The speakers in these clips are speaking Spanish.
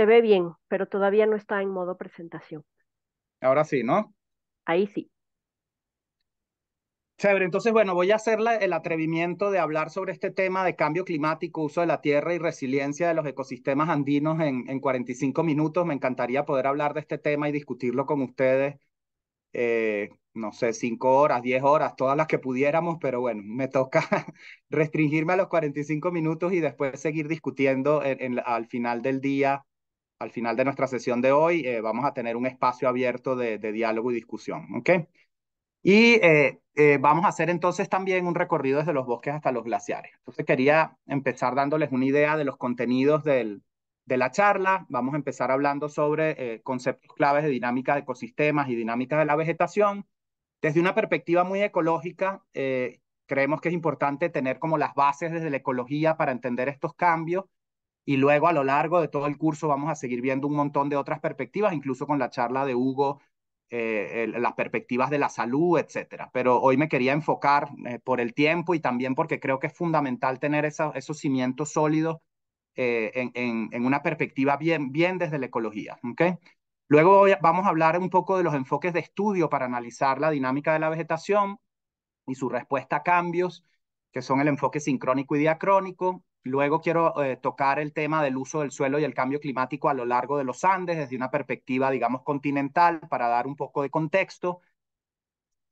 Se ve bien, pero todavía no está en modo presentación. Ahora sí, ¿no? Ahí sí. Chévere, entonces bueno, voy a hacer el atrevimiento de hablar sobre este tema de cambio climático, uso de la tierra y resiliencia de los ecosistemas andinos en, en 45 minutos. Me encantaría poder hablar de este tema y discutirlo con ustedes, eh, no sé, 5 horas, 10 horas, todas las que pudiéramos, pero bueno, me toca restringirme a los 45 minutos y después seguir discutiendo al final del día al final de nuestra sesión de hoy eh, vamos a tener un espacio abierto de, diálogo y discusión. Y eh, eh, vamos a hacer entonces también un recorrido desde los bosques hasta los glaciares. Entonces quería empezar dándoles una idea de los contenidos de la charla. Vamos a empezar hablando sobre conceptos claves de dinámica de ecosistemas y dinámica de la vegetación. Desde una perspectiva muy ecológica, creemos que es importante tener como las bases desde la ecología para entender estos cambios y luego a lo largo de todo el curso vamos a seguir viendo un montón de otras perspectivas, incluso con la charla de Hugo, eh, las perspectivas de la salud, etc. Pero hoy me quería enfocar eh, por el tiempo y también porque creo que es fundamental tener esos cimientos sólidos eh, en, en, una perspectiva bien, bien desde la ecología. ¿okay? Luego vamos a hablar un poco de los enfoques de estudio para analizar la dinámica de la vegetación y su respuesta a cambios, que son el enfoque sincrónico y diacrónico, Luego quiero eh, tocar el tema del uso del suelo y el cambio climático a lo largo de los Andes desde una perspectiva, digamos, continental para dar un poco de contexto.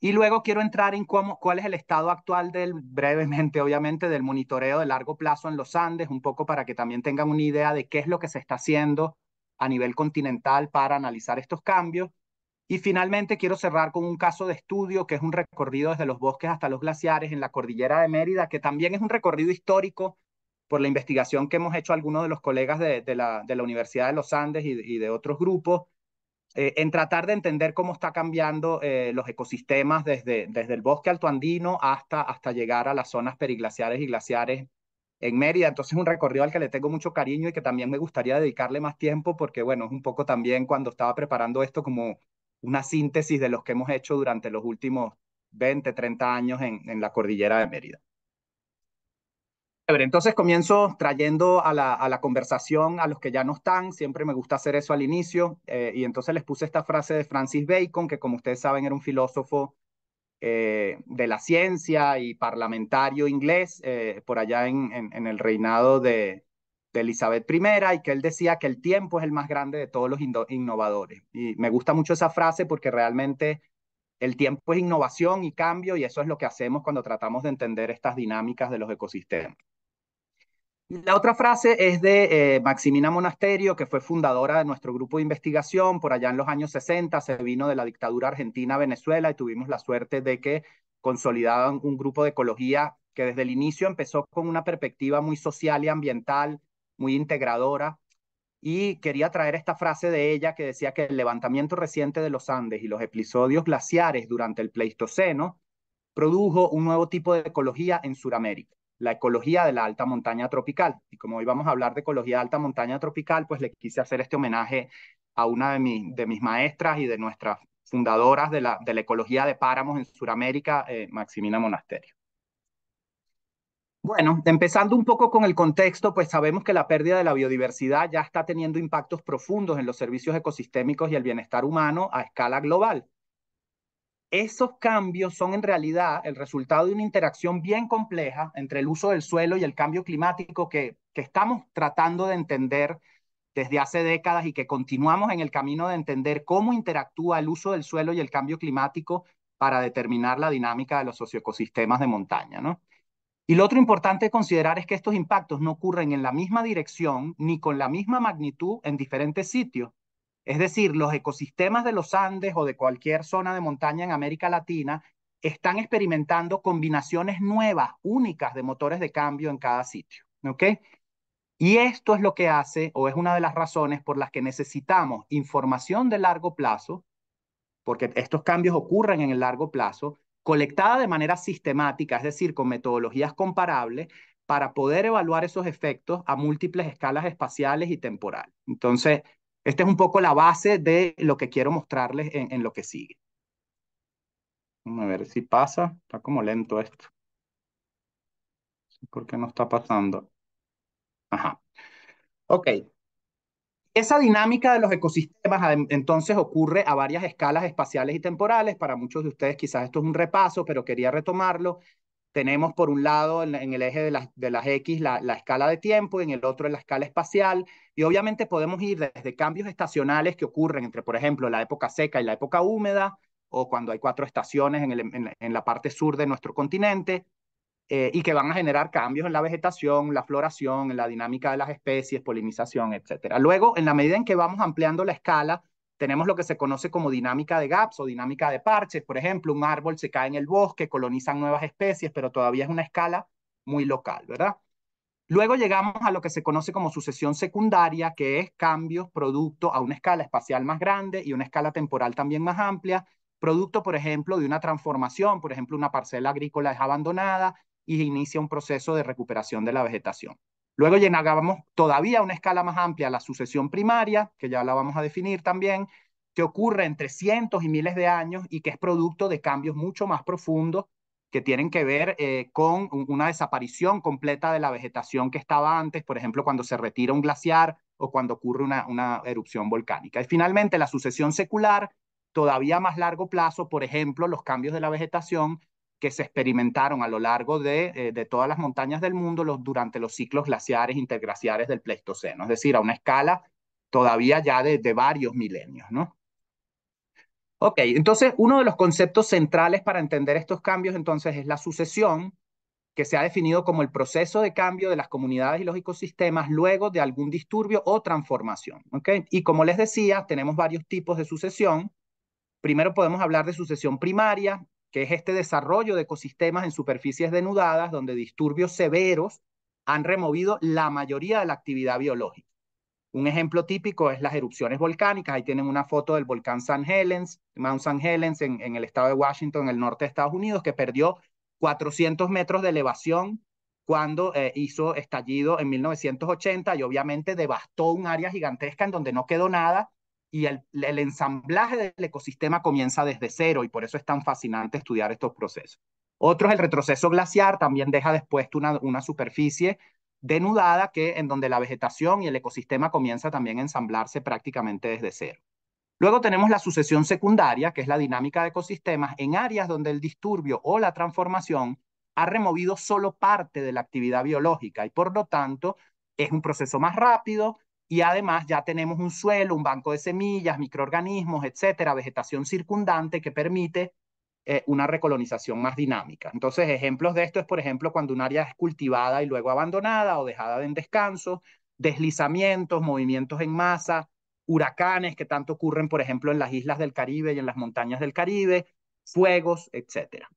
Y luego quiero entrar en cuál es el estado actual del, brevemente, obviamente, del monitoreo de largo plazo en los Andes, un poco para que también tengan una idea de qué es lo que se está haciendo a nivel continental para analizar estos cambios. Y finalmente quiero cerrar con un caso de estudio que es un recorrido desde los bosques hasta los glaciares en la cordillera de Mérida, que también es un recorrido histórico por la investigación que hemos hecho algunos de los colegas de, la, de la, Universidad de los Andes y, de otros grupos, eh, en tratar de entender cómo está cambiando eh, los ecosistemas desde, desde el bosque altoandino hasta, hasta llegar a las zonas periglaciares y glaciares en Mérida. Entonces es un recorrido al que le tengo mucho cariño y que también me gustaría dedicarle más tiempo porque, bueno, es un poco también cuando estaba preparando esto como una síntesis de los que hemos hecho durante los últimos 20, 30 años en la cordillera de Mérida. Entonces comienzo trayendo a la, conversación a los que ya no están. Siempre me gusta hacer eso al inicio. Eh, y entonces les puse esta frase de Francis Bacon, que como ustedes saben era un filósofo eh, de la ciencia y parlamentario inglés eh, por allá en, en, el reinado de, de, Elizabeth I y que él decía que el tiempo es el más grande de todos los innovadores. Y me gusta mucho esa frase porque realmente el tiempo es innovación y cambio y eso es lo que hacemos cuando tratamos de entender estas dinámicas de los ecosistemas. La otra frase es de eh, Maximina Monasterio, que fue fundadora de nuestro grupo de investigación por allá en los años 60, se vino de la dictadura argentina Venezuela y tuvimos la suerte de que consolidaban un grupo de ecología que desde el inicio empezó con una perspectiva muy social y ambiental, muy integradora. Y quería traer esta frase de ella que decía que el levantamiento reciente de los Andes y los episodios glaciares durante el Pleistoceno produjo un nuevo tipo de ecología en Sudamérica la ecología de la alta montaña tropical. Y como hoy vamos a hablar de ecología de alta montaña tropical, pues le quise hacer este homenaje a una de, de mis maestras y de nuestras fundadoras de la, de la ecología de páramos en Sudamérica, eh, Maximina Monasterio. Bueno, empezando un poco con el contexto, pues sabemos que la pérdida de la biodiversidad ya está teniendo impactos profundos en los servicios ecosistémicos y el bienestar humano a escala global. Esos cambios son en realidad el resultado de una interacción bien compleja entre el uso del suelo y el cambio climático que, estamos tratando de entender desde hace décadas y que continuamos en el camino de entender cómo interactúa el uso del suelo y el cambio climático para determinar la dinámica de los socioecosistemas de montaña. Y lo otro importante de considerar es que estos impactos no ocurren en la misma dirección ni con la misma magnitud en diferentes sitios. Es decir, los ecosistemas de los Andes o de cualquier zona de montaña en América Latina están experimentando combinaciones nuevas, únicas de motores de cambio en cada sitio. ¿ok? Y esto es lo que hace, o es una de las razones por las que necesitamos información de largo plazo, porque estos cambios ocurren en el largo plazo, colectada de manera sistemática, es decir, con metodologías comparables, para poder evaluar esos efectos a múltiples escalas espaciales y temporales. Entonces, esta es un poco la base de lo que quiero mostrarles en, lo que sigue. a ver si pasa. Está como lento esto. ¿Por qué no está pasando? Ajá. Ok. Esa dinámica de los ecosistemas entonces ocurre a varias escalas espaciales y temporales. Para muchos de ustedes quizás esto es un repaso, pero quería retomarlo. Tenemos por un lado en, el eje de, las X la, escala de tiempo, y en el otro la escala espacial, y obviamente podemos ir desde cambios estacionales que ocurren entre, por ejemplo, la época seca y la época húmeda, o cuando hay cuatro estaciones en, en, la parte sur de nuestro continente, eh, y que van a generar cambios en la vegetación, la floración, en la dinámica de las especies, polinización, etc. Luego, en la medida en que vamos ampliando la escala, tenemos lo que se conoce como dinámica de gaps o dinámica de parches. Por ejemplo, un árbol se cae en el bosque, colonizan nuevas especies, pero todavía es una escala muy local, ¿verdad? Luego llegamos a lo que se conoce como sucesión secundaria, que es cambios producto a una escala espacial más grande y una escala temporal también más amplia, producto, por ejemplo, de una transformación, por ejemplo, una parcela agrícola es abandonada y inicia un proceso de recuperación de la vegetación. Luego llegábamos todavía a una escala más amplia, la sucesión primaria, que ya la vamos a definir también, que ocurre entre cientos y miles de años y que es producto de cambios mucho más profundos que tienen que ver eh, con una desaparición completa de la vegetación que estaba antes, por ejemplo, cuando se retira un glaciar o cuando ocurre una, una erupción volcánica. Y finalmente, la sucesión secular, todavía más largo plazo, por ejemplo, los cambios de la vegetación que se experimentaron a lo largo de, eh, todas las montañas del mundo durante los ciclos glaciares interglaciares del Pleistoceno, es decir, a una escala todavía ya de, varios milenios, ¿no? Ok, entonces uno de los conceptos centrales para entender estos cambios entonces es la sucesión, que se ha definido como el proceso de cambio de las comunidades y los ecosistemas luego de algún disturbio o transformación. ¿ok? Y como les decía, tenemos varios tipos de sucesión. Primero podemos hablar de sucesión primaria, que es este desarrollo de ecosistemas en superficies denudadas donde disturbios severos han removido la mayoría de la actividad biológica. Un ejemplo típico es las erupciones volcánicas. Ahí tienen una foto del volcán San Helens, Mount San Helens, en, el estado de Washington, en el norte de Estados Unidos, que perdió 400 metros de elevación cuando eh, hizo estallido en 1980 y obviamente devastó un área gigantesca en donde no quedó nada y el, ensamblaje del ecosistema comienza desde cero y por eso es tan fascinante estudiar estos procesos. Otro es el retroceso glaciar, también deja después una, superficie denudada que en donde la vegetación y el ecosistema comienza también a ensamblarse prácticamente desde cero. Luego tenemos la sucesión secundaria, que es la dinámica de ecosistemas en áreas donde el disturbio o la transformación ha removido solo parte de la actividad biológica y por lo tanto es un proceso más rápido, y además ya tenemos un suelo, un banco de semillas, microorganismos, etcétera, vegetación circundante que permite eh, una recolonización más dinámica. Entonces, ejemplos de esto es, por ejemplo, cuando un área es cultivada y luego abandonada o dejada en descanso, deslizamientos, movimientos en masa, huracanes que tanto ocurren, por ejemplo, en las islas del Caribe y en las montañas del Caribe, fuegos, etcétera.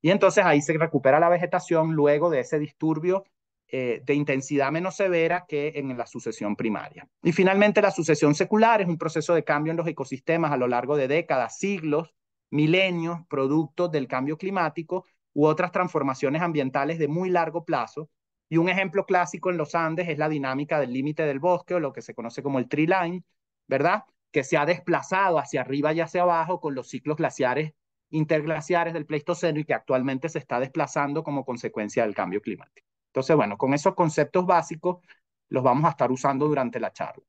Y entonces ahí se recupera la vegetación luego de ese disturbio eh, de intensidad menos severa que en la sucesión primaria. Y finalmente, la sucesión secular es un proceso de cambio en los ecosistemas a lo largo de décadas, siglos, milenios, producto del cambio climático u otras transformaciones ambientales de muy largo plazo. Y un ejemplo clásico en los Andes es la dinámica del límite del bosque o lo que se conoce como el tree line, ¿verdad? Que se ha desplazado hacia arriba y hacia abajo con los ciclos glaciares interglaciares del Pleistoceno y que actualmente se está desplazando como consecuencia del cambio climático. Entonces, bueno, con esos conceptos básicos los vamos a estar usando durante la charla.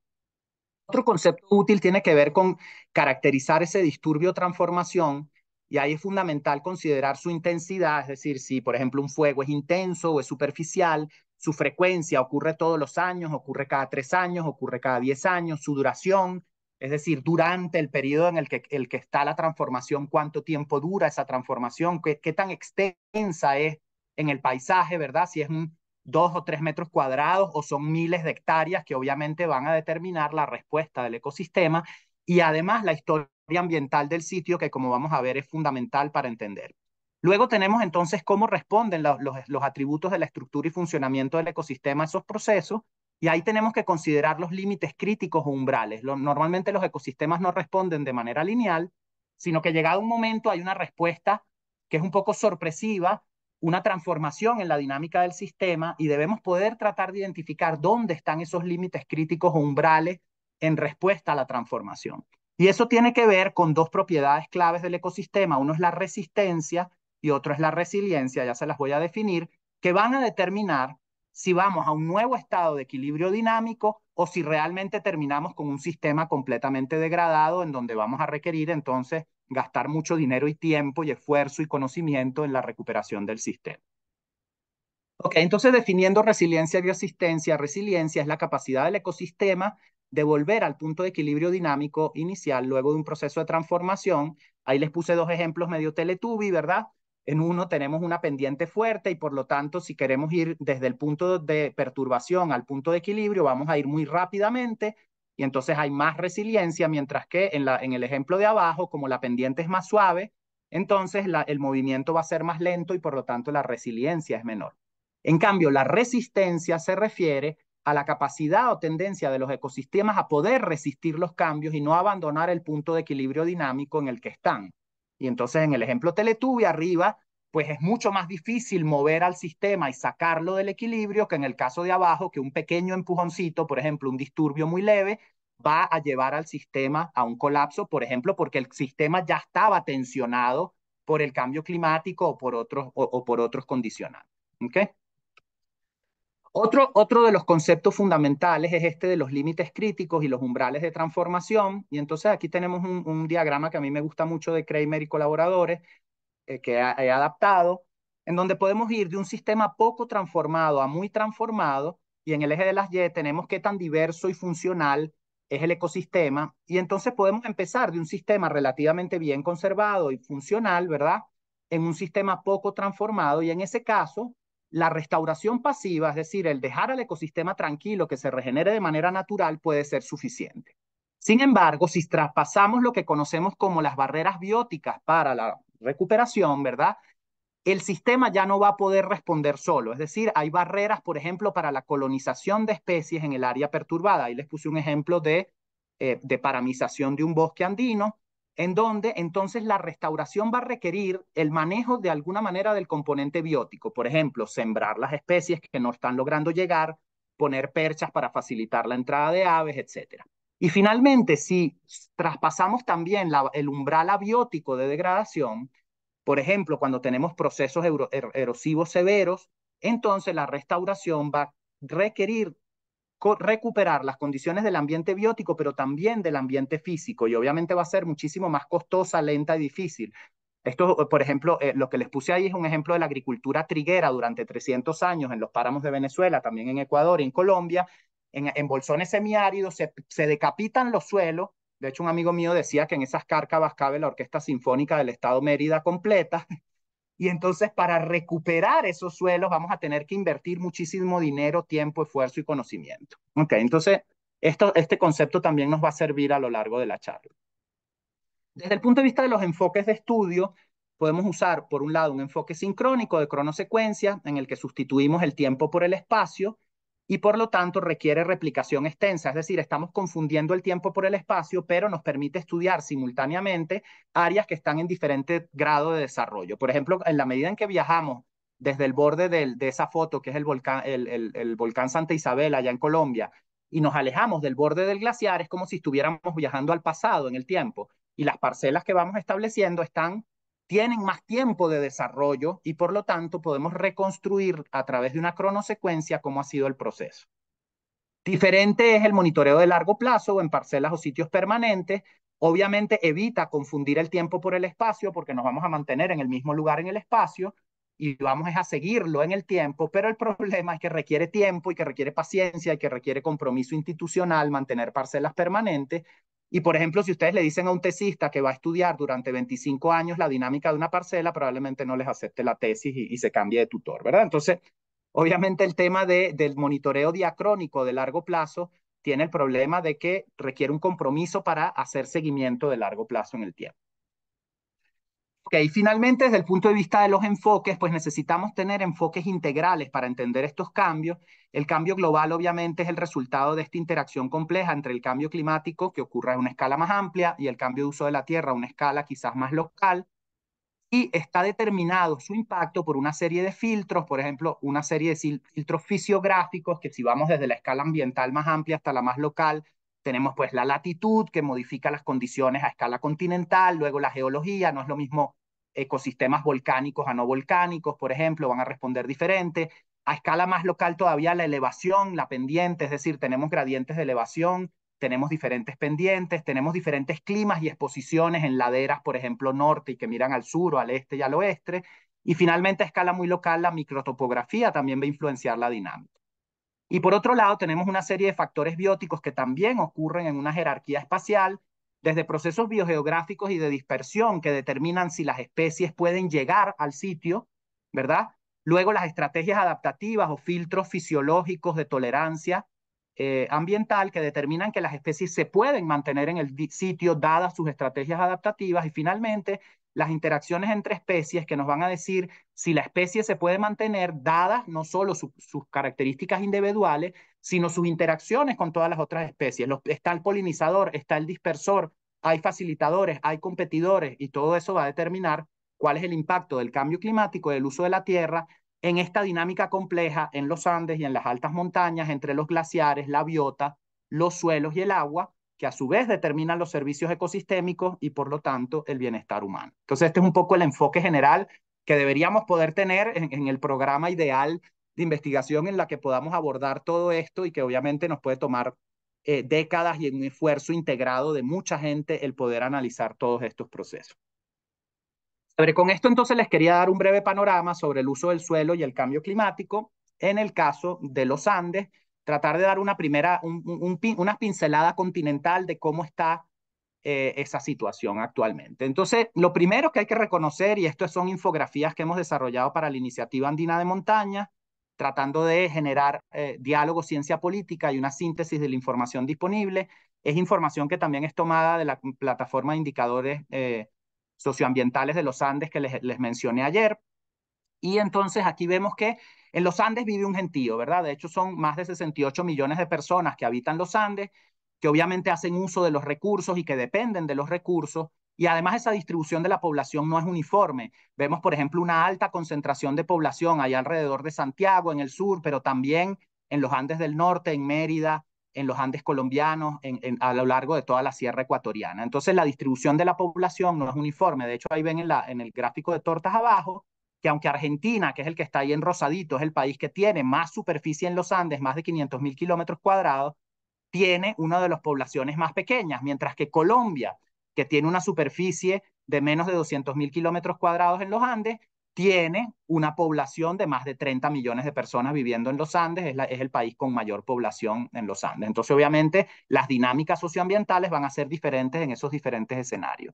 Otro concepto útil tiene que ver con caracterizar ese disturbio transformación y ahí es fundamental considerar su intensidad, es decir, si por ejemplo un fuego es intenso o es superficial, su frecuencia ocurre todos los años, ocurre cada tres años, ocurre cada diez años, su duración, es decir, durante el periodo en el que, el que está la transformación, cuánto tiempo dura esa transformación, qué, qué tan extensa es en el paisaje, ¿verdad? Si es un, dos o tres metros cuadrados o son miles de hectáreas que obviamente van a determinar la respuesta del ecosistema y además la historia ambiental del sitio que como vamos a ver es fundamental para entender. Luego tenemos entonces cómo responden los, atributos de la estructura y funcionamiento del ecosistema a esos procesos y ahí tenemos que considerar los límites críticos o umbrales. normalmente los ecosistemas no responden de manera lineal, sino que llegado un momento hay una respuesta que es un poco sorpresiva una transformación en la dinámica del sistema y debemos poder tratar de identificar dónde están esos límites críticos o umbrales en respuesta a la transformación. Y eso tiene que ver con dos propiedades claves del ecosistema. Uno es la resistencia y otro es la resiliencia, ya se las voy a definir, que van a determinar si vamos a un nuevo estado de equilibrio dinámico o si realmente terminamos con un sistema completamente degradado en donde vamos a requerir entonces gastar mucho dinero y tiempo y esfuerzo y conocimiento en la recuperación del sistema. Ok, entonces definiendo resiliencia y resistencia, resiliencia es la capacidad del ecosistema de volver al punto de equilibrio dinámico inicial luego de un proceso de transformación. Ahí les puse dos ejemplos medio teletubi, ¿verdad? En uno tenemos una pendiente fuerte y por lo tanto si queremos ir desde el punto de perturbación al punto de equilibrio vamos a ir muy rápidamente y entonces hay más resiliencia, mientras que en, el ejemplo de abajo, como la pendiente es más suave, entonces el movimiento va a ser más lento y por lo tanto la resiliencia es menor. En cambio, la resistencia se refiere a la capacidad o tendencia de los ecosistemas a poder resistir los cambios y no abandonar el punto de equilibrio dinámico en el que están. Y entonces en el ejemplo Teletubi arriba pues es mucho más difícil mover al sistema y sacarlo del equilibrio que en el caso de abajo, que un pequeño empujoncito, por ejemplo, un disturbio muy leve, va a llevar al sistema a un colapso, por ejemplo, porque el sistema ya estaba tensionado por el cambio climático o por otros, o, por otros condicionantes. Otro, otro de los conceptos fundamentales es este de los límites críticos y los umbrales de transformación. Y entonces aquí tenemos un, un diagrama que a mí me gusta mucho de Kramer y colaboradores, eh, que he adaptado, en donde podemos ir de un sistema poco transformado a muy transformado, y en el eje de las Y tenemos qué tan diverso y funcional es el ecosistema, y entonces podemos empezar de un sistema relativamente bien conservado y funcional, ¿verdad? En un sistema poco transformado, y en ese caso, la restauración pasiva, es decir, el dejar al ecosistema tranquilo que se regenere de manera natural, puede ser suficiente. Sin embargo, si traspasamos lo que conocemos como las barreras bióticas para la recuperación, ¿verdad? El sistema ya no va a poder responder solo, es decir, hay barreras, por ejemplo, para la colonización de especies en el área perturbada. Ahí les puse un ejemplo de, eh, de paramización de un bosque andino, en donde entonces la restauración va a requerir el manejo de alguna manera del componente biótico, por ejemplo, sembrar las especies que no están logrando llegar, poner perchas para facilitar la entrada de aves, etcétera. Y finalmente, si traspasamos también el umbral abiótico de degradación, por ejemplo, cuando tenemos procesos er, erosivos severos, entonces la restauración va a requerir recuperar las condiciones del ambiente biótico, pero también del ambiente físico, y obviamente va a ser muchísimo más costosa, lenta y difícil. Esto, por ejemplo, eh, lo que les puse ahí es un ejemplo de la agricultura triguera durante 300 años en los páramos de Venezuela, también en Ecuador y en Colombia, en, en bolsones semiáridos, se, decapitan los suelos de hecho, un amigo mío decía que en esas cárcavas cabe la Orquesta Sinfónica del Estado Mérida completa. Y entonces, para recuperar esos suelos, vamos a tener que invertir muchísimo dinero, tiempo, esfuerzo y conocimiento. Ok, entonces, esto, este concepto también nos va a servir a lo largo de la charla. Desde el punto de vista de los enfoques de estudio, podemos usar, por un lado, un enfoque sincrónico de cronosecuencia, en el que sustituimos el tiempo por el espacio, y por lo tanto requiere replicación extensa, es decir, estamos confundiendo el tiempo por el espacio, pero nos permite estudiar simultáneamente áreas que están en diferente grado de desarrollo. Por ejemplo, en la medida en que viajamos desde el borde del, de esa foto, que es el volcán, el volcán Santa Isabel allá en Colombia, y nos alejamos del borde del glaciar, es como si estuviéramos viajando al pasado en el tiempo, y las parcelas que vamos estableciendo están tienen más tiempo de desarrollo y por lo tanto podemos reconstruir a través de una cronosecuencia cómo ha sido el proceso. Diferente es el monitoreo de largo plazo en parcelas o sitios permanentes. Obviamente evita confundir el tiempo por el espacio porque nos vamos a mantener en el mismo lugar en el espacio y vamos a seguirlo en el tiempo, pero el problema es que requiere tiempo y que requiere paciencia y que requiere compromiso institucional mantener parcelas permanentes y por ejemplo, si ustedes le dicen a un tesista que va a estudiar durante 25 años la dinámica de una parcela, probablemente no les acepte la tesis y, se cambie de tutor, ¿verdad? Entonces, obviamente el tema del monitoreo diacrónico de largo plazo tiene el problema de que requiere un compromiso para hacer seguimiento de largo plazo en el tiempo. Ok, finalmente, desde el punto de vista de los enfoques, pues necesitamos tener enfoques integrales para entender estos cambios. El cambio global, obviamente, es el resultado de esta interacción compleja entre el cambio climático, que ocurre a una escala más amplia, y el cambio de uso de la tierra a una escala quizás más local. Y está determinado su impacto por una serie de filtros, por ejemplo, una serie de filtros fisiográficos, que si vamos desde la escala ambiental más amplia hasta la más local, tenemos pues la latitud que modifica las condiciones a escala continental, luego la geología, no es lo mismo ecosistemas volcánicos a no volcánicos, por ejemplo, van a responder diferente. A escala más local todavía la elevación, la pendiente, es decir, tenemos gradientes de elevación, tenemos diferentes pendientes, tenemos diferentes climas y exposiciones en laderas, por ejemplo, norte y que miran al sur o al este y al oeste. Y finalmente, a escala muy local, la microtopografía también va a influenciar la dinámica. Y por otro lado, tenemos una serie de factores bióticos que también ocurren en una jerarquía espacial, desde procesos biogeográficos y de dispersión que determinan si las especies pueden llegar al sitio, ¿verdad? Luego las estrategias adaptativas o filtros fisiológicos de tolerancia eh, ambiental que determinan que las especies se pueden mantener en el sitio dadas sus estrategias adaptativas. Y finalmente, las interacciones entre especies que nos van a decir si la especie se puede mantener dadas no solo sus características individuales, sino sus interacciones con todas las otras especies. está el polinizador, está el dispersor, hay facilitadores, hay competidores y todo eso va a determinar cuál es el impacto del cambio climático, del uso de la tierra en esta dinámica compleja en los Andes y en las altas montañas, entre los glaciares, la biota, los suelos y el agua, que a su vez determinan los servicios ecosistémicos y por lo tanto el bienestar humano. Entonces este es un poco el enfoque general que deberíamos poder tener en el programa ideal de investigación en la que podamos abordar todo esto y que obviamente nos puede tomar eh, décadas y en un esfuerzo integrado de mucha gente el poder analizar todos estos procesos. sobre con esto entonces les quería dar un breve panorama sobre el uso del suelo y el cambio climático en el caso de los Andes, tratar de dar una primera, un, una pincelada continental de cómo está eh, esa situación actualmente. Entonces, lo primero que hay que reconocer, y esto son infografías que hemos desarrollado para la iniciativa andina de montaña, tratando de generar eh, diálogo, ciencia política y una síntesis de la información disponible. Es información que también es tomada de la plataforma de indicadores eh, socioambientales de los Andes que les, les mencioné ayer. Y entonces aquí vemos que en los Andes vive un gentío, ¿verdad? De hecho, son más de 68 millones de personas que habitan los Andes, que obviamente hacen uso de los recursos y que dependen de los recursos, y además esa distribución de la población no es uniforme. Vemos, por ejemplo, una alta concentración de población allá alrededor de Santiago, en el sur, pero también en los Andes del Norte, en Mérida, en los Andes colombianos, a lo largo de toda la sierra ecuatoriana. Entonces, la distribución de la población no es uniforme. De hecho, ahí ven en, en el gráfico de tortas abajo que aunque Argentina, que es el que está ahí en Rosadito, es el país que tiene más superficie en los Andes, más de 500.000 mil kilómetros cuadrados, tiene una de las poblaciones más pequeñas, mientras que Colombia, que tiene una superficie de menos de 200.000 kilómetros cuadrados en los Andes, tiene una población de más de 30 millones de personas viviendo en los Andes, es, es, el país con mayor población en los Andes. Entonces, obviamente, las dinámicas socioambientales van a ser diferentes en esos diferentes escenarios.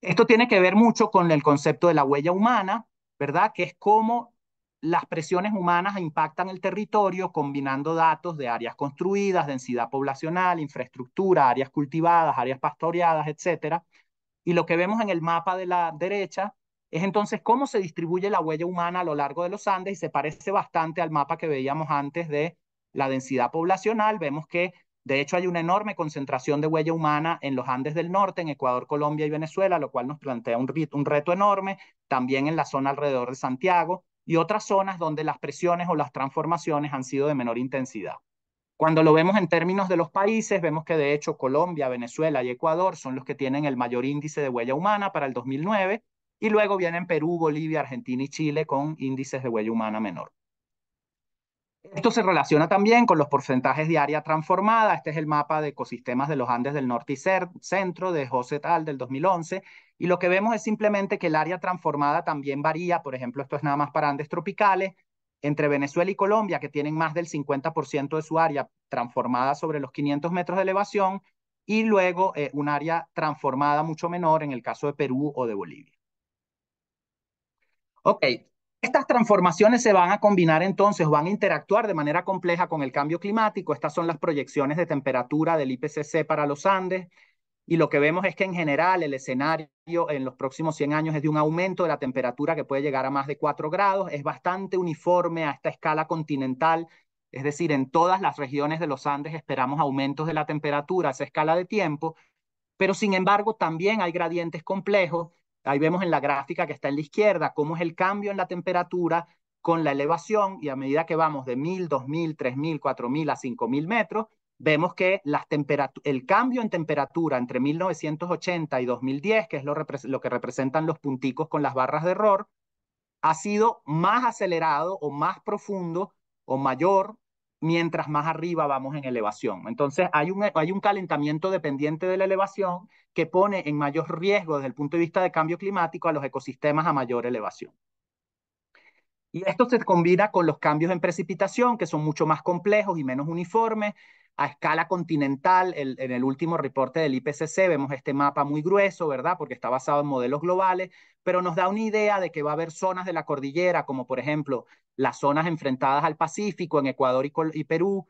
Esto tiene que ver mucho con el concepto de la huella humana, ¿verdad? Que es cómo las presiones humanas impactan el territorio combinando datos de áreas construidas, densidad poblacional, infraestructura, áreas cultivadas, áreas pastoreadas, etc. Y lo que vemos en el mapa de la derecha es entonces cómo se distribuye la huella humana a lo largo de los Andes y se parece bastante al mapa que veíamos antes de la densidad poblacional. Vemos que de hecho hay una enorme concentración de huella humana en los Andes del Norte, en Ecuador, Colombia y Venezuela, lo cual nos plantea un, un reto enorme, también en la zona alrededor de Santiago y otras zonas donde las presiones o las transformaciones han sido de menor intensidad. Cuando lo vemos en términos de los países, vemos que de hecho Colombia, Venezuela y Ecuador son los que tienen el mayor índice de huella humana para el 2009 y luego vienen Perú, Bolivia, Argentina y Chile con índices de huella humana menor. Esto se relaciona también con los porcentajes de área transformada. Este es el mapa de ecosistemas de los Andes del Norte y Centro de José Tal del 2011. Y lo que vemos es simplemente que el área transformada también varía. Por ejemplo, esto es nada más para Andes tropicales. Entre Venezuela y Colombia, que tienen más del 50% de su área transformada sobre los 500 metros de elevación, y luego eh, un área transformada mucho menor en el caso de Perú o de Bolivia. Ok, estas transformaciones se van a combinar entonces, van a interactuar de manera compleja con el cambio climático. Estas son las proyecciones de temperatura del IPCC para los Andes. Y lo que vemos es que en general el escenario en los próximos 100 años es de un aumento de la temperatura que puede llegar a más de 4 grados. Es bastante uniforme a esta escala continental. Es decir, en todas las regiones de los Andes esperamos aumentos de la temperatura a esa escala de tiempo. Pero sin embargo, también hay gradientes complejos Ahí vemos en la gráfica que está en la izquierda cómo es el cambio en la temperatura con la elevación y a medida que vamos de 1000, 2000, 3000, 4000 a 5000 metros, vemos que el cambio en temperatura entre 1980 y 2010, que es lo, lo, que representan los punticos con las barras de error, ha sido más acelerado o más profundo o mayor mientras más arriba vamos en elevación. Entonces, hay un, calentamiento dependiente de la elevación que pone en mayor riesgo desde el punto de vista de cambio climático a los ecosistemas a mayor elevación. Y esto se combina con los cambios en precipitación, que son mucho más complejos y menos uniformes, a escala continental. El, en el último reporte del IPCC vemos este mapa muy grueso, ¿verdad? Porque está basado en modelos globales, pero nos da una idea de que va a haber zonas de la cordillera, como por ejemplo las zonas enfrentadas al Pacífico en Ecuador y, Perú,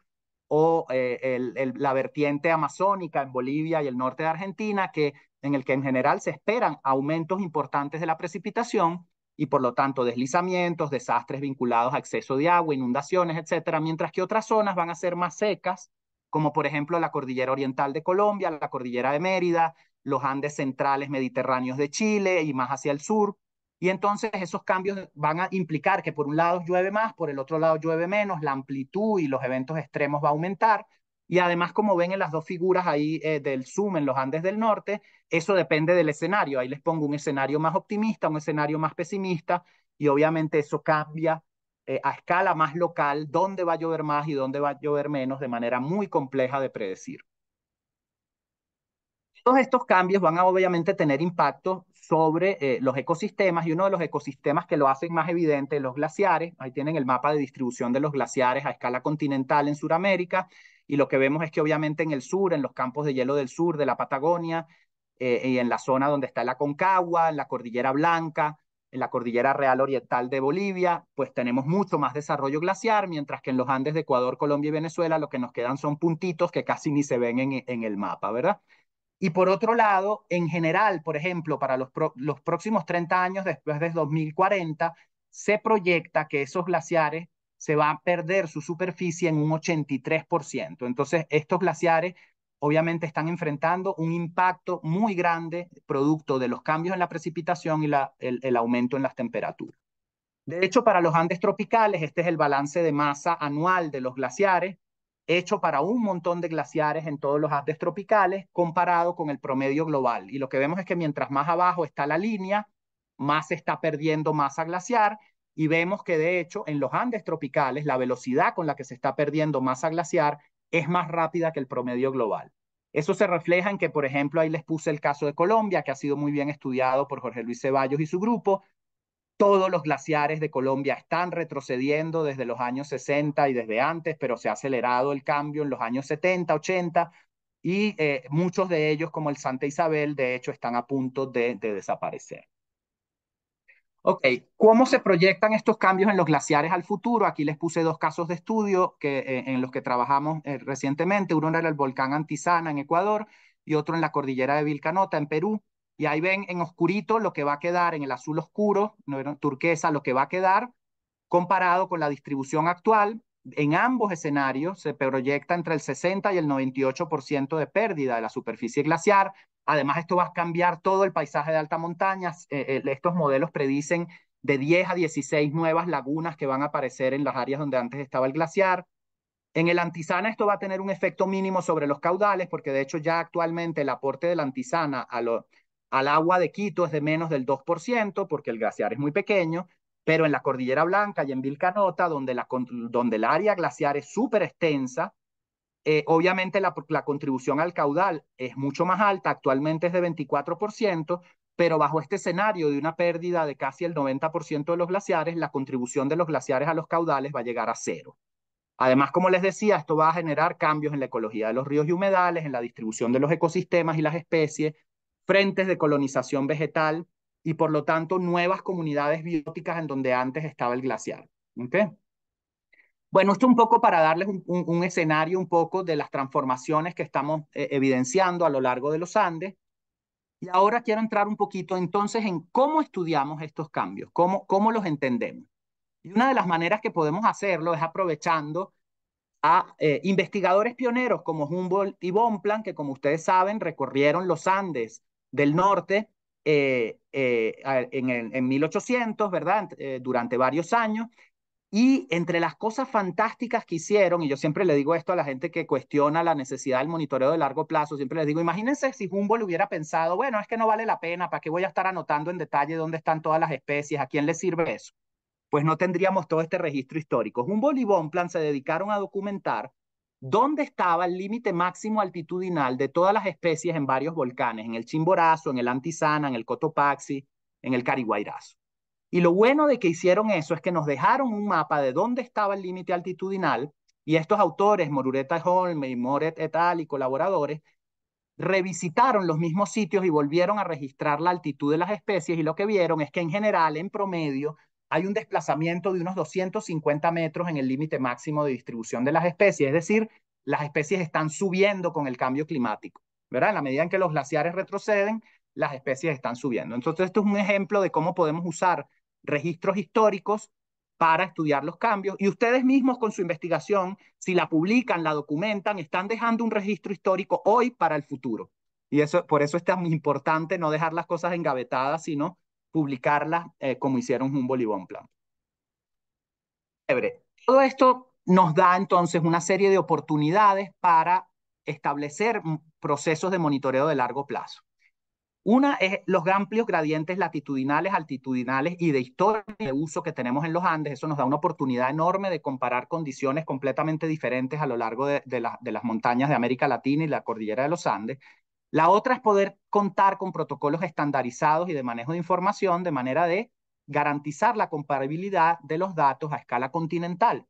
o eh, la vertiente amazónica en Bolivia y el norte de Argentina, que, en el que en general se esperan aumentos importantes de la precipitación y por lo tanto deslizamientos, desastres vinculados a exceso de agua, inundaciones, etcétera, mientras que otras zonas van a ser más secas como por ejemplo la cordillera oriental de Colombia, la cordillera de Mérida, los Andes centrales mediterráneos de Chile y más hacia el sur. Y entonces esos cambios van a implicar que por un lado llueve más, por el otro lado llueve menos, la amplitud y los eventos extremos va a aumentar. Y además, como ven en las dos figuras ahí eh, del Zoom en los Andes del Norte, eso depende del escenario. Ahí les pongo un escenario más optimista, un escenario más pesimista, y obviamente eso cambia eh, a escala más local dónde va a llover más y dónde va a llover menos de manera muy compleja de predecir. Todos estos cambios van a obviamente tener impacto sobre eh, los ecosistemas y uno de los ecosistemas que lo hacen más evidente los glaciares. Ahí tienen el mapa de distribución de los glaciares a escala continental en Sudamérica y lo que vemos es que obviamente en el sur, en los campos de hielo del sur, de la Patagonia eh, y en la zona donde está la Concagua, en la Cordillera Blanca, en la cordillera real oriental de Bolivia, pues tenemos mucho más desarrollo glaciar, mientras que en los Andes de Ecuador, Colombia y Venezuela lo que nos quedan son puntitos que casi ni se ven en, el mapa, ¿verdad? Y por otro lado, en general, por ejemplo, para los, próximos 30 años después de 2040, se proyecta que esos glaciares se van a perder su superficie en un 83%. Entonces, estos glaciares obviamente están enfrentando un impacto muy grande producto de los cambios en la precipitación y el, el aumento en las temperaturas. De hecho, para los Andes tropicales, este es el balance de masa anual de los glaciares, hecho para un montón de glaciares en todos los Andes tropicales, comparado con el promedio global. Y lo que vemos es que mientras más abajo está la línea, más se está perdiendo masa glaciar. Y vemos que de hecho en los Andes tropicales la velocidad con la que se está perdiendo masa glaciar es más rápida que el promedio global. Eso se refleja en que, por ejemplo, ahí les puse el caso de Colombia, que ha sido muy bien estudiado por Jorge Luis Ceballos y su grupo. Todos los glaciares de Colombia están retrocediendo desde los años 60 y desde antes, pero se ha acelerado el cambio en los años 70, 80, y eh, muchos de ellos, como el Santa Isabel, de hecho, están a punto de desaparecer. Ok, ¿cómo se proyectan estos cambios en los glaciares al futuro? Aquí les puse dos casos de estudio que, eh, en los que trabajamos eh, recientemente. Uno era el volcán Antisana en Ecuador y otro en la cordillera de Vilcanota en Perú. Y ahí ven en oscurito lo que va a quedar, en el azul oscuro, no, turquesa, lo que va a quedar, comparado con la distribución actual. En ambos escenarios se proyecta entre el 60 y el 98% de pérdida de la superficie glaciar. Además, esto va a cambiar todo el paisaje de alta montaña. Eh, eh, estos modelos predicen de 10 a 16 nuevas lagunas que van a aparecer en las áreas donde antes estaba el glaciar. En el antisana esto va a tener un efecto mínimo sobre los caudales, porque de hecho ya actualmente el aporte del antisana al agua de Quito es de menos del 2%, porque el glaciar es muy pequeño, pero en la Cordillera Blanca y en Vilcanota, donde, donde el área glaciar es súper extensa, eh, obviamente la, contribución al caudal es mucho más alta, actualmente es de 24%, pero bajo este escenario de una pérdida de casi el 90% de los glaciares, la contribución de los glaciares a los caudales va a llegar a cero. Además, como les decía, esto va a generar cambios en la ecología de los ríos y humedales, en la distribución de los ecosistemas y las especies, frentes de colonización vegetal y por lo tanto nuevas comunidades bióticas en donde antes estaba el glaciar. ¿Okay? Bueno, esto un poco para darles un, escenario un poco de las transformaciones que estamos eh, evidenciando a lo largo de los Andes. Y ahora quiero entrar un poquito entonces en cómo estudiamos estos cambios, cómo, cómo los entendemos. Y una de las maneras que podemos hacerlo es aprovechando a eh, investigadores pioneros como Humboldt y Bonplan, que como ustedes saben recorrieron los Andes del norte eh, en, en, 1800, ¿verdad? durante varios años, y entre las cosas fantásticas que hicieron, y yo siempre le digo esto a la gente que cuestiona la necesidad del monitoreo de largo plazo, siempre les digo, imagínense si Humboldt hubiera pensado, bueno, es que no vale la pena, ¿para qué voy a estar anotando en detalle dónde están todas las especies? ¿A quién le sirve eso? Pues no tendríamos todo este registro histórico. Humboldt y plan se dedicaron a documentar dónde estaba el límite máximo altitudinal de todas las especies en varios volcanes, en el Chimborazo, en el Antisana, en el Cotopaxi, en el Cariguairazo. Y lo bueno de que hicieron eso es que nos dejaron un mapa de dónde estaba el límite altitudinal y estos autores, Morureta Holme y Moret et al. y colaboradores, revisitaron los mismos sitios y volvieron a registrar la altitud de las especies y lo que vieron es que en general, en promedio, hay un desplazamiento de unos 250 metros en el límite máximo de distribución de las especies, es decir, las especies están subiendo con el cambio climático, ¿verdad? En la medida en que los glaciares retroceden, las especies están subiendo. Entonces, esto es un ejemplo de cómo podemos usar registros históricos para estudiar los cambios y ustedes mismos con su investigación, si la publican, la documentan, están dejando un registro histórico hoy para el futuro. Y eso, por eso es tan importante no dejar las cosas engavetadas, sino publicarlas eh, como hicieron Humboldt y Bonpland. Todo esto nos da entonces una serie de oportunidades para establecer procesos de monitoreo de largo plazo. Una es los amplios gradientes latitudinales, altitudinales y de historia de uso que tenemos en los Andes. Eso nos da una oportunidad enorme de comparar condiciones completamente diferentes a lo largo de, de las montañas de América Latina y la cordillera de los Andes. La otra es poder contar con protocolos estandarizados y de manejo de información de manera de garantizar la comparabilidad de los datos a escala continental.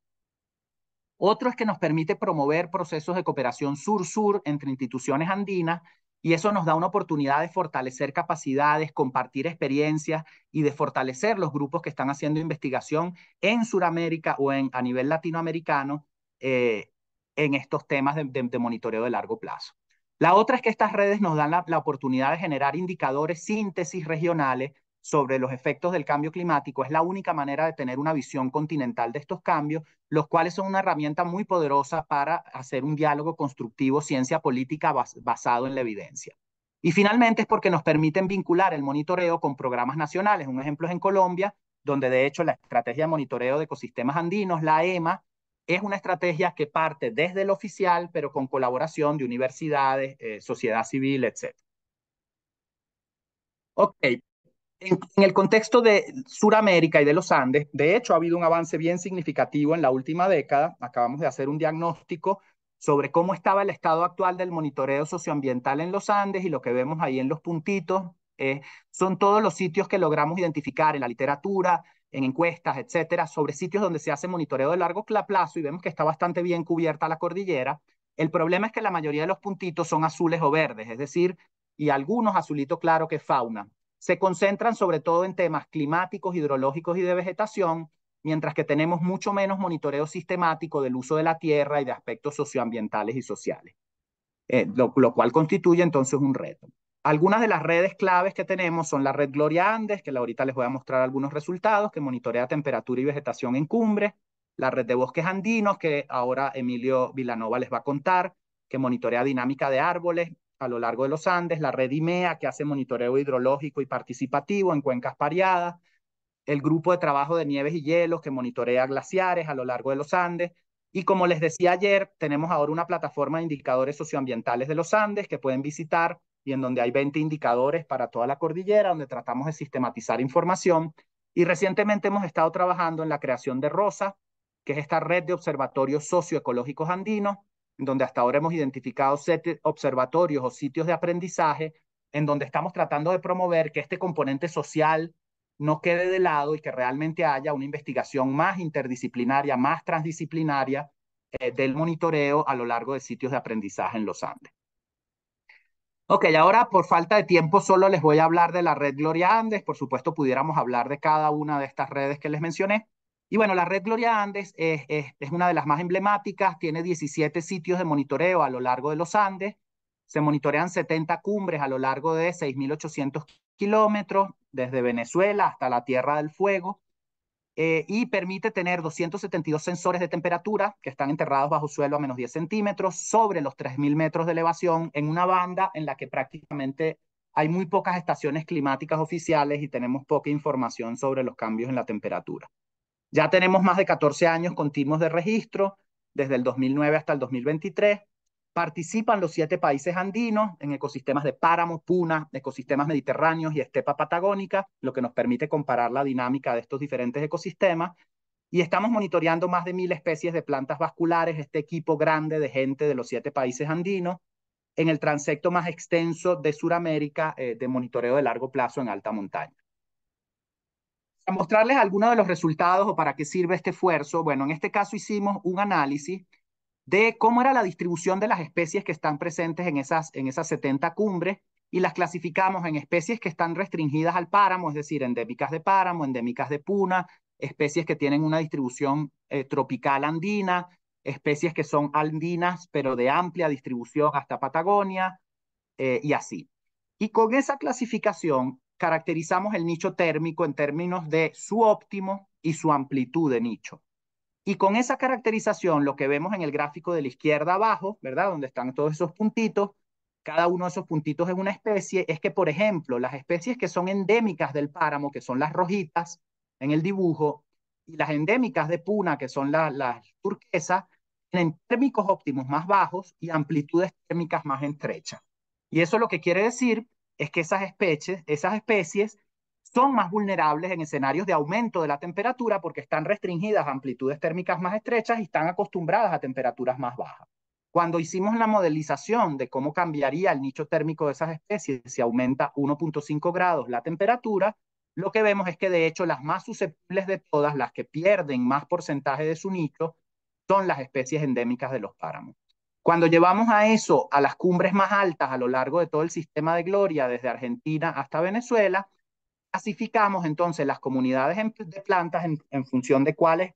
Otro es que nos permite promover procesos de cooperación sur-sur entre instituciones andinas y eso nos da una oportunidad de fortalecer capacidades, compartir experiencias y de fortalecer los grupos que están haciendo investigación en Sudamérica o en, a nivel latinoamericano eh, en estos temas de, monitoreo de largo plazo. La otra es que estas redes nos dan la oportunidad de generar indicadores, síntesis regionales sobre los efectos del cambio climático es la única manera de tener una visión continental de estos cambios, los cuales son una herramienta muy poderosa para hacer un diálogo constructivo ciencia política basado en la evidencia. Y finalmente es porque nos permiten vincular el monitoreo con programas nacionales. Un ejemplo es en Colombia, donde de hecho la estrategia de monitoreo de ecosistemas andinos, la EMA, es una estrategia que parte desde el oficial, pero con colaboración de universidades, eh, sociedad civil, etc. Ok, en, el contexto de Suramérica y de los Andes, de hecho, ha habido un avance bien significativo en la última década. Acabamos de hacer un diagnóstico sobre cómo estaba el estado actual del monitoreo socioambiental en los Andes y lo que vemos ahí en los puntitos eh, son todos los sitios que logramos identificar en la literatura, en encuestas, etcétera, sobre sitios donde se hace monitoreo de largo plazo y vemos que está bastante bien cubierta la cordillera. El problema es que la mayoría de los puntitos son azules o verdes, es decir, y algunos azulito claro que fauna se concentran sobre todo en temas climáticos, hidrológicos y de vegetación, mientras que tenemos mucho menos monitoreo sistemático del uso de la tierra y de aspectos socioambientales y sociales, eh, lo, cual constituye entonces un reto. Algunas de las redes claves que tenemos son la red Gloria Andes, que ahorita les voy a mostrar algunos resultados, que monitorea temperatura y vegetación en cumbres, la red de bosques andinos, que ahora Emilio Vilanova les va a contar, que monitorea dinámica de árboles a lo largo de los Andes, la red IMEA, que hace monitoreo hidrológico y participativo en cuencas pariadas, el grupo de trabajo de nieves y hielos que monitorea glaciares a lo largo de los Andes. Y como les decía ayer, tenemos ahora una plataforma de indicadores socioambientales de los Andes que pueden visitar y en donde hay 20 indicadores para toda la cordillera, donde tratamos de sistematizar información. Y recientemente hemos estado trabajando en la creación de ROSA, que es esta red de observatorios socioecológicos andinos, donde hasta ahora hemos identificado set observatorios o sitios de aprendizaje, en donde estamos tratando de promover que este componente social no quede de lado y que realmente haya una investigación más interdisciplinaria, más transdisciplinaria eh, del monitoreo a lo largo de sitios de aprendizaje en los Andes. Ok, ahora por falta de tiempo solo les voy a hablar de la red Gloria Andes. Por supuesto, pudiéramos hablar de cada una de estas redes que les mencioné, y bueno, la red Gloria Andes es, una de las más emblemáticas, tiene 17 sitios de monitoreo a lo largo de los Andes, se monitorean 70 cumbres a lo largo de 6.800 kilómetros, desde Venezuela hasta la Tierra del Fuego, eh, y permite tener 272 sensores de temperatura que están enterrados bajo suelo a menos 10 centímetros, sobre los 3.000 metros de elevación, en una banda en la que prácticamente hay muy pocas estaciones climáticas oficiales y tenemos poca información sobre los cambios en la temperatura. Ya tenemos más de 14 años continuos de registro, desde el 2009 hasta el 2023. Participan los siete países andinos en ecosistemas de páramo, puna, ecosistemas mediterráneos y estepa patagónica, lo que nos permite comparar la dinámica de estos diferentes ecosistemas. Y estamos monitoreando más de mil especies de plantas vasculares, este equipo grande de gente de los siete países andinos, en el transecto más extenso de Sudamérica eh, de monitoreo de largo plazo en alta montaña. Para mostrarles algunos de los resultados o para qué sirve este esfuerzo, bueno, en este caso hicimos un análisis de cómo era la distribución de las especies que están presentes en esas, en esas 70 cumbres y las clasificamos en especies que están restringidas al páramo, es decir, endémicas de páramo, endémicas de puna, especies que tienen una distribución eh, tropical andina, especies que son andinas, pero de amplia distribución hasta Patagonia eh, y así. Y con esa clasificación caracterizamos el nicho térmico en términos de su óptimo y su amplitud de nicho. Y con esa caracterización, lo que vemos en el gráfico de la izquierda abajo, ¿verdad? Donde están todos esos puntitos, cada uno de esos puntitos es una especie, es que, por ejemplo, las especies que son endémicas del páramo, que son las rojitas en el dibujo, y las endémicas de Puna, que son las turquesas, tienen térmicos óptimos más bajos y amplitudes térmicas más estrechas. Y eso es lo que quiere decir es que esas especies, son más vulnerables en escenarios de aumento de la temperatura porque están restringidas a amplitudes térmicas más estrechas y están acostumbradas a temperaturas más bajas. Cuando hicimos la modelización de cómo cambiaría el nicho térmico de esas especies si aumenta 1.5 grados la temperatura, lo que vemos es que de hecho las más susceptibles de todas, las que pierden más porcentaje de su nicho, son las especies endémicas de los páramos. Cuando llevamos a eso a las cumbres más altas a lo largo de todo el sistema de gloria, desde Argentina hasta Venezuela, clasificamos entonces las comunidades de plantas en, en función de cuáles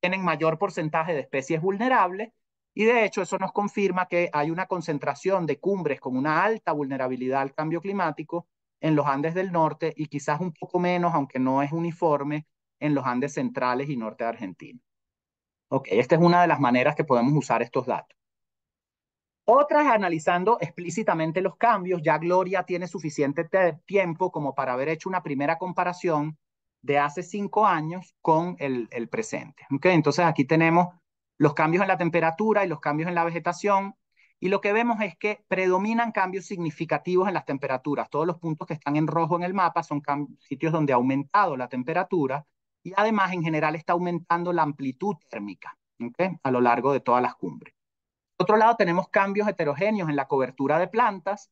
tienen mayor porcentaje de especies vulnerables y de hecho eso nos confirma que hay una concentración de cumbres con una alta vulnerabilidad al cambio climático en los Andes del norte y quizás un poco menos, aunque no es uniforme, en los Andes centrales y norte de Argentina. Ok, esta es una de las maneras que podemos usar estos datos. Otras analizando explícitamente los cambios, ya Gloria tiene suficiente tiempo como para haber hecho una primera comparación de hace cinco años con el, presente. Entonces aquí tenemos los cambios en la temperatura y los cambios en la vegetación. Y lo que vemos es que predominan cambios significativos en las temperaturas. Todos los puntos que están en rojo en el mapa son sitios donde ha aumentado la temperatura y además en general está aumentando la amplitud térmica a lo largo de todas las cumbres otro lado, tenemos cambios heterogéneos en la cobertura de plantas.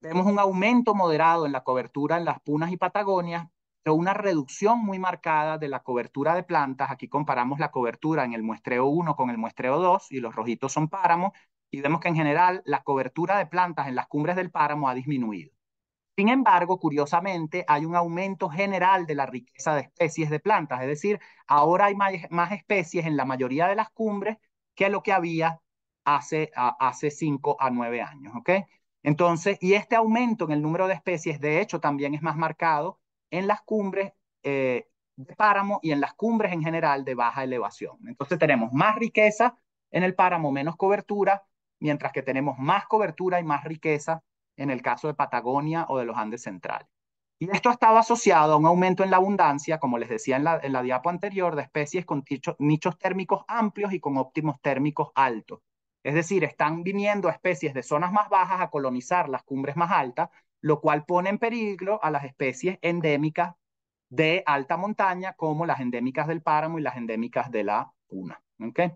Vemos un aumento moderado en la cobertura en las punas y Patagonias, pero una reducción muy marcada de la cobertura de plantas. Aquí comparamos la cobertura en el muestreo 1 con el muestreo 2 y los rojitos son páramos. Y vemos que en general la cobertura de plantas en las cumbres del páramo ha disminuido. Sin embargo, curiosamente, hay un aumento general de la riqueza de especies de plantas, es decir, ahora hay más, especies en la mayoría de las cumbres que lo que había hace, a, hace 5 a nueve años, ¿ok? Entonces, y este aumento en el número de especies, de hecho, también es más marcado en las cumbres eh, de páramo y en las cumbres en general de baja elevación. Entonces, tenemos más riqueza en el páramo, menos cobertura, mientras que tenemos más cobertura y más riqueza en el caso de Patagonia o de los Andes centrales. Y esto ha estado asociado a un aumento en la abundancia, como les decía en la, diapo anterior, de especies con nichos térmicos amplios y con óptimos térmicos altos, es decir, están viniendo especies de zonas más bajas a colonizar las cumbres más altas, lo cual pone en peligro a las especies endémicas de alta montaña, como las endémicas del páramo y las endémicas de la puna. ¿Okay?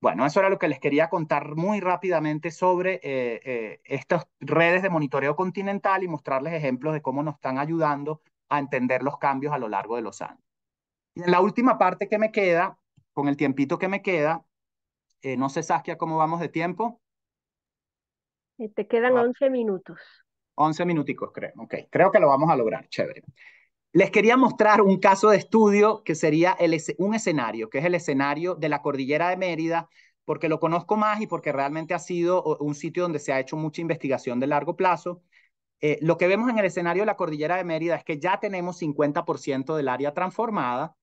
Bueno, eso era lo que les quería contar muy rápidamente sobre eh, eh, estas redes de monitoreo continental y mostrarles ejemplos de cómo nos están ayudando a entender los cambios a lo largo de los años. Y en la última parte que me queda, con el tiempito que me queda, eh, no sé, Saskia, cómo vamos de tiempo. Eh, te quedan 11 ah. minutos. 11 minuticos, creo. Ok, creo que lo vamos a lograr. Chévere. Les quería mostrar un caso de estudio que sería el, un escenario, que es el escenario de la cordillera de Mérida, porque lo conozco más y porque realmente ha sido un sitio donde se ha hecho mucha investigación de largo plazo. Eh, lo que vemos en el escenario de la cordillera de Mérida es que ya tenemos 50% del área transformada,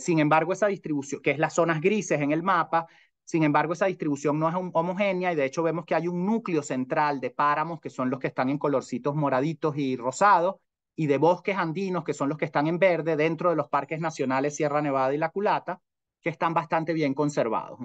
sin embargo, esa distribución, que es las zonas grises en el mapa, sin embargo, esa distribución no es homogénea y de hecho vemos que hay un núcleo central de páramos que son los que están en colorcitos moraditos y rosados y de bosques andinos que son los que están en verde dentro de los parques nacionales Sierra Nevada y La Culata, que están bastante bien conservados.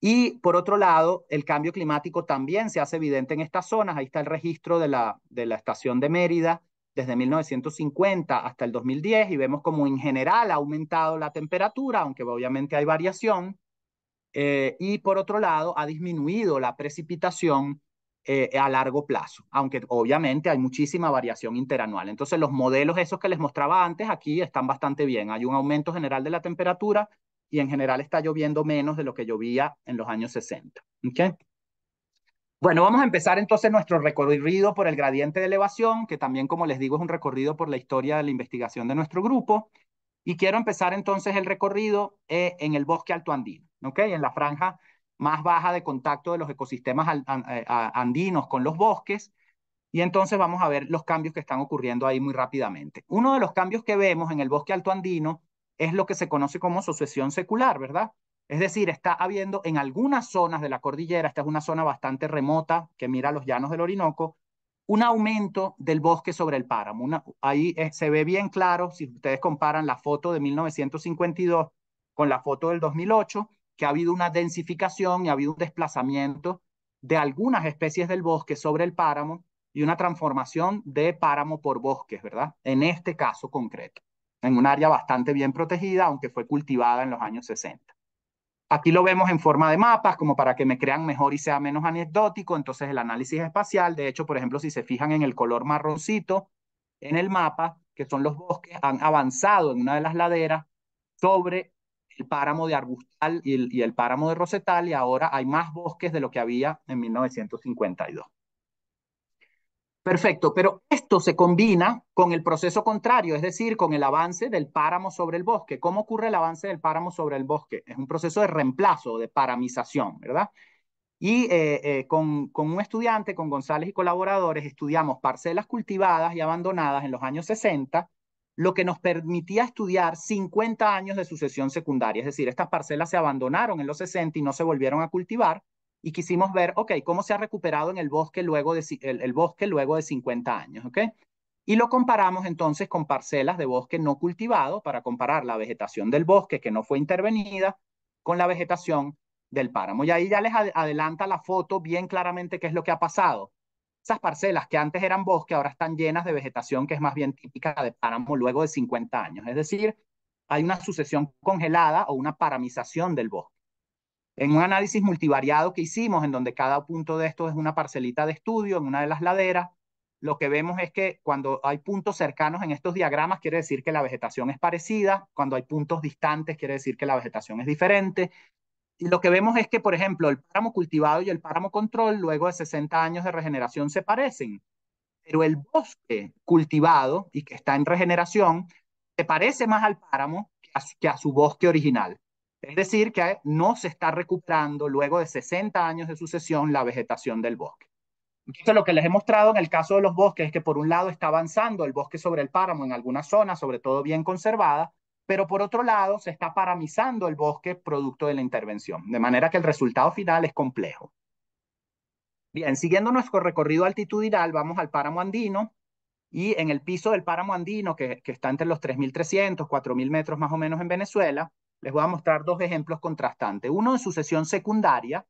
Y por otro lado, el cambio climático también se hace evidente en estas zonas. Ahí está el registro de la, de la estación de Mérida desde 1950 hasta el 2010 y vemos como en general ha aumentado la temperatura, aunque obviamente hay variación. Eh, y por otro lado ha disminuido la precipitación eh, a largo plazo, aunque obviamente hay muchísima variación interanual. Entonces los modelos esos que les mostraba antes aquí están bastante bien. Hay un aumento general de la temperatura y en general está lloviendo menos de lo que llovía en los años 60. Bueno, vamos a empezar entonces nuestro recorrido por el gradiente de elevación, que también, como les digo, es un recorrido por la historia de la investigación de nuestro grupo. Y quiero empezar entonces el recorrido eh, en el bosque altoandino. En la franja más baja de contacto de los ecosistemas eh, andinos con los bosques. Y entonces vamos a ver los cambios que están ocurriendo ahí muy rápidamente. Uno de los cambios que vemos en el bosque alto andino es lo que se conoce como sucesión secular, ¿verdad? Es decir, está habiendo en algunas zonas de la cordillera, esta es una zona bastante remota que mira los llanos del Orinoco, un aumento del bosque sobre el páramo. ahí eh, se ve bien claro, si ustedes comparan la foto de 1952 con la foto del 2008, que ha habido una densificación y ha habido un desplazamiento de algunas especies del bosque sobre el páramo y una transformación de páramo por bosques, ¿verdad? En este caso concreto, en un área bastante bien protegida, aunque fue cultivada en los años 60. Aquí lo vemos en forma de mapas, como para que me crean mejor y sea menos anecdótico. Entonces, el análisis espacial, de hecho, por ejemplo, si se fijan en el color marroncito en el mapa, que son los bosques, han avanzado en una de las laderas sobre el páramo de Arbustal y el, páramo de Rosetal, y ahora hay más bosques de lo que había en 1952. Perfecto, pero esto se combina con el proceso contrario, es decir, con el avance del páramo sobre el bosque. ¿Cómo ocurre el avance del páramo sobre el bosque? Es un proceso de reemplazo, de paramización, ¿verdad? Y eh, eh, con, con, un estudiante, con González y colaboradores, estudiamos parcelas cultivadas y abandonadas en los años 60 lo que nos permitía estudiar 50 años de sucesión secundaria. Es decir, estas parcelas se abandonaron en los 60 y no se volvieron a cultivar y quisimos ver, ok, cómo se ha recuperado en el bosque luego de, el, bosque luego de 50 años, ¿ok? Y lo comparamos entonces con parcelas de bosque no cultivado para comparar la vegetación del bosque que no fue intervenida con la vegetación del páramo. Y ahí ya les adelanta la foto bien claramente qué es lo que ha pasado esas parcelas que antes eran bosque ahora están llenas de vegetación que es más bien típica de páramo luego de 50 años. Es decir, hay una sucesión congelada o una paramización del bosque. En un análisis multivariado que hicimos, en donde cada punto de esto es una parcelita de estudio en una de las laderas, lo que vemos es que cuando hay puntos cercanos en estos diagramas, quiere decir que la vegetación es parecida, cuando hay puntos distantes, quiere decir que la vegetación es diferente, y lo que vemos es que, por ejemplo, el páramo cultivado y el páramo control, luego de 60 años de regeneración, se parecen, pero el bosque cultivado y que está en regeneración se parece más al páramo que a, su bosque original. Es decir, que no se está recuperando luego de 60 años de sucesión la vegetación del bosque. Entonces, lo que les he mostrado en el caso de los bosques es que, por un lado, está avanzando el bosque sobre el páramo en algunas zonas, sobre todo bien conservadas, pero por otro lado se está paramizando el bosque producto de la intervención, de manera que el resultado final es complejo. Bien, siguiendo nuestro recorrido altitudinal, vamos al páramo andino y en el piso del páramo andino, que, está entre los 3.300, 4.000 metros más o menos en Venezuela, les voy a mostrar dos ejemplos contrastantes. Uno en sucesión secundaria,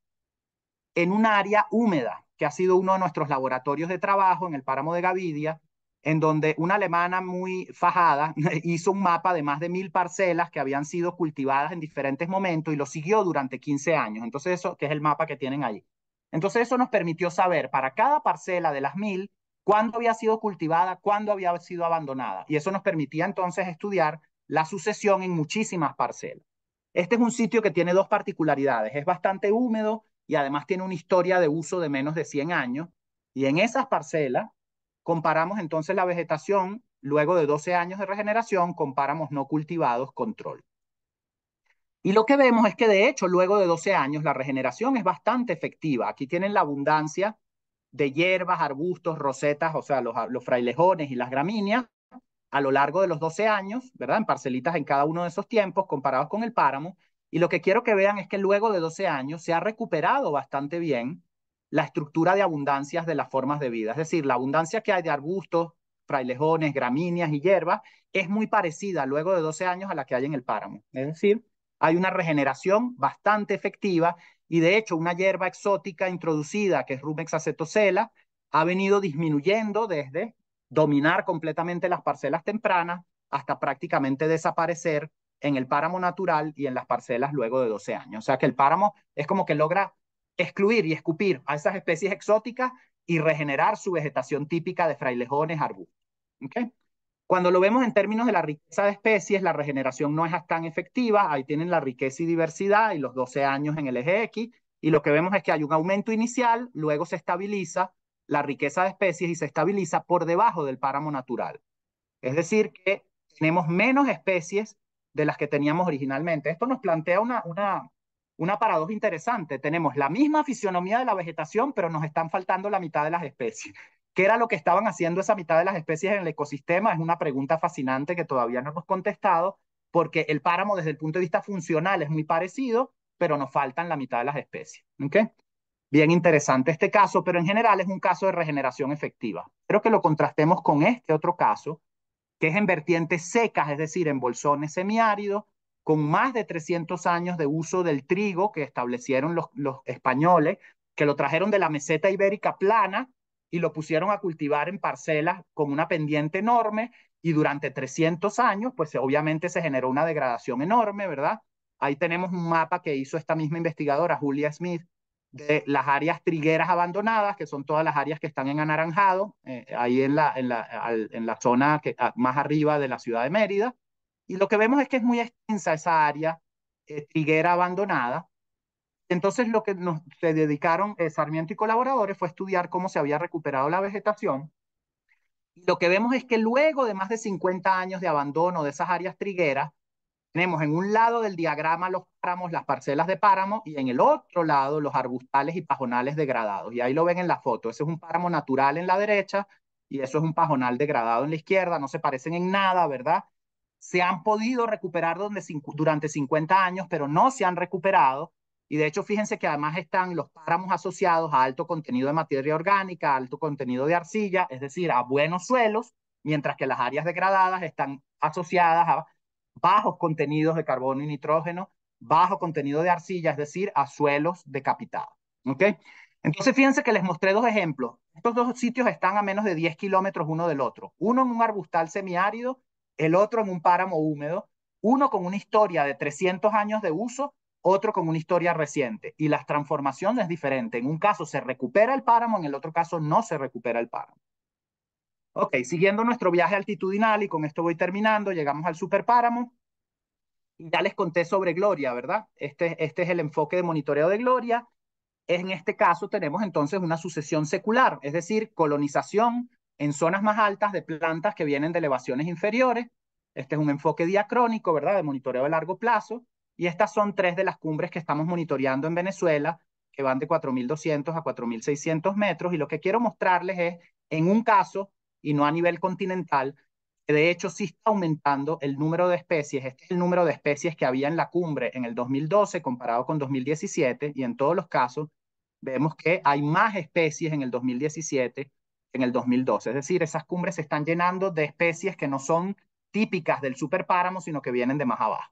en un área húmeda, que ha sido uno de nuestros laboratorios de trabajo en el páramo de Gavidia, en donde una alemana muy fajada hizo un mapa de más de mil parcelas que habían sido cultivadas en diferentes momentos y lo siguió durante 15 años. Entonces, eso, que es el mapa que tienen ahí. Entonces, eso nos permitió saber para cada parcela de las mil cuándo había sido cultivada, cuándo había sido abandonada. Y eso nos permitía entonces estudiar la sucesión en muchísimas parcelas. Este es un sitio que tiene dos particularidades. Es bastante húmedo y además tiene una historia de uso de menos de 100 años. Y en esas parcelas Comparamos entonces la vegetación luego de 12 años de regeneración, con páramos no cultivados, control. Y lo que vemos es que de hecho luego de 12 años la regeneración es bastante efectiva. Aquí tienen la abundancia de hierbas, arbustos, rosetas, o sea, los, los frailejones y las gramíneas a lo largo de los 12 años, ¿verdad? En parcelitas en cada uno de esos tiempos comparados con el páramo. Y lo que quiero que vean es que luego de 12 años se ha recuperado bastante bien la estructura de abundancias de las formas de vida. Es decir, la abundancia que hay de arbustos, frailejones, gramíneas y hierbas es muy parecida luego de 12 años a la que hay en el páramo. Es decir, hay una regeneración bastante efectiva y de hecho una hierba exótica introducida que es Rumex acetocela ha venido disminuyendo desde dominar completamente las parcelas tempranas hasta prácticamente desaparecer en el páramo natural y en las parcelas luego de 12 años. O sea que el páramo es como que logra excluir y escupir a esas especies exóticas y regenerar su vegetación típica de frailejones, arbustos. Cuando lo vemos en términos de la riqueza de especies, la regeneración no es tan efectiva. Ahí tienen la riqueza y diversidad y los 12 años en el eje X. Y lo que vemos es que hay un aumento inicial, luego se estabiliza la riqueza de especies y se estabiliza por debajo del páramo natural. Es decir, que tenemos menos especies de las que teníamos originalmente. Esto nos plantea una, una, una paradoja interesante. Tenemos la misma fisionomía de la vegetación, pero nos están faltando la mitad de las especies. ¿Qué era lo que estaban haciendo esa mitad de las especies en el ecosistema? Es una pregunta fascinante que todavía no hemos contestado, porque el páramo desde el punto de vista funcional es muy parecido, pero nos faltan la mitad de las especies. Bien interesante este caso, pero en general es un caso de regeneración efectiva. Creo que lo contrastemos con este otro caso, que es en vertientes secas, es decir, en bolsones semiáridos, con más de 300 años de uso del trigo que establecieron los, españoles, que lo trajeron de la meseta ibérica plana y lo pusieron a cultivar en parcelas con una pendiente enorme y durante 300 años, pues obviamente se generó una degradación enorme, ¿verdad? Ahí tenemos un mapa que hizo esta misma investigadora, Julia Smith, de las áreas trigueras abandonadas, que son todas las áreas que están en anaranjado, eh, ahí en la, zona que, más arriba de la ciudad de Mérida. Y lo que vemos es que es muy extensa esa área eh, triguera abandonada. Entonces lo que nos, dedicaron eh, Sarmiento y colaboradores fue estudiar cómo se había recuperado la vegetación. Y lo que vemos es que luego de más de 50 años de abandono de esas áreas trigueras, tenemos en un lado del diagrama los páramos, las parcelas de páramo, y en el otro lado los arbustales y pajonales degradados. Y ahí lo ven en la foto. Ese es un páramo natural en la derecha y eso es un pajonal degradado en la izquierda. No se parecen en nada, ¿verdad? se han podido recuperar durante 50 años, pero no se han recuperado. Y de hecho, fíjense que además están los páramos asociados a alto contenido de materia orgánica, alto contenido de arcilla, es decir, a buenos suelos, mientras que las áreas degradadas están asociadas a bajos contenidos de carbono y nitrógeno, bajo contenido de arcilla, es decir, a suelos decapitados. ¿Ok? Entonces, fíjense que les mostré dos ejemplos. Estos dos sitios están a menos de 10 kilómetros uno del otro. Uno en un arbustal semiárido el otro en un páramo húmedo, uno con una historia de 300 años de uso, otro con una historia reciente. Y las transformaciones es diferente. En un caso se recupera el páramo, en el otro caso no se recupera el páramo. Ok, siguiendo nuestro viaje altitudinal, y con esto voy terminando, llegamos al superpáramo. Ya les conté sobre Gloria, ¿verdad? Este, este es el enfoque de monitoreo de Gloria. En este caso tenemos entonces una sucesión secular, es decir, colonización, en zonas más altas de plantas que vienen de elevaciones inferiores. Este es un enfoque diacrónico, ¿verdad?, de monitoreo a largo plazo. Y estas son tres de las cumbres que estamos monitoreando en Venezuela, que van de 4.200 a 4.600 metros. Y lo que quiero mostrarles es, en un caso, y no a nivel continental, que de hecho sí está aumentando el número de especies. Este es el número de especies que había en la cumbre en el 2012 comparado con 2017. Y en todos los casos, vemos que hay más especies en el 2017 en el 2012. Es decir, esas cumbres se están llenando de especies que no son típicas del superpáramo, sino que vienen de más abajo.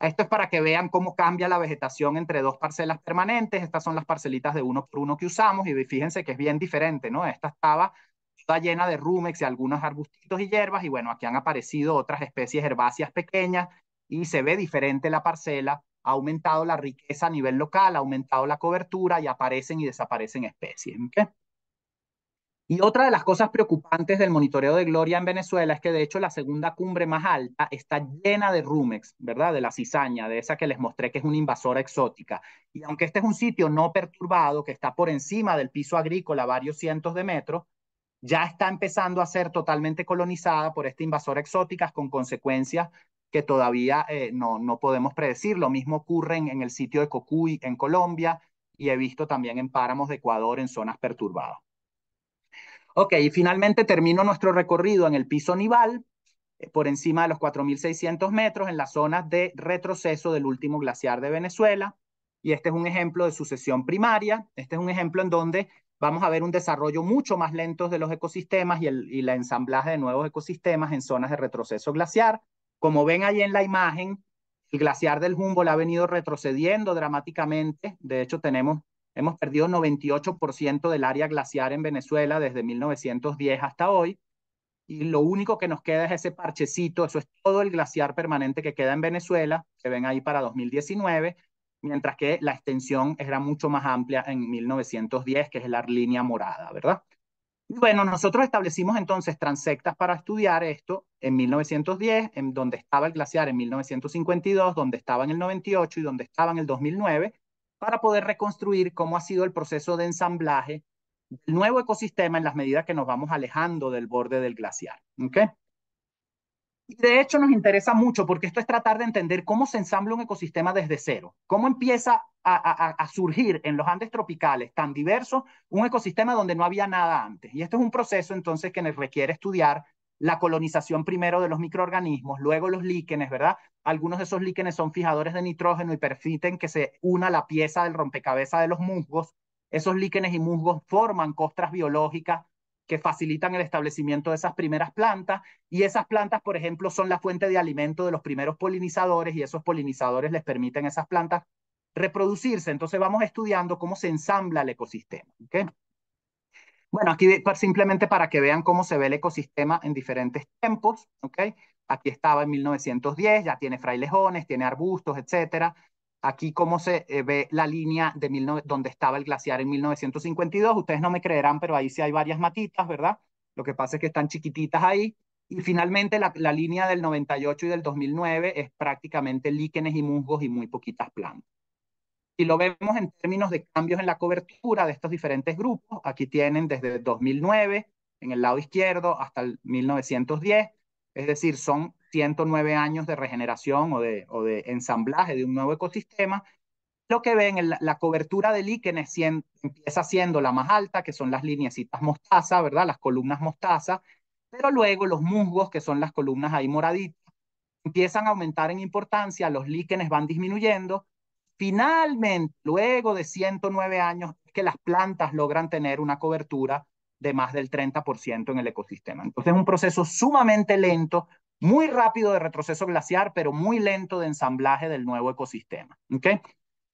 Esto es para que vean cómo cambia la vegetación entre dos parcelas permanentes. Estas son las parcelitas de uno por uno que usamos y fíjense que es bien diferente, ¿no? Esta estaba toda llena de rumex y algunos arbustitos y hierbas y bueno, aquí han aparecido otras especies herbáceas pequeñas y se ve diferente la parcela, ha aumentado la riqueza a nivel local, ha aumentado la cobertura y aparecen y desaparecen especies. ¿okay? Y otra de las cosas preocupantes del monitoreo de Gloria en Venezuela es que de hecho la segunda cumbre más alta está llena de rumex, ¿verdad? De la cizaña, de esa que les mostré que es una invasora exótica. Y aunque este es un sitio no perturbado que está por encima del piso agrícola varios cientos de metros, ya está empezando a ser totalmente colonizada por esta invasora exótica con consecuencias que todavía eh, no, no podemos predecir. Lo mismo ocurre en el sitio de Cocuy en Colombia y he visto también en páramos de Ecuador en zonas perturbadas. Ok, y finalmente termino nuestro recorrido en el piso nival, eh, por encima de los 4.600 metros, en las zonas de retroceso del último glaciar de Venezuela. Y este es un ejemplo de sucesión primaria. Este es un ejemplo en donde vamos a ver un desarrollo mucho más lento de los ecosistemas y el y la ensamblaje de nuevos ecosistemas en zonas de retroceso glaciar. Como ven ahí en la imagen, el glaciar del Humboldt ha venido retrocediendo dramáticamente. De hecho, tenemos Hemos perdido 98% del área glaciar en Venezuela desde 1910 hasta hoy. Y lo único que nos queda es ese parchecito, eso es todo el glaciar permanente que queda en Venezuela, que ven ahí para 2019, mientras que la extensión era mucho más amplia en 1910, que es la línea morada, ¿verdad? bueno, nosotros establecimos entonces transectas para estudiar esto en 1910, en donde estaba el glaciar en 1952, donde estaba en el 98 y donde estaba en el 2009 para poder reconstruir cómo ha sido el proceso de ensamblaje del nuevo ecosistema en las medidas que nos vamos alejando del borde del glaciar. de hecho nos interesa mucho porque esto es tratar de entender cómo se ensambla un ecosistema desde cero, cómo empieza a, surgir en los Andes tropicales tan diversos un ecosistema donde no había nada antes. Y esto es un proceso entonces que nos requiere estudiar la colonización primero de los microorganismos, luego los líquenes, ¿verdad? Algunos de esos líquenes son fijadores de nitrógeno y permiten que se una la pieza del rompecabezas de los musgos. Esos líquenes y musgos forman costras biológicas que facilitan el establecimiento de esas primeras plantas y esas plantas, por ejemplo, son la fuente de alimento de los primeros polinizadores y esos polinizadores les permiten a esas plantas reproducirse. Entonces vamos estudiando cómo se ensambla el ecosistema. ¿okay? Bueno, aquí pues, simplemente para que vean cómo se ve el ecosistema en diferentes tiempos, ¿ok? Aquí estaba en 1910, ya tiene frailejones, tiene arbustos, etcétera. Aquí cómo se eh, ve la línea de donde estaba el glaciar en 1952. Ustedes no me creerán, pero ahí sí hay varias matitas, ¿verdad? Lo que pasa es que están chiquititas ahí. Y finalmente la, la línea del 98 y del 2009 es prácticamente líquenes y musgos y muy poquitas plantas y lo vemos en términos de cambios en la cobertura de estos diferentes grupos, aquí tienen desde 2009 en el lado izquierdo hasta el 1910, es decir, son 109 años de regeneración o de, ensamblaje de un nuevo ecosistema. Lo que ven, en la cobertura de líquenes empieza siendo la más alta, que son las lineecitas mostaza, ¿verdad? Las columnas mostaza, pero luego los musgos, que son las columnas ahí moraditas, empiezan a aumentar en importancia, los líquenes van disminuyendo Finalmente, luego de 109 años, que las plantas logran tener una cobertura de más del 30% en el ecosistema. Entonces es un proceso sumamente lento, muy rápido de retroceso glaciar, pero muy lento de ensamblaje del nuevo ecosistema.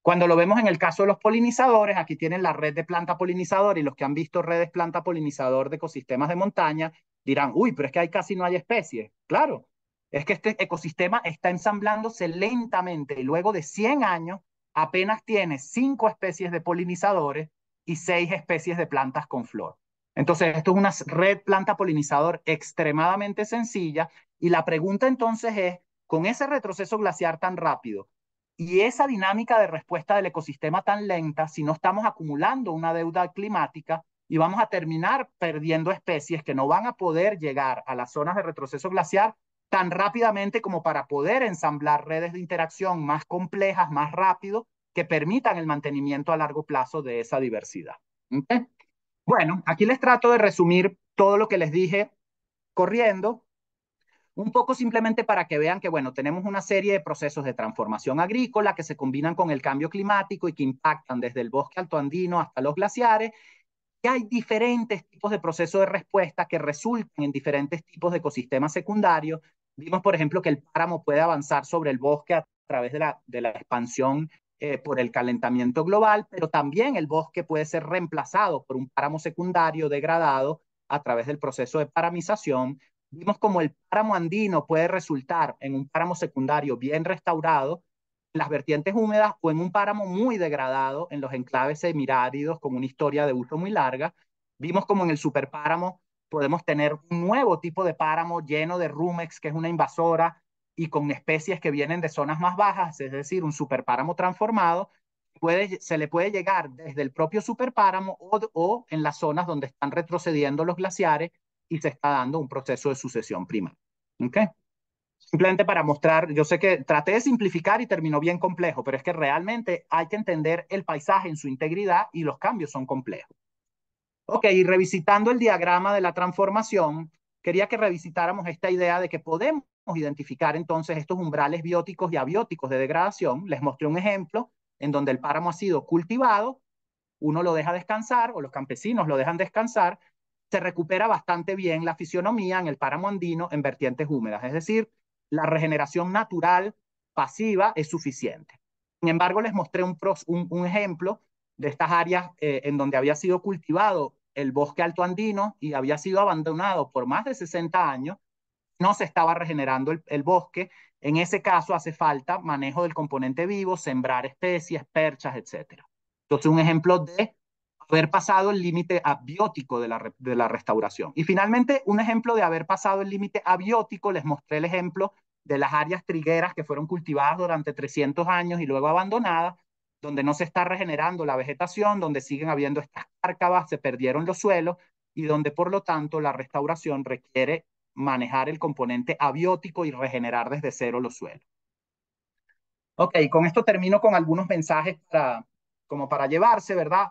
Cuando lo vemos en el caso de los polinizadores, aquí tienen la red de planta polinizador y los que han visto redes planta polinizador de ecosistemas de montaña dirán, uy, pero es que casi no hay especies. Claro, es que este ecosistema está ensamblándose lentamente y luego de 100 años apenas tiene cinco especies de polinizadores y seis especies de plantas con flor. Entonces, esto es una red planta polinizador extremadamente sencilla y la pregunta entonces es, con ese retroceso glaciar tan rápido y esa dinámica de respuesta del ecosistema tan lenta, si no estamos acumulando una deuda climática y vamos a terminar perdiendo especies que no van a poder llegar a las zonas de retroceso glaciar tan rápidamente como para poder ensamblar redes de interacción más complejas, más rápido, que permitan el mantenimiento a largo plazo de esa diversidad. Bueno, aquí les trato de resumir todo lo que les dije corriendo, un poco simplemente para que vean que, bueno, tenemos una serie de procesos de transformación agrícola que se combinan con el cambio climático y que impactan desde el bosque altoandino hasta los glaciares. Y hay diferentes tipos de procesos de respuesta que resultan en diferentes tipos de ecosistemas secundarios Vimos, por ejemplo, que el páramo puede avanzar sobre el bosque a través de la, de la expansión eh, por el calentamiento global, pero también el bosque puede ser reemplazado por un páramo secundario degradado a través del proceso de paramización. Vimos como el páramo andino puede resultar en un páramo secundario bien restaurado en las vertientes húmedas o en un páramo muy degradado en los enclaves semiáridos con una historia de uso muy larga. Vimos como en el superpáramo podemos tener un nuevo tipo de páramo lleno de rumex, que es una invasora, y con especies que vienen de zonas más bajas, es decir, un superpáramo transformado, puede, se le puede llegar desde el propio superpáramo o, o en las zonas donde están retrocediendo los glaciares y se está dando un proceso de sucesión primaria. Simplemente para mostrar, yo sé que traté de simplificar y terminó bien complejo, pero es que realmente hay que entender el paisaje en su integridad y los cambios son complejos. Ok, y revisitando el diagrama de la transformación, quería que revisitáramos esta idea de que podemos identificar entonces estos umbrales bióticos y abióticos de degradación. Les mostré un ejemplo en donde el páramo ha sido cultivado, uno lo deja descansar o los campesinos lo dejan descansar, se recupera bastante bien la fisionomía en el páramo andino en vertientes húmedas, es decir, la regeneración natural pasiva es suficiente. Sin embargo, les mostré un, un ejemplo de estas áreas eh, en donde había sido cultivado el bosque alto andino y había sido abandonado por más de 60 años, no se estaba regenerando el, bosque. En ese caso hace falta manejo del componente vivo, sembrar especies, perchas, etc. Entonces, un ejemplo de haber pasado el límite abiótico de la, de la restauración. Y finalmente, un ejemplo de haber pasado el límite abiótico, les mostré el ejemplo de las áreas trigueras que fueron cultivadas durante 300 años y luego abandonadas, donde no se está regenerando la vegetación, donde siguen habiendo estas cárcavas, se perdieron los suelos y donde por lo tanto la restauración requiere manejar el componente abiótico y regenerar desde cero los suelos. Ok, con esto termino con algunos mensajes para, como para llevarse, ¿verdad?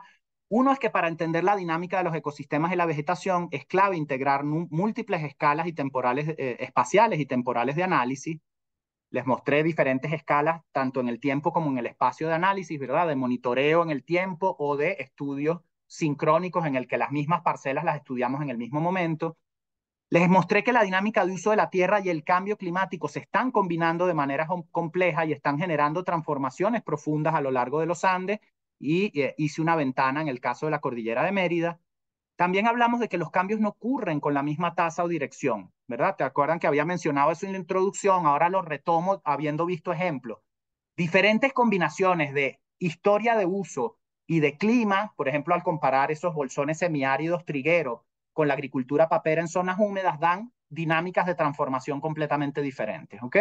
Uno es que para entender la dinámica de los ecosistemas y la vegetación es clave integrar múltiples escalas y temporales, eh, espaciales y temporales de análisis les mostré diferentes escalas, tanto en el tiempo como en el espacio de análisis, ¿verdad? De monitoreo en el tiempo o de estudios sincrónicos en el que las mismas parcelas las estudiamos en el mismo momento. Les mostré que la dinámica de uso de la tierra y el cambio climático se están combinando de manera compleja y están generando transformaciones profundas a lo largo de los Andes y eh, hice una ventana en el caso de la cordillera de Mérida. También hablamos de que los cambios no ocurren con la misma tasa o dirección, ¿verdad? ¿Te acuerdan que había mencionado eso en la introducción? Ahora lo retomo habiendo visto ejemplos. Diferentes combinaciones de historia de uso y de clima, por ejemplo, al comparar esos bolsones semiáridos trigueros con la agricultura papera en zonas húmedas, dan dinámicas de transformación completamente diferentes, ¿ok?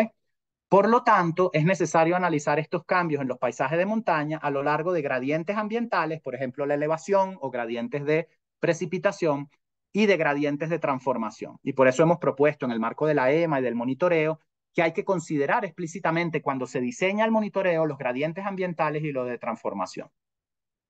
Por lo tanto, es necesario analizar estos cambios en los paisajes de montaña a lo largo de gradientes ambientales, por ejemplo, la elevación o gradientes de precipitación y de gradientes de transformación. Y por eso hemos propuesto en el marco de la EMA y del monitoreo que hay que considerar explícitamente cuando se diseña el monitoreo los gradientes ambientales y los de transformación.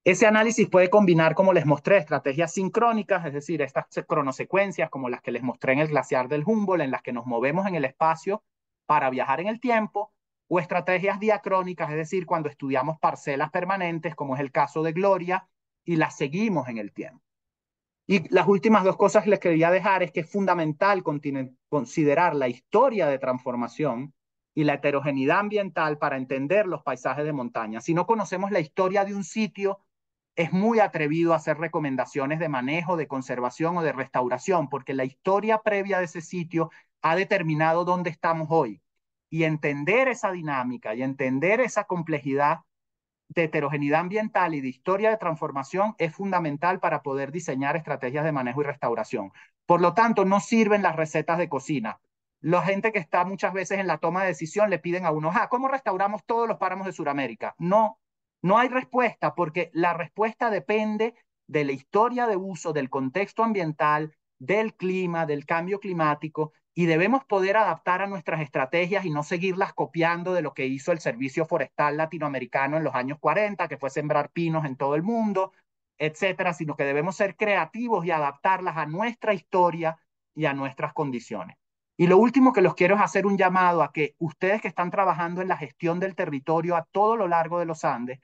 Ese análisis puede combinar, como les mostré, estrategias sincrónicas, es decir, estas cronosecuencias como las que les mostré en el glaciar del Humboldt, en las que nos movemos en el espacio para viajar en el tiempo, o estrategias diacrónicas, es decir, cuando estudiamos parcelas permanentes, como es el caso de Gloria, y las seguimos en el tiempo. Y las últimas dos cosas que les quería dejar es que es fundamental considerar la historia de transformación y la heterogeneidad ambiental para entender los paisajes de montaña. Si no conocemos la historia de un sitio, es muy atrevido hacer recomendaciones de manejo, de conservación o de restauración, porque la historia previa de ese sitio ha determinado dónde estamos hoy. Y entender esa dinámica y entender esa complejidad de heterogeneidad ambiental y de historia de transformación es fundamental para poder diseñar estrategias de manejo y restauración. Por lo tanto, no sirven las recetas de cocina. La gente que está muchas veces en la toma de decisión le piden a uno, ah, ¿cómo restauramos todos los páramos de Sudamérica? No, no hay respuesta porque la respuesta depende de la historia de uso, del contexto ambiental, del clima, del cambio climático y debemos poder adaptar a nuestras estrategias y no seguirlas copiando de lo que hizo el Servicio Forestal Latinoamericano en los años 40, que fue sembrar pinos en todo el mundo, etcétera, sino que debemos ser creativos y adaptarlas a nuestra historia y a nuestras condiciones. Y lo último que los quiero es hacer un llamado a que ustedes que están trabajando en la gestión del territorio a todo lo largo de los Andes,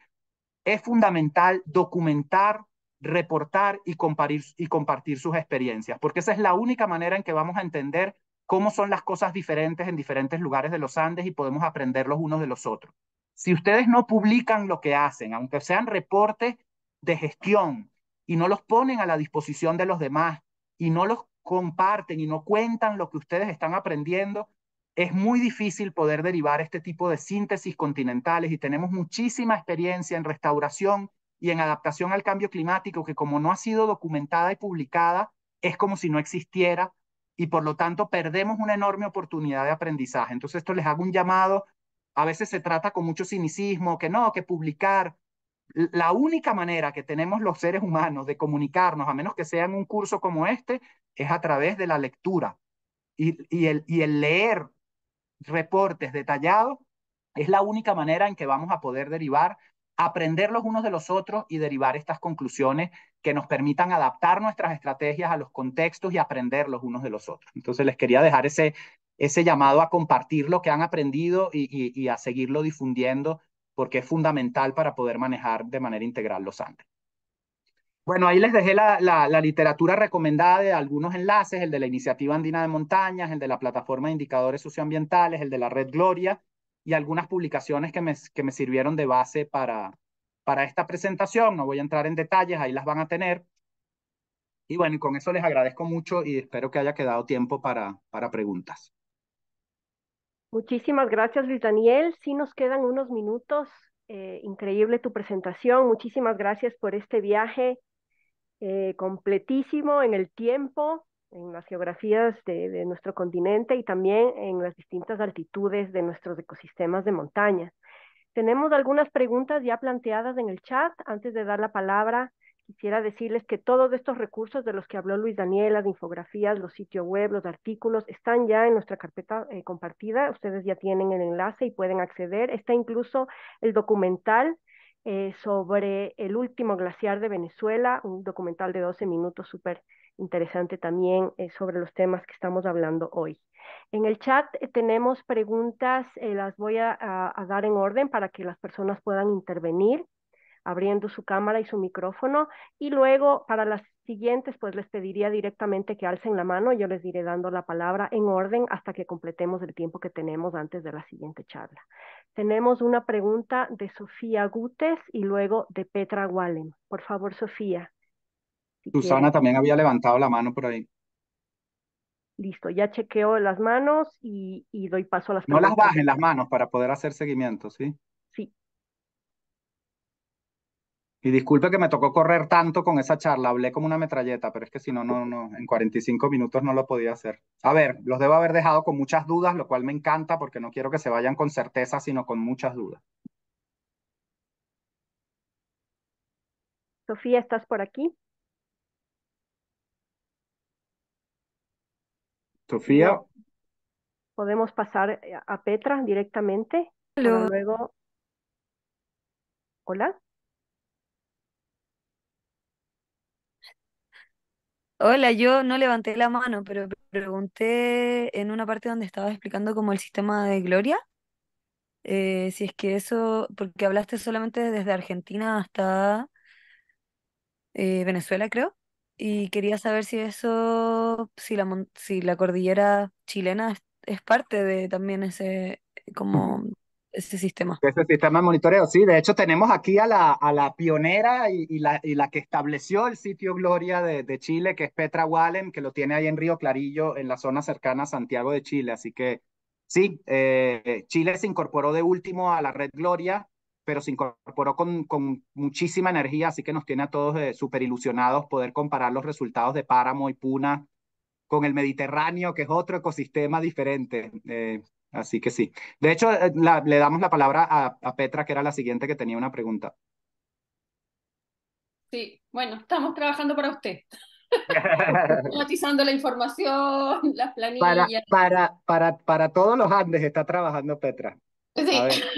es fundamental documentar, reportar y compartir, y compartir sus experiencias, porque esa es la única manera en que vamos a entender cómo son las cosas diferentes en diferentes lugares de los Andes y podemos aprender los unos de los otros. Si ustedes no publican lo que hacen, aunque sean reportes de gestión y no los ponen a la disposición de los demás y no los comparten y no cuentan lo que ustedes están aprendiendo, es muy difícil poder derivar este tipo de síntesis continentales y tenemos muchísima experiencia en restauración y en adaptación al cambio climático que como no ha sido documentada y publicada, es como si no existiera y por lo tanto perdemos una enorme oportunidad de aprendizaje. Entonces esto les hago un llamado, a veces se trata con mucho cinicismo, que no, que publicar. La única manera que tenemos los seres humanos de comunicarnos, a menos que sea en un curso como este, es a través de la lectura. Y, el, y el leer reportes detallados es la única manera en que vamos a poder derivar aprender los unos de los otros y derivar estas conclusiones que nos permitan adaptar nuestras estrategias a los contextos y aprender los unos de los otros. Entonces les quería dejar ese, ese llamado a compartir lo que han aprendido y, a seguirlo difundiendo porque es fundamental para poder manejar de manera integral los Andes. Bueno, ahí les dejé la, la, literatura recomendada de algunos enlaces, el de la Iniciativa Andina de Montañas, el de la Plataforma de Indicadores Socioambientales, el de la Red Gloria, y algunas publicaciones que me, que me sirvieron de base para, para esta presentación. No voy a entrar en detalles, ahí las van a tener. Y bueno, y con eso les agradezco mucho y espero que haya quedado tiempo para, para preguntas. Muchísimas gracias, Luis Daniel. Sí nos quedan unos minutos. Eh, increíble tu presentación. Muchísimas gracias por este viaje eh, completísimo en el tiempo en las geografías de, nuestro continente y también en las distintas altitudes de nuestros ecosistemas de montaña. Tenemos algunas preguntas ya planteadas en el chat. Antes de dar la palabra, quisiera decirles que todos estos recursos de los que habló Luis Daniel, las infografías, los sitios web, los artículos, están ya en nuestra carpeta eh, compartida. Ustedes ya tienen el enlace y pueden acceder. Está incluso el documental eh, sobre el último glaciar de Venezuela, un documental de 12 minutos súper interesante también eh, sobre los temas que estamos hablando hoy. En el chat eh, tenemos preguntas, eh, las voy a, dar en orden para que las personas puedan intervenir abriendo su cámara y su micrófono y luego para las siguientes pues les pediría directamente que alcen la mano, yo les iré dando la palabra en orden hasta que completemos el tiempo que tenemos antes de la siguiente charla. Tenemos una pregunta de Sofía Gutes y luego de Petra Wallen. Por favor, Sofía. Susana también había levantado la mano por ahí. Listo, ya chequeo las manos y, doy paso a las preguntas. No las bajen las manos para poder hacer seguimiento, ¿sí? Sí. Y disculpe que me tocó correr tanto con esa charla, hablé como una metralleta, pero es que si no, no, no, en 45 minutos no lo podía hacer. A ver, los debo haber dejado con muchas dudas, lo cual me encanta porque no quiero que se vayan con certeza, sino con muchas dudas. Sofía, ¿estás por aquí? Sofía. Podemos pasar eh, a Petra directamente. Luego. Hola. Hola, yo no levanté la mano, pero pregunté en una parte donde estabas explicando como el sistema de Gloria. Eh, si es que eso, porque hablaste solamente desde Argentina hasta eh, Venezuela, creo. Y quería saber si eso, si la, si la cordillera chilena es, parte de también ese, como ese sistema. Ese sistema de monitoreo, sí. De hecho, tenemos aquí a la, a la pionera y, la, y la que estableció el sitio Gloria de, de, Chile, que es Petra Wallen, que lo tiene ahí en Río Clarillo, en la zona cercana a Santiago de Chile. Así que sí, eh, Chile se incorporó de último a la red Gloria pero se incorporó con, con muchísima energía, así que nos tiene a todos eh, súper ilusionados poder comparar los resultados de Páramo y Puna con el Mediterráneo, que es otro ecosistema diferente. Eh, así que sí. De hecho, eh, le damos la palabra a, a Petra, que era la siguiente que tenía una pregunta. Sí, bueno, estamos trabajando para usted. Automatizando la información, las planillas. Para, para, para, para todos los Andes está trabajando Petra. Sí.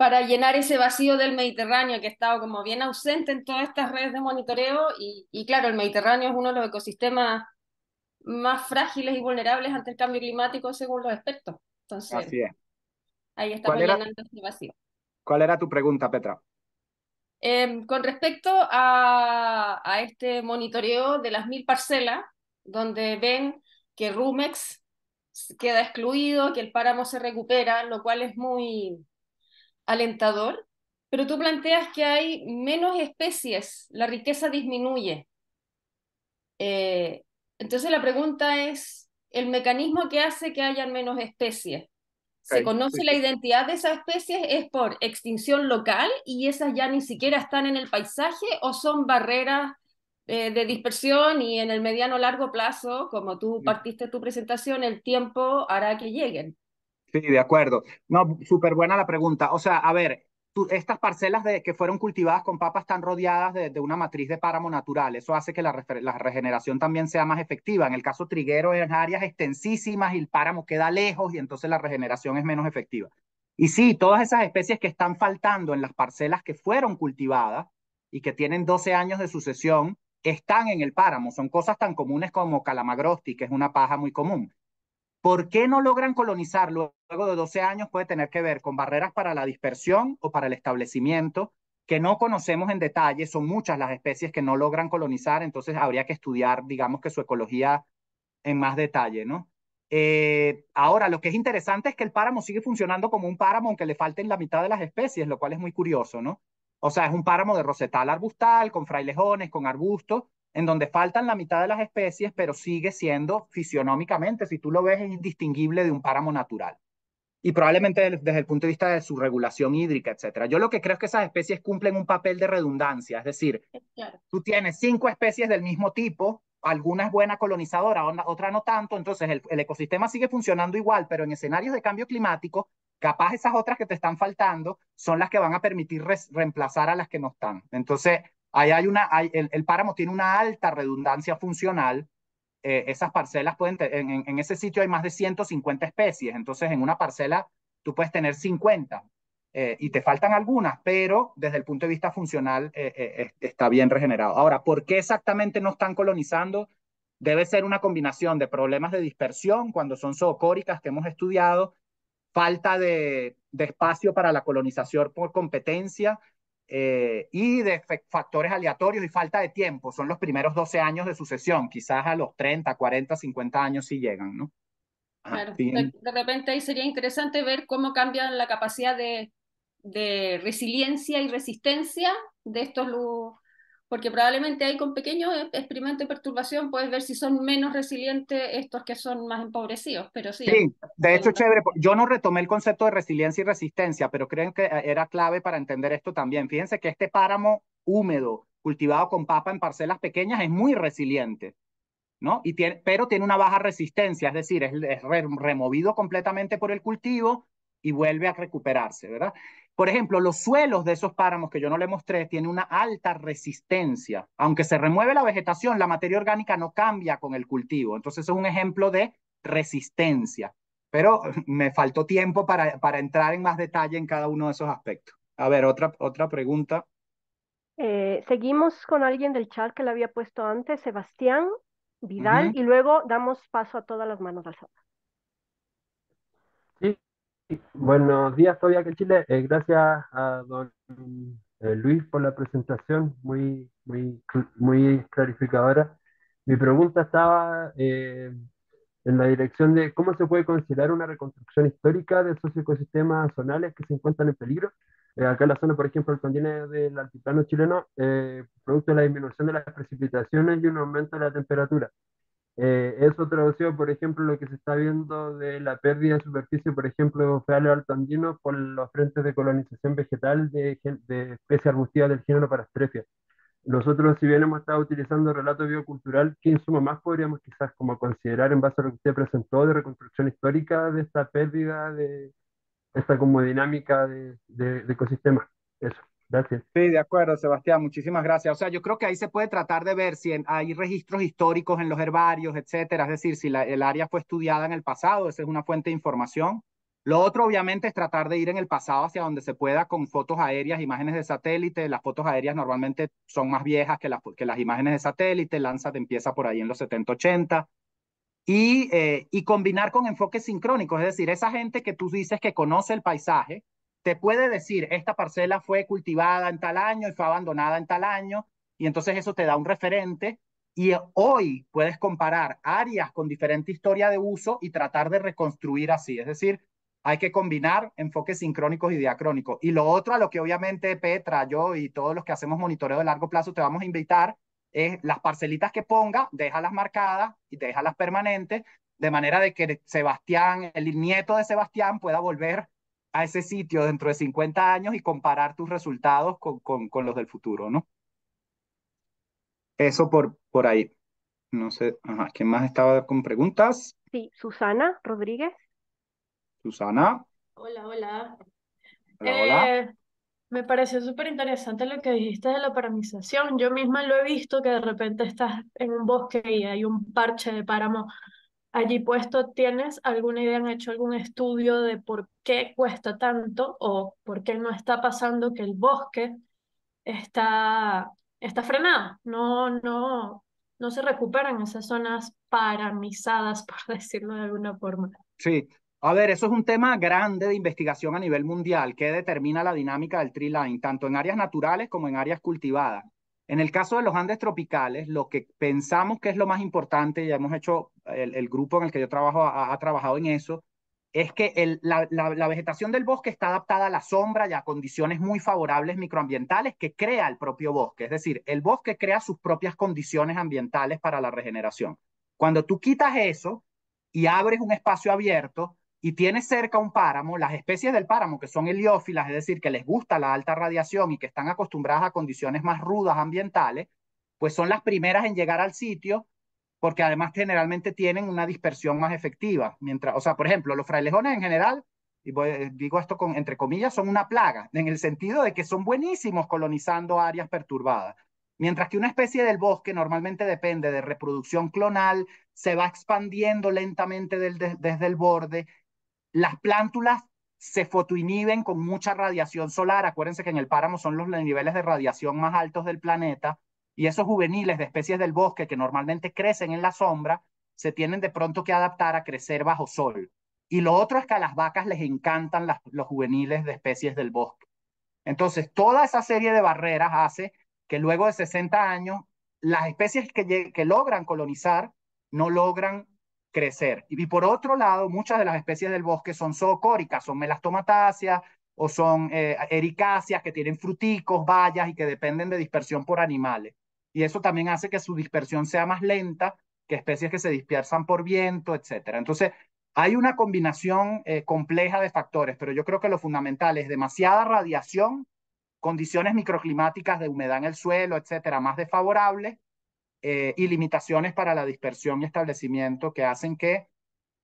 para llenar ese vacío del Mediterráneo que ha estado como bien ausente en todas estas redes de monitoreo y, claro, el Mediterráneo es uno de los ecosistemas más frágiles y vulnerables ante el cambio climático según los expertos. Entonces, Así es. ahí estamos llenando ese vacío. ¿Cuál era tu pregunta, Petra? Em, con respecto a, a, este monitoreo de las mil parcelas, donde ven que Rumex queda excluido, que el páramo se recupera, lo cual es muy, alentador, pero tú planteas que hay menos especies, la riqueza disminuye. Eh, entonces la pregunta es, ¿el mecanismo que hace que haya menos especies? ¿Se conoce la identidad de esas especies? ¿Es por extinción local y esas ya ni siquiera están en el paisaje o son barreras eh, de dispersión y en el mediano largo plazo, como tú mm. partiste tu presentación, el tiempo hará que lleguen? Sí, de acuerdo. No, súper buena la pregunta. O sea, a ver, estas parcelas de, que fueron cultivadas con papas están rodeadas de, una matriz de páramo natural. Eso hace que la, regeneración también sea más efectiva. En el caso triguero, en áreas extensísimas y el páramo queda lejos y entonces la regeneración es menos efectiva. Y sí, todas esas especies que están faltando en las parcelas que fueron cultivadas y que tienen 12 años de sucesión, están en el páramo. Son cosas tan comunes como calamagrosti, que es una paja muy común ¿Por qué no logran colonizarlo luego de 12 años? Puede tener que ver con barreras para la dispersión o para el establecimiento, que no conocemos en detalle. Son muchas las especies que no logran colonizar, entonces habría que estudiar, digamos, que su ecología en más detalle, ¿no? Eh, ahora, lo que es interesante es que el páramo sigue funcionando como un páramo, aunque le falten la mitad de las especies, lo cual es muy curioso, ¿no? O sea, es un páramo de rosetal arbustal, con frailejones, con arbustos, en donde faltan la mitad de las especies, pero sigue siendo fisionómicamente, si tú lo ves, indistinguible de un páramo natural. Y probablemente desde el punto de vista de su regulación hídrica, etcétera. Yo lo que creo es que esas especies cumplen un papel de redundancia, es decir, tú tienes cinco especies del mismo tipo, alguna es buena colonizadora, otra no tanto, entonces el ecosistema sigue funcionando igual, pero en escenarios de cambio climático, capaz esas otras que te están faltando son las que van a permitir reemplazar a las que no están. Entonces, hay una, el, páramo tiene una alta redundancia funcional. Eh, esas parcelas pueden, en, ese sitio hay más de 150 especies, entonces en una parcela tú puedes tener 50 eh, y te faltan algunas, pero desde el punto de vista funcional eh, está bien regenerado. Ahora, ¿por qué exactamente no están colonizando? Debe ser una combinación de problemas de dispersión cuando son zoocóricas que hemos estudiado, falta de espacio para la colonización por competencia eh, y de factores aleatorios y falta de tiempo. Son los primeros 12 años de sucesión, quizás a los 30, 40, 50 años sí llegan, ¿no? de, repente ahí sería interesante ver cómo cambian la capacidad de, de resiliencia y resistencia de estos porque probablemente ahí con pequeños e-, experimentos de perturbación puedes ver si son menos resilientes estos que son más empobrecidos, pero sí. Sí, de hecho, chévere, yo no retomé el concepto de resiliencia y resistencia, pero creo que eh, era clave para entender esto también. Fíjense que este páramo húmedo, cultivado con papa en parcelas pequeñas, es muy resiliente. ¿no? Y tiene, pero tiene una baja resistencia, es decir, es, es removido completamente por el cultivo y vuelve a recuperarse, ¿verdad? Por ejemplo, los suelos de esos páramos que yo no le mostré tienen una alta resistencia. Aunque se remueve la vegetación, la materia orgánica no cambia con el cultivo. Entonces es un ejemplo de resistencia. Pero me faltó tiempo para, entrar en más detalle en cada uno de esos aspectos. A ver, otra, otra pregunta. Eh, seguimos con alguien del chat que le había puesto antes, Sebastián Vidal, y luego damos paso a todas las manos alzadas. Sí, Buenos días, soy que Chile. Eh, gracias a don eh, Luis por la presentación, muy, muy, muy clarificadora. Mi pregunta estaba eh, en la dirección de cómo se puede considerar una reconstrucción histórica de esos ecosistemas zonales que se encuentran en peligro. acá en la zona, por ejemplo, el continente del altiplano chileno, producto de la disminución de las precipitaciones y un aumento de la temperatura. Eh, eso traducido, por ejemplo, lo que se está viendo de la pérdida de superficie, por ejemplo, de alto altandinos por los frentes de colonización vegetal de, especies arbustivas del género Parastrefia. Nosotros, si bien hemos estado utilizando relato biocultural, ¿qué insumo más podríamos quizás como considerar en base a lo que usted presentó de reconstrucción histórica de esta pérdida, de esta como dinámica de, ecosistema? Eso. Gracias. Sí, de acuerdo, Sebastián, muchísimas gracias. O sea, yo creo que ahí se puede tratar de ver si hay registros históricos en los herbarios, etcétera, es decir, si el área fue estudiada en el pasado, esa es una fuente de información. Lo otro, obviamente, es tratar de ir en el pasado hacia donde se pueda con fotos aéreas, imágenes de satélite. Las fotos aéreas normalmente son más viejas que las, que las imágenes de satélite. Lanza te empieza por ahí en los 70, 80. Y, eh, y combinar con enfoques sincrónicos, es decir, esa gente que tú dices que conoce el paisaje, te puede decir, esta parcela fue cultivada en tal año y fue abandonada en tal año, y entonces eso te da un referente. Y hoy puedes comparar áreas con diferente historia de uso y tratar de reconstruir así. Es decir, hay que combinar enfoques sincrónicos y diacrónicos. Y lo otro a lo que obviamente Petra, yo y todos los que hacemos monitoreo de largo plazo te vamos a invitar es las parcelitas que ponga, déjalas marcadas y déjalas permanentes, de manera de que Sebastián, el nieto de Sebastián, pueda volver a ese sitio dentro de 50 años y comparar tus resultados con, con, los del futuro, ¿no? Eso por, por ahí. No sé, ¿quién más estaba con preguntas? Sí, Susana Rodríguez. Susana. Hola, hola. Eh, me pareció súper interesante lo que dijiste de la paramización. Yo misma lo he visto que de repente estás en un bosque y hay un parche de páramo allí puesto, ¿tienes alguna idea, han hecho algún estudio de por qué cuesta tanto o por qué no está pasando que el bosque está, está frenado? No, no, no se recuperan esas zonas paramizadas, por decirlo de alguna forma. Sí. A ver, eso es un tema grande de investigación a nivel mundial que determina la dinámica del tree line, tanto en áreas naturales como en áreas cultivadas. En el caso de los Andes tropicales, lo que pensamos que es lo más importante, y hemos hecho, el, grupo en el que yo trabajo ha, trabajado en eso, es que la, vegetación del bosque está adaptada a la sombra y a condiciones muy favorables microambientales que crea el propio bosque. Es decir, el bosque crea sus propias condiciones ambientales para la regeneración. Cuando tú quitas eso y abres un espacio abierto, y tiene cerca un páramo, las especies del páramo que son heliófilas, es decir, que les gusta la alta radiación y que están acostumbradas a condiciones más rudas ambientales, pues son las primeras en llegar al sitio porque además generalmente tienen una dispersión más efectiva. Mientras, o sea, por ejemplo, los frailejones en general, y eh, digo esto con, entre comillas, son una plaga, en el sentido de que son buenísimos colonizando áreas perturbadas. Mientras que una especie del bosque normalmente depende de reproducción clonal, se va expandiendo lentamente desde el borde las plántulas se fotoinhiben con mucha radiación solar. Acuérdense que en el páramo son los niveles de radiación más altos del planeta y esos juveniles de especies del bosque que normalmente crecen en la sombra se tienen de pronto que adaptar a crecer bajo sol. Y lo otro es que a las vacas les encantan los juveniles de especies del bosque. Entonces, toda esa serie de barreras hace que luego de 60 años, las especies que logran colonizar no logran crecer. Y por otro lado, muchas de las especies del bosque son zoocóricas, son melastomatáceas o son eh, ericáceas que tienen fruticos, bayas y que dependen de dispersión por animales. Y eso también hace que su dispersión sea más lenta que especies que se dispersan por viento, etcétera. Entonces, hay una combinación eh, compleja de factores, pero yo creo que lo fundamental es demasiada radiación, condiciones microclimáticas de humedad en el suelo, etcétera, más desfavorables eh, y limitaciones para la dispersión y establecimiento que hacen que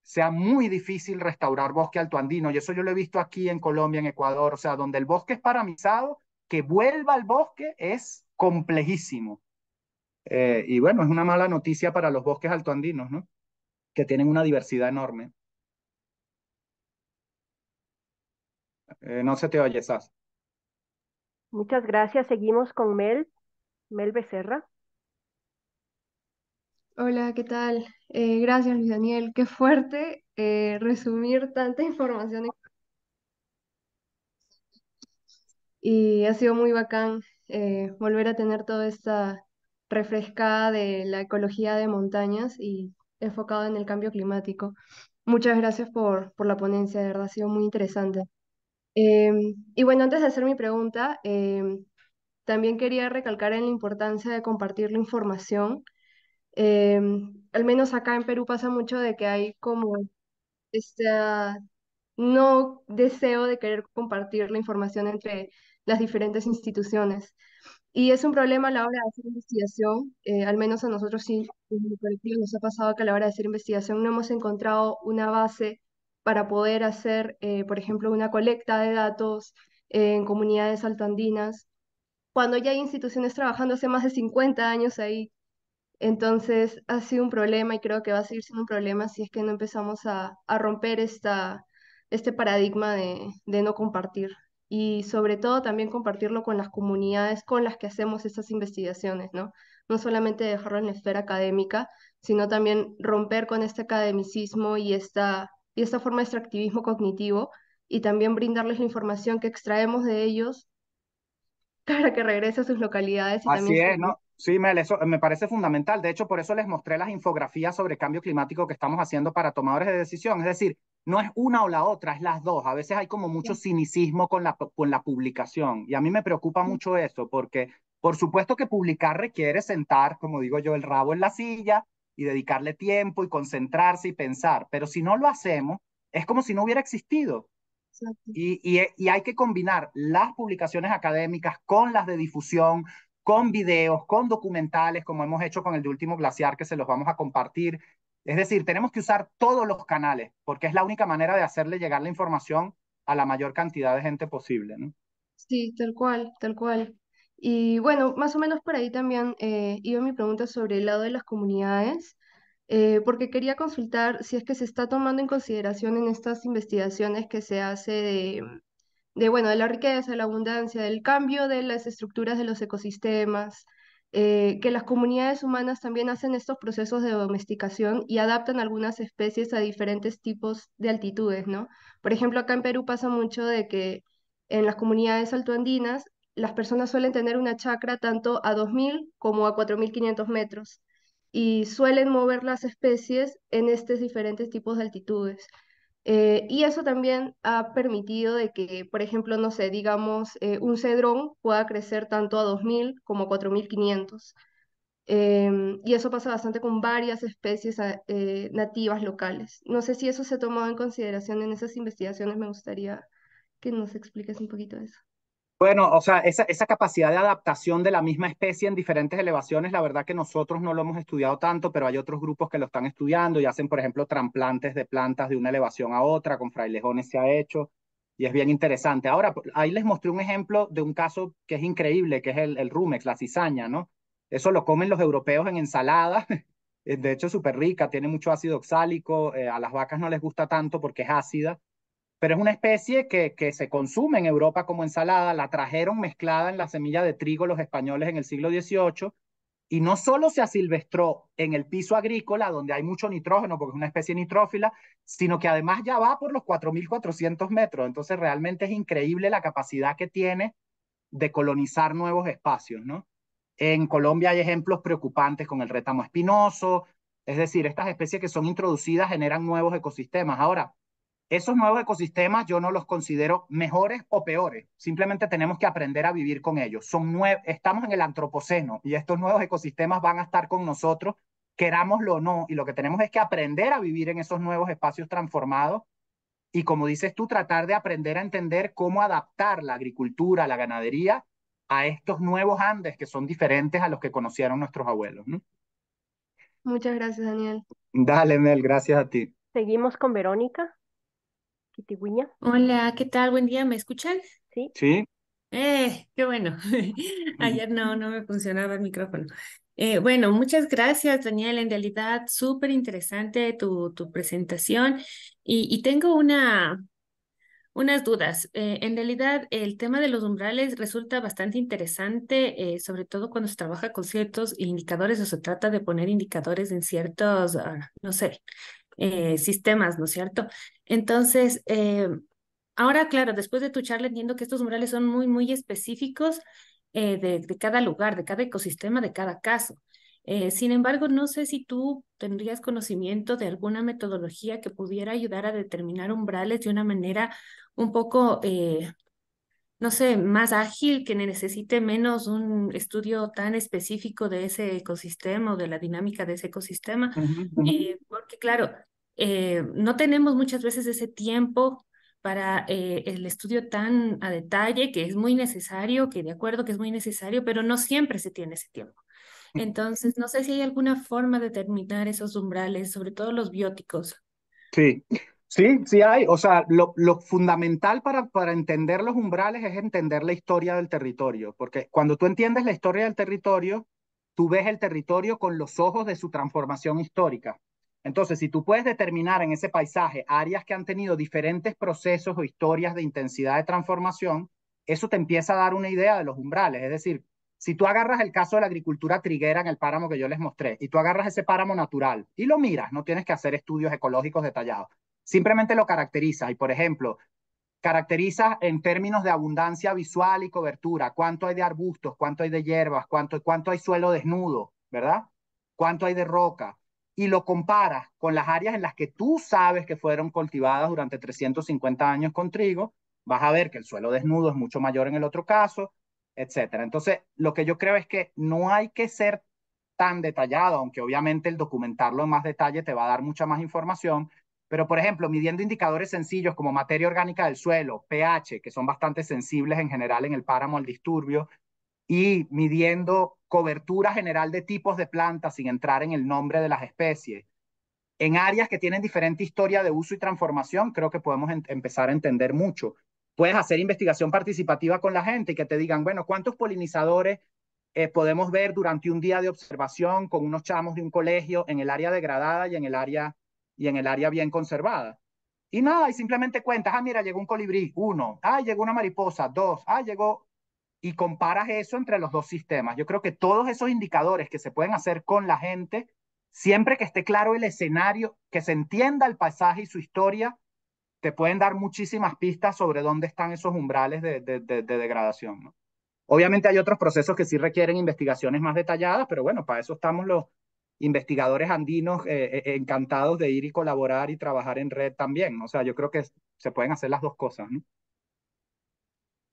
sea muy difícil restaurar bosque altoandino. Y eso yo lo he visto aquí en Colombia, en Ecuador, o sea, donde el bosque es paramizado, que vuelva al bosque es complejísimo. Eh, y bueno, es una mala noticia para los bosques altoandinos, ¿no? Que tienen una diversidad enorme. Eh, no se te oye, Muchas gracias. Seguimos con Mel, Mel Becerra. Hola, ¿qué tal? Eh, gracias, Luis Daniel. Qué fuerte eh, resumir tanta información Y ha sido muy bacán eh, volver a tener toda esta refrescada de la ecología de montañas y enfocado en el cambio climático. Muchas gracias por, por la ponencia, de verdad ha sido muy interesante. Em, y bueno, antes de hacer mi pregunta, em, también quería recalcar en la importancia de compartir la información Em, al menos acá en Perú pasa mucho de que hay como este no deseo de querer compartir la información entre las diferentes instituciones. Y es un problema a la hora de hacer investigación, eh, al menos a nosotros sí, en el colectivo nos ha pasado que a la hora de hacer investigación no hemos encontrado una base para poder hacer, eh, por ejemplo, una colecta de datos en comunidades altandinas, cuando ya hay instituciones trabajando hace más de 50 años ahí entonces ha sido un problema y creo que va a seguir siendo un problema si es que no empezamos a, romper esta, este paradigma de, no compartir y sobre todo también compartirlo con las comunidades con las que hacemos estas investigaciones, ¿no? No solamente dejarlo en la esfera académica, sino también romper con este academicismo y esta, y esta forma de extractivismo cognitivo y también brindarles la información que extraemos de ellos para que regrese a sus localidades. Y Así es, ¿no? Sí, Mel, eso me parece fundamental. De hecho, por eso les mostré las infografías sobre cambio climático que estamos haciendo para tomadores de decisión. Es decir, no es una o la otra, es las dos. A veces hay como mucho cinicismo con la, con la publicación. Y a mí me preocupa mucho eso, porque por supuesto que publicar requiere sentar, como digo yo, el rabo en la silla y dedicarle tiempo y concentrarse y pensar. Pero si no lo hacemos, es como si no hubiera existido. y, hay que combinar las publicaciones académicas con las de difusión, con videos, con documentales, como hemos hecho con el de Último Glaciar, que se los vamos a compartir. Es decir, tenemos que usar todos los canales, porque es la única manera de hacerle llegar la información a la mayor cantidad de gente posible, ¿no? Sí, tal cual, tal cual. Y bueno, más o menos por ahí también eh, iba mi pregunta sobre el lado de las comunidades, eh, porque quería consultar si es que se está tomando en consideración en estas investigaciones que se hace de, de, bueno, la riqueza, de la abundancia, del cambio de las estructuras de los ecosistemas, eh, que las comunidades humanas también hacen estos procesos de domesticación y adaptan algunas especies a diferentes tipos de altitudes, ¿no? Por ejemplo, acá en Perú pasa mucho de que en las comunidades altoandinas las personas suelen tener una chacra tanto a 2.000 como a 4.500 metros y suelen mover las especies en estos diferentes tipos de altitudes. Eh, y eso también ha permitido de que, por ejemplo, no sé, digamos, eh, un cedrón pueda crecer tanto a 2.000 como a 4.500. Eh, em, y eso pasa bastante con varias especies ah, eh, nativas locales. No sé si eso se ha tomado en consideración en esas investigaciones, me gustaría que nos expliques un poquito eso. Bueno, o sea, esa, capacidad de adaptación de la misma especie en diferentes elevaciones, la verdad que nosotros no lo hemos estudiado tanto, pero hay otros grupos que lo están estudiando y hacen, por ejemplo, trasplantes de plantas de una elevación a otra, con frailejones se ha hecho, y es bien interesante. Ahora, pues, ahí les mostré un ejemplo de un caso que es increíble, que es el, el rumex, la cizaña, ¿no? Eso lo comen los europeos en ensalada, de hecho es súper rica, tiene mucho ácido oxálico, eh, a las vacas no les gusta tanto porque es ácida, pero es una especie que, que, se consume en Europa como ensalada, la trajeron mezclada en la semilla de trigo los españoles en el siglo XVIII, y no solo se asilvestró en el piso agrícola, donde hay mucho nitrógeno, porque es una especie nitrófila, sino que además ya va por los 4.400 metros, entonces realmente es increíble la capacidad que tiene de colonizar nuevos espacios, ¿no? En Colombia hay ejemplos preocupantes con el rétamo espinoso, es decir, estas especies que son introducidas generan nuevos ecosistemas. Ahora, esos nuevos ecosistemas yo no los considero mejores o peores, simplemente tenemos que aprender a vivir con ellos. Son estamos en el antropoceno y estos nuevos ecosistemas van a estar con nosotros, querámoslo o no, y lo que tenemos es que aprender a vivir en esos nuevos espacios transformados y como dices tú, tratar de aprender a entender cómo adaptar la agricultura, la ganadería a estos nuevos Andes que son diferentes a los que conocieron nuestros abuelos. Muchas gracias, Daniel. Dale, Mel, gracias a ti. Seguimos con Verónica. Hola, ¿qué tal? Buen día, ¿me escuchan? Sí. Sí. Eh, qué bueno. Ayer no, no me funcionaba el micrófono. Eh, bueno, muchas gracias, Daniel. En realidad, súper interesante tu, tu presentación. Y, y tengo una, unas dudas. Eh, en realidad, el tema de los umbrales resulta bastante interesante, eh, sobre todo cuando se trabaja con ciertos indicadores o se trata de poner indicadores en ciertos, ah, no sé, eh, sistemas, ¿no es cierto? Entonces, eh, ahora, claro, después de tu charla entiendo que estos murales son muy, muy específicos eh, de, cada lugar, de cada ecosistema, de cada caso. sin embargo, no sé si tú tendrías conocimiento de alguna metodología que pudiera ayudar a determinar umbrales de una manera un poco no sé, más ágil, que necesite menos un estudio tan específico de ese ecosistema o de la dinámica de ese ecosistema, eh, porque claro, eh, no tenemos muchas veces ese tiempo para eh, el estudio tan a detalle, que es muy necesario, que de acuerdo que es muy necesario, pero no siempre se tiene ese tiempo. Mm. Entonces, no sé si hay alguna forma de determinar esos umbrales, sobre todo los bióticos. Sí, Sí, sí hay. O sea, lo, fundamental para, entender los umbrales es entender la historia del territorio, porque cuando tú entiendes la historia del territorio, tú ves el territorio con los ojos de su transformación histórica. Entonces, si tú puedes determinar en ese paisaje áreas que han tenido diferentes procesos o historias de intensidad de transformación, eso te empieza a dar una idea de los umbrales. Es decir, si tú agarras el caso de la agricultura triguera en el páramo que yo les mostré, y tú agarras ese páramo natural y lo miras, no tienes que hacer estudios ecológicos detallados, simplemente lo caracteriza. Y por ejemplo, caracteriza en términos de abundancia visual y cobertura, cuánto hay de arbustos, cuánto hay de hierbas, cuánto, cuánto hay suelo desnudo, ¿verdad? Cuánto hay de roca. Y lo compara con las áreas en las que tú sabes que fueron cultivadas durante 350 años con trigo, vas a ver que el suelo desnudo es mucho mayor en el otro caso, etcétera. Entonces, lo que yo creo es que no hay que ser tan detallado, aunque obviamente el documentarlo en más detalle te va a dar mucha más información, pero, por ejemplo, midiendo indicadores sencillos como materia orgánica del suelo, pH, que son bastante sensibles en general en el páramo al disturbio, y midiendo cobertura general de tipos de plantas sin entrar en el nombre de las especies, en áreas que tienen diferente historia de uso y transformación, creo que podemos empezar a entender mucho. Puedes hacer investigación participativa con la gente y que te digan, bueno, ¿cuántos polinizadores eh, podemos ver durante un día de observación con unos chamos de un colegio en el área degradada y en el área y en el área bien conservada. Y nada, y simplemente cuentas, ah, mira, llegó un colibrí, uno, ah, llegó una mariposa, dos, ah, llegó, y comparas eso entre los dos sistemas. Yo creo que todos esos indicadores que se pueden hacer con la gente, siempre que esté claro el escenario, que se entienda el paisaje y su historia, te pueden dar muchísimas pistas sobre dónde están esos umbrales de, degradación. Obviamente hay otros procesos que sí requieren investigaciones más detalladas, pero bueno, para eso estamos los, investigadores andinos eh, eh, encantados de ir y colaborar y trabajar en red también. O sea, yo creo que se pueden hacer las dos cosas.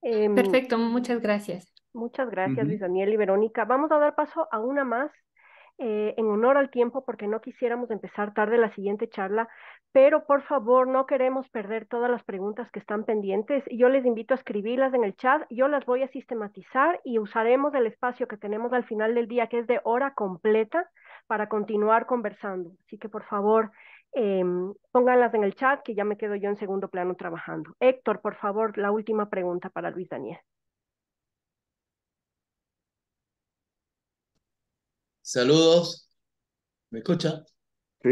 Em, Perfecto, muchas gracias. Muchas gracias, Daniel y Verónica. Vamos a dar paso a una más eh, en honor al tiempo porque no quisiéramos empezar tarde la siguiente charla, pero por favor no queremos perder todas las preguntas que están pendientes. Yo les invito a escribirlas en el chat, yo las voy a sistematizar y usaremos el espacio que tenemos al final del día, que es de hora completa, para continuar conversando. Así que por favor... Em, pónganlas en el chat que ya me quedo yo en segundo plano trabajando. Héctor, por favor, la última pregunta para Luis Daniel. Saludos. ¿Me escucha? Sí.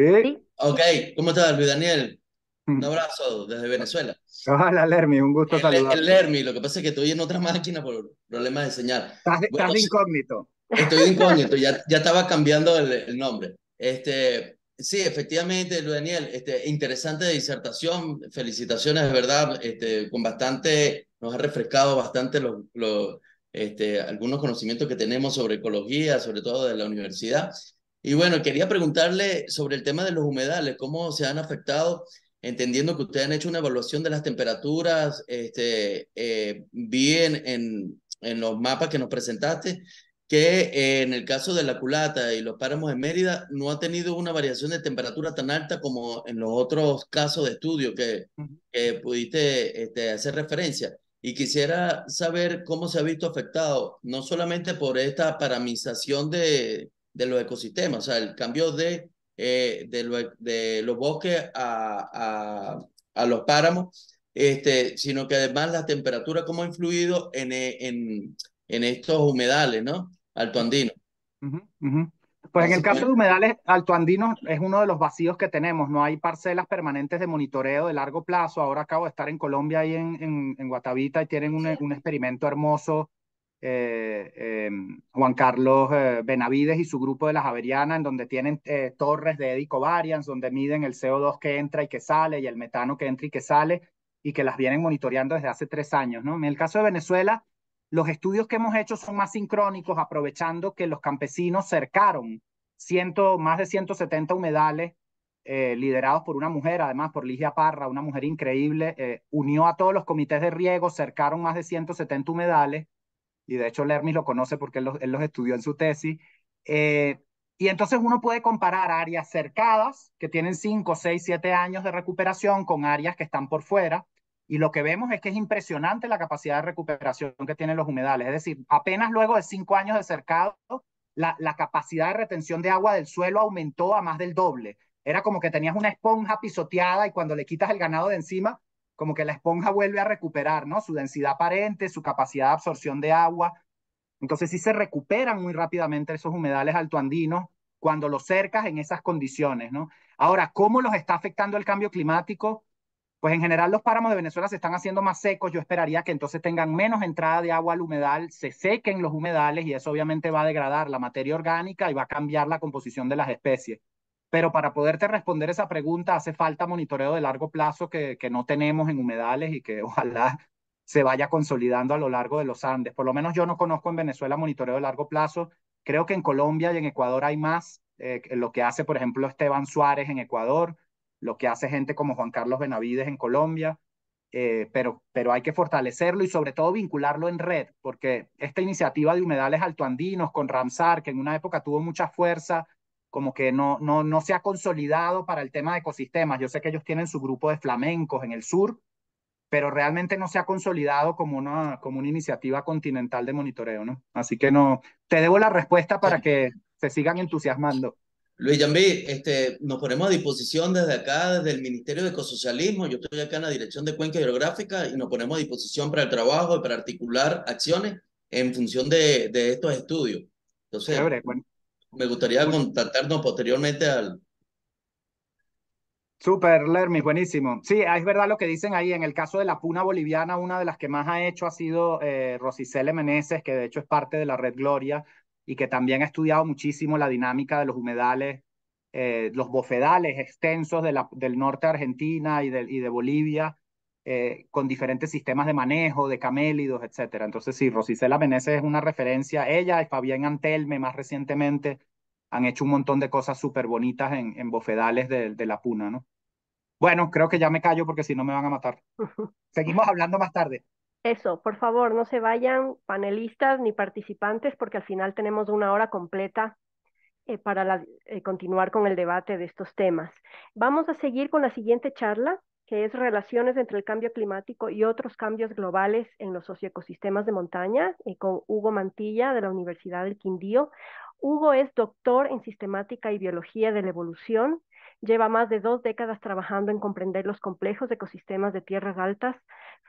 Ok, ¿cómo estás, Luis Daniel? Mm. Un abrazo desde Venezuela. Hola, Lermi, un gusto eh, saludarte. Eh, Lermi, lo que pasa es que estoy en otra máquina por problemas de señal. Estás, incógnito. Estoy incógnito, ya, estaba cambiando el, nombre. Este, sí, efectivamente, Luis Daniel, este, interesante disertación, felicitaciones, de verdad, este, con bastante, nos ha refrescado bastante lo... lo. Este, algunos conocimientos que tenemos sobre ecología, sobre todo de la universidad. Y bueno, quería preguntarle sobre el tema de los humedales, cómo se han afectado, entendiendo que ustedes han hecho una evaluación de las temperaturas, este, eh, en, en, los mapas que nos presentaste que eh, en el caso de la culata y los páramos de Mérida no ha tenido una variación de temperatura tan alta como en los otros casos de estudio que, pudiste este, hacer referencia y quisiera saber cómo se ha visto afectado, no solamente por esta paramización de, de los ecosistemas, o sea, el cambio de, eh, e, de, los bosques a, a, los páramos, este, sino que además la temperatura, cómo ha influido en, e, en, en estos humedales, ¿no? Alto andino. Pues en el caso de humedales altoandinos es uno de los vacíos que tenemos, no hay parcelas permanentes de monitoreo de largo plazo. Ahora acabo de estar en Colombia y en, en, Guatavita y tienen un, experimento hermoso eh, em, Juan Carlos eh, Benavides y su grupo de las averianas en donde tienen eh, torres de Edico Varians, donde miden el CO2 que entra y que sale y el metano que entra y que sale, y que las vienen monitoreando desde hace tres años. ¿no? En el caso de Venezuela, los estudios que hemos hecho son más sincrónicos, aprovechando que los campesinos cercaron más de 170 humedales eh, liderados por una mujer, además por Ligia Parra, una mujer increíble, eh, unió a todos los comités de riego, cercaron más de 170 humedales, y de hecho Lermis lo conoce porque él los, estudió en su tesis. Eh, y entonces uno puede comparar áreas cercadas, que tienen 5, 6, 7 años de recuperación, con áreas que están por fuera. Y lo que vemos es que es impresionante la capacidad de recuperación que tienen los humedales. Es decir, apenas luego de cinco años de cercado, la, capacidad de retención de agua del suelo aumentó a más del doble. Era como que tenías una esponja pisoteada y cuando le quitas el ganado de encima, como que la esponja vuelve a recuperar, ¿no? Su densidad aparente, su capacidad de absorción de agua. Entonces sí se recuperan muy rápidamente esos humedales altoandinos cuando los cercas en esas condiciones, ¿no? Ahora, ¿cómo los está afectando el cambio climático? pues en general los páramos de Venezuela se están haciendo más secos. Yo esperaría que entonces tengan menos entrada de agua al humedal, se sequen los humedales y eso obviamente va a degradar la materia orgánica y va a cambiar la composición de las especies. Pero para poderte responder esa pregunta hace falta monitoreo de largo plazo que, no tenemos en humedales y que ojalá se vaya consolidando a lo largo de los Andes. Por lo menos yo no conozco en Venezuela monitoreo de largo plazo. Creo que en Colombia y en Ecuador hay más, eh, lo que hace, por ejemplo, Esteban Suárez en Ecuador lo que hace gente como Juan Carlos Benavides en Colombia, eh, pero, pero hay que fortalecerlo y sobre todo vincularlo en red, porque esta iniciativa de humedales altoandinos con Ramsar, que en una época tuvo mucha fuerza, como que no, no, no se ha consolidado para el tema de ecosistemas. Yo sé que ellos tienen su grupo de flamencos en el sur, pero realmente no se ha consolidado como una, como una iniciativa continental de monitoreo, ¿no? Así que no, te debo la respuesta para que se sigan entusiasmando. Luis Yambi, este, nos ponemos a disposición desde acá, desde el Ministerio de Ecosocialismo. Yo estoy acá en la Dirección de Cuenca Hidrográfica y nos ponemos a disposición para el trabajo y para articular acciones en función de, de estos estudios. Entonces, me gustaría contactarnos posteriormente al, Súper, Lermi, buenísimo. Sí, ah, es verdad lo que dicen ahí. En el caso de la puna boliviana, una de las que más ha hecho ha sido eh, Menezes, Meneses, que de hecho es parte de la Red Gloria, y que también ha estudiado muchísimo la dinámica de los humedales, eh, los bofedales extensos del norte de Argentina y de, Bolivia, eh, con diferentes sistemas de manejo, de camélidos, etc. Entonces, sí, Rosicela Meneses es una referencia. Ella y Fabián Antelme, más recientemente, han hecho un montón de cosas súper bonitas en, bofedales de, de la puna, ¿no? Bueno, creo que ya me callo porque si no me van a matar. Seguimos hablando más tarde eso, por favor, no se vayan panelistas ni participantes porque al final tenemos una hora completa eh, para eh, continuar con el debate de estos temas. Vamos a seguir con la siguiente charla, que es relaciones entre el cambio climático y otros cambios globales en los socioecosistemas de montaña, eh, con Hugo Mantilla de la Universidad del Quindío. Hugo es doctor en sistemática y biología de la evolución Lleva más de dos décadas trabajando en comprender los complejos ecosistemas de tierras altas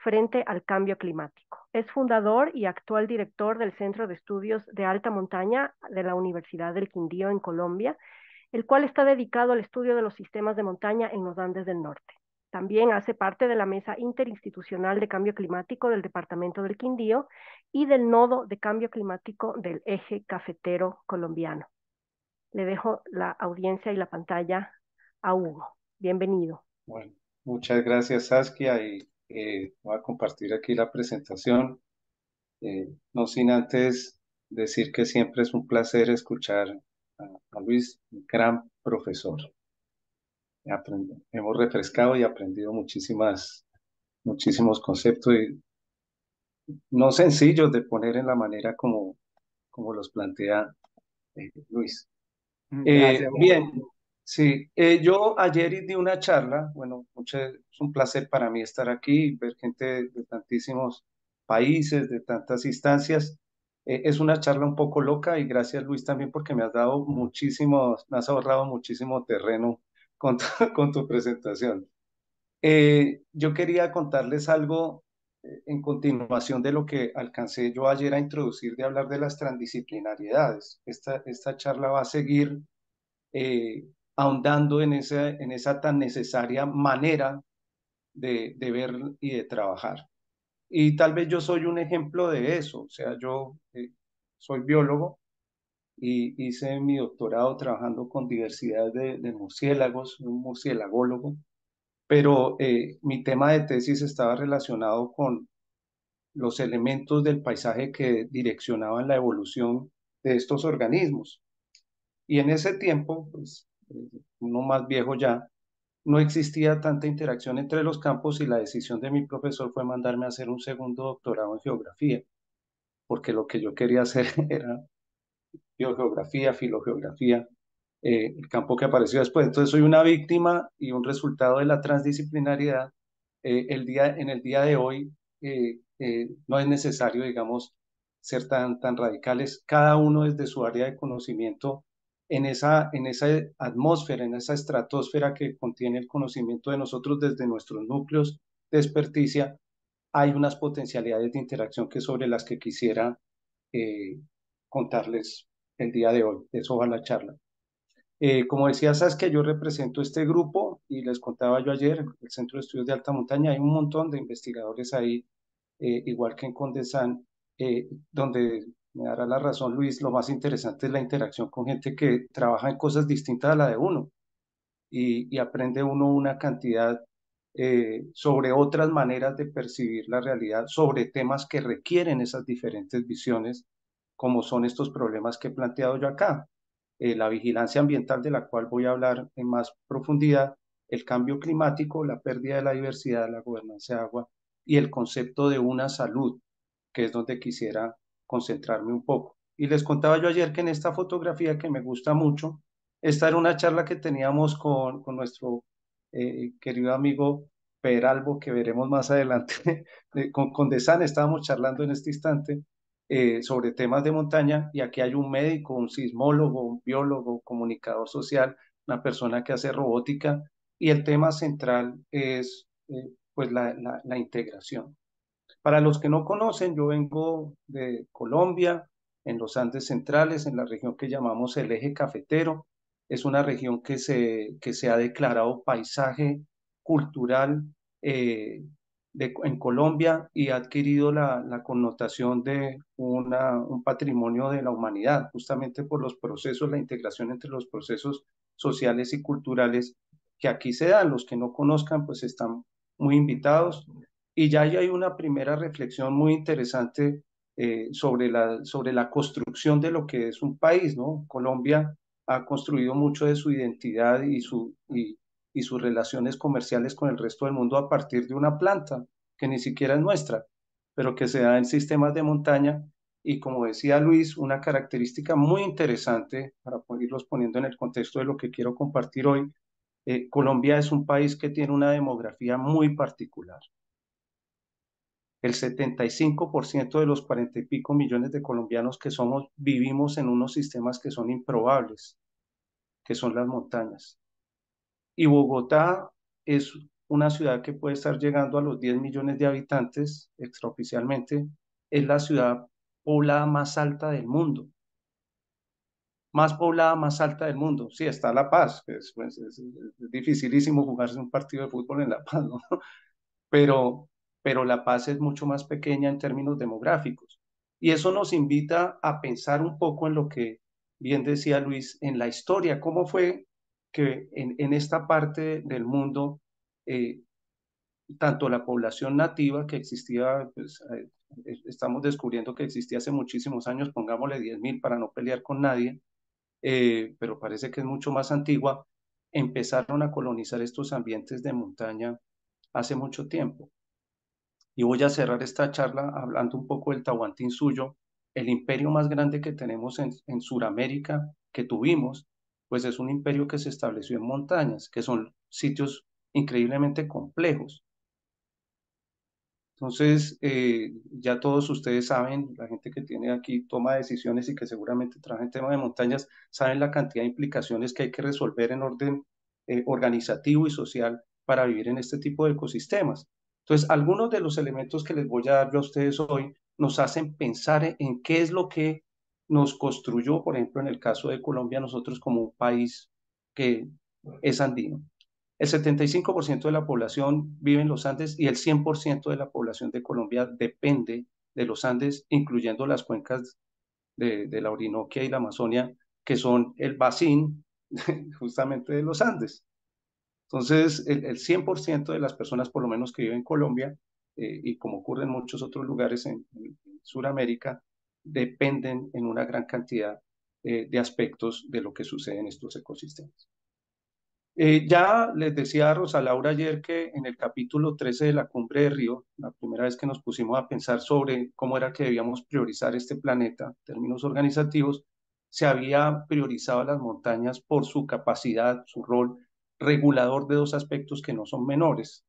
frente al cambio climático. Es fundador y actual director del Centro de Estudios de Alta Montaña de la Universidad del Quindío en Colombia, el cual está dedicado al estudio de los sistemas de montaña en los Andes del Norte. También hace parte de la Mesa Interinstitucional de Cambio Climático del Departamento del Quindío y del Nodo de Cambio Climático del Eje Cafetero Colombiano. Le dejo la audiencia y la pantalla Hugo. Bienvenido. Bueno, muchas gracias Saskia y eh, voy a compartir aquí la presentación. Eh, no sin antes decir que siempre es un placer escuchar a, Luis, gran profesor. hemos refrescado y aprendido muchísimas, muchísimos conceptos y no sencillos de poner en la manera como, como los plantea eh, Luis. bien, Sí, eh, yo ayer di una charla, bueno, es un placer para mí estar aquí, ver gente de tantísimos países, de tantas instancias. Eh, es una charla un poco loca y gracias Luis también porque me has dado muchísimo, me has ahorrado muchísimo terreno con tu, con tu presentación. Eh, yo quería contarles algo eh, en continuación de lo que alcancé yo ayer a introducir de hablar de las transdisciplinariedades. Esta, esta charla va a seguir ahondando en esa, en esa tan necesaria manera de, de ver y de trabajar. Y tal vez yo soy un ejemplo de eso, o sea, yo eh, soy biólogo y hice mi doctorado trabajando con diversidad de, de murciélagos, un murcielagólogo, pero eh, mi tema de tesis estaba relacionado con los elementos del paisaje que direccionaban la evolución de estos organismos. Y en ese tiempo, pues, uno más viejo ya, no existía tanta interacción entre los campos y la decisión de mi profesor fue mandarme a hacer un segundo doctorado en geografía, porque lo que yo quería hacer era biogeografía, filogeografía, eh, el campo que apareció después. Entonces soy una víctima y un resultado de la transdisciplinariedad. Eh, el día, en el día de hoy eh, no es necesario, digamos, ser tan, tan radicales, cada uno desde su área de conocimiento en esa, en esa atmósfera, en esa estratosfera que contiene el conocimiento de nosotros desde nuestros núcleos de experticia, hay unas potencialidades de interacción que sobre las que quisiera eh, contarles el día de hoy. Eso va la charla. Eh, como decía Saskia, yo represento este grupo y les contaba yo ayer, el Centro de Estudios de Alta Montaña, hay un montón de investigadores ahí, eh, igual que en Condesan, donde me dará la razón Luis, lo más interesante es la interacción con gente que trabaja en cosas distintas a la de uno y, aprende uno una cantidad eh, sobre otras maneras de percibir la realidad, sobre temas que requieren esas diferentes visiones, como son estos problemas que he planteado yo acá. Eh, la vigilancia ambiental de la cual voy a hablar en más profundidad, el cambio climático, la pérdida de la diversidad, la gobernanza de agua y el concepto de una salud, que es donde quisiera concentrarme un poco. Y les contaba yo ayer que en esta fotografía que me gusta mucho, esta era una charla que teníamos con, con nuestro eh, querido amigo Peralbo, que veremos más adelante, con, con estábamos charlando en este instante eh, sobre temas de montaña y aquí hay un médico, un sismólogo, un biólogo, comunicador social, una persona que hace robótica y el tema central es eh, pues la, la integración. Para los que no conocen, yo vengo de Colombia, en los Andes centrales, en la región que llamamos el eje cafetero. Es una región que se, que se ha declarado paisaje cultural eh, en Colombia y ha adquirido la, la connotación de una, un patrimonio de la humanidad, justamente por los procesos, la integración entre los procesos sociales y culturales que aquí se dan. Los que no conozcan, pues están muy invitados. Y ya hay una primera reflexión muy interesante eh, sobre, la, sobre la construcción de lo que es un país, ¿no? Colombia ha construido mucho de su identidad y, su, y, sus relaciones comerciales con el resto del mundo a partir de una planta que ni siquiera es nuestra, pero que se da en sistemas de montaña y como decía Luis, una característica muy interesante para irlos poniendo en el contexto de lo que quiero compartir hoy, eh, Colombia es un país que tiene una demografía muy particular el 75% de los 40 y pico millones de colombianos que somos vivimos en unos sistemas que son improbables, que son las montañas. Y Bogotá es una ciudad que puede estar llegando a los 10 millones de habitantes extraoficialmente, es la ciudad poblada más alta del mundo. Más poblada, más alta del mundo. Sí, está La Paz, pues, es, es dificilísimo jugarse un partido de fútbol en La Paz, ¿no? Pero pero La Paz es mucho más pequeña en términos demográficos. Y eso nos invita a pensar un poco en lo que bien decía Luis, en la historia, cómo fue que en, esta parte del mundo, eh, tanto la población nativa que existía, pues, eh, eh, estamos descubriendo que existía hace muchísimos años, pongámosle 10.000 para no pelear con nadie, pero parece que es mucho más antigua, empezaron a colonizar estos ambientes de montaña hace mucho tiempo. Y voy a cerrar esta charla hablando un poco del Tahuantín suyo, el imperio más grande que tenemos en, Sudamérica, que tuvimos, pues es un imperio que se estableció en montañas, que son sitios increíblemente complejos. Entonces, eh, ya todos ustedes saben, la gente que tiene aquí toma decisiones y que seguramente trabaja en tema de montañas, saben la cantidad de implicaciones que hay que resolver en orden eh, organizativo y social para vivir en este tipo de ecosistemas. Entonces, algunos de los elementos que les voy a dar a ustedes hoy nos hacen pensar en qué es lo que nos construyó, por ejemplo, en el caso de Colombia, nosotros como un país que es andino. El 75% de la población vive en los Andes y el 100% de la población de Colombia depende de los Andes, incluyendo las cuencas de, la Orinoquia y la Amazonia, que son el bacín justamente de los Andes. Entonces, el, 100% de las personas, por lo menos que viven en Colombia, eh, y como ocurre en muchos otros lugares en, Sudamérica, dependen en una gran cantidad eh, de aspectos de lo que sucede en estos ecosistemas. Eh, ya les decía a Rosa Laura ayer que en el capítulo 13 de la cumbre de Río, la primera vez que nos pusimos a pensar sobre cómo era que debíamos priorizar este planeta en términos organizativos, se había priorizado las montañas por su capacidad, su rol regulador de dos aspectos que no son menores,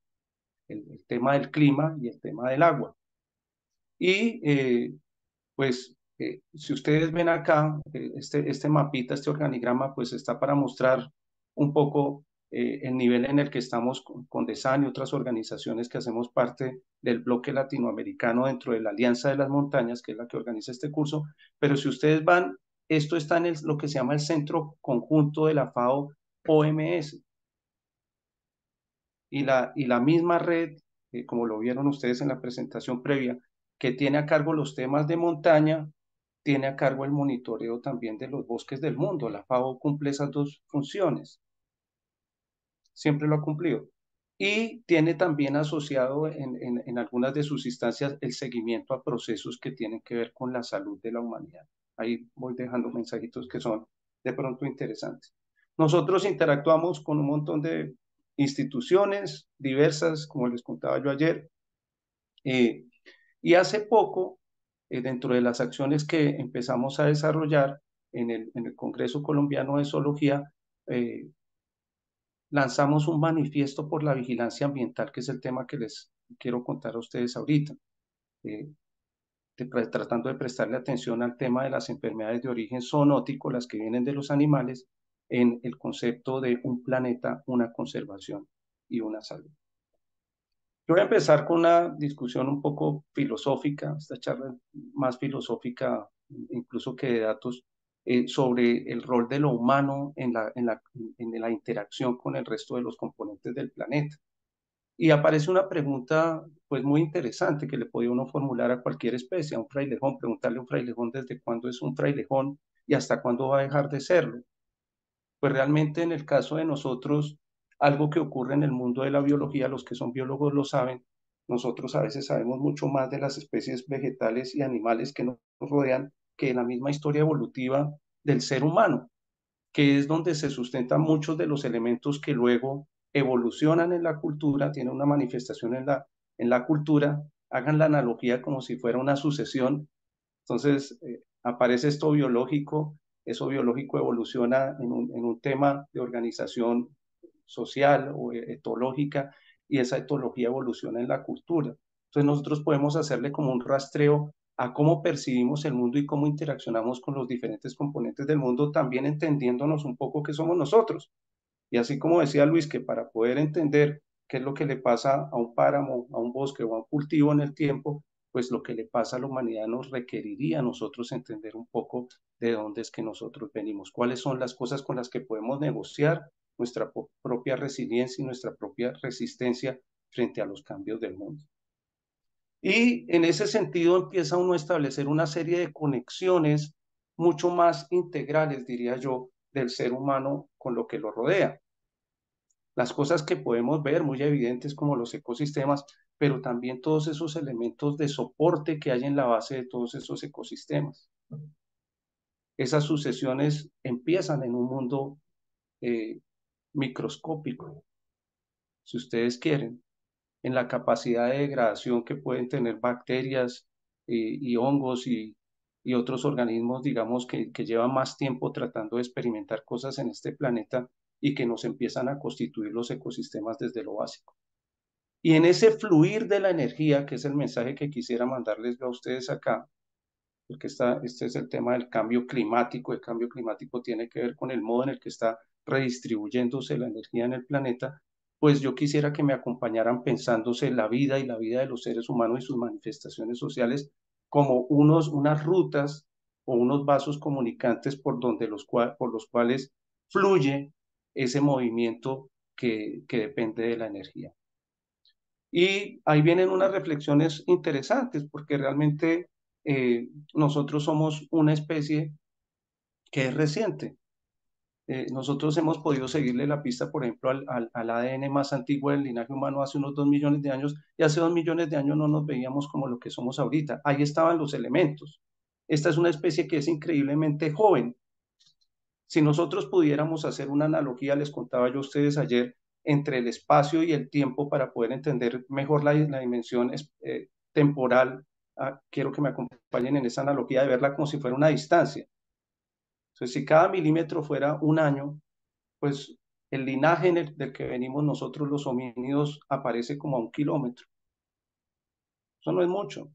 el, tema del clima y el tema del agua. Y eh, pues eh, si ustedes ven acá, eh, este, este mapita, este organigrama, pues está para mostrar un poco el nivel en el que estamos con, DESAN y otras organizaciones que hacemos parte del bloque latinoamericano dentro de la Alianza de las Montañas, que es la que organiza este curso. Pero si ustedes van, esto está en lo que se llama el Centro Conjunto de la FAO OMS, y la, y la misma red, eh, como lo vieron ustedes en la presentación previa, que tiene a cargo los temas de montaña, tiene a cargo el monitoreo también de los bosques del mundo. La FAO cumple esas dos funciones. Siempre lo ha cumplido. Y tiene también asociado en, en algunas de sus instancias el seguimiento a procesos que tienen que ver con la salud de la humanidad. Ahí voy dejando mensajitos que son de pronto interesantes. Nosotros interactuamos con un montón de instituciones diversas, como les contaba yo ayer. Eh, y hace poco, eh, dentro de las acciones que empezamos a desarrollar en el, en el Congreso Colombiano de Zoología, eh, lanzamos un manifiesto por la vigilancia ambiental, que es el tema que les quiero contar a ustedes ahorita, tratando de prestarle atención al tema de las enfermedades de origen zoonótico, las que vienen de los animales, en el concepto de un planeta, una conservación y una salud. Yo voy a empezar con una discusión un poco filosófica, esta charla más filosófica incluso que de datos, eh, sobre el rol de lo humano en la, en, la, en la interacción con el resto de los componentes del planeta. Y aparece una pregunta pues muy interesante que le podía uno formular a cualquier especie, a un frailejón, preguntarle a un frailejón desde cuándo es un frailejón y hasta cuándo va a dejar de serlo. Pues, realmente en el caso de nosotros, algo que ocurre en el mundo de la biología, los que son biólogos lo saben, nosotros a veces sabemos mucho más de las especies vegetales y animales que nos rodean que la misma historia evolutiva del ser humano, que es donde se sustentan muchos de los elementos que luego evolucionan en la cultura, tienen una manifestación en la, en la cultura, hagan la analogía como si fuera una sucesión. Entonces, eh, aparece esto biológico, eso biológico evoluciona en un, tema de organización social o etológica y esa etología evoluciona en la cultura. Entonces nosotros podemos hacerle como un rastreo a cómo percibimos el mundo y cómo interaccionamos con los diferentes componentes del mundo, también entendiéndonos un poco qué somos nosotros. Y así como decía Luis, que para poder entender qué es lo que le pasa a un páramo, a un bosque o a un cultivo en el tiempo, pues lo que le pasa a la humanidad nos requeriría a nosotros entender un poco de dónde es que nosotros venimos, cuáles son las cosas con las que podemos negociar nuestra propia resiliencia y nuestra propia resistencia frente a los cambios del mundo. Y en ese sentido empieza uno a establecer una serie de conexiones mucho más integrales, diría yo, del ser humano con lo que lo rodea. Las cosas que podemos ver muy evidentes como los ecosistemas, pero también todos esos elementos de soporte que hay en la base de todos esos ecosistemas. Esas sucesiones empiezan en un mundo eh, microscópico, si ustedes quieren, en la capacidad de degradación que pueden tener bacterias eh, y, hongos y, otros organismos, digamos, que, que llevan más tiempo tratando de experimentar cosas en este planeta y que nos empiezan a constituir los ecosistemas desde lo básico. Y en ese fluir de la energía, que es el mensaje que quisiera mandarles a ustedes acá, porque este es el tema del cambio climático. El cambio climático tiene que ver con el modo en el que está redistribuyéndose la energía en el planeta. Pues yo quisiera que me acompañaran pensándose la vida y la vida de los seres humanos y sus manifestaciones sociales como unos, unas rutas o unos vasos comunicantes por, donde los, por los cuales fluye ese movimiento que, que depende de la energía. Y ahí vienen unas reflexiones interesantes porque realmente eh, nosotros somos una especie que es reciente. Eh, nosotros hemos podido seguirle la pista, por ejemplo, al, al, al, ADN más antiguo del linaje humano hace unos dos millones de años y hace dos millones de años no nos veíamos como lo que somos ahorita. Ahí estaban los elementos. Esta es una especie que es increíblemente joven. Si nosotros pudiéramos hacer una analogía, les contaba yo a ustedes ayer, entre el espacio y el tiempo para poder entender mejor la, dimensión eh, temporal. Ah, quiero que me acompañen en esa analogía de verla como si fuera una distancia. Entonces, si cada milímetro fuera un año, pues el linaje en del que venimos nosotros los homínidos aparece como a un kilómetro. Eso no es mucho.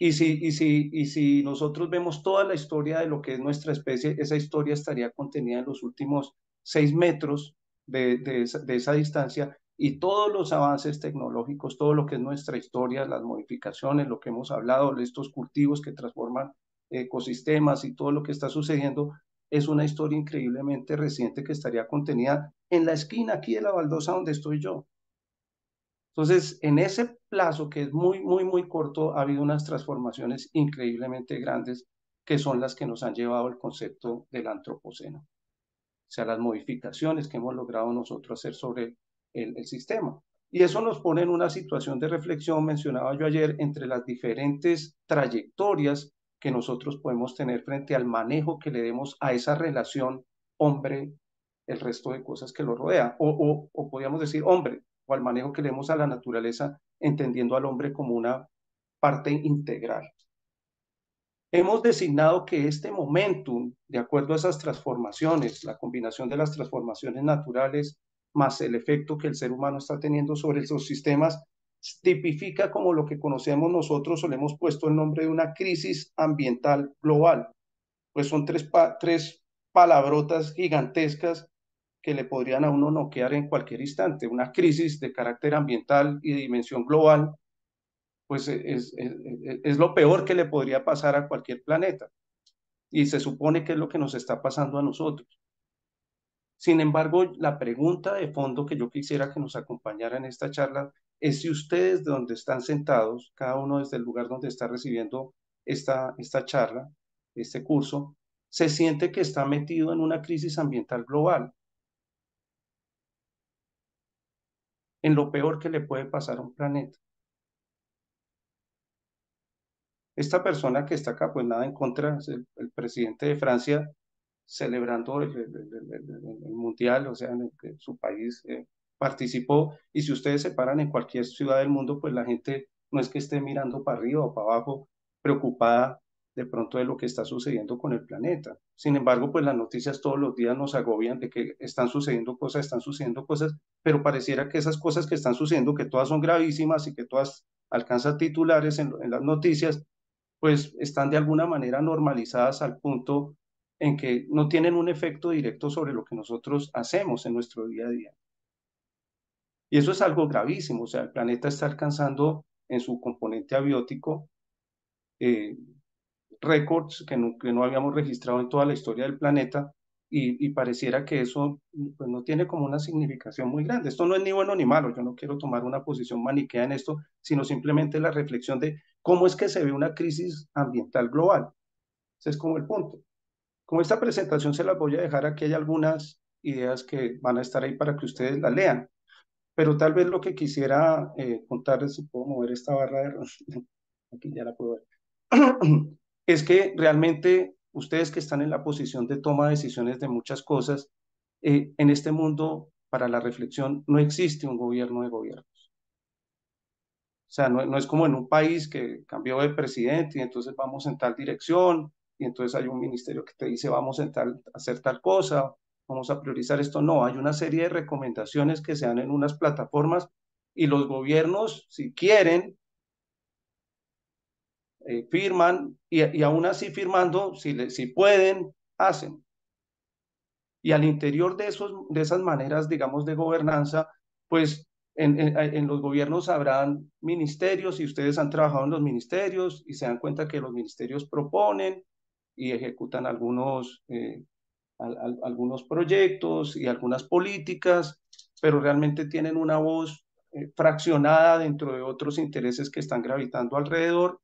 Y si, y, si, y si nosotros vemos toda la historia de lo que es nuestra especie, esa historia estaría contenida en los últimos seis metros de, esa, esa distancia y todos los avances tecnológicos, todo lo que es nuestra historia, las modificaciones, lo que hemos hablado, estos cultivos que transforman ecosistemas y todo lo que está sucediendo, es una historia increíblemente reciente que estaría contenida en la esquina aquí de la baldosa donde estoy yo. Entonces, en ese plazo que es muy, muy, muy corto, ha habido unas transformaciones increíblemente grandes que son las que nos han llevado al concepto del antropoceno o sea, las modificaciones que hemos logrado nosotros hacer sobre el, sistema. Y eso nos pone en una situación de reflexión, mencionaba yo ayer, entre las diferentes trayectorias que nosotros podemos tener frente al manejo que le demos a esa relación hombre, el resto de cosas que lo rodea, o, o, o podríamos decir hombre, o al manejo que le demos a la naturaleza, entendiendo al hombre como una parte integral. Hemos designado que este momentum, de acuerdo a esas transformaciones, la combinación de las transformaciones naturales más el efecto que el ser humano está teniendo sobre esos sistemas, tipifica como lo que conocemos nosotros o le hemos puesto el nombre de una crisis ambiental global. Pues son tres, tres palabrotas gigantescas que le podrían a uno noquear en cualquier instante. Una crisis de carácter ambiental y de dimensión global, pues e-, es, e-, e-, es, lo peor que le podría pasar a cualquier planeta. Y se supone que es lo que nos está pasando a nosotros. Sin embargo, la pregunta de fondo que yo quisiera que nos acompañara en esta charla es si ustedes de donde están sentados, cada uno desde el lugar donde está recibiendo esta, esta charla, este curso, se siente que está metido en una crisis ambiental global, en lo peor que le puede pasar a un planeta. Esta persona que está acá, pues nada en contra, es el, presidente de Francia celebrando el, mundial, o sea, en el que su país eh, participó. Y si ustedes se paran en cualquier ciudad del mundo, pues la gente no es que esté mirando para arriba o para abajo, preocupada de pronto de lo que está sucediendo con el planeta. Sin embargo, pues las noticias todos los días nos agobian de que están sucediendo cosas, están sucediendo cosas, pero pareciera que esas cosas que están sucediendo, que todas son gravísimas y que todas alcanzan titulares en, en las noticias, pues están de alguna manera normalizadas al punto en que no tienen un efecto directo sobre lo que nosotros hacemos en nuestro día a día. Y eso es algo gravísimo, o sea, el planeta está alcanzando en su componente abiótico eh, récords que no, que no habíamos registrado en toda la historia del planeta y, y, pareciera que eso pues, no tiene como una significación muy grande. Esto no es ni bueno ni malo, yo no quiero tomar una posición maniquea en esto, sino simplemente la reflexión de ¿Cómo es que se ve una crisis ambiental global? Ese es como el punto. Como esta presentación se las voy a dejar aquí, hay algunas ideas que van a estar ahí para que ustedes la lean. Pero tal vez lo que quisiera eh, contarles, si puedo mover esta barra de... aquí ya la puedo ver, es que realmente ustedes que están en la posición de toma de decisiones de muchas cosas, eh, en este mundo para la reflexión no existe un gobierno de gobiernos. O sea, no, es como en un país que cambió de presidente y entonces vamos en tal dirección y entonces hay un ministerio que te dice vamos a hacer tal cosa, vamos a priorizar esto. No, hay una serie de recomendaciones que se dan en unas plataformas y los gobiernos, si quieren, eh, firman y, y, aún así firmando, si, si pueden, hacen. Y al interior de, esos, de esas maneras, digamos, de gobernanza, pues en, los gobiernos habrán ministerios y ustedes han trabajado en los ministerios y se dan cuenta que los ministerios proponen y ejecutan algunos, eh, algunos proyectos y algunas políticas, pero realmente tienen una voz eh, fraccionada dentro de otros intereses que están gravitando alrededor.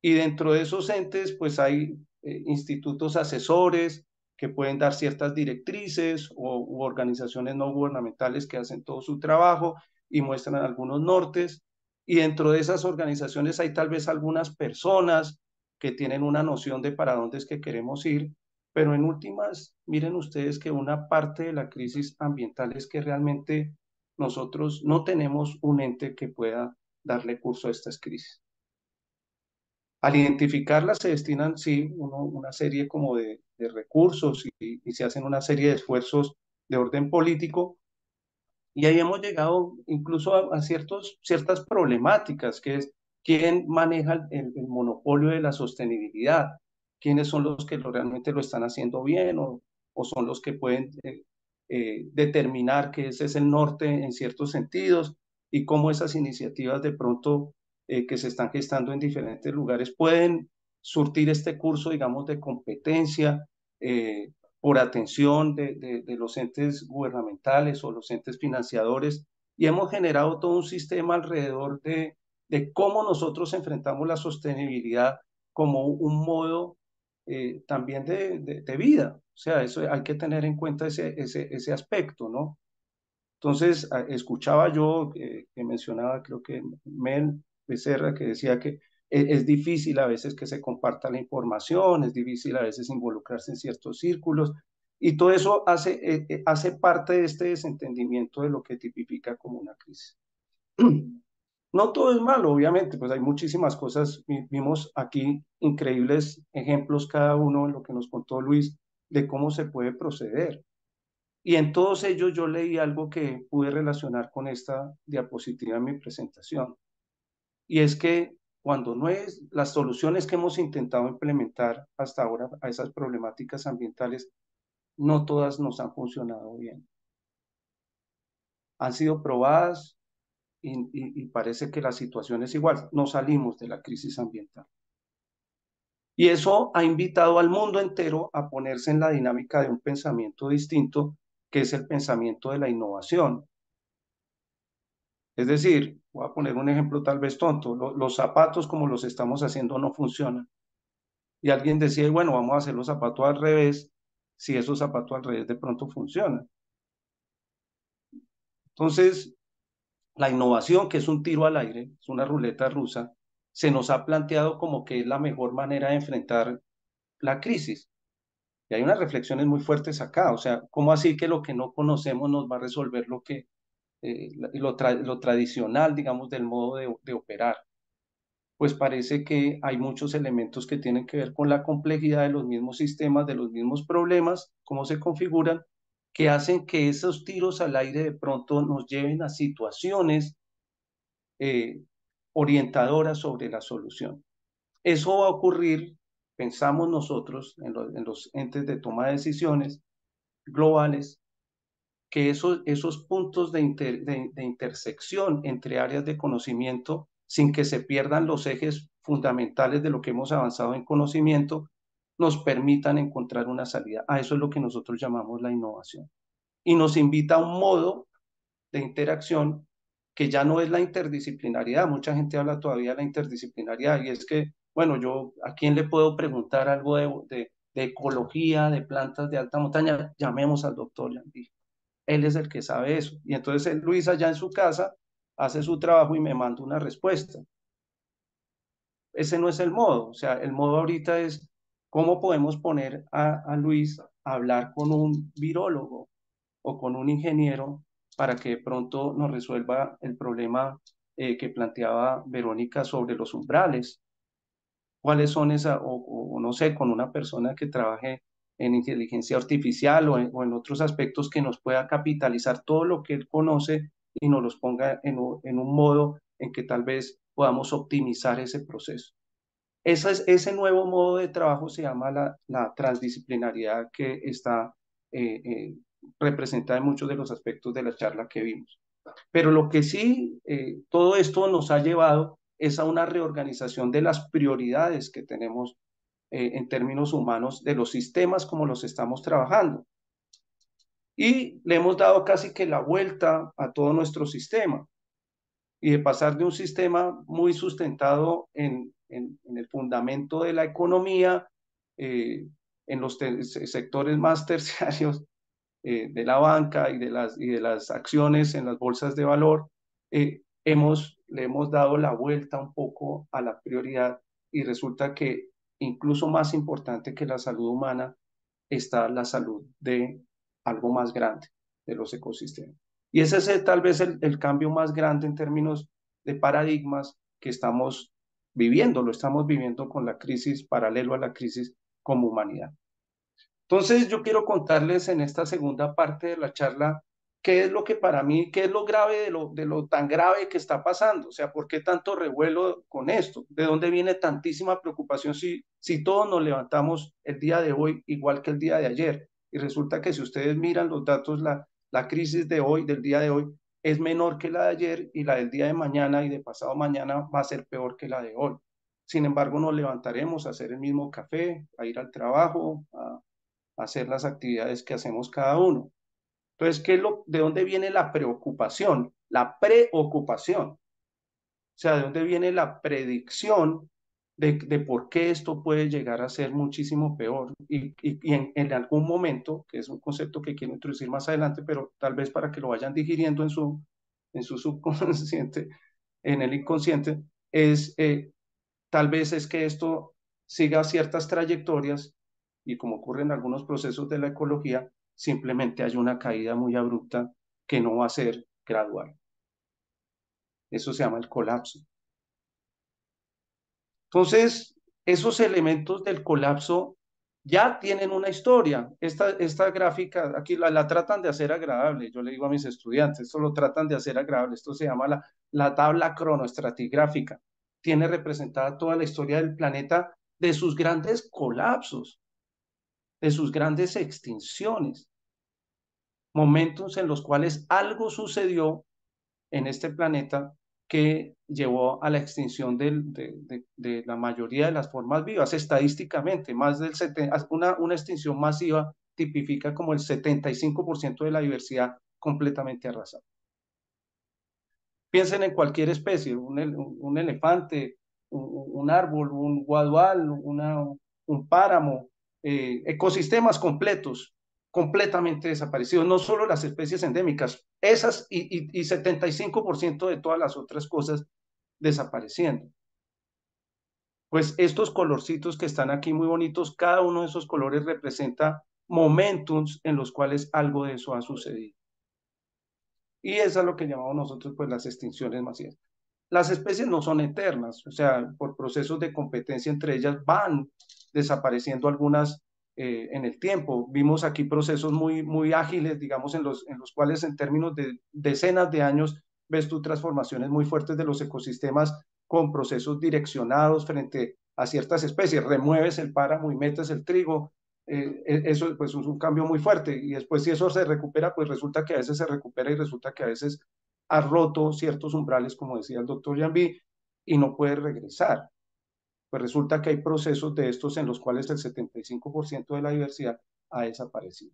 Y dentro de esos entes, pues hay eh, institutos asesores que pueden dar ciertas directrices o u organizaciones no gubernamentales que hacen todo su trabajo y muestran algunos nortes. Y dentro de esas organizaciones hay tal vez algunas personas que tienen una noción de para dónde es que queremos ir, pero en últimas, miren ustedes que una parte de la crisis ambiental es que realmente nosotros no tenemos un ente que pueda darle curso a estas crisis. Al identificarlas se destinan, sí, una serie como de, recursos y, se hacen una serie de esfuerzos de orden político, y ahí hemos llegado incluso a, ciertos, ciertas problemáticas, que es quién maneja el, monopolio de la sostenibilidad, quiénes son los que realmente lo están haciendo bien o, son los que pueden eh, eh, determinar que ese es el norte en ciertos sentidos y cómo esas iniciativas de pronto eh, que se están gestando en diferentes lugares pueden surtir este curso, digamos, de competencia por atención de, los entes gubernamentales o los entes financiadores y hemos generado todo un sistema alrededor de, cómo nosotros enfrentamos la sostenibilidad como un modo eh, también de, vida. O sea, eso hay que tener en cuenta ese, ese, ese aspecto, ¿no? Entonces, escuchaba yo eh, que mencionaba, creo que Mel Becerra, que decía que e-, es, difícil a veces que se comparta la información, es difícil a veces involucrarse en ciertos círculos, y todo eso hace, eh, eh, hace parte de este desentendimiento de lo que tipifica como una crisis. No todo es malo, obviamente, pues hay muchísimas cosas, vimos aquí increíbles ejemplos cada uno en lo que nos contó Luis de cómo se puede proceder. Y en todos ellos yo leí algo que pude relacionar con esta diapositiva en mi presentación. Y es que cuando no es las soluciones que hemos intentado implementar hasta ahora a esas problemáticas ambientales, no todas nos han funcionado bien. Han sido probadas y, y parece que la situación es igual. No salimos de la crisis ambiental. Y eso ha invitado al mundo entero a ponerse en la dinámica de un pensamiento distinto, que es el pensamiento de la innovación, es decir, voy a poner un ejemplo tal vez tonto, los zapatos como los estamos haciendo no funcionan. Y alguien decía, bueno, vamos a hacer los zapatos al revés, si esos zapatos al revés de pronto funcionan. Entonces, la innovación, que es un tiro al aire, es una ruleta rusa, se nos ha planteado como que es la mejor manera de enfrentar la crisis. Y hay unas reflexiones muy fuertes acá, o sea, ¿cómo así que lo que no conocemos nos va a resolver lo que eh, lo, tradicional, digamos, del modo de, operar. Pues parece que hay muchos elementos que tienen que ver con la complejidad de los mismos sistemas, de los mismos problemas, cómo se configuran, que hacen que esos tiros al aire de pronto nos lleven a situaciones eh, orientadoras sobre la solución. Eso va a ocurrir, pensamos nosotros, en, los entes de toma de decisiones globales, que esos, esos puntos de, intersección entre áreas de conocimiento, sin que se pierdan los ejes fundamentales de lo que hemos avanzado en conocimiento, nos permitan encontrar una salida. A eso es lo que nosotros llamamos la innovación. Y nos invita a un modo de interacción que ya no es la interdisciplinariedad. Mucha gente habla todavía de la interdisciplinariedad y es que, bueno, yo a quién le puedo preguntar algo de, ecología, de plantas de alta montaña, llamemos al doctor dije él es el que sabe eso. Y entonces eh, Luis allá en su casa hace su trabajo y me manda una respuesta. Ese no es el modo, o sea, el modo ahorita es cómo podemos poner a, Luis a hablar con un virólogo o con un ingeniero para que de pronto nos resuelva el problema eh, que planteaba Verónica sobre los umbrales. ¿Cuáles son esas, o no sé, con una persona que trabaje en inteligencia artificial o en, otros aspectos que nos pueda capitalizar todo lo que él conoce y nos los ponga en, un modo en que tal vez podamos optimizar ese proceso. Esa es, ese nuevo modo de trabajo se llama la, la transdisciplinariedad que está eh, eh, representada en muchos de los aspectos de la charla que vimos. Pero lo que sí, eh, todo esto nos ha llevado es a una reorganización de las prioridades que tenemos eh, en términos humanos de los sistemas como los estamos trabajando. Y le hemos dado casi que la vuelta a todo nuestro sistema. Y de pasar de un sistema muy sustentado en, en, el fundamento de la economía, eh, en los sectores más terciarios eh, de la banca y de, las, y de las acciones en las bolsas de valor, hemos, le hemos dado la vuelta un poco a la prioridad y resulta que incluso más importante que la salud humana, está la salud de algo más grande, de los ecosistemas. Y ese es tal vez el, cambio más grande en términos de paradigmas que estamos viviendo, lo estamos viviendo con la crisis, paralelo a la crisis como humanidad. Entonces yo quiero contarles en esta segunda parte de la charla qué es lo que para mí, qué es lo grave de lo, de lo tan grave que está pasando, o sea, ¿por qué tanto revuelo con esto? ¿De dónde viene tantísima preocupación si, si todos nos levantamos el día de hoy igual que el día de ayer? Y resulta que si ustedes miran los datos, la, la crisis de hoy, del día de hoy, es menor que la de ayer y la del día de mañana y de pasado mañana va a ser peor que la de hoy. Sin embargo, nos levantaremos a hacer el mismo café, a ir al trabajo, a, a hacer las actividades que hacemos cada uno entonces, ¿qué lo, ¿de dónde viene la preocupación? La preocupación. O sea, ¿de dónde viene la predicción de, de por qué esto puede llegar a ser muchísimo peor? Y, en, algún momento, que es un concepto que quiero introducir más adelante, pero tal vez para que lo vayan digiriendo en su, en su subconsciente, en el inconsciente, es eh, tal vez es que esto siga ciertas trayectorias y como ocurre en algunos procesos de la ecología, simplemente hay una caída muy abrupta que no va a ser gradual. Eso se llama el colapso. Entonces, esos elementos del colapso ya tienen una historia. Esta, esta gráfica, aquí la, tratan de hacer agradable. Yo le digo a mis estudiantes, esto lo tratan de hacer agradable. Esto se llama la, la tabla cronoestratigráfica. Tiene representada toda la historia del planeta de sus grandes colapsos, de sus grandes extinciones momentos en los cuales algo sucedió en este planeta que llevó a la extinción de, la mayoría de las formas vivas. Estadísticamente, más del una, una extinción masiva tipifica como el 75% de la diversidad completamente arrasada. Piensen en cualquier especie, un, elefante, un, árbol, un guadual, un páramo, eh, ecosistemas completos completamente desaparecido, no solo las especies endémicas, esas y, y, 75% de todas las otras cosas desapareciendo. Pues estos colorcitos que están aquí muy bonitos, cada uno de esos colores representa momentos en los cuales algo de eso ha sucedido. Y eso es lo que llamamos nosotros pues las extinciones masivas. Las especies no son eternas, o sea, por procesos de competencia entre ellas van desapareciendo algunas eh, en el tiempo. Vimos aquí procesos muy, muy ágiles, digamos, en los, en los cuales en términos de decenas de años ves tú transformaciones muy fuertes de los ecosistemas con procesos direccionados frente a ciertas especies. Remueves el páramo y metes el trigo. Eh, e, eso pues, es un cambio muy fuerte. Y después si eso se recupera, pues resulta que a veces se recupera y resulta que a veces ha roto ciertos umbrales, como decía el doctor Jambi, y no puede regresar pues resulta que hay procesos de estos en los cuales el 75% de la diversidad ha desaparecido.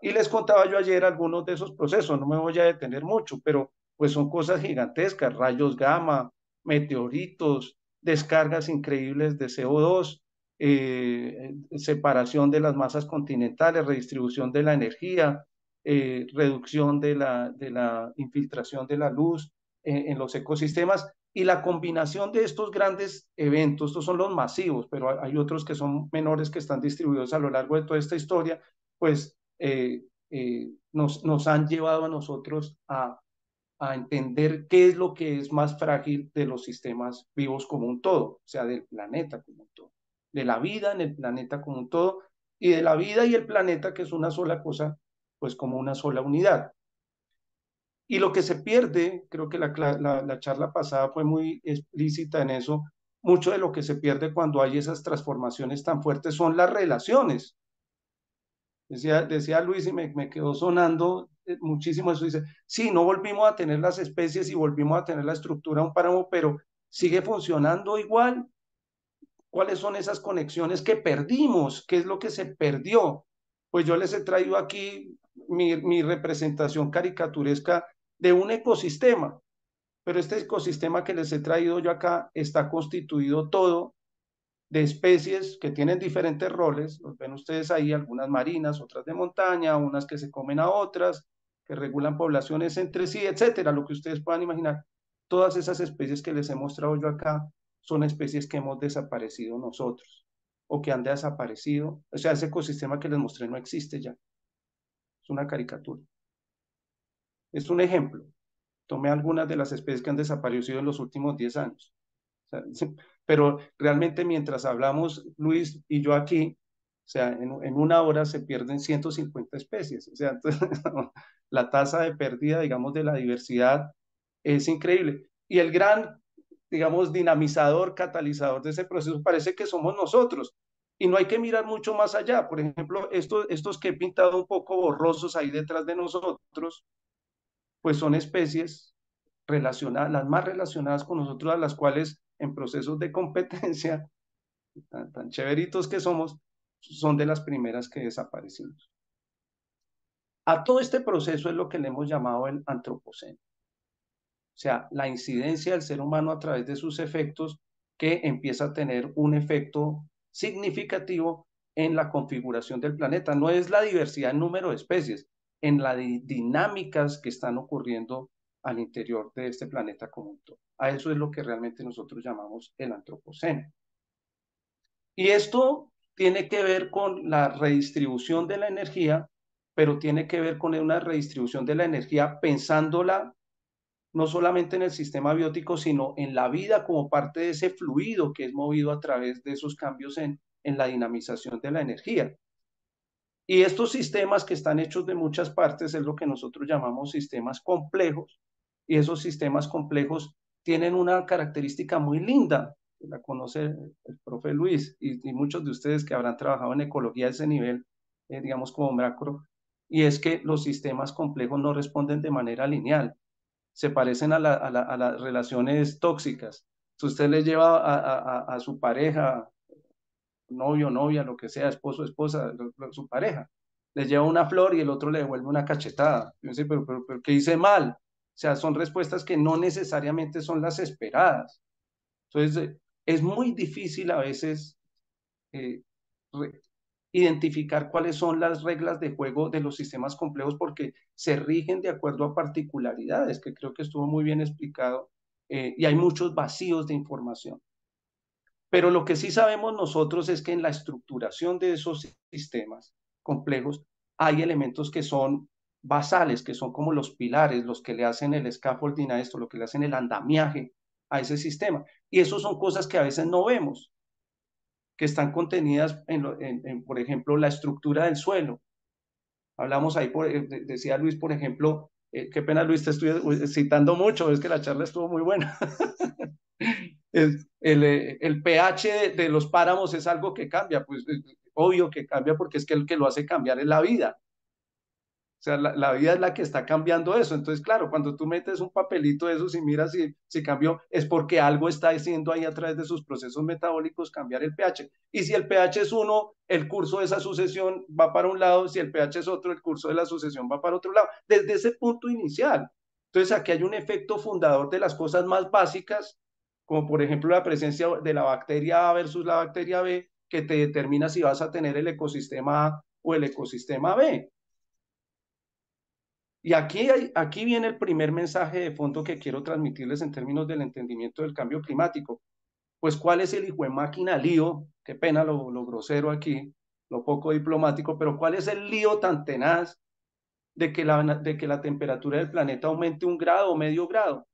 Y les contaba yo ayer algunos de esos procesos, no me voy a detener mucho, pero pues son cosas gigantescas, rayos gamma, meteoritos, descargas increíbles de CO2, eh, separación de las masas continentales, redistribución de la energía, eh, reducción de la, infiltración de la luz eh, en los ecosistemas y la combinación de estos grandes eventos, estos son los masivos, pero hay otros que son menores que están distribuidos a lo largo de toda esta historia, pues eh, eh, nos, nos han llevado a nosotros a, a entender qué es lo que es más frágil de los sistemas vivos como un todo, o sea, del planeta como un todo, de la vida en el planeta como un todo, y de la vida y el planeta que es una sola cosa, pues como una sola unidad. Y lo que se pierde, creo que la, charla pasada fue muy explícita en eso, mucho de lo que se pierde cuando hay esas transformaciones tan fuertes son las relaciones. Decía, decía Luis y me, quedó sonando eh, muchísimo eso. Dice, sí, no volvimos a tener las especies y volvimos a tener la estructura un páramo, pero sigue funcionando igual. ¿Cuáles son esas conexiones que perdimos? ¿Qué es lo que se perdió? Pues yo les he traído aquí mi, mi representación caricaturesca de un ecosistema. Pero este ecosistema que les he traído yo acá está constituido todo de especies que tienen diferentes roles. Los ven ustedes ahí, algunas marinas, otras de montaña, unas que se comen a otras, que regulan poblaciones entre sí, etcétera, lo que ustedes puedan imaginar. Todas esas especies que les he mostrado yo acá son especies que hemos desaparecido nosotros o que han desaparecido. O sea, ese ecosistema que les mostré no existe ya. Es una caricatura. Es un ejemplo. Tomé algunas de las especies que han desaparecido en los últimos 10 años. pero realmente mientras hablamos Luis y yo aquí, o sea, en, una hora se pierden 150 especies. O sea, entonces, la tasa de pérdida, digamos, de la diversidad es increíble. Y el gran, digamos, dinamizador, catalizador de ese proceso parece que somos nosotros. Y no hay que mirar mucho más allá. Por ejemplo, estos que he pintado un poco borrosos ahí detrás de nosotros, pues son especies relacionadas, las más relacionadas con nosotros, a las cuales en procesos de competencia, tan, chéveritos que somos, son de las primeras que desaparecimos. A todo este proceso es lo que le hemos llamado el antropoceno. O sea, la incidencia del ser humano a través de sus efectos que empieza a tener un efecto significativo en la configuración del planeta. No es la diversidad en número de especies, en las dinámicas que están ocurriendo al interior de este planeta común. A eso es lo que realmente nosotros llamamos el antropoceno. Y esto tiene que ver con la redistribución de la energía, pero tiene que ver con una redistribución de la energía pensándola no solamente en el sistema biótico, sino en la vida como parte de ese fluido que es movido a través de esos cambios en, en la dinamización de la energía. Y estos sistemas que están hechos de muchas partes es lo que nosotros llamamos sistemas complejos. Y esos sistemas complejos tienen una característica muy linda, la conoce el profe Luis y, muchos de ustedes que habrán trabajado en ecología a ese nivel, eh, digamos como macro, y es que los sistemas complejos no responden de manera lineal. Se parecen a, las relaciones tóxicas. Si usted le lleva a, a su pareja novio, novia, lo que sea, esposo, esposa, su pareja, les lleva una flor y el otro le devuelve una cachetada. Yo sé, pero, ¿qué hice mal? O sea, son respuestas que no necesariamente son las esperadas. Entonces, es muy difícil a veces eh, identificar cuáles son las reglas de juego de los sistemas complejos porque se rigen de acuerdo a particularidades, que creo que estuvo muy bien explicado, eh, y hay muchos vacíos de información. Pero lo que sí sabemos nosotros es que en la estructuración de esos sistemas complejos hay elementos que son basales, que son como los pilares, los que le hacen el scaffolding a esto, lo que le hacen el andamiaje a ese sistema. Y eso son cosas que a veces no vemos, que están contenidas en, por ejemplo, la estructura del suelo. Hablamos ahí, por, eh, decía Luis, por ejemplo, eh, qué pena Luis, te estoy eh, citando mucho, es que la charla estuvo muy buena. el, eh, el, pH de, los páramos es algo que cambia, pues eh, obvio que cambia porque es que el que lo hace cambiar es la vida. O sea, la, vida es la que está cambiando eso. Entonces, claro, cuando tú metes un papelito de esos y miras si, si cambió, es porque algo está haciendo ahí a través de sus procesos metabólicos cambiar el pH. Y si el pH es uno, el curso de esa sucesión va para un lado, si el pH es otro, el curso de la sucesión va para otro lado. Desde ese punto inicial. Entonces, aquí hay un efecto fundador de las cosas más básicas como por ejemplo la presencia de la bacteria A versus la bacteria B, que te determina si vas a tener el ecosistema A o el ecosistema B. Y aquí, aquí viene el primer mensaje de fondo que quiero transmitirles en términos del entendimiento del cambio climático. Pues, ¿cuál es el hijo de máquina lío? Qué pena lo, lo grosero aquí, lo poco diplomático, pero ¿cuál es el lío tan tenaz de que, la, de que la temperatura del planeta aumente un grado o medio grado?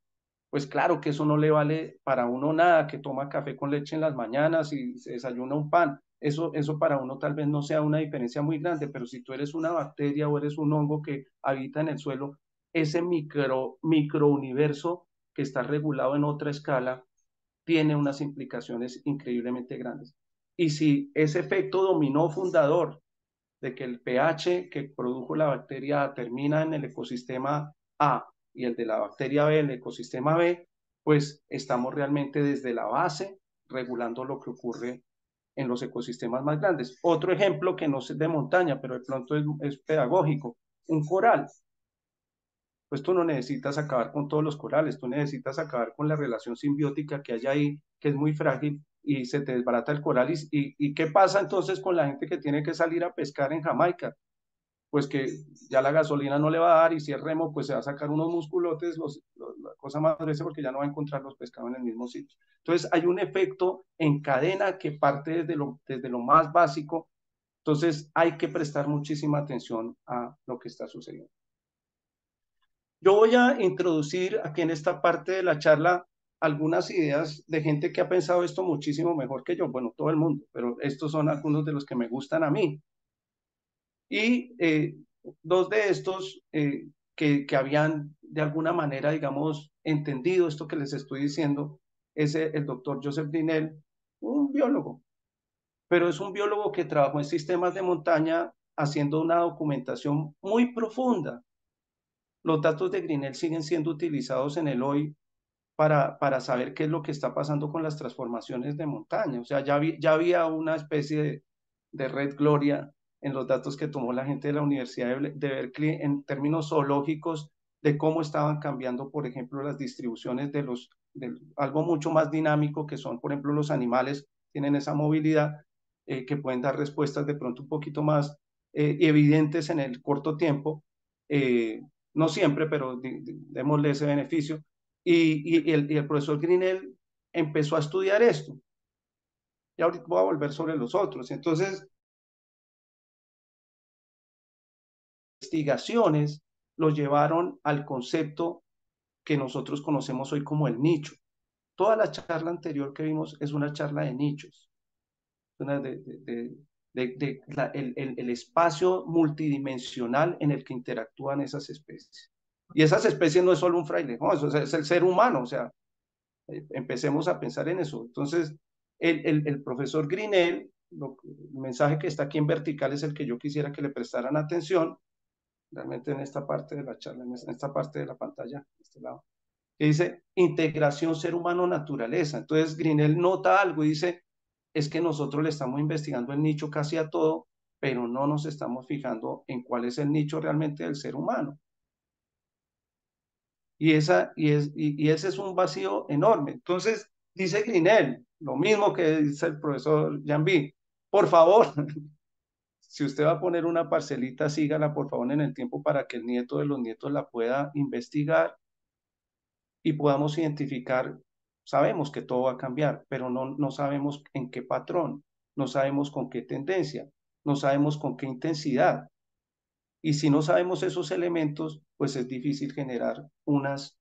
pues claro que eso no le vale para uno nada, que toma café con leche en las mañanas y se desayuna un pan. Eso, eso para uno tal vez no sea una diferencia muy grande, pero si tú eres una bacteria o eres un hongo que habita en el suelo, ese micro, universo que está regulado en otra escala tiene unas implicaciones increíblemente grandes. Y si ese efecto dominó fundador de que el pH que produjo la bacteria termina en el ecosistema A y el de la bacteria B, el ecosistema B, pues estamos realmente desde la base regulando lo que ocurre en los ecosistemas más grandes. Otro ejemplo que no es de montaña, pero de pronto es, pedagógico, un coral. Pues tú no necesitas acabar con todos los corales, tú necesitas acabar con la relación simbiótica que hay ahí, que es muy frágil y se te desbarata el coral. y, y qué pasa entonces con la gente que tiene que salir a pescar en Jamaica? pues que ya la gasolina no le va a dar y si es remo, pues se va a sacar unos musculotes, los, la cosa más es porque ya no va a encontrar los pescados en el mismo sitio. Entonces hay un efecto en cadena que parte desde lo, desde lo más básico. Entonces hay que prestar muchísima atención a lo que está sucediendo. Yo voy a introducir aquí en esta parte de la charla algunas ideas de gente que ha pensado esto muchísimo mejor que yo, bueno, todo el mundo, pero estos son algunos de los que me gustan a mí. Y eh, dos de estos eh, que, que, habían de alguna manera, digamos, entendido esto que les estoy diciendo, es e, el doctor Joseph Dinel, un biólogo, pero es un biólogo que trabajó en sistemas de montaña haciendo una documentación muy profunda. Los datos de Grinnell siguen siendo utilizados en el hoy para, para saber qué es lo que está pasando con las transformaciones de montaña. O sea, ya, ya había una especie de red gloria en los datos que tomó la gente de la Universidad de Berkeley en términos zoológicos de cómo estaban cambiando, por ejemplo, las distribuciones de los, algo mucho más dinámico que son, por ejemplo, los animales tienen esa movilidad eh, que pueden dar respuestas de pronto un poquito más eh, evidentes en el corto tiempo, eh, no siempre, pero démosle ese beneficio. Y, el, y, el, profesor Grinnell empezó a estudiar esto. Y ahorita voy a volver sobre los otros. Entonces, investigaciones lo llevaron al concepto que nosotros conocemos hoy como el nicho. Toda la charla anterior que vimos es una charla de nichos, de, el, espacio multidimensional en el que interactúan esas especies. Y esas especies no es solo un fraile, es el ser humano, o sea, eh, empecemos a pensar en eso. Entonces, el, profesor Grinell, el mensaje que está aquí en vertical es el que yo quisiera que le prestaran atención, realmente en esta parte de la charla, en esta parte de la pantalla, este lado, que dice integración ser humano-naturaleza. Entonces Grinel nota algo y dice, es que nosotros le estamos investigando el nicho casi a todo, pero no nos estamos fijando en cuál es el nicho realmente del ser humano. Y, esa, y, es, y, ese es un vacío enorme. Entonces, dice Grinel, lo mismo que dice el profesor Jambi, por favor, si usted va a poner una parcelita, sígala por favor en el tiempo para que el nieto de los nietos la pueda investigar y podamos identificar. Sabemos que todo va a cambiar, pero no, no sabemos en qué patrón, no sabemos con qué tendencia, no sabemos con qué intensidad. Y si no sabemos esos elementos, pues es difícil generar unas,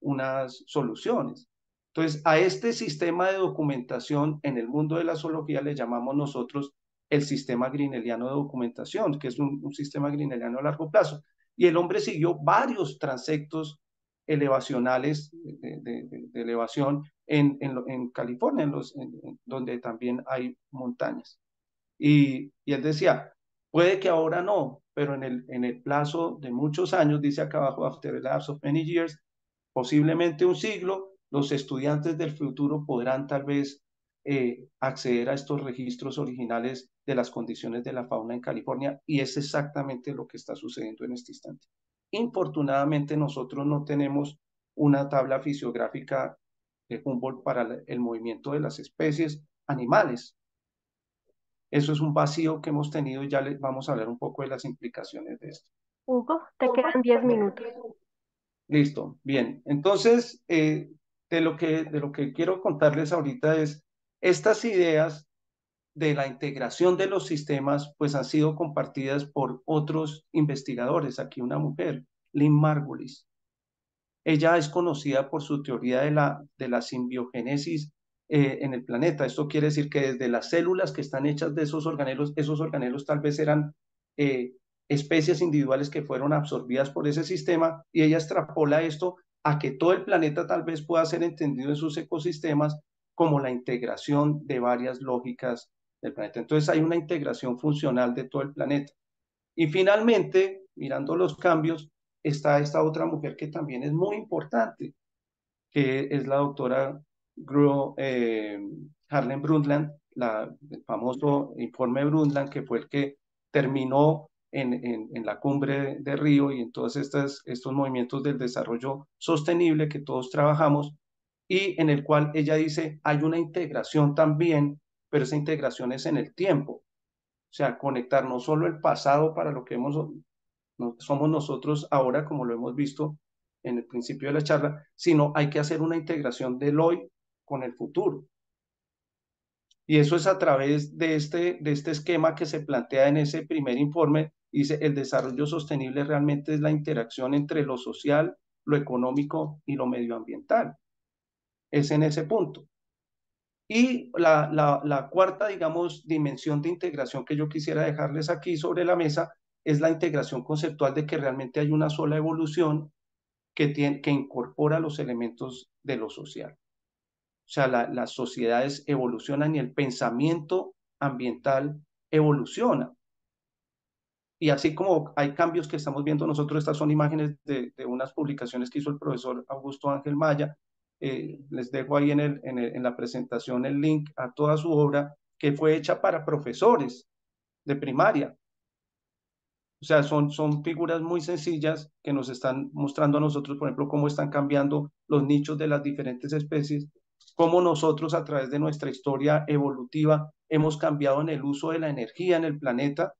unas soluciones. Entonces, a este sistema de documentación en el mundo de la zoología le llamamos nosotros el sistema grineliano de documentación, que es un, sistema grineliano a largo plazo. Y el hombre siguió varios transectos elevacionales de, elevación en, en, California, los, donde también hay montañas. Y, y, él decía, puede que ahora no, pero en el, en el plazo de muchos años, dice acá abajo, after the lapse of many years, posiblemente un siglo, los estudiantes del futuro podrán tal vez eh, acceder a estos registros originales de las condiciones de la fauna en California y es exactamente lo que está sucediendo en este instante. Infortunadamente nosotros no tenemos una tabla fisiográfica de Humboldt para el movimiento de las especies animales. Eso es un vacío que hemos tenido y ya les vamos a hablar un poco de las implicaciones de esto. Hugo, te quedan 10 minutos. Listo, bien. Entonces, eh, de, lo que, de lo que quiero contarles ahorita es estas ideas de la integración de los sistemas pues han sido compartidas por otros investigadores. Aquí una mujer, Lynn Margulis. Ella es conocida por su teoría de la, de la simbiogénesis eh, en el planeta. Esto quiere decir que desde las células que están hechas de esos organelos, esos organelos tal vez eran eh, especies individuales que fueron absorbidas por ese sistema y ella extrapola esto a que todo el planeta tal vez pueda ser entendido en sus ecosistemas como la integración de varias lógicas del planeta. Entonces hay una integración funcional de todo el planeta. Y finalmente, mirando los cambios, está esta otra mujer que también es muy importante, que es la doctora Gro, eh, Brundtland, la, el famoso informe Brundtland, que fue el que terminó en, en, en, la cumbre de Río y en todos estos movimientos del desarrollo sostenible que todos trabajamos, y en el cual ella dice, hay una integración también, pero esa integración es en el tiempo. O sea, conectar no solo el pasado para lo que hemos, no, somos nosotros ahora, como lo hemos visto en el principio de la charla, sino hay que hacer una integración del hoy con el futuro. Y eso es a través de este, de este esquema que se plantea en ese primer informe. Dice, el desarrollo sostenible realmente es la interacción entre lo social, lo económico y lo medioambiental es en ese punto. Y la, la, cuarta, digamos, dimensión de integración que yo quisiera dejarles aquí sobre la mesa es la integración conceptual de que realmente hay una sola evolución que, que incorpora los elementos de lo social. O sea, las sociedades evolucionan y el pensamiento ambiental evoluciona. Y así como hay cambios que estamos viendo nosotros, estas son imágenes de, de unas publicaciones que hizo el profesor Augusto Ángel Maya, eh, les dejo ahí en, el, en, la presentación el link a toda su obra que fue hecha para profesores de primaria. O sea, son, son figuras muy sencillas que nos están mostrando a nosotros, por ejemplo, cómo están cambiando los nichos de las diferentes especies, cómo nosotros a través de nuestra historia evolutiva hemos cambiado en el uso de la energía en el planeta,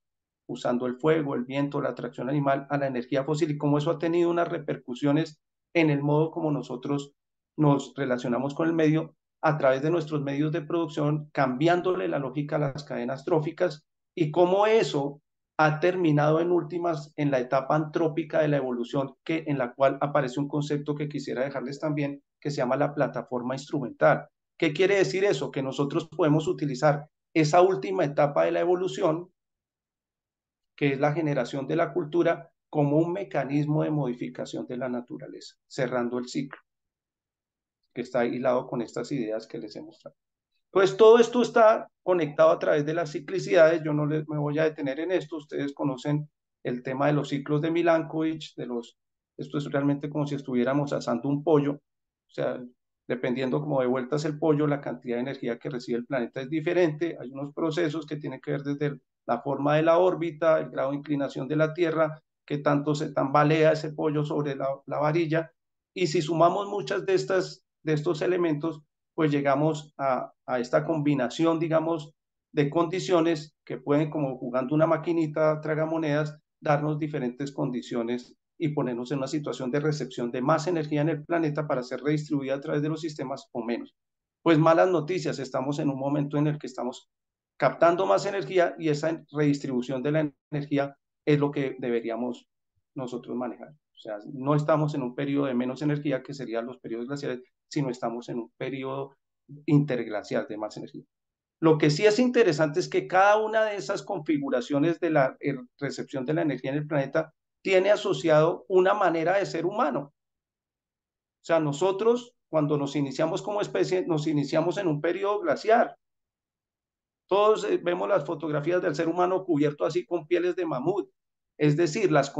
usando el fuego, el viento, la atracción animal a la energía fósil y cómo eso ha tenido unas repercusiones en el modo como nosotros nos relacionamos con el medio a través de nuestros medios de producción, cambiándole la lógica a las cadenas tróficas y cómo eso ha terminado en últimas en la etapa antrópica de la evolución, que en la cual aparece un concepto que quisiera dejarles también, que se llama la plataforma instrumental. ¿Qué quiere decir eso? Que nosotros podemos utilizar esa última etapa de la evolución, que es la generación de la cultura, como un mecanismo de modificación de la naturaleza, cerrando el ciclo que está hilado con estas ideas que les he mostrado. Pues todo esto está conectado a través de las ciclicidades, yo no me voy a detener en esto, ustedes conocen el tema de los ciclos de Milankovitch, de los, esto es realmente como si estuviéramos asando un pollo, o sea, dependiendo como de vueltas el pollo, la cantidad de energía que recibe el planeta es diferente, hay unos procesos que tienen que ver desde la forma de la órbita, el grado de inclinación de la Tierra, que tanto se tambalea ese pollo sobre la varilla, y si sumamos muchas de estas de estos elementos, pues llegamos a, esta combinación, digamos, de condiciones que pueden, como jugando una maquinita tragamonedas, darnos diferentes condiciones y ponernos en una situación de recepción de más energía en el planeta para ser redistribuida a través de los sistemas o menos. Pues malas noticias, estamos en un momento en el que estamos captando más energía y esa redistribución de la energía es lo que deberíamos nosotros manejar. O sea, no estamos en un periodo de menos energía que serían los periodos glaciares, no estamos en un periodo interglacial de más energía. Lo que sí es interesante es que cada una de esas configuraciones de la recepción de la energía en el planeta tiene asociado una manera de ser humano. O sea, nosotros cuando nos iniciamos como especie, nos iniciamos en un periodo glacial. Todos eh, vemos las fotografías del ser humano cubierto así con pieles de mamut. Es decir, las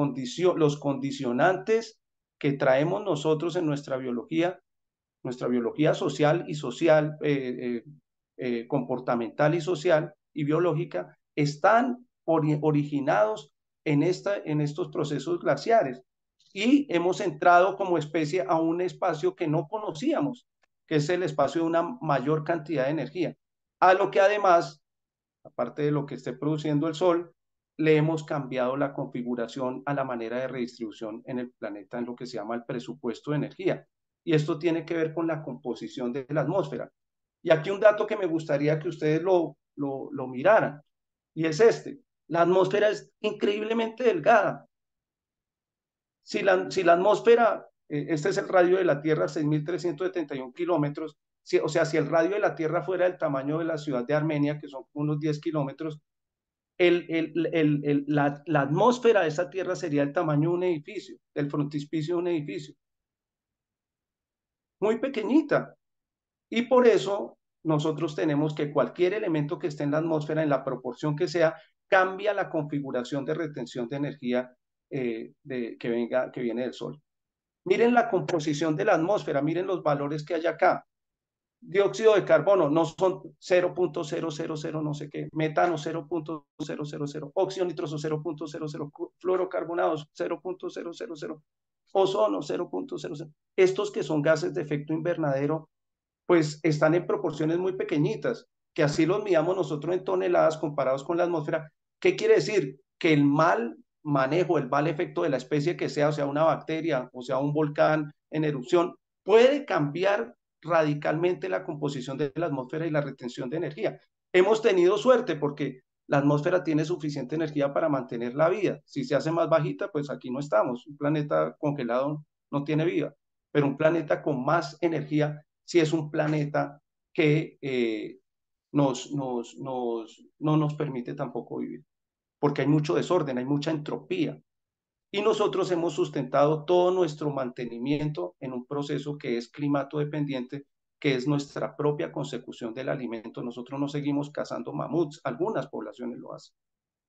los condicionantes que traemos nosotros en nuestra biología nuestra biología social y social, eh, eh, eh, comportamental y social y biológica, están originados en, esta, en estos procesos glaciares. Y hemos entrado como especie a un espacio que no conocíamos, que es el espacio de una mayor cantidad de energía. A lo que además, aparte de lo que esté produciendo el Sol, le hemos cambiado la configuración a la manera de redistribución en el planeta en lo que se llama el presupuesto de energía y esto tiene que ver con la composición de la atmósfera. Y aquí un dato que me gustaría que ustedes lo, lo, miraran, y es este. La atmósfera es increíblemente delgada. Si la, si la atmósfera, eh, este es el radio de la Tierra, 6.371 kilómetros, o sea, si el radio de la Tierra fuera del tamaño de la ciudad de Armenia, que son unos 10 kilómetros, el, el, el, la, la, atmósfera de esa Tierra sería el tamaño de un edificio, del frontispicio de un edificio muy pequeñita. Y por eso nosotros tenemos que cualquier elemento que esté en la atmósfera, en la proporción que sea, cambia la configuración de retención de energía eh, de, que, venga, que viene del Sol. Miren la composición de la atmósfera, miren los valores que hay acá. Dióxido de carbono, no son 0.000 no sé qué, metano 0.000, óxido nitroso 0.00, fluorocarbonados 0.000, ozono 0.00. Estos que son gases de efecto invernadero, pues están en proporciones muy pequeñitas, que así los miramos nosotros en toneladas comparados con la atmósfera. ¿Qué quiere decir? Que el mal manejo, el mal efecto de la especie que sea, o sea una bacteria, o sea un volcán en erupción, puede cambiar radicalmente la composición de la atmósfera y la retención de energía. Hemos tenido suerte porque la atmósfera tiene suficiente energía para mantener la vida. Si se hace más bajita, pues aquí no estamos. Un planeta congelado no tiene vida, pero un planeta con más energía si es un planeta que eh, nos, nos, nos, no nos permite tampoco vivir, porque hay mucho desorden, hay mucha entropía. Y nosotros hemos sustentado todo nuestro mantenimiento en un proceso que es climatodependiente dependiente que es nuestra propia consecución del alimento. Nosotros no seguimos cazando mamuts, algunas poblaciones lo hacen,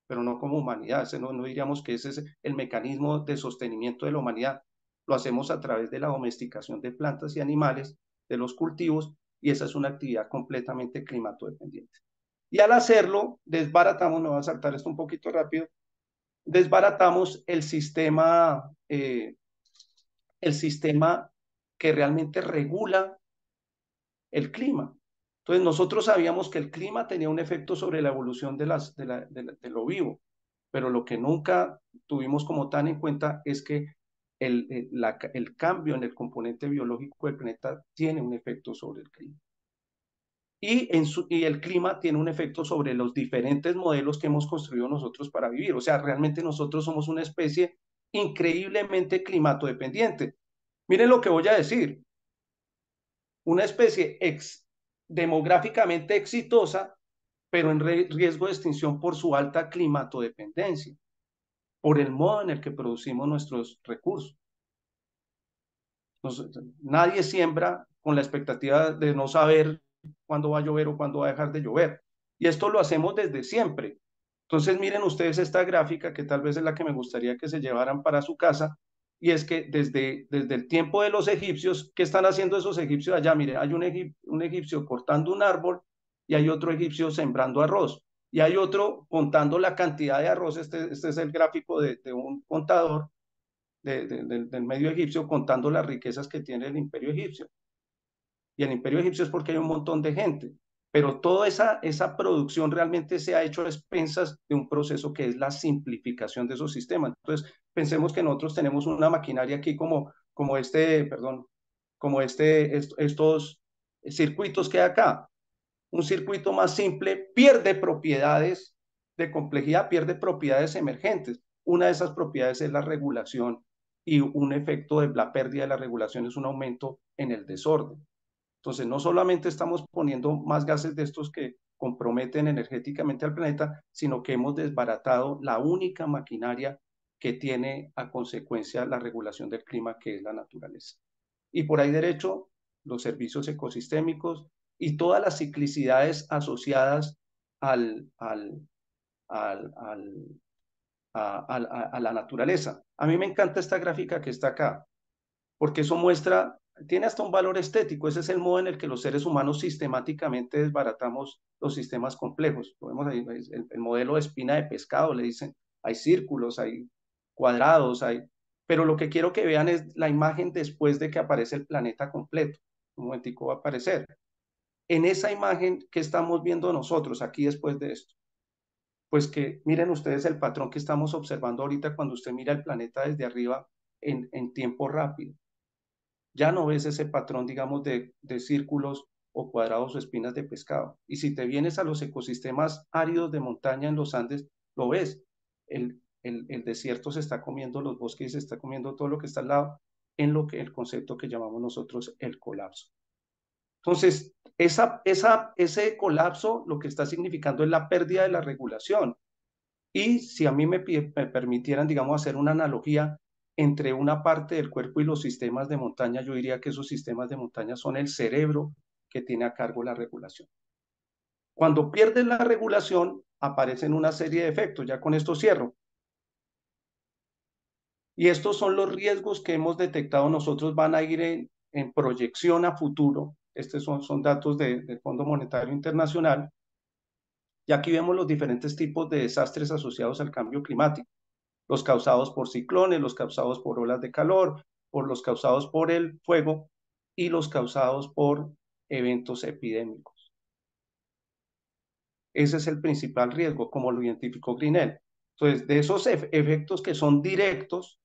pero no como humanidad. no, no diríamos que ese es el mecanismo de sostenimiento de la humanidad. Lo hacemos a través de la domesticación de plantas y animales, de los cultivos, y esa es una actividad completamente climatodependiente. Y al hacerlo, desbaratamos, me voy a saltar esto un poquito rápido, desbaratamos el sistema, eh, el sistema que realmente regula el clima. Entonces nosotros sabíamos que el clima tenía un efecto sobre la evolución de, las, de, lo vivo, pero lo que nunca tuvimos como tan en cuenta es que eh, el, cambio en el componente biológico del planeta tiene un efecto sobre el clima. Y, en y, el clima tiene un efecto sobre los diferentes modelos que hemos construido nosotros para vivir. O sea, realmente nosotros somos una especie increíblemente climatodependiente Miren lo que voy a decir una especie ex, demográficamente exitosa, pero en riesgo de extinción por su alta climatodependencia, por el modo en el que producimos nuestros recursos. nadie siembra con la expectativa de no saber cuándo va a llover o cuándo va a dejar de llover. Y esto lo hacemos desde siempre. Entonces, miren ustedes esta gráfica, que tal vez es la que me gustaría que se llevaran para su casa, y es que desde, desde el tiempo de los egipcios, ¿qué están haciendo esos egipcios allá? Mire, hay un, egipcio cortando un árbol y hay otro egipcio sembrando arroz y hay otro contando la cantidad de arroz. Este, este es el gráfico de, un contador del medio egipcio contando las riquezas que tiene el imperio egipcio. Y el imperio egipcio es porque hay un montón de gente pero toda esa, esa producción realmente se ha hecho a expensas de un proceso que es la simplificación de esos sistemas. Entonces, pensemos que nosotros tenemos una maquinaria aquí como, como este, perdón, como este, estos circuitos que hay acá. Un circuito más simple pierde propiedades de complejidad, pierde propiedades emergentes. Una de esas propiedades es la regulación y un efecto de la pérdida de la regulación es un aumento en el desorden. Entonces, no solamente estamos poniendo más gases de estos que comprometen energéticamente al planeta, sino que hemos desbaratado la única maquinaria que tiene a consecuencia la regulación del clima, que es la naturaleza. Y por ahí derecho, los servicios ecosistémicos y todas las ciclicidades asociadas al, a, a, la naturaleza. A mí me encanta esta gráfica que está acá, porque eso muestra tiene hasta un valor estético. Ese es el modo en el que los seres humanos sistemáticamente desbaratamos los sistemas complejos. ahí, el, modelo de espina de pescado, le dicen, hay círculos, hay cuadrados, hay... Pero lo que quiero que vean es la imagen después de que aparece el planeta completo. Un momentico va a aparecer. En esa imagen que estamos viendo nosotros aquí después de esto, pues que miren ustedes el patrón que estamos observando ahorita cuando usted mira el planeta desde arriba en tiempo rápido ya no ves ese patrón, digamos, de, círculos o cuadrados o espinas de pescado. Y si te vienes a los ecosistemas áridos de montaña en los Andes, lo ves. El, el, desierto se está comiendo los bosques se está comiendo todo lo que está al lado en lo que el concepto que llamamos nosotros el colapso. Entonces, esa, esa, ese colapso lo que está significando es la pérdida de la regulación. Y si a mí me permitieran, digamos, hacer una analogía, entre una parte del cuerpo y los sistemas de montaña, yo diría que esos sistemas de montaña son el cerebro que tiene a cargo la regulación. Cuando pierden la regulación, aparecen una serie de efectos, ya con esto cierro. Y estos son los riesgos que hemos detectado. Nosotros van a ir en, proyección a futuro. Estos son, datos del Fondo Monetario Internacional. Y aquí vemos los diferentes tipos de desastres asociados al cambio climático los causados por ciclones, los causados por olas de calor, por los causados por el fuego y los causados por eventos epidémicos. Ese es el principal riesgo, como lo identificó Grinnell. Entonces, de esos efectos que son directos,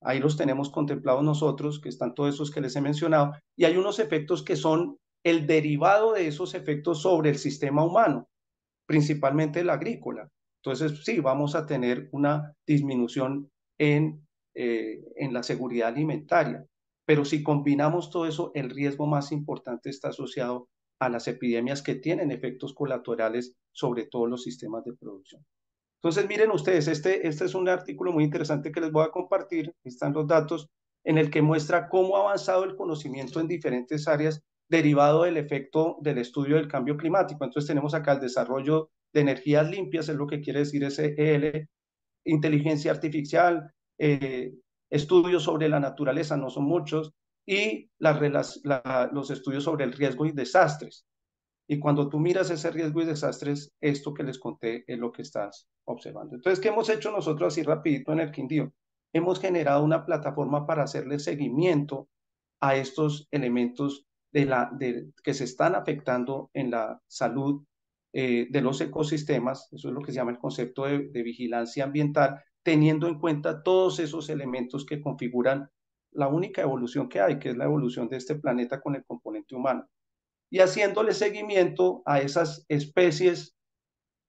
ahí los tenemos contemplados nosotros, que están todos esos que les he mencionado, y hay unos efectos que son el derivado de esos efectos sobre el sistema humano, principalmente el agrícola. Entonces, sí, vamos a tener una disminución en, eh, en la seguridad alimentaria. Pero si combinamos todo eso, el riesgo más importante está asociado a las epidemias que tienen efectos colaterales sobre todos los sistemas de producción. Entonces, miren ustedes, este, este es un artículo muy interesante que les voy a compartir, están los datos, en el que muestra cómo ha avanzado el conocimiento en diferentes áreas derivado del efecto del estudio del cambio climático. Entonces tenemos acá el desarrollo de energías limpias, es lo que quiere decir ese EL, inteligencia artificial, eh, estudios sobre la naturaleza, no son muchos, y los estudios sobre el riesgo y desastres. Y cuando tú miras ese riesgo y desastres, esto que les conté es lo que estás observando. Entonces, ¿qué hemos hecho nosotros así rapidito en el Quindío? Hemos generado una plataforma para hacerle seguimiento a estos elementos de la, que se están afectando en la salud eh, de los ecosistemas, eso es lo que se llama el concepto de, vigilancia ambiental, teniendo en cuenta todos esos elementos que configuran la única evolución que hay, que es la evolución de este planeta con el componente humano, y haciéndole seguimiento a esas especies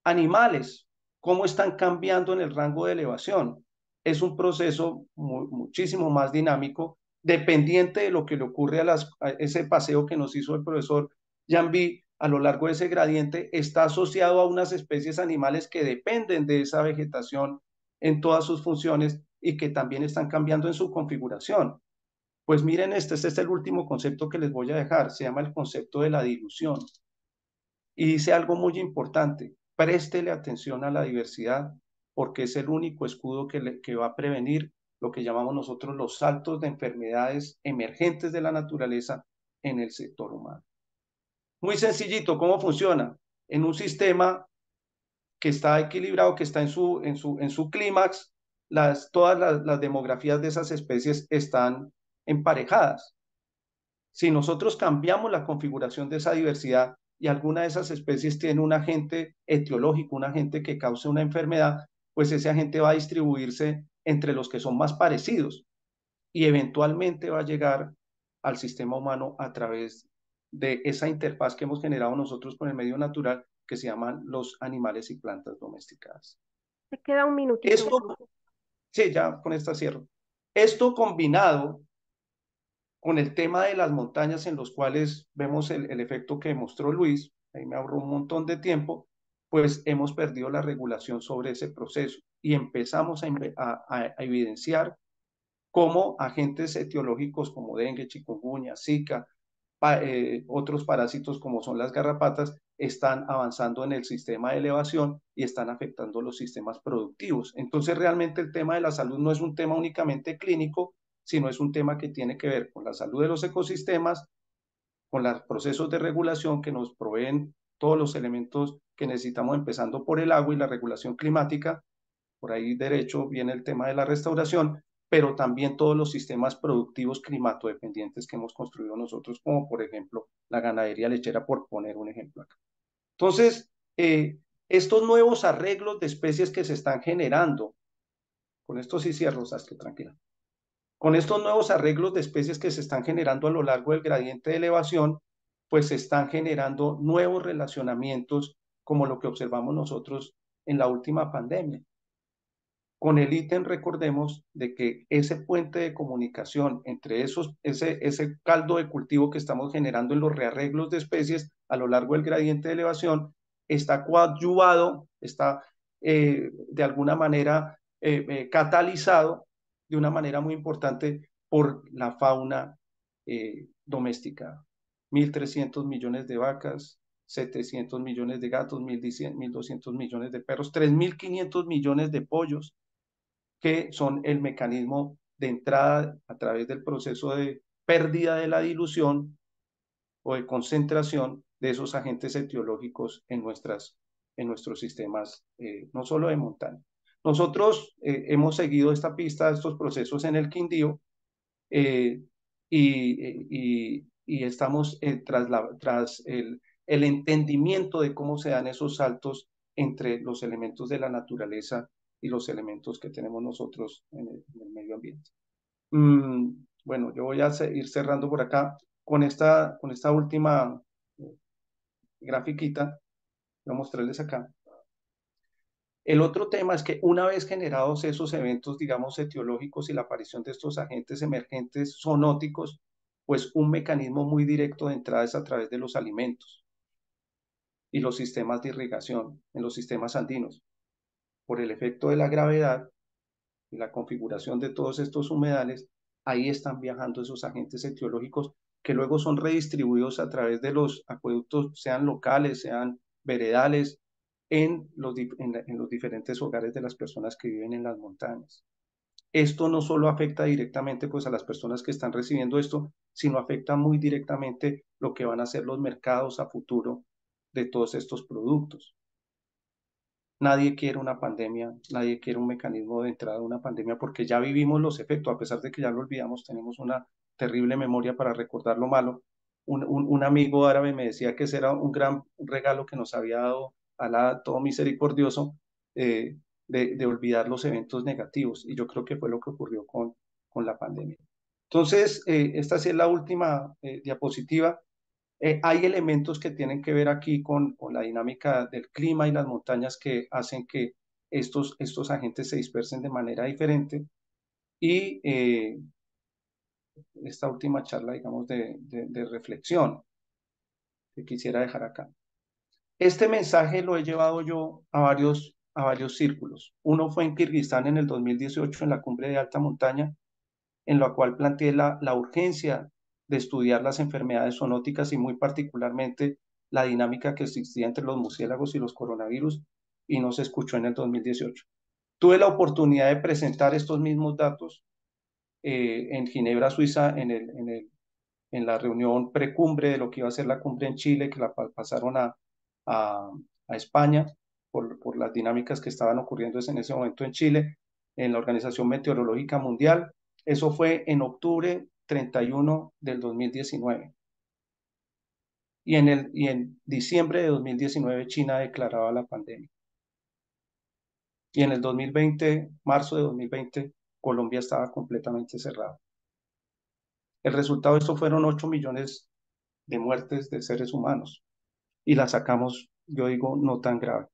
animales, cómo están cambiando en el rango de elevación. Es un proceso muchísimo más dinámico, dependiente de lo que le ocurre a, las, ese paseo que nos hizo el profesor Jambi a lo largo de ese gradiente está asociado a unas especies animales que dependen de esa vegetación en todas sus funciones y que también están cambiando en su configuración. Pues miren, este, este, es el último concepto que les voy a dejar, se llama el concepto de la dilución. Y dice algo muy importante, préstele atención a la diversidad porque es el único escudo que, que va a prevenir lo que llamamos nosotros los saltos de enfermedades emergentes de la naturaleza en el sector humano. Muy sencillito, ¿cómo funciona? En un sistema que está equilibrado, que está en su, en su, en su clímax, las, todas las, demografías de esas especies están emparejadas. Si nosotros cambiamos la configuración de esa diversidad y alguna de esas especies tiene un agente etiológico, un agente que cause una enfermedad, pues ese agente va a distribuirse entre los que son más parecidos y eventualmente va a llegar al sistema humano a través de esa interfaz que hemos generado nosotros con el medio natural que se llaman los animales y plantas domesticadas. se queda un minutito. sí, ya con esta cierro. Esto combinado con el tema de las montañas en los cuales vemos el, efecto que mostró Luis, ahí me ahorró un montón de tiempo, pues hemos perdido la regulación sobre ese proceso y empezamos a, a evidenciar cómo agentes etiológicos como dengue, chikungunya, zika, eh, otros parásitos como son las garrapatas están avanzando en el sistema de elevación y están afectando los sistemas productivos. Entonces realmente el tema de la salud no es un tema únicamente clínico, sino es un tema que tiene que ver con la salud de los ecosistemas, con los procesos de regulación que nos proveen todos los elementos que necesitamos, empezando por el agua y la regulación climática. Por ahí derecho viene el tema de la restauración, pero también todos los sistemas productivos climatodependientes que hemos construido nosotros, como por ejemplo la ganadería lechera, por poner un ejemplo acá. Entonces, eh, estos nuevos arreglos de especies que se están generando, con esto sí cierro, que tranquila, con estos nuevos arreglos de especies que se están generando a lo largo del gradiente de elevación, pues se están generando nuevos relacionamientos como lo que observamos nosotros en la última pandemia. Con el ítem recordemos de que ese puente de comunicación entre esos, ese, ese caldo de cultivo que estamos generando en los rearreglos de especies a lo largo del gradiente de elevación está coadyuvado, está eh, de alguna manera eh, eh, catalizado de una manera muy importante por la fauna doméstica. 1.300 millones de vacas, 700 millones de gatos, 1.200 millones de perros, 3.500 millones de pollos, que son el mecanismo de entrada a través del proceso de pérdida de la dilución o de concentración de esos agentes etiológicos en, nuestras, en nuestros sistemas, eh, no solo de montaña. Nosotros eh, hemos seguido esta pista, estos procesos en el Quindío eh, y, estamos tras, tras el, el entendimiento de cómo se dan esos saltos entre los elementos de la naturaleza y los elementos que tenemos nosotros en el, medio ambiente. Mm, bueno, yo voy a ir cerrando por acá con esta, con esta última eh, grafiquita. Voy a mostrarles acá. El otro tema es que una vez generados esos eventos, digamos, etiológicos y la aparición de estos agentes emergentes zoonóticos, pues un mecanismo muy directo de entrada es a través de los alimentos y los sistemas de irrigación en los sistemas andinos por el efecto de la gravedad y la configuración de todos estos humedales, ahí están viajando esos agentes etiológicos que luego son redistribuidos a través de los acueductos, sean locales, sean veredales, en los, en, los diferentes hogares de las personas que viven en las montañas. Esto no solo afecta directamente pues, a las personas que están recibiendo esto, sino afecta muy directamente lo que van a ser los mercados a futuro de todos estos productos. Nadie quiere una pandemia, nadie quiere un mecanismo de entrada de una pandemia porque ya vivimos los efectos, a pesar de que ya lo olvidamos, tenemos una terrible memoria para recordar lo malo. Un, amigo árabe me decía que ese era un gran regalo que nos había dado Alá, todo misericordioso, eh, de, olvidar los eventos negativos. Y yo creo que fue lo que ocurrió con, con la pandemia. Entonces, eh, esta sí es la última eh, diapositiva. Eh, hay elementos que tienen que ver aquí con, la dinámica del clima y las montañas que hacen que estos, estos agentes se dispersen de manera diferente. Y eh, esta última charla, digamos, de, reflexión que quisiera dejar acá. Este mensaje lo he llevado yo a varios, a varios círculos. Uno fue en Kirguistán en el 2018, en la cumbre de alta montaña, en la cual planteé la, la urgencia de estudiar las enfermedades zoonóticas y muy particularmente la dinámica que existía entre los murciélagos y los coronavirus y no se escuchó en el 2018. Tuve la oportunidad de presentar estos mismos datos eh, en Ginebra, Suiza, en, el, en, el, en la reunión precumbre de lo que iba a ser la cumbre en Chile, que la pasaron a, a, España por, por las dinámicas que estaban ocurriendo en ese momento en Chile, en la Organización Meteorológica Mundial. Eso fue en octubre 31 del 2019. Y en, el, y en diciembre de 2019 China declaraba la pandemia. Y en el 2020, marzo de 2020, Colombia estaba completamente cerrada. El resultado de esto fueron 8 millones de muertes de seres humanos. Y la sacamos, yo digo, no tan grave.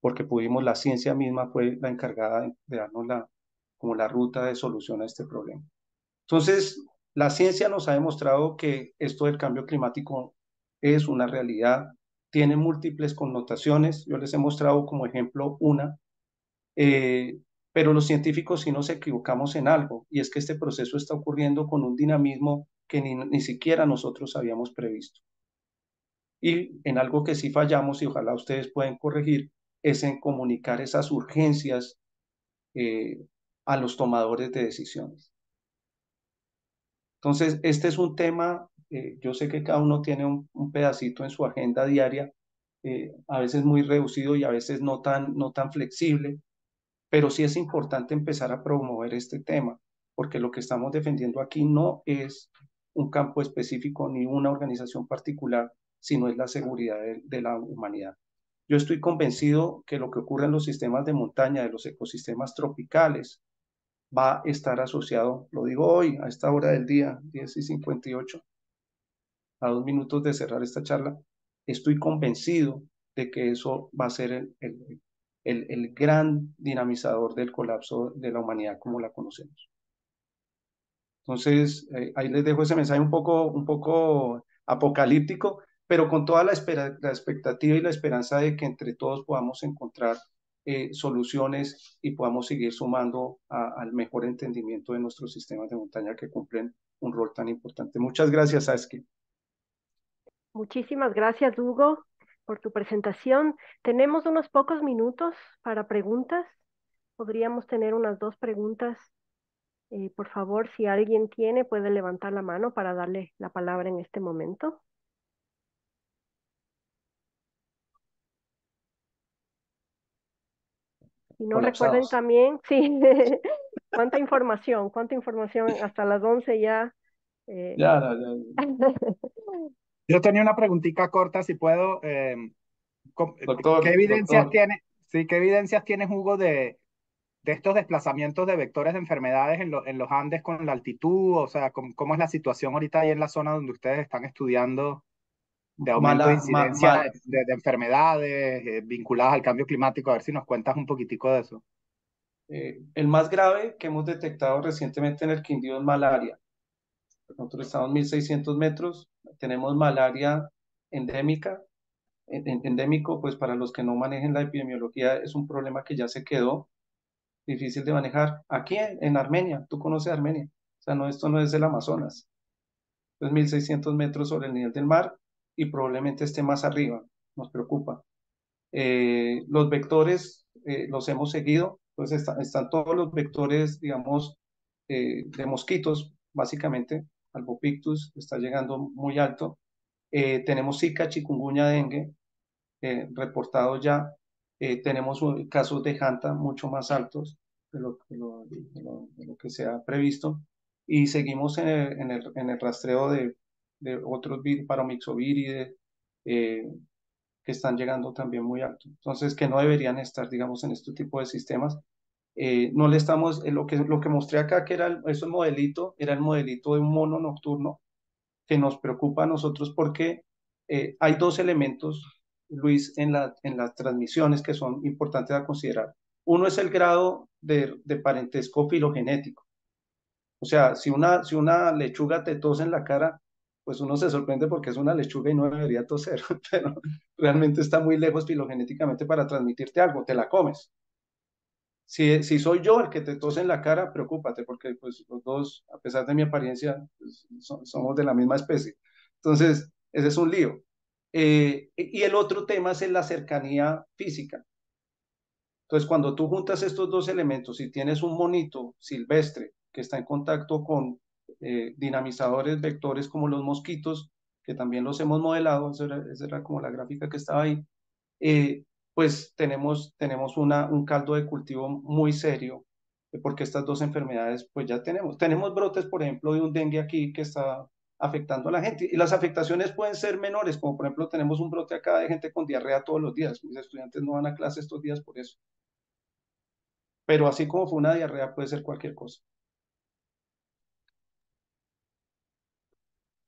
Porque pudimos, la ciencia misma fue la encargada de, de darnos la, como la ruta de solución a este problema. Entonces, la ciencia nos ha demostrado que esto del cambio climático es una realidad, tiene múltiples connotaciones. Yo les he mostrado como ejemplo una, eh, pero los científicos sí nos equivocamos en algo, y es que este proceso está ocurriendo con un dinamismo que ni, siquiera nosotros habíamos previsto. Y en algo que sí fallamos, y ojalá ustedes pueden corregir, es en comunicar esas urgencias eh, a los tomadores de decisiones. Entonces, este es un tema, eh, yo sé que cada uno tiene un, pedacito en su agenda diaria, eh, a veces muy reducido y a veces no tan, no tan flexible, pero sí es importante empezar a promover este tema, porque lo que estamos defendiendo aquí no es un campo específico ni una organización particular, sino es la seguridad de la humanidad. Yo estoy convencido que lo que ocurre en los sistemas de montaña, de los ecosistemas tropicales, va a estar asociado, lo digo hoy, a esta hora del día, 10 y 58, a dos minutos de cerrar esta charla, estoy convencido de que eso va a ser el, el, gran dinamizador del colapso de la humanidad como la conocemos. Entonces, eh, ahí les dejo ese mensaje un poco, un poco apocalíptico, pero con toda la, la expectativa y la esperanza de que entre todos podamos encontrar eh, soluciones y podamos seguir sumando al mejor entendimiento de nuestros sistemas de montaña que cumplen un rol tan importante. Muchas gracias, Aski. Muchísimas gracias, Hugo, por tu presentación. Tenemos unos pocos minutos para preguntas. Podríamos tener unas dos preguntas. Eh, por favor, si alguien tiene, puede levantar la mano para darle la palabra en este momento. Y no recuerden también, sí, cuánta información, cuánta información, hasta las 11 eh, ya. Ya, Yo tenía una preguntita corta, si puedo. Em, eh, ¿Qué evidencias tiene? Sí, ¿qué evidencias tiene Hugo, de, de estos desplazamientos de vectores de enfermedades en, los Andes con la altitud? O sea, ¿cómo, es la situación ahorita ahí en la zona donde ustedes están estudiando de aumento de incidencia de, enfermedades eh, vinculadas al cambio climático. A ver si nos cuentas un poquitico de eso. Eh, el más grave que hemos detectado recientemente en el Quindío es malaria. Nosotros estamos 1.600 metros, tenemos malaria endémica. endémico, pues para los que no manejen la epidemiología, es un problema que ya se quedó difícil de manejar. Aquí en, Armenia, tú conoces Armenia, o sea, no, esto no es el Amazonas. Es 1.600 metros sobre el nivel del mar, y probablemente esté más arriba, nos preocupa. Eh, los vectores eh, los hemos seguido, entonces pues están todos los vectores, digamos, eh, de mosquitos, básicamente, albopictus está llegando muy alto. tenemos Zika, chikungunya, dengue, reportado ya. tenemos casos de Hanta mucho más altos de lo, que se ha previsto. Y seguimos en en el, en el rastreo de de otros virus, paromixovirides, eh, que están llegando también muy alto. Entonces, que no deberían estar, digamos, en este tipo de sistemas. Eh, no le estamos, eh, lo, que, lo que mostré acá, que era el, modelito, era el modelito de un mono nocturno que nos preocupa a nosotros porque hay dos elementos, Luis, en, la, en las transmisiones que son importantes a considerar. Uno es el grado de, de parentesco filogenético. O sea, si una, si una lechuga te tose en la cara, pues uno se sorprende porque es una lechuga y no debería toser, pero realmente está muy lejos filogenéticamente para transmitirte algo, te la comes. Si, si soy yo el que te tose en la cara, preocúpate, porque pues los dos, a pesar de mi apariencia, pues, somos de la misma especie. Entonces, ese es un lío. Eh, y el otro tema es la cercanía física. Entonces, cuando tú juntas estos dos elementos y tienes un monito silvestre que está en contacto con eh, dinamizadores vectores como los mosquitos, que también los hemos modelado, esa era, como la gráfica que estaba ahí, eh, pues tenemos, tenemos una, un caldo de cultivo muy serio, eh, porque estas dos enfermedades pues ya tenemos. Tenemos brotes, por ejemplo, de un dengue aquí que está afectando a la gente. Y las afectaciones pueden ser menores, como por ejemplo tenemos un brote acá de gente con diarrea todos los días. Mis estudiantes no van a clase estos días por eso. Pero así como fue una diarrea, puede ser cualquier cosa.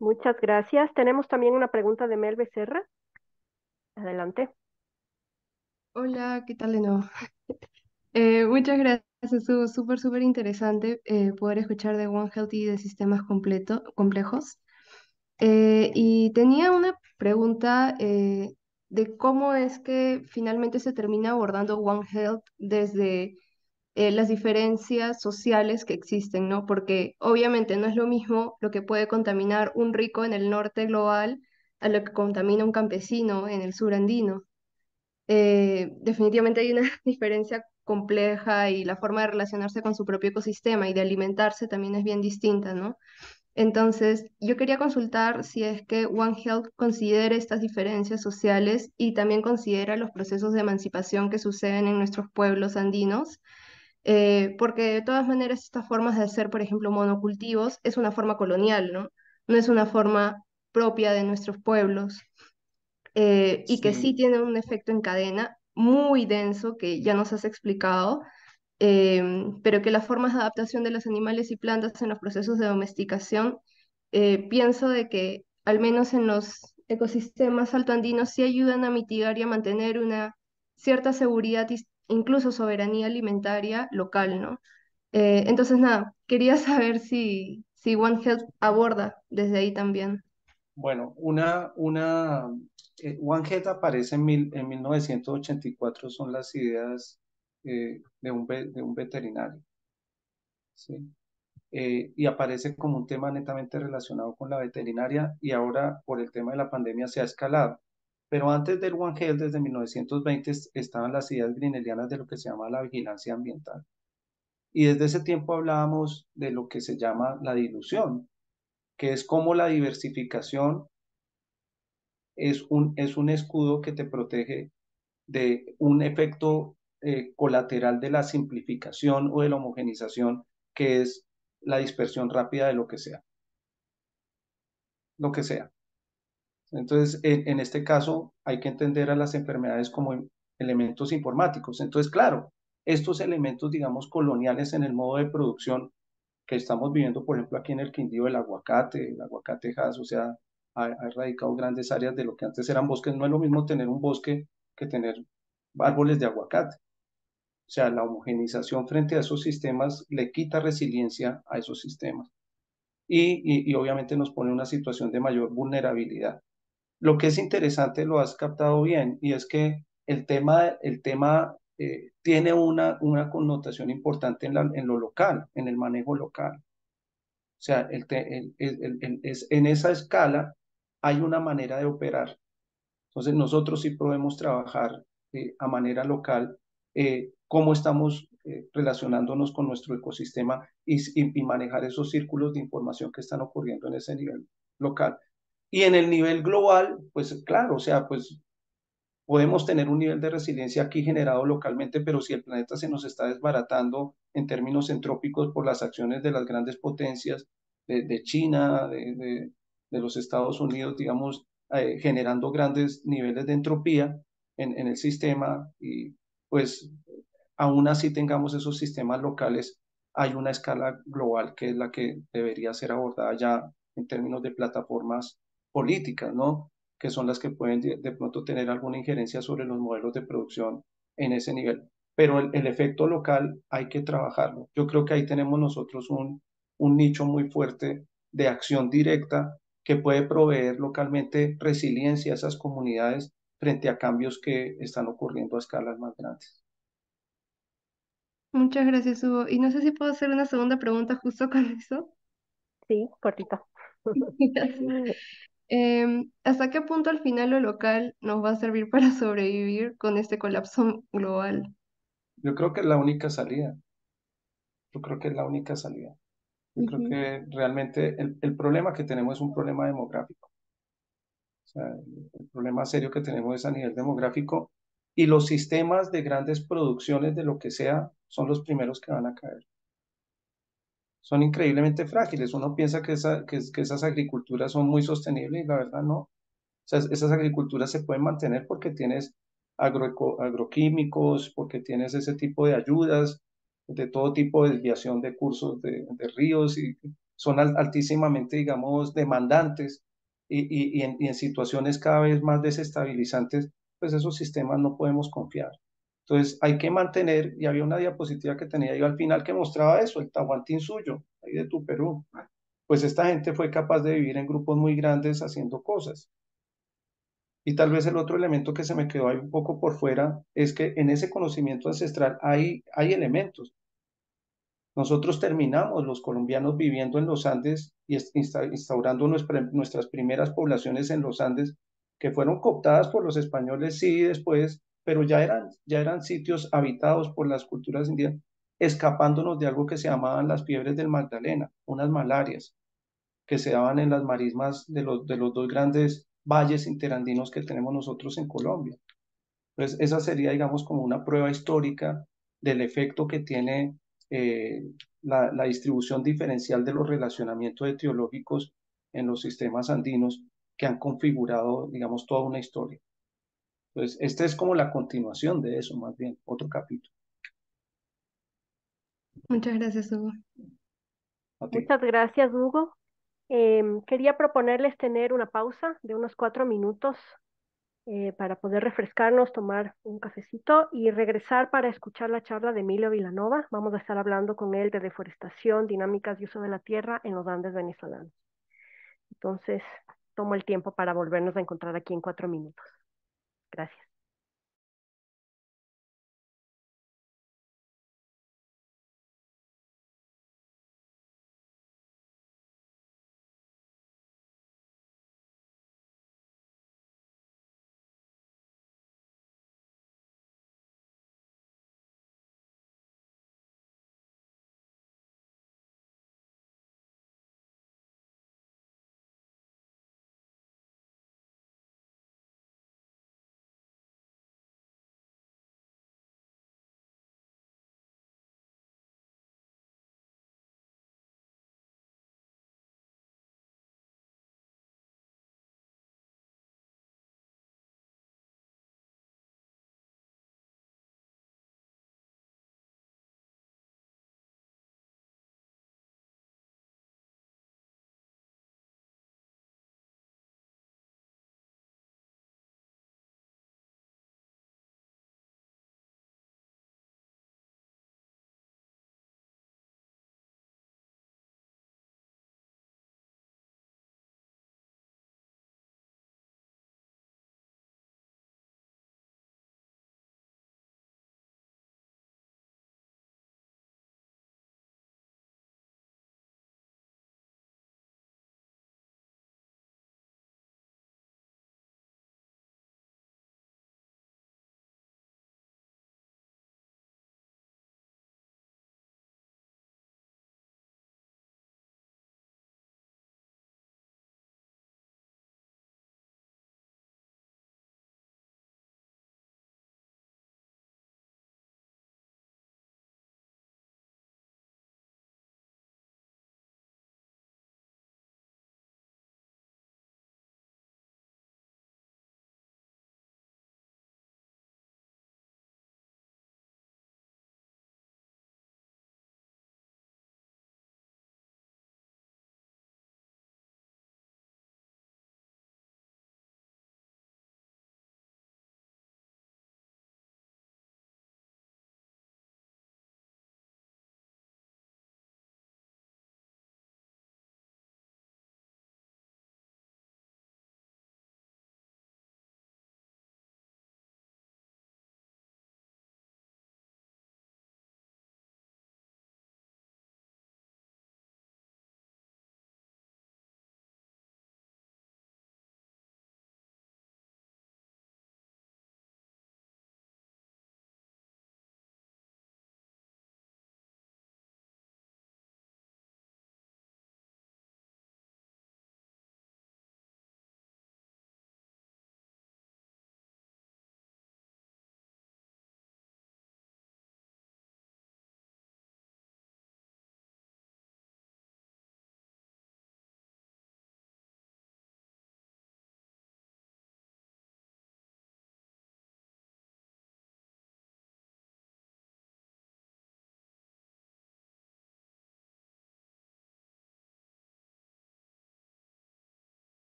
Muchas gracias. Tenemos también una pregunta de Mel Becerra. Adelante. Hola, ¿qué tal de eh, muchas gracias, estuvo súper, súper interesante eh, poder escuchar de One Health y de sistemas complejos. Eh, y tenía una pregunta de cómo es que finalmente se termina abordando One Health desde eh, las diferencias sociales que existen, ¿no? Porque obviamente no es lo mismo lo que puede contaminar un rico en el norte global a lo que contamina un campesino en el sur andino. Eh, definitivamente hay una diferencia compleja y la forma de relacionarse con su propio ecosistema y de alimentarse también es bien distinta, ¿no? Entonces, yo quería consultar si es que One Health considera estas diferencias sociales y también considera los procesos de emancipación que suceden en nuestros pueblos andinos eh, porque de todas maneras estas formas de hacer, por ejemplo, monocultivos es una forma colonial, ¿no? No es una forma propia de nuestros pueblos eh, y que sí tiene un efecto en cadena muy denso que ya nos has explicado, eh, pero que las formas de adaptación de los animales y plantas en los procesos de domesticación, pienso de que al menos en los ecosistemas altoandinos sí ayudan a mitigar y a mantener una cierta seguridad incluso soberanía alimentaria local, ¿no? Eh, entonces, nada, quería saber si, si One Health aborda desde ahí también. Bueno, una, una, eh, One Health aparece en, en 1984, son las ideas eh, de, un, de un veterinario, ¿sí? y aparece como un tema netamente relacionado con la veterinaria y ahora por el tema de la pandemia se ha escalado. Pero antes del One Health, desde 1920, estaban las ideas grinelianas de lo que se llama la vigilancia ambiental. Y desde ese tiempo hablábamos de lo que se llama la dilución, que es como la diversificación es un, es un escudo que te protege de un efecto eh, colateral de la simplificación o de la homogenización, que es la dispersión rápida de lo que sea. Lo que sea. Entonces, en, este caso, hay que entender a las enfermedades como em, elementos informáticos. Entonces, claro, estos elementos, digamos, coloniales en el modo de producción que estamos viviendo, por ejemplo, aquí en el Quindío, el aguacate, el aguacate o sea, ha, erradicado grandes áreas de lo que antes eran bosques. No es lo mismo tener un bosque que tener árboles de aguacate. O sea, la homogenización frente a esos sistemas le quita resiliencia a esos sistemas. Y, y obviamente nos pone en una situación de mayor vulnerabilidad. Lo que es interesante, lo has captado bien, y es que el tema, el tema eh, tiene una, una connotación importante en, lo local, en el manejo local. O sea, el en esa escala hay una manera de operar. Entonces, nosotros sí podemos trabajar eh, a manera local eh, cómo estamos relacionándonos con nuestro ecosistema y manejar esos círculos de información que están ocurriendo en ese nivel local. Y en el nivel global, pues claro, o sea, pues podemos tener un nivel de resiliencia aquí generado localmente, pero si el planeta se nos está desbaratando en términos entrópicos por las acciones de las grandes potencias, de, China, de, de, los Estados Unidos, digamos, eh, generando grandes niveles de entropía en, en el sistema, y pues aún así tengamos esos sistemas locales, hay una escala global que es la que debería ser abordada ya en términos de plataformas políticas, ¿no? Que son las que pueden de, pronto tener alguna injerencia sobre los modelos de producción en ese nivel. Pero el, efecto local hay que trabajarlo. Yo creo que ahí tenemos nosotros un, un nicho muy fuerte de acción directa que puede proveer localmente resiliencia a esas comunidades frente a cambios que están ocurriendo a escalas más grandes. Muchas gracias, Hugo. Y no sé si puedo hacer una segunda pregunta justo con eso. Sí, cortita. Em, ¿Hasta qué punto al final lo local nos va a servir para sobrevivir con este colapso global? Yo creo que es la única salida. Yo creo que es la única salida. Yo creo que realmente el, problema que tenemos es un problema demográfico. el problema serio que tenemos es a nivel demográfico y los sistemas de grandes producciones de lo que sea son los primeros que van a caer son increíblemente frágiles. Uno piensa que, que, que, esas agriculturas son muy sostenibles y la verdad no. O sea, esas agriculturas se pueden mantener porque tienes agroquímicos, porque tienes ese tipo de ayudas, de todo tipo de desviación de cursos de, ríos y son altísimamente, digamos, demandantes y, y en situaciones cada vez más desestabilizantes, pues esos sistemas no podemos confiar. Entonces hay que mantener, y había una diapositiva que tenía yo al final que mostraba eso, el Tahuantín suyo, ahí de tu Perú. Pues esta gente fue capaz de vivir en grupos muy grandes haciendo cosas. Y tal vez el otro elemento que se me quedó ahí un poco por fuera es que en ese conocimiento ancestral hay, hay elementos. Nosotros terminamos los colombianos viviendo en los Andes y instaurando nuestras primeras poblaciones en los Andes, que fueron cooptadas por los españoles, sí, después, pero ya eran, ya eran sitios habitados por las culturas indígenas, escapándonos de algo que se llamaban las fiebres del Magdalena, unas malarias que se daban en las marismas de los, de los dos grandes valles interandinos que tenemos nosotros en Colombia. Entonces, esa sería, digamos, como una prueba histórica del efecto que tiene eh, la, la, distribución diferencial de los relacionamientos etiológicos en los sistemas andinos que han configurado, digamos, toda una historia. Entonces, esta es como la continuación de eso, más bien, otro capítulo. Muchas gracias, Hugo. Muchas gracias, Hugo. Eh, quería proponerles tener una pausa de unos cuatro minutos eh, para poder refrescarnos, tomar un cafecito y regresar para escuchar la charla de Emilio Vilanova. Vamos a estar hablando con él de deforestación, dinámicas y uso de la tierra en los Andes venezolanos. Entonces, tomo el tiempo para volvernos a encontrar aquí en cuatro minutos. Gracias.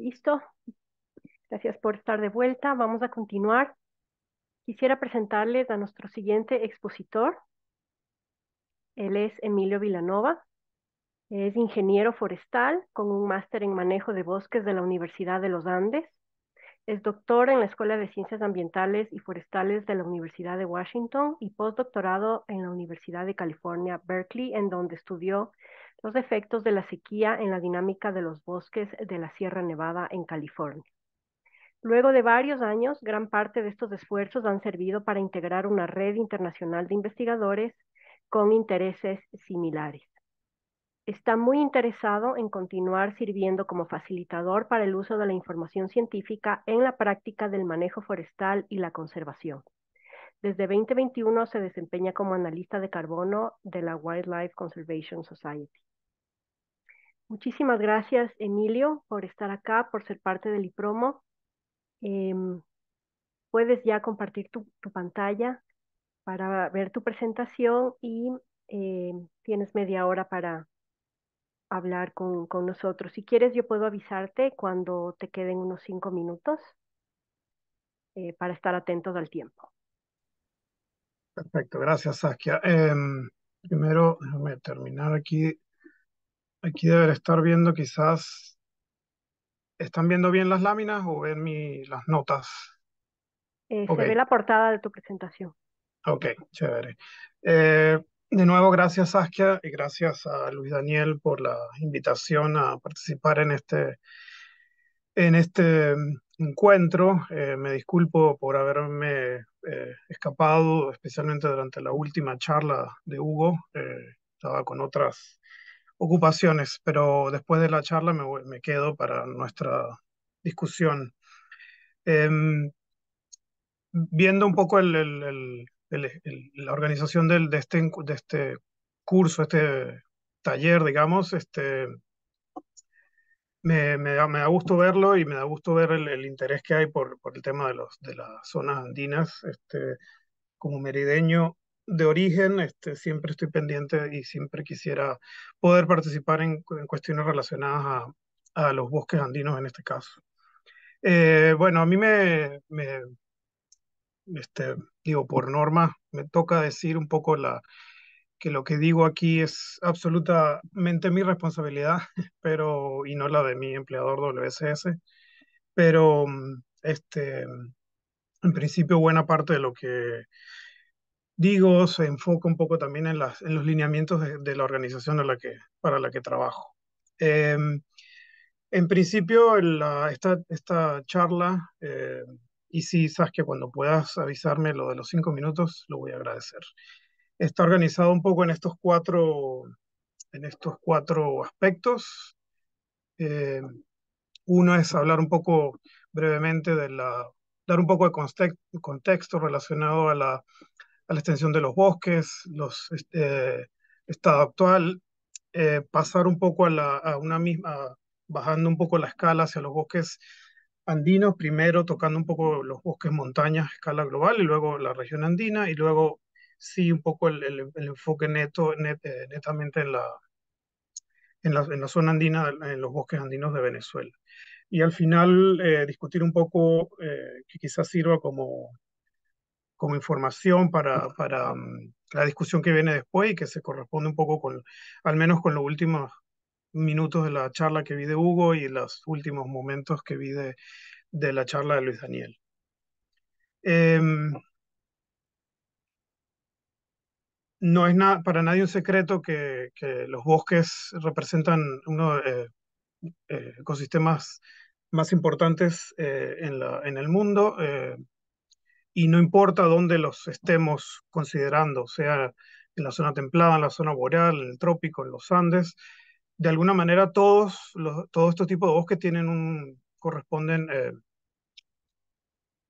Listo. Gracias por estar de vuelta. Vamos a continuar. Quisiera presentarles a nuestro siguiente expositor. Él es Emilio Vilanova. Es ingeniero forestal con un máster en manejo de bosques de la Universidad de los Andes. Es doctor en la Escuela de Ciencias Ambientales y Forestales de la Universidad de Washington y postdoctorado en la Universidad de California, Berkeley, en donde estudió los efectos de la sequía en la dinámica de los bosques de la Sierra Nevada en California. Luego de varios años, gran parte de estos esfuerzos han servido para integrar una red internacional de investigadores con intereses similares. Está muy interesado en continuar sirviendo como facilitador para el uso de la información científica en la práctica del manejo forestal y la conservación. Desde 2021 se desempeña como analista de carbono de la Wildlife Conservation Society. Muchísimas gracias, Emilio, por estar acá, por ser parte del IPROMO. Em, puedes ya compartir tu, pantalla para ver tu presentación y em, tienes media hora para hablar con, nosotros. Si quieres, yo puedo avisarte cuando te queden unos cinco minutos eh, para estar atentos al tiempo. Perfecto, gracias Saskia. Em, primero, déjame terminar aquí Aquí debería estar viendo quizás, ¿están viendo bien las láminas o ven mi, las notas? Eh, se ve la portada de tu presentación. Ok, chévere. Eh, de nuevo, gracias Saskia y gracias a Luis Daniel por la invitación a participar en este, en este mm, encuentro. Eh, me disculpo por haberme escapado, especialmente durante la última charla de Hugo. estaba con otras ocupaciones, pero después de la charla me, quedo para nuestra discusión. Em, viendo un poco el, la organización del, de, este, de este curso, este taller, digamos, este, me, me, da, gusto verlo y me da gusto ver el, interés que hay por, por el tema de, los, de las zonas andinas. Este, como merideño, de origen, este, siempre estoy pendiente y siempre quisiera poder participar en, cuestiones relacionadas a, a, los bosques andinos en este caso. Eh, bueno, a mí me, me este, digo, por norma, me toca decir un poco la, que lo que digo aquí es absolutamente mi responsabilidad, pero, y no la de mi empleador WSS, pero mm, este, en principio buena parte de lo que digo, se enfoca un poco también en, las, en los lineamientos de, la organización a la que, para la que trabajo. Em, en principio, la, esta, esta, charla, eh, y sí, Saskia, cuando puedas avisarme lo de los cinco minutos, lo voy a agradecer. Está organizado un poco en estos cuatro, en estos cuatro aspectos. Eh, uno es hablar un poco brevemente de la, dar un poco de contexto relacionado a la a la extensión de los bosques, los, este, estado actual, eh, pasar un poco a, la, una misma, bajando un poco la escala hacia los bosques andinos, primero tocando un poco los bosques montañas a escala global y luego la región andina y luego sí un poco el, enfoque neto, eh, netamente en la, en la, zona andina, en los bosques andinos de Venezuela. Y al final eh, discutir un poco que quizás sirva como como información para, para mm, la discusión que viene después y que se corresponde un poco con, al menos con los últimos minutos de la charla que vi de Hugo y los últimos momentos que vi de, la charla de Luis Daniel. Em, no es para nadie un secreto que, los bosques representan uno de eh, eh, ecosistemas más importantes eh, en, la, en, el mundo y no importa dónde los estemos considerando, sea en la zona templada, en la zona boreal, en el trópico, en los Andes, de alguna manera todos, los, todos estos tipos de bosques tienen un, corresponden, eh,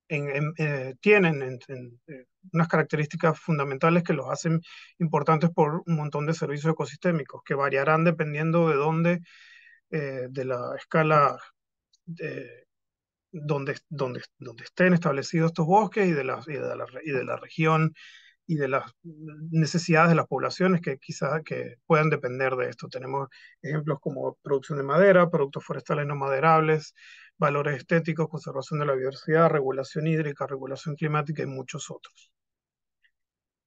eh, tienen eh, unas características fundamentales que los hacen importantes por un montón de servicios ecosistémicos, que variarán dependiendo de dónde, de la escala de, donde, donde, donde estén establecidos estos bosques y de, la, y de la, región y de las necesidades de las poblaciones que quizás que puedan depender de esto. Tenemos ejemplos como producción de madera, productos forestales no maderables, valores estéticos, conservación de la biodiversidad, regulación hídrica, regulación climática y muchos otros.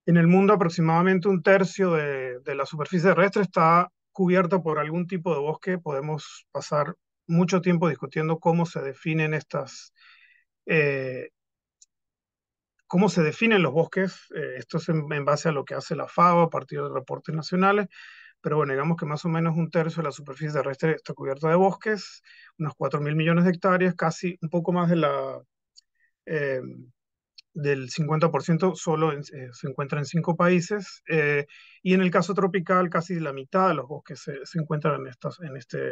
En el mundo aproximadamente un tercio de, de la superficie terrestre está cubierta por algún tipo de bosque. Podemos pasar mucho tiempo discutiendo cómo se definen estas, eh, cómo se definen los bosques. Eh, esto es en, base a lo que hace la FAO a partir de reportes nacionales. Pero bueno, digamos que más o menos un tercio de la superficie terrestre está cubierta de bosques, unos 4 mil millones de hectáreas, casi un poco más de la, eh, del 50% solo se encuentra en cinco países y en el caso tropical casi la mitad de los bosques se, encuentran en, estas, en, este,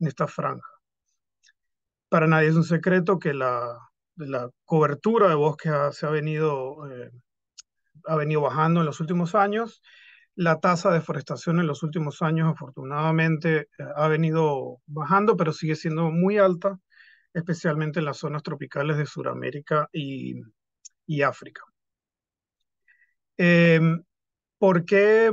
en esta franja para nadie es un secreto que la, cobertura de bosque ha, se ha venido, eh, ha venido bajando en los últimos años. La tasa de deforestación en los últimos años, afortunadamente, eh, ha venido bajando, pero sigue siendo muy alta, especialmente en las zonas tropicales de Sudamérica y, África. Em, ¿Por qué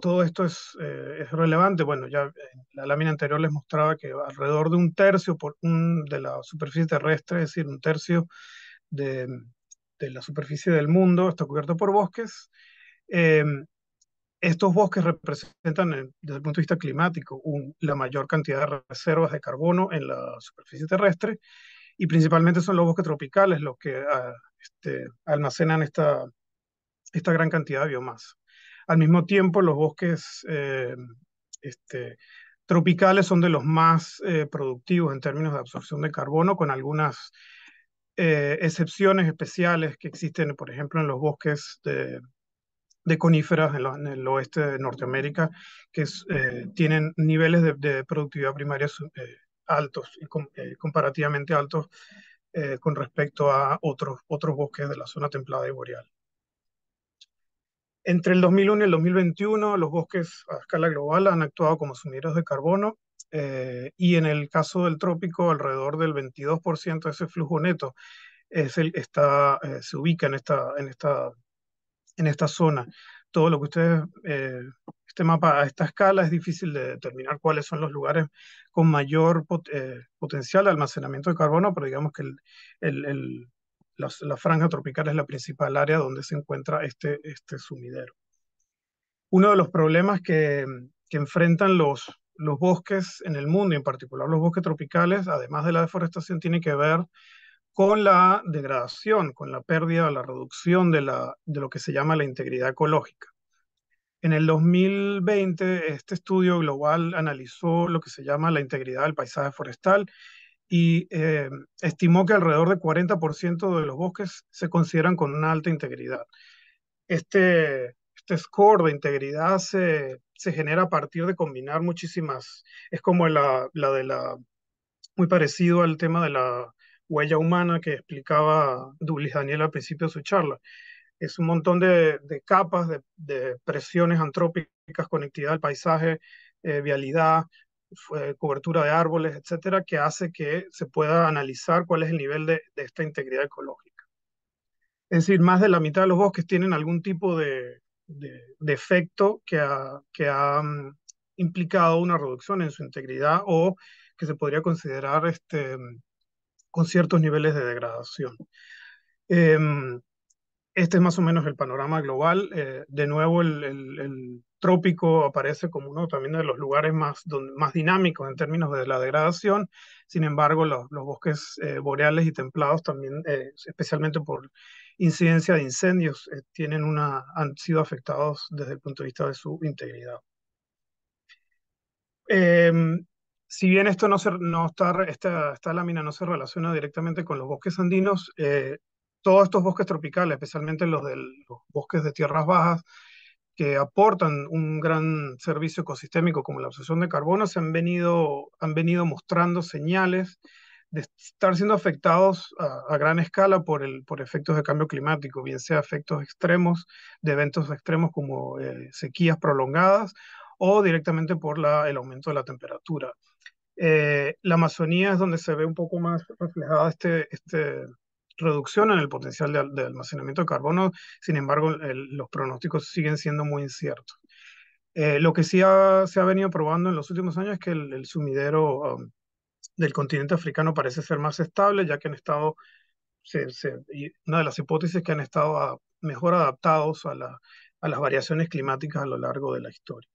todo esto es, eh, es, relevante. Bueno, ya eh, la lámina anterior les mostraba que alrededor de un tercio por un, de la superficie terrestre, es decir, un tercio de, la superficie del mundo está cubierto por bosques. Eh, estos bosques representan, desde el punto de vista climático, la mayor cantidad de reservas de carbono en la superficie terrestre y principalmente son los bosques tropicales los que ah, este, almacenan esta, esta gran cantidad de biomasa. Al mismo tiempo, los bosques eh, este, tropicales son de los más eh, productivos en términos de absorción de carbono, con algunas eh, excepciones especiales que existen, por ejemplo, en los bosques de, coníferas en, el oeste de Norteamérica, que tienen niveles de, productividad primaria altos, y comparativamente altos con respecto a otros, otros bosques de la zona templada y boreal. Entre el 2001 y el 2021, los bosques a escala global han actuado como sumideros de carbono eh, y en el caso del trópico, alrededor del 22% de ese flujo neto está, eh, se ubica en esta, en, esta, en esta zona. Todo lo que ustedes, eh, este mapa a esta escala es difícil de determinar cuáles son los lugares con mayor potencial de almacenamiento de carbono, pero digamos que el la franja tropical es la principal área donde se encuentra este, este sumidero. Uno de los problemas que, enfrentan los, bosques en el mundo, y en particular los bosques tropicales, además de la deforestación, tiene que ver con la degradación, con la pérdida, o la reducción de, de lo que se llama la integridad ecológica. En el 2020, este estudio global analizó lo que se llama la integridad del paisaje forestal y eh, estimó que alrededor de 40% de los bosques se consideran con una alta integridad. Este, este score de integridad se, se, genera a partir de combinar muchísimas, es como la, la de la, muy parecido al tema de la huella humana que explicaba Dulis Daniel al principio de su charla. Es un montón de, de capas, de, de presiones antrópicas, conectividad al paisaje, eh, vialidad, cobertura de árboles, etcétera, que hace que se pueda analizar cuál es el nivel de, esta integridad ecológica. Es decir, más de la mitad de los bosques tienen algún tipo de, de, efecto que ha, mm, implicado una reducción en su integridad o que se podría considerar este, mm, con ciertos niveles de degradación. Em, este es más o menos el panorama global. Eh, de nuevo, el, trópico aparece como uno también de los lugares más, dinámicos en términos de la degradación. Sin embargo, los, bosques eh, boreales y templados también, eh, especialmente por incidencia de incendios, tienen una, han sido afectados desde el punto de vista de su integridad. Em, si bien esto no, está, esta lámina no se relaciona directamente con los bosques andinos, todos estos bosques tropicales, especialmente los de los bosques de tierras bajas, que aportan un gran servicio ecosistémico como la absorción de carbono, se han venido, han venido mostrando señales de estar siendo afectados a, gran escala por, el, por efectos de cambio climático, bien sea efectos extremos, de eventos extremos como eh, sequías prolongadas o directamente por la, el aumento de la temperatura. Eh, la Amazonía es donde se ve un poco más reflejada este, este, reducción en el potencial de, almacenamiento de carbono, sin embargo, los pronósticos siguen siendo muy inciertos. Eh, lo que sí se ha venido probando en los últimos años es que el, sumidero um, del continente africano parece ser más estable, ya que han estado, una de las hipótesis que han estado ah, mejor adaptados a, a, las variaciones climáticas a lo largo de la historia.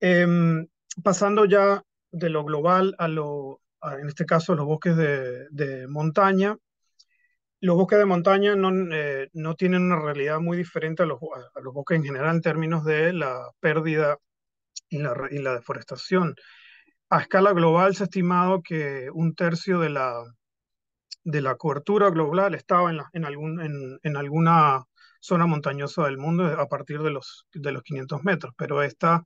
Em, pasando ya de lo global a lo, Ah, en este caso los bosques de, montaña. Los bosques de montaña no, eh, no, tienen una realidad muy diferente a los, a los bosques en general en términos de la pérdida y la, y la deforestación. A escala global se ha estimado que un tercio de la, de la cobertura global estaba en, en, algún, en, en, alguna zona montañosa del mundo a partir de los, de los 500 metros, pero esta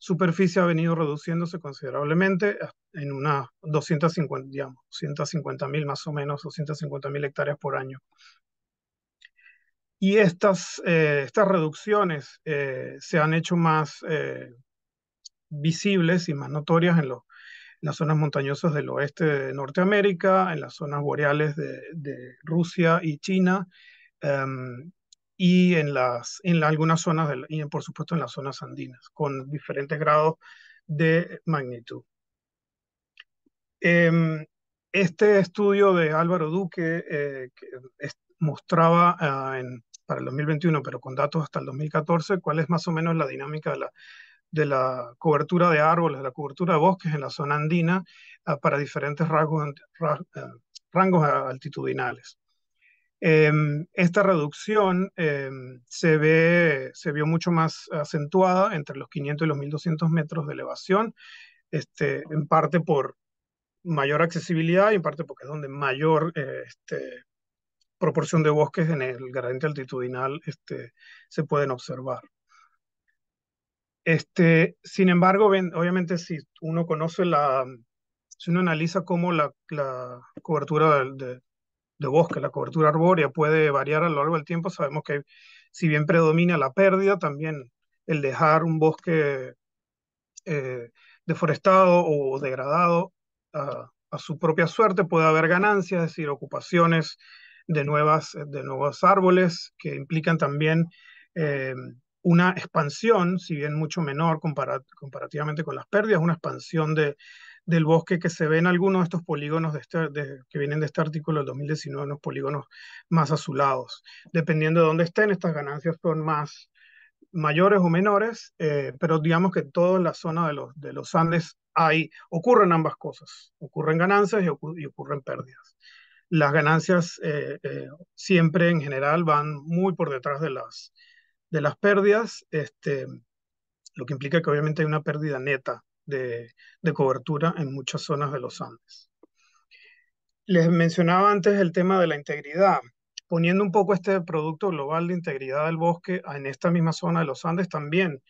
superficie ha venido reduciéndose considerablemente eh, en unas 250, digamos, mil más o menos, 250 mil hectáreas por año. Y estas, eh, estas reducciones eh, se han hecho más visibles y más notorias en, las zonas montañosas del oeste de Norteamérica, en las zonas boreales de, Rusia y China, em, y en, las, en algunas zonas, y por supuesto en las zonas andinas, con diferentes grados de magnitud. Em, este estudio de Álvaro Duque eh, mostraba ah, para el 2021, pero con datos hasta el 2014, cuál es más o menos la dinámica de la, de la cobertura de árboles, de la cobertura de bosques en la zona andina ah, para diferentes eh, rangos ah, altitudinales. Em, esta reducción em, se, ve, se vio mucho más acentuada entre los 500 y los 1200 metros de elevación, este, en parte por mayor accesibilidad y en parte porque es donde mayor eh, este, proporción de bosques en el gradiente altitudinal este, se pueden observar. Este, sin embargo, obviamente si uno conoce la, si uno analiza cómo la, cobertura de de bosque, la cobertura arbórea puede variar a lo largo del tiempo. Sabemos que si bien predomina la pérdida, también el dejar un bosque eh, deforestado o degradado a, su propia suerte puede haber ganancias, es decir, ocupaciones de, nuevas, de nuevos árboles que implican también eh, una expansión, si bien mucho menor comparativamente con las pérdidas, una expansión de, del bosque que se ve en algunos de estos polígonos este, de que vienen de este artículo del 2019, los polígonos más azulados. Dependiendo de dónde estén, estas ganancias son más mayores o menores, eh, pero digamos que en toda la zona de los, de los Andes hay, ocurren ambas cosas, ocurren ganancias y, ocurren pérdidas. Las ganancias eh, eh, siempre en general van muy por detrás de las, de las pérdidas, este, lo que implica que obviamente hay una pérdida neta de, cobertura en muchas zonas de los Andes. Les mencionaba antes el tema de la integridad. Poniendo un poco este producto global de integridad del bosque en esta misma zona de los Andes también.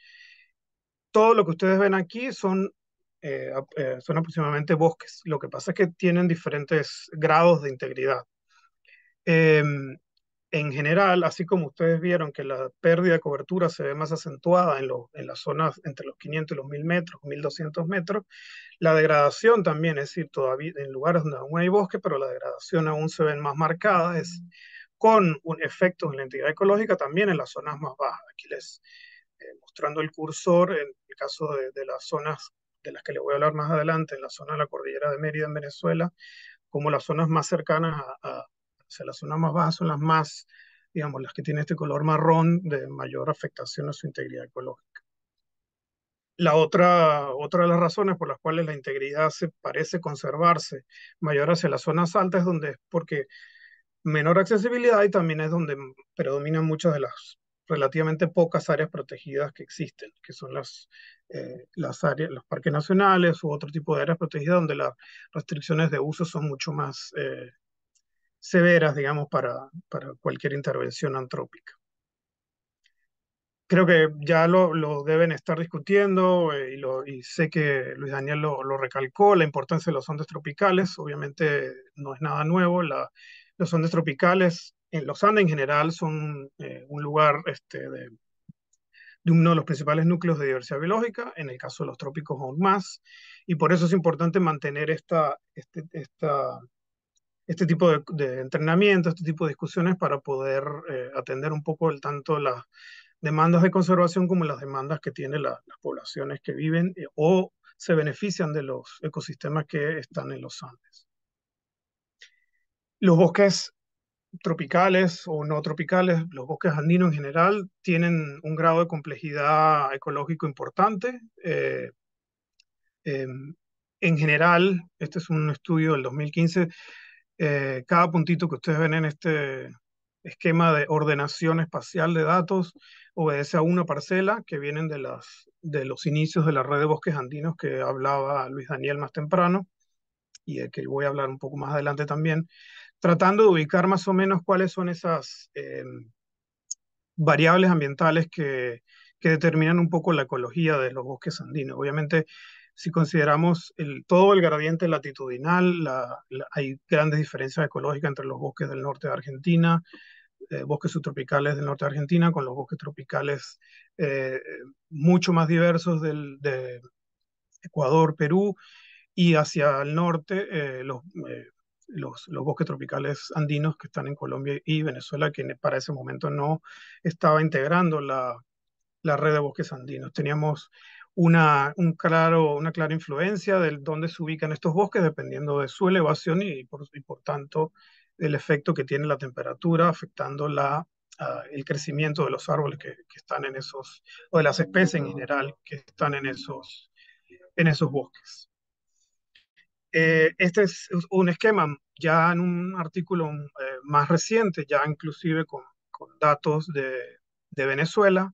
Todo lo que ustedes ven aquí son, eh, eh, son aproximadamente bosques. Lo que pasa es que tienen diferentes grados de integridad. Em, en general, así como ustedes vieron que la pérdida de cobertura se ve más acentuada en, en las zonas entre los 500 y los 1000 metros, 1200 metros, la degradación también, es decir, todavía en lugares donde aún hay bosque, pero la degradación aún se ve más marcada, es con un efecto en la entidad ecológica también en las zonas más bajas. Aquí les eh, mostrando el cursor, en el caso de, las zonas de las que les voy a hablar más adelante, en la zona de la cordillera de Mérida en Venezuela, como las zonas más cercanas a o sea, las zonas más bajas son las más, digamos, las que tienen este color marrón de mayor afectación a su integridad ecológica. La otra, otra de las razones por las cuales la integridad se parece conservarse mayor hacia las zonas altas es donde es porque menor accesibilidad y también es donde predominan muchas de las relativamente pocas áreas protegidas que existen, que son las, eh, las áreas, los parques nacionales u otro tipo de áreas protegidas donde las restricciones de uso son mucho más eh, severas, digamos, para, para cualquier intervención antrópica. Creo que ya lo, deben estar discutiendo eh, y, lo, sé que Luis Daniel lo, recalcó, la importancia de los andes tropicales, obviamente no es nada nuevo, los andes tropicales en los Andes en general son eh, un lugar este, de, uno de los principales núcleos de diversidad biológica, en el caso de los trópicos aún más, y por eso es importante mantener esta, este, esta este tipo de, entrenamiento, este tipo de discusiones para poder eh, atender un poco el, tanto las demandas de conservación como las demandas que tienen las poblaciones que viven eh, o se benefician de los ecosistemas que están en los Andes. Los bosques tropicales o no tropicales, los bosques andinos en general, tienen un grado de complejidad ecológico importante. Eh, em, en general, este es un estudio del 2015, eh, cada puntito que ustedes ven en este esquema de ordenación espacial de datos obedece a una parcela que vienen de, las, de los inicios de la red de bosques andinos que hablaba Luis Daniel más temprano y de que voy a hablar un poco más adelante también, tratando de ubicar más o menos cuáles son esas eh, variables ambientales que, que determinan un poco la ecología de los bosques andinos. Obviamente si consideramos todo el gradiente latitudinal, hay grandes diferencias ecológicas entre los bosques del norte de Argentina, eh, bosques subtropicales del norte de Argentina, con los bosques tropicales eh, mucho más diversos del, de Ecuador, Perú, y hacia el norte eh, los, los, bosques tropicales andinos que están en Colombia y Venezuela, que para ese momento no estaba integrando la, la red de bosques andinos. Teníamos una, un claro, una clara influencia de dónde se ubican estos bosques dependiendo de su elevación y, por, por, tanto del efecto que tiene la temperatura afectando la, ah, el crecimiento de los árboles que, que, están en esos, o de las especies en general que están en esos, en esos bosques. Eh, este es un esquema ya en un artículo eh, más reciente, ya inclusive con, con datos de, de Venezuela,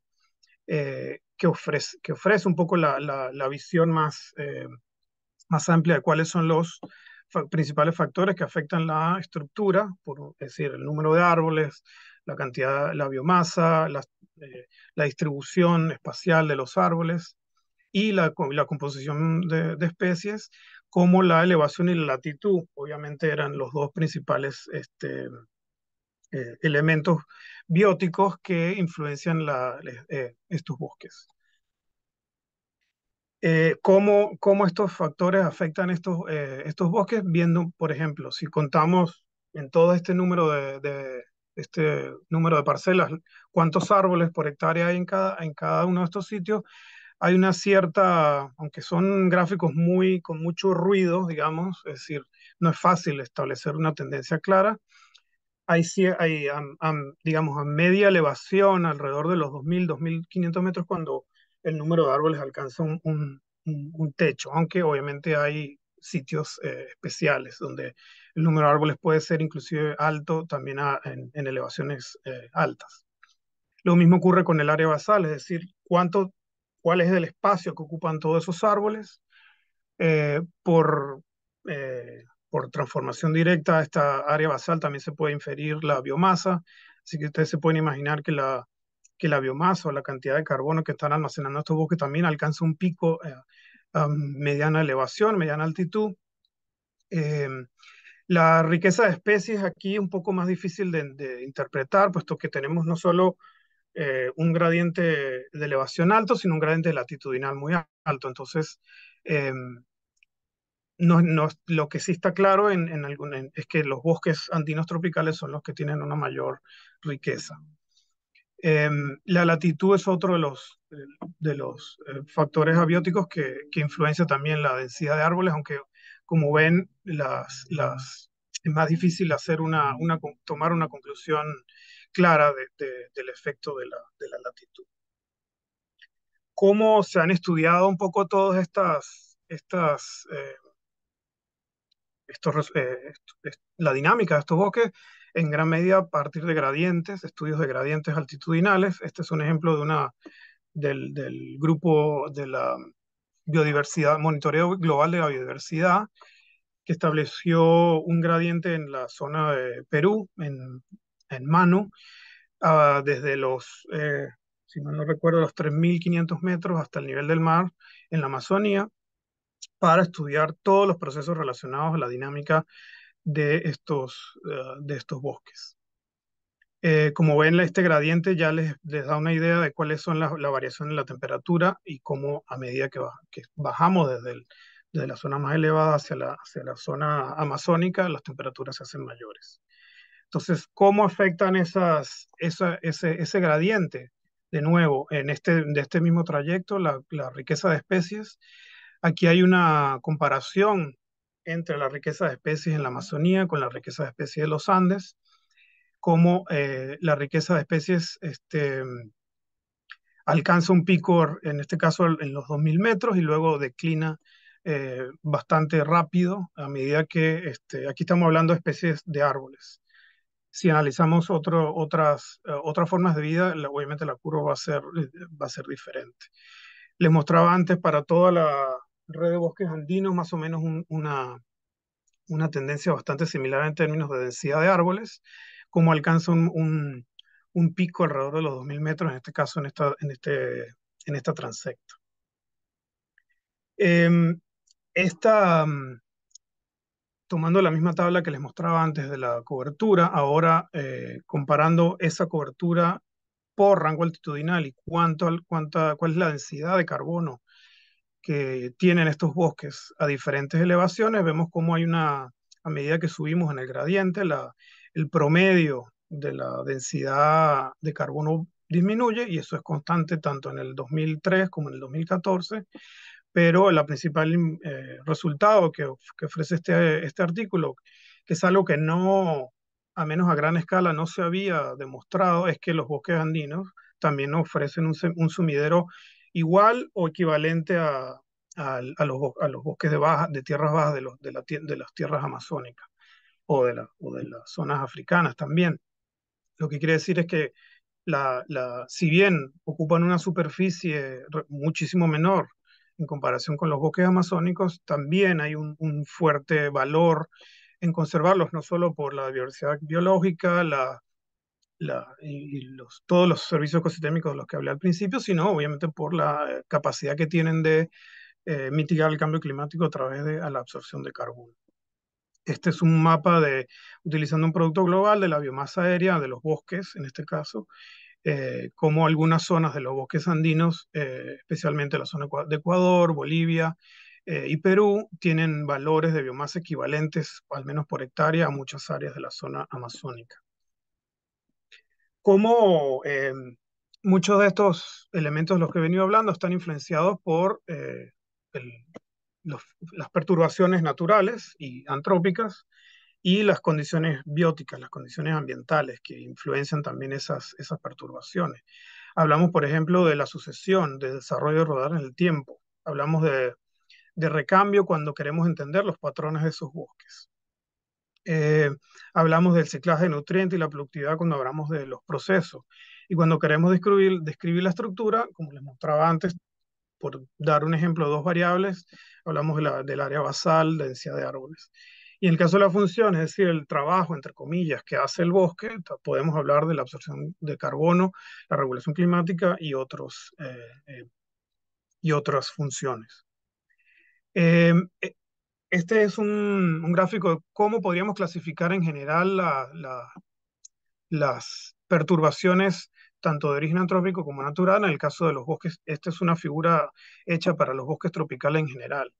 eh, que ofrece, que ofrece un poco la, visión más, eh, más amplia de cuáles son los principales factores que afectan la estructura, por, decir, el número de árboles, la cantidad, la biomasa, eh, la, distribución espacial de los árboles y la, la composición de, especies, como la elevación y la latitud, obviamente eran los dos principales este, eh, elementos bióticos que influencian eh, eh, estos bosques. ¿cómo, estos factores afectan estos, estos bosques? Viendo, por ejemplo, si contamos en todo este número de, este número de parcelas, cuántos árboles por hectárea hay en cada, en cada uno de estos sitios, hay una cierta, aunque son gráficos muy con mucho ruido, digamos, es decir, no es fácil establecer una tendencia clara, hay, hay digamos, a media elevación, alrededor de los 2.000, 2.500 metros, cuando el número de árboles alcanza un, techo, aunque obviamente hay sitios eh, especiales donde el número de árboles puede ser inclusive alto también en, elevaciones eh, altas. Lo mismo ocurre con el área basal, es decir, cuánto, cuál es el espacio que ocupan todos esos árboles eh, por por transformación directa a esta área basal también se puede inferir la biomasa, así que ustedes se pueden imaginar que la, que la biomasa o la cantidad de carbono que están almacenando estos bosques también alcanza un pico eh, mediana elevación, mediana altitud. Eh, la riqueza de especies aquí es un poco más difícil de, interpretar, puesto que tenemos no solo eh, un gradiente de elevación alto, sino un gradiente latitudinal muy alto. Entonces, no, no, lo que sí está claro en, algún, es que los bosques andinos tropicales son los que tienen una mayor riqueza. Em, la latitud es otro de los, eh, de los eh, factores abióticos que, influencia también la densidad de árboles, aunque como ven, las, las, es más difícil hacer una, una, tomar una conclusión clara del efecto de la, latitud. ¿Cómo se han estudiado un poco todas estas, estas eh, eh, la dinámica de estos bosques en gran medida a partir de gradientes, estudios de gradientes altitudinales. Este es un ejemplo de una, del, grupo de la biodiversidad, monitoreo global de la biodiversidad, que estableció un gradiente en la zona de Perú, en, Manu, desde los, eh, si mal no recuerdo, los 3.500 metros hasta el nivel del mar en la Amazonía, para estudiar todos los procesos relacionados a la dinámica de estos, eh, de estos bosques. Eh, como ven, este gradiente ya les, da una idea de cuáles son las la variaciones en la temperatura y cómo a medida que, bajamos desde, la zona más elevada hacia la, zona amazónica, las temperaturas se hacen mayores. Entonces, ¿cómo afectan esas, ese, gradiente? De nuevo, en este, de este mismo trayecto, la, la riqueza de especies Aquí hay una comparación entre la riqueza de especies en la Amazonía con la riqueza de especies de los Andes, como eh, la riqueza de especies este, alcanza un pico, en este caso en los 2.000 metros, y luego declina eh, bastante rápido a medida que, este, aquí estamos hablando de especies de árboles. Si analizamos otro, otras, eh, otras formas de vida, obviamente la curva va a ser, va a ser diferente. Les mostraba antes para toda la, red de bosques andinos, más o menos una, una tendencia bastante similar en términos de densidad de árboles, como alcanza un, pico alrededor de los 2.000 metros, en este caso en esta, en este, en esta transecta. Em, esta, mm, tomando la misma tabla que les mostraba antes de la cobertura, ahora eh, comparando esa cobertura por rango altitudinal y cuánto, cuánta, cuál es la densidad de carbono que tienen estos bosques a diferentes elevaciones, vemos cómo hay una, a medida que subimos en el gradiente, la, el promedio de la densidad de carbono disminuye y eso es constante tanto en el 2003 como en el 2014, pero el principal mm, eh, resultado que, ofrece este, este artículo, que es algo que no, a menos a gran escala, no se había demostrado, es que los bosques andinos también ofrecen un, un sumidero igual o equivalente a, los, a los, bosques de, baja, de tierras bajas de, los, de, la, de, las tierras amazónicas o de, la, o de las zonas africanas también. Lo que quiere decir es que la, la, si bien ocupan una superficie muchísimo menor en comparación con los bosques amazónicos, también hay un, un fuerte valor en conservarlos, no solo por la diversidad biológica, la, todos los servicios ecosistémicos de los que hablé al principio, sino obviamente por la capacidad que tienen de eh, mitigar el cambio climático a través de la absorción de carbono. Este es un mapa de, utilizando un producto global de la biomasa aérea, de los bosques en este caso, eh, como algunas zonas de los bosques andinos, eh, especialmente la zona de Ecuador, Bolivia y Perú, tienen valores de biomasa equivalentes, al menos por hectárea, a muchas áreas de la zona amazónica cómo eh, muchos de estos elementos de los que he venido hablando están influenciados por eh, las perturbaciones naturales y antrópicas y las condiciones bióticas, las condiciones ambientales que influencian también esas, perturbaciones. Hablamos, por ejemplo, de la sucesión, de desarrollo rodar en el tiempo. Hablamos de, de recambio cuando queremos entender los patrones de esos bosques. Eh, hablamos del ciclaje de nutrientes y la productividad cuando hablamos de los procesos. Y cuando queremos describir, describir la estructura, como les mostraba antes, por dar un ejemplo, dos variables, hablamos del área basal, densidad de árboles. Y en el caso de la función, es decir, el trabajo, entre comillas, que hace el bosque, podemos hablar de la absorción de carbono, la regulación climática y, otros, eh, eh, y otras funciones. Este es un, gráfico de cómo podríamos clasificar en general las perturbaciones tanto de origen antrópico como natural. En el caso de los bosques, esta es una figura hecha para los bosques tropicales en general.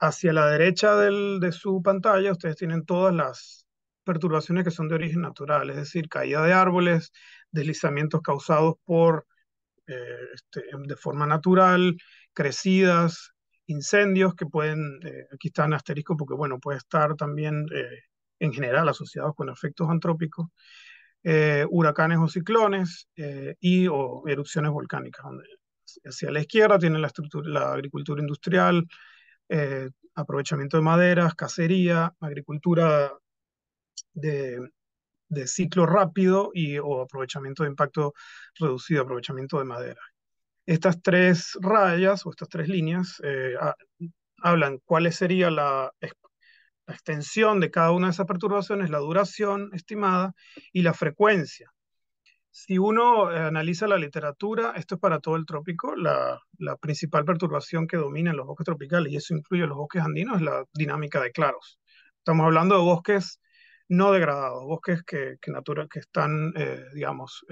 Hacia la derecha de su pantalla, ustedes tienen todas las perturbaciones que son de origen natural, es decir, caída de árboles, deslizamientos causados por, eh, este, de forma natural, crecidas, incendios que pueden, eh, aquí están asterisco porque bueno, puede estar también eh, en general asociados con efectos antrópicos, eh, huracanes o ciclones y o erupciones volcánicas. hacia la izquierda tienen la, estructura, la agricultura industrial, aprovechamiento de maderas, cacería, agricultura de, ciclo rápido y o aprovechamiento de impacto reducido, aprovechamiento de madera. Estas tres rayas o estas tres líneas eh, hablan cuál sería la, extensión de cada una de esas perturbaciones, la duración estimada y la frecuencia. Si uno eh, analiza la literatura, esto es para todo el trópico, la, principal perturbación que domina en los bosques tropicales, y eso incluye los bosques andinos, es la dinámica de claros. Estamos hablando de bosques no degradados, bosques que, que están, eh, digamos,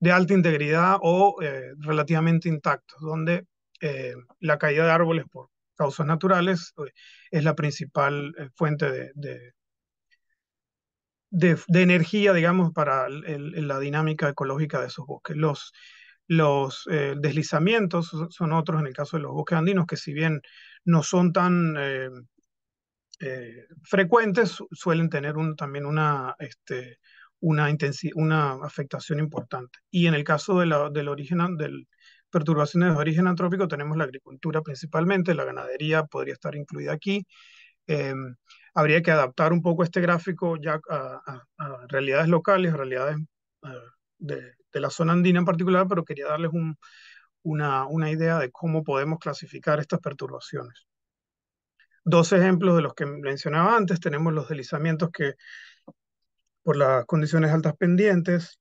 de alta integridad o eh, relativamente intactos, donde eh, la caída de árboles por causas naturales eh, es la principal fuente de, de, energía, digamos, para la dinámica ecológica de esos bosques. Los, los deslizamientos son otros en el caso de los bosques andinos, que si bien no son tan frecuentes, suelen tener un, también una este, una, una afectación importante. Y en el caso de la del origen, del, perturbaciones de origen antrópico tenemos la agricultura principalmente, la ganadería podría estar incluida aquí. Em, habría que adaptar un poco este gráfico ya a, realidades locales, realidades eh, de, la zona andina en particular, pero quería darles una, una, idea de cómo podemos clasificar estas perturbaciones. Dos ejemplos de los que mencionaba antes, tenemos los deslizamientos que por las condiciones altas pendientes,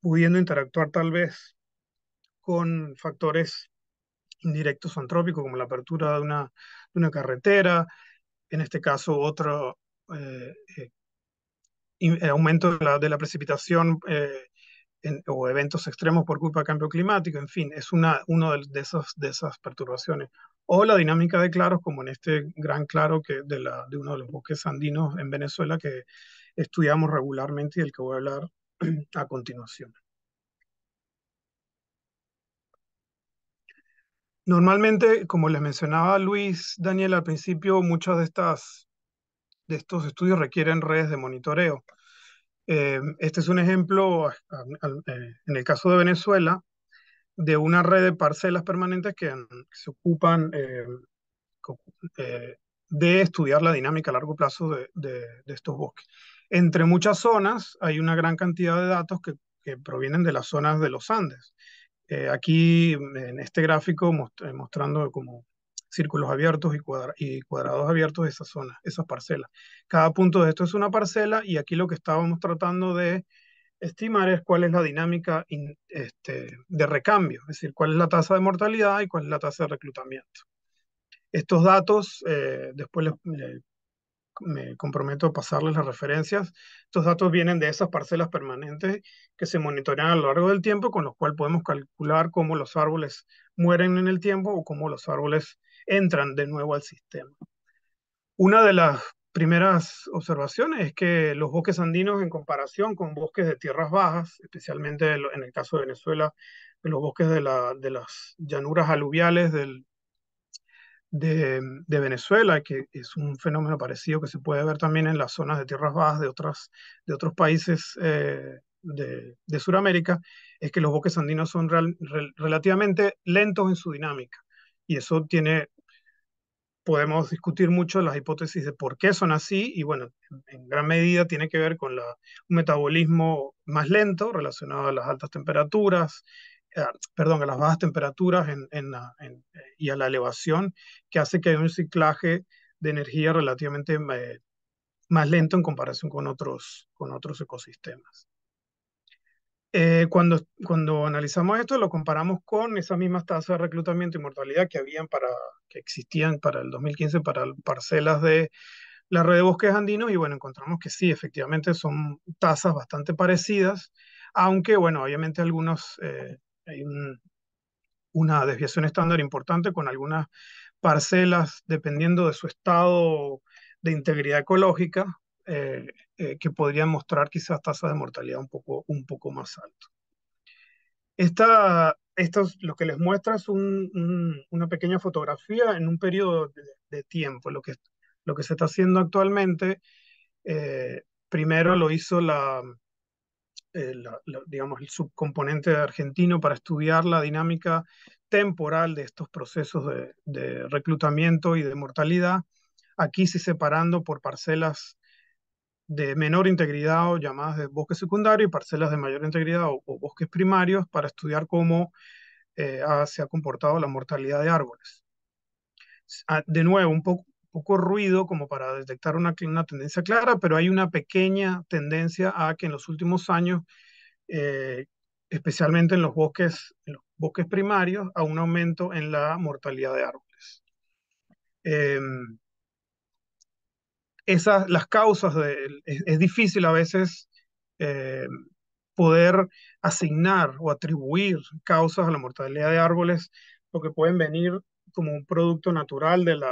pudiendo interactuar tal vez con factores indirectos o antrópicos, como la apertura de una, de una carretera, en este caso otro eh, eh, eh, aumento de la, precipitación o eventos extremos por culpa del cambio climático, en fin, es una, uno de, esas, de esas perturbaciones. O la dinámica de claros, como en este gran claro que de, la, de uno de los bosques andinos en Venezuela, que estudiamos regularmente y del que voy a hablar a continuación. Normalmente, como les mencionaba Luis, Daniel, al principio, muchos de, estas, de estos estudios requieren redes de monitoreo. Eh, este es un ejemplo, eh, en el caso de Venezuela, de una red de parcelas permanentes que se ocupan eh, de estudiar la dinámica a largo plazo de estos bosques. Entre muchas zonas hay una gran cantidad de datos que, provienen de las zonas de los Andes. Eh, aquí en este gráfico mostrando como círculos abiertos y, cuadrados abiertos de esas zonas, esas parcelas. Cada punto de esto es una parcela y aquí lo que estábamos tratando de estimar es cuál es la dinámica este, de recambio, es decir, cuál es la tasa de mortalidad y cuál es la tasa de reclutamiento. Estos datos, eh, después les, me comprometo a pasarles las referencias. Estos datos vienen de esas parcelas permanentes que se monitorean a lo largo del tiempo, con los cuales podemos calcular cómo los árboles mueren en el tiempo o cómo los árboles entran de nuevo al sistema. Una de las primeras observaciones es que los bosques andinos en comparación con bosques de tierras bajas, especialmente en el caso de Venezuela, los bosques de, de las llanuras aluviales del, de, Venezuela, que es un fenómeno parecido que se puede ver también en las zonas de tierras bajas de, otras, de otros países eh, de, Suramérica, Sudamérica, es que los bosques andinos son relativamente lentos en su dinámica. Y eso tiene, podemos discutir mucho las hipótesis de por qué son así, y bueno, en, gran medida tiene que ver con la, un metabolismo más lento relacionado a las altas temperaturas, eh, perdón, a las bajas temperaturas en, eh, y a la elevación, que hace que haya un ciclaje de energía relativamente eh, más lento en comparación con otros, con otros ecosistemas. cuando, cuando analizamos esto, lo comparamos con esas mismas tasas de reclutamiento y mortalidad que habían para, que existían para el 2015 para parcelas de la red de bosques andinos, y bueno, encontramos que sí, efectivamente son tasas bastante parecidas, aunque bueno, obviamente algunos, hay una desviación estándar importante con algunas parcelas, dependiendo de su estado de integridad ecológica, eh, eh, que podrían mostrar quizás tasas de mortalidad un poco, un poco más altas. esto es, lo que les muestra es una pequeña fotografía en un periodo de, tiempo. Lo que, lo que se está haciendo actualmente, eh, primero lo hizo la, eh, digamos, el subcomponente argentino para estudiar la dinámica temporal de estos procesos de, reclutamiento y de mortalidad, aquí sí separando por parcelas de menor integridad o llamadas de bosque secundario y parcelas de mayor integridad o, bosques primarios para estudiar cómo eh, se ha comportado la mortalidad de árboles. Ah, de nuevo, un, poco poco ruido como para detectar una, tendencia clara, pero hay una pequeña tendencia a que en los últimos años, eh, especialmente en los bosques, los bosques primarios, a un aumento en la mortalidad de árboles. Em, esas, las causas de, es, difícil a veces eh, poder asignar o atribuir causas a la mortalidad de árboles, porque pueden venir como un producto natural del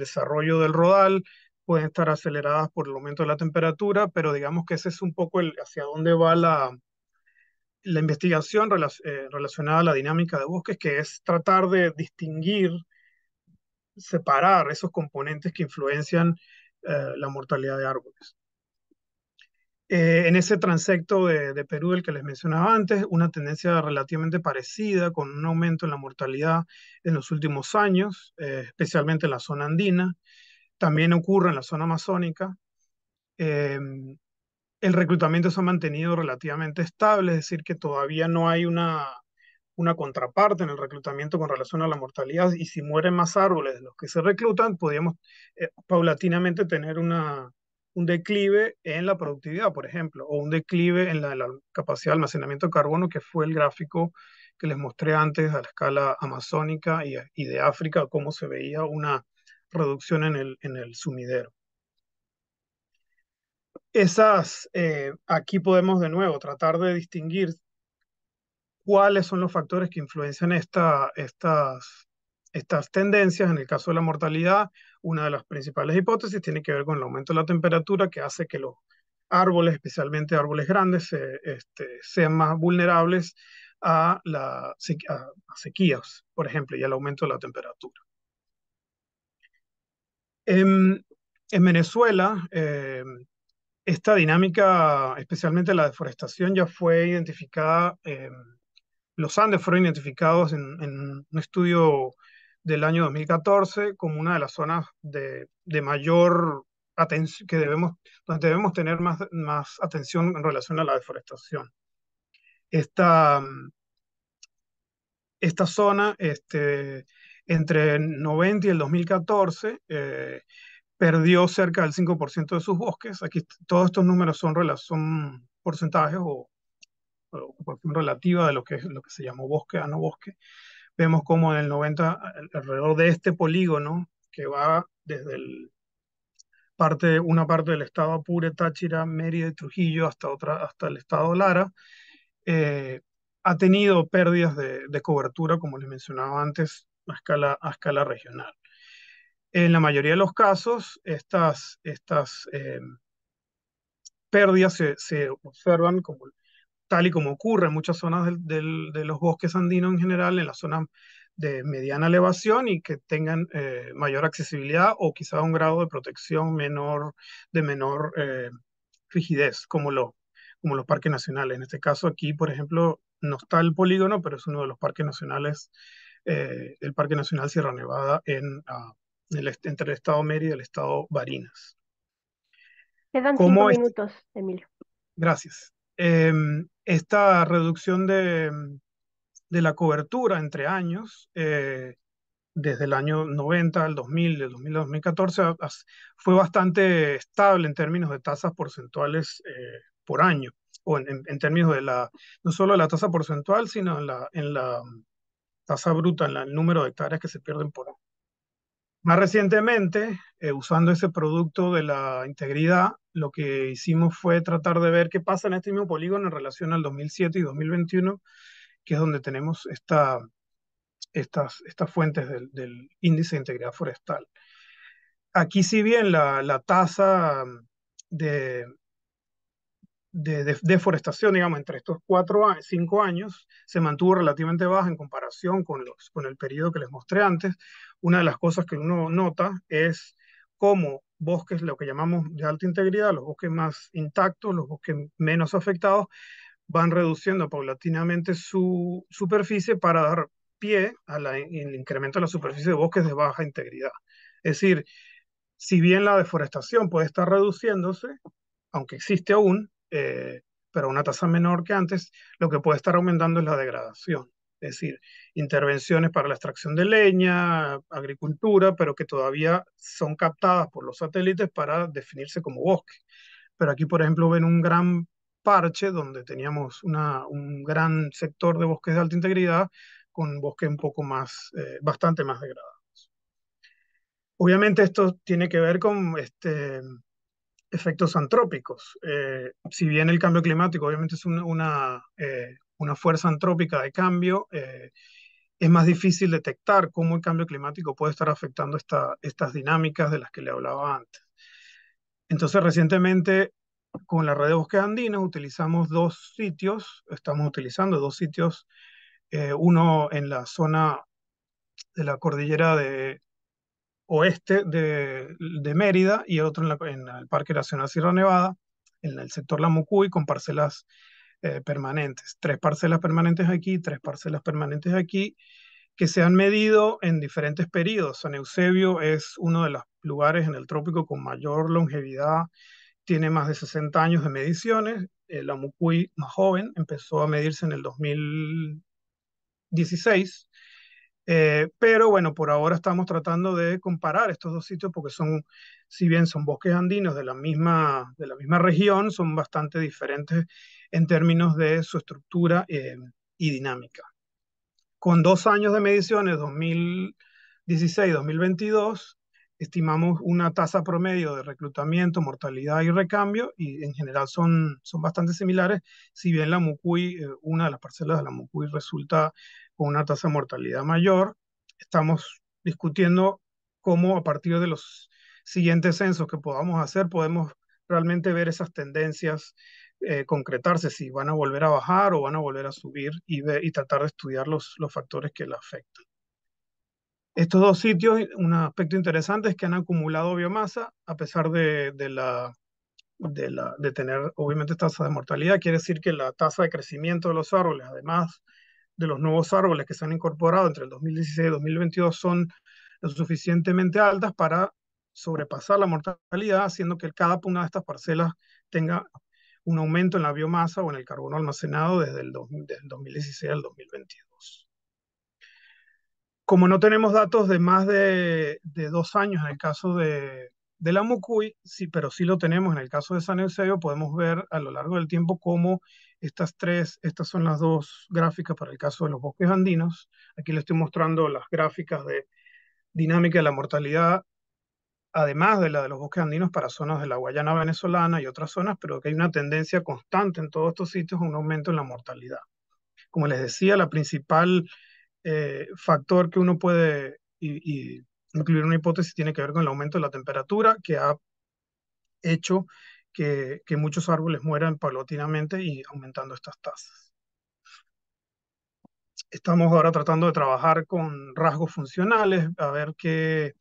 desarrollo del rodal, pueden estar aceleradas por el aumento de la temperatura, pero digamos que ese es un poco el hacia dónde va la, la investigación eh, relacionada a la dinámica de bosques, que es tratar de distinguir, separar esos componentes que influencian eh, la mortalidad de árboles. Eh, en ese transecto de, Perú, el que les mencionaba antes, una tendencia relativamente parecida, con un aumento en la mortalidad en los últimos años, eh, especialmente en la zona andina. También ocurre en la zona amazónica. Em, el reclutamiento se ha mantenido relativamente estable, es decir, que todavía no hay una, una contraparte en el reclutamiento con relación a la mortalidad. Y si mueren más árboles de los que se reclutan, podríamos eh, paulatinamente tener una, un declive en la productividad, por ejemplo, o un declive en la, capacidad de almacenamiento de carbono, que fue el gráfico que les mostré antes a la escala amazónica y, de África, cómo se veía una reducción en el, sumidero. Esas, eh, aquí podemos de nuevo tratar de distinguir cuáles son los factores que influencian esta, estas tendencias. En el caso de la mortalidad, una de las principales hipótesis tiene que ver con el aumento de la temperatura que hace que los árboles, especialmente árboles grandes, este, sean más vulnerables a, la, sequías, por ejemplo, y al aumento de la temperatura. En, Venezuela, em, esta dinámica, especialmente la deforestación, ya fue identificada, em, los Andes fueron identificados en un estudio del año 2014 como una de las zonas de, de mayor atención, que debemos, donde debemos tener más, más atención en relación a la deforestación. Esta, mm, esta zona, este, entre el 90 y el 2014, eh, perdió cerca del 5% de sus bosques. Aquí todos estos números son, son porcentajes o, o relativa de lo que, lo que se llamó bosque a no bosque vemos como en el 90, alrededor de este polígono, que va desde parte, una parte del estado Apure, Táchira, Mérida y Trujillo hasta, otra, hasta el estado Lara, eh, ha tenido pérdidas de, cobertura, como les mencionaba antes, a escala, a escala regional. En la mayoría de los casos, estas, estas eh, pérdidas se, se, observan, como tal y como ocurre en muchas zonas de los bosques andinos en general, en las zonas de mediana elevación y que tengan eh, mayor accesibilidad o quizá un grado de protección menor, de menor eh, rigidez, como, lo, como los parques nacionales. En este caso aquí, por ejemplo, no está el polígono, pero es uno de los parques nacionales, eh, el Parque Nacional Sierra Nevada en, ah, el, entre el estado Mérida y el estado Barinas. Quedan cinco minutos, Emilio. Gracias. Em, esta reducción em, de, la cobertura entre años, eh, desde el año 90 al 2000, del 2000 al 2014, fue bastante estable en términos de tasas porcentuales eh, por año, o en, términos de la, no solo la tasa porcentual, sino en la, en la em, tasa bruta, en el número de hectáreas que se pierden por año. Más recientemente, eh, usando ese producto de la integridad, lo que hicimos fue tratar de ver qué pasa en este mismo polígono en relación al 2007 y 2021, que es donde tenemos esta, estas, estas fuentes del, índice de integridad forestal. Aquí si bien la, tasa de, de, deforestación, digamos, entre estos cuatro, cinco años, se mantuvo relativamente baja en comparación con, los, con el periodo que les mostré antes, una de las cosas que uno nota es cómo bosques, lo que llamamos de alta integridad, los bosques más intactos, los bosques menos afectados, van reduciendo paulatinamente su superficie para dar pie al incremento de la superficie de bosques de baja integridad. Es decir, si bien la deforestación puede estar reduciéndose, aunque existe aún, eh, pero a una tasa menor que antes, lo que puede estar aumentando es la degradación es decir, intervenciones para la extracción de leña, agricultura, pero que todavía son captadas por los satélites para definirse como bosque. Pero aquí, por ejemplo, ven un gran parche donde teníamos un gran sector de bosques de alta integridad con bosque un poco más, eh, bastante más degradados. Obviamente esto tiene que ver con este, efectos antrópicos. Eh, si bien el cambio climático obviamente es una, eh, una fuerza antrópica de cambio, eh, es más difícil detectar cómo el cambio climático puede estar afectando estas dinámicas de las que le hablaba antes. Entonces, recientemente, con la red de bosque andina utilizamos dos sitios, estamos utilizando dos sitios, eh, uno en la zona de la cordillera de oeste de, de Mérida y otro en, en el Parque Nacional Sierra Nevada, en el sector Lamucuy, con parcelas eh, permanentes. Tres parcelas permanentes aquí, tres parcelas permanentes aquí, que se han medido en diferentes periodos. San Eusebio es uno de los lugares en el trópico con mayor longevidad, tiene más de 60 años de mediciones. la Mucuy más joven empezó a medirse en el 2016. Eh, pero bueno, por ahora estamos tratando de comparar estos dos sitios porque son, si bien son bosques andinos de la misma, de la misma región, son bastante diferentes en términos de su estructura eh, y dinámica. Con dos años de mediciones, 2016-2022, estimamos una tasa promedio de reclutamiento, mortalidad y recambio, y en general son, son bastante similares, si bien la MUCUI, eh, una de las parcelas de la Mucuy resulta con una tasa de mortalidad mayor, estamos discutiendo cómo a partir de los siguientes censos que podamos hacer podemos realmente ver esas tendencias eh, concretarse si van a volver a bajar o van a volver a subir y, y tratar de estudiar los, los factores que la afectan. Estos dos sitios, un aspecto interesante es que han acumulado biomasa a pesar de, de la, de, la, de tener obviamente tasa de mortalidad, quiere decir que la tasa de crecimiento de los árboles, además de los nuevos árboles que se han incorporado entre el 2016 y 2022, son lo suficientemente altas para sobrepasar la mortalidad, haciendo que cada una de estas parcelas tenga un aumento en la biomasa o en el carbono almacenado desde el, 2016 al 2022. Como no tenemos datos de más de, dos años en el caso de, la Mucuy, sí, pero sí lo tenemos en el caso de San Eusebio, podemos ver a lo largo del tiempo cómo estas tres, estas son las dos gráficas para el caso de los bosques andinos. Aquí le estoy mostrando las gráficas de dinámica de la mortalidad además de la de los bosques andinos, para zonas de la Guayana venezolana y otras zonas, pero que hay una tendencia constante en todos estos sitios a un aumento en la mortalidad. Como les decía, la principal eh, factor que uno puede y, incluir una hipótesis tiene que ver con el aumento de la temperatura, que ha hecho que, que muchos árboles mueran paulatinamente y aumentando estas tasas. Estamos ahora tratando de trabajar con rasgos funcionales, a ver qué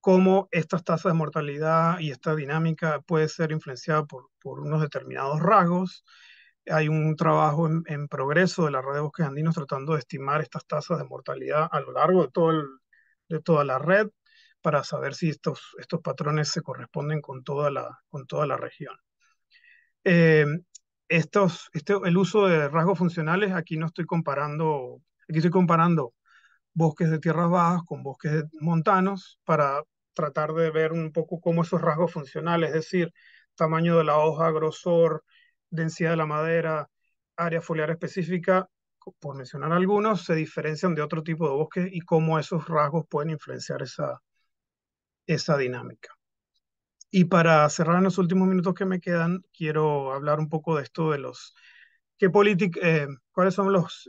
cómo estas tasas de mortalidad y esta dinámica puede ser influenciada por, unos determinados rasgos. Hay un trabajo en, progreso de la red de bosques andinos tratando de estimar estas tasas de mortalidad a lo largo de, todo de toda la red para saber si estos, estos patrones se corresponden con toda la, con toda la región. Eh, estos, este, el uso de rasgos funcionales, aquí no estoy comparando, aquí estoy comparando bosques de tierras bajas con bosques montanos para tratar de ver un poco cómo esos rasgos funcionales, es decir, tamaño de la hoja, grosor, densidad de la madera, área foliar específica, por mencionar algunos, se diferencian de otro tipo de bosques y cómo esos rasgos pueden influenciar esa, esa dinámica. Y para cerrar en los últimos minutos que me quedan, quiero hablar un poco de esto de los qué eh, cuáles son los,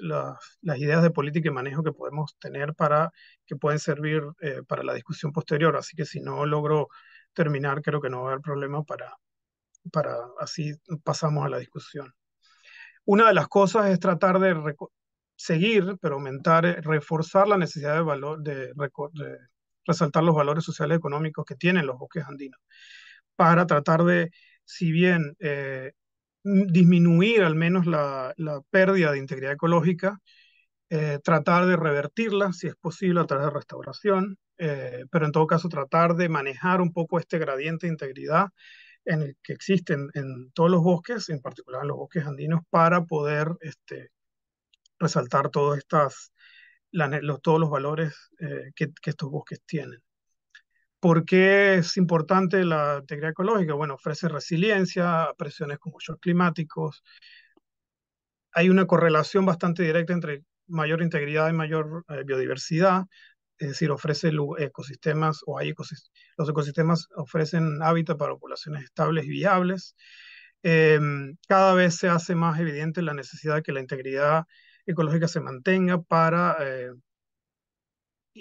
las, ideas de política y manejo que podemos tener para que pueden servir eh, para la discusión posterior. Así que si no logro terminar, creo que no va a haber problema para, para así pasamos a la discusión. Una de las cosas es tratar de seguir, pero aumentar, eh, reforzar la necesidad de, valor, de, resaltar los valores sociales y económicos que tienen los bosques andinos, para tratar de, si bien eh, Mm, disminuir al menos la, pérdida de integridad ecológica, eh, tratar de revertirla si es posible a través de restauración, eh, pero en todo caso tratar de manejar un poco este gradiente de integridad en el que existen en todos los bosques, en particular en los bosques andinos, para poder este, resaltar todas estas, todos los valores eh, que estos bosques tienen. ¿Por qué es importante la integridad ecológica? Bueno, ofrece resiliencia a presiones como los climáticos. Hay una correlación bastante directa entre mayor integridad y mayor eh, biodiversidad, es decir, ofrece ecosistemas o hay ecosistemas. Los ecosistemas ofrecen hábitat para poblaciones estables y viables. Em, cada vez se hace más evidente la necesidad de que la integridad ecológica se mantenga para eh,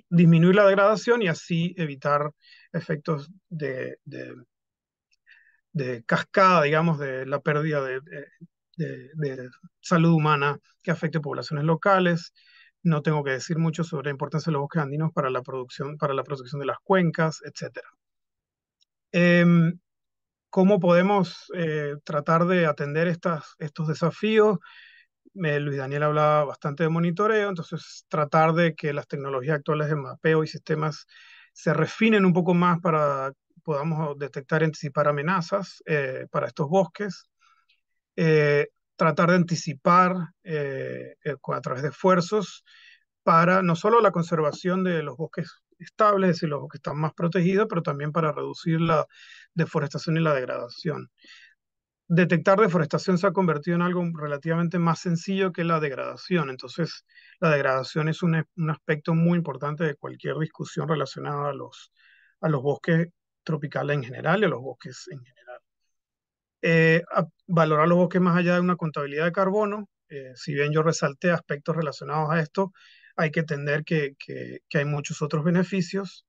disminuir la degradación y así evitar efectos de, cascada, digamos, de la pérdida de, salud humana que afecte poblaciones locales. No tengo que decir mucho sobre la importancia de los bosques andinos para la producción, para la protección de las cuencas, etc. Em, ¿Cómo podemos eh, tratar de atender estos desafíos? Luis Daniel hablaba bastante de monitoreo, entonces tratar de que las tecnologías actuales de mapeo y sistemas se refinen un poco más para podamos detectar y anticipar amenazas eh, para estos bosques. Eh, tratar de anticipar eh, a través de esfuerzos para no solo la conservación de los bosques estables, y los que están más protegidos, pero también para reducir la deforestación y la degradación detectar deforestación se ha convertido en algo relativamente más sencillo que la degradación. Entonces, la degradación es un, aspecto muy importante de cualquier discusión relacionada a los, a los bosques tropicales en general y a los bosques en general. Eh, valorar los bosques más allá de una contabilidad de carbono, eh, si bien yo resalté aspectos relacionados a esto, hay que entender que, hay muchos otros beneficios.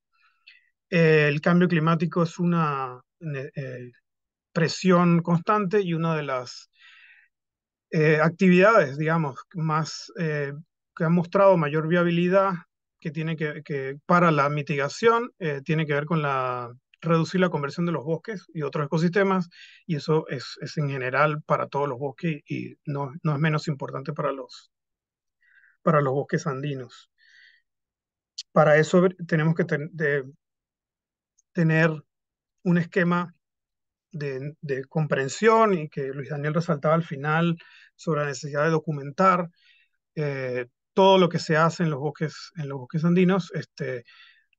Eh, el cambio climático es una, presión constante y una de las eh, actividades, digamos, más eh, que han mostrado mayor viabilidad que tiene que, para la mitigación eh, tiene que ver con la reducir la conversión de los bosques y otros ecosistemas, y eso es, en general para todos los bosques y no, no, es menos importante para los, para los bosques andinos. Para eso tenemos que tener un esquema de, comprensión y que Luis Daniel resaltaba al final sobre la necesidad de documentar eh, todo lo que se hace en los bosques, en los bosques andinos, este,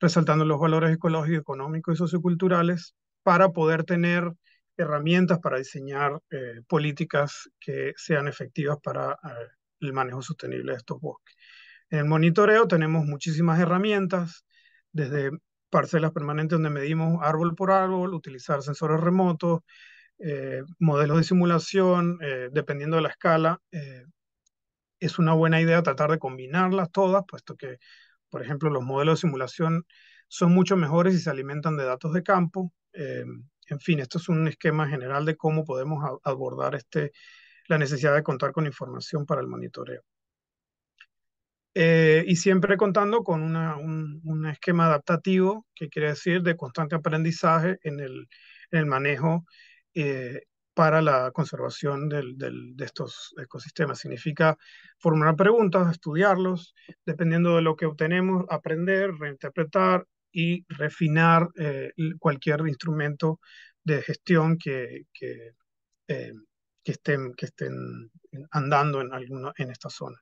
resaltando los valores ecológicos, económicos y socioculturales para poder tener herramientas para diseñar eh, políticas que sean efectivas para eh, el manejo sostenible de estos bosques. En el monitoreo tenemos muchísimas herramientas, desde parcelas permanentes donde medimos árbol por árbol, utilizar sensores remotos, eh, modelos de simulación, eh, dependiendo de la escala. Eh, es una buena idea tratar de combinarlas todas, puesto que, por ejemplo, los modelos de simulación son mucho mejores y se alimentan de datos de campo. en fin, esto es un esquema general de cómo podemos abordar este, la necesidad de contar con información para el monitoreo. Eh, y siempre contando con un, esquema adaptativo, que quiere decir de constante aprendizaje en el, manejo eh, para la conservación de estos ecosistemas. Significa formular preguntas, estudiarlos, dependiendo de lo que obtenemos, aprender, reinterpretar y refinar eh, cualquier instrumento de gestión que, que, que, estén, que estén andando en, alguna, en esta zona.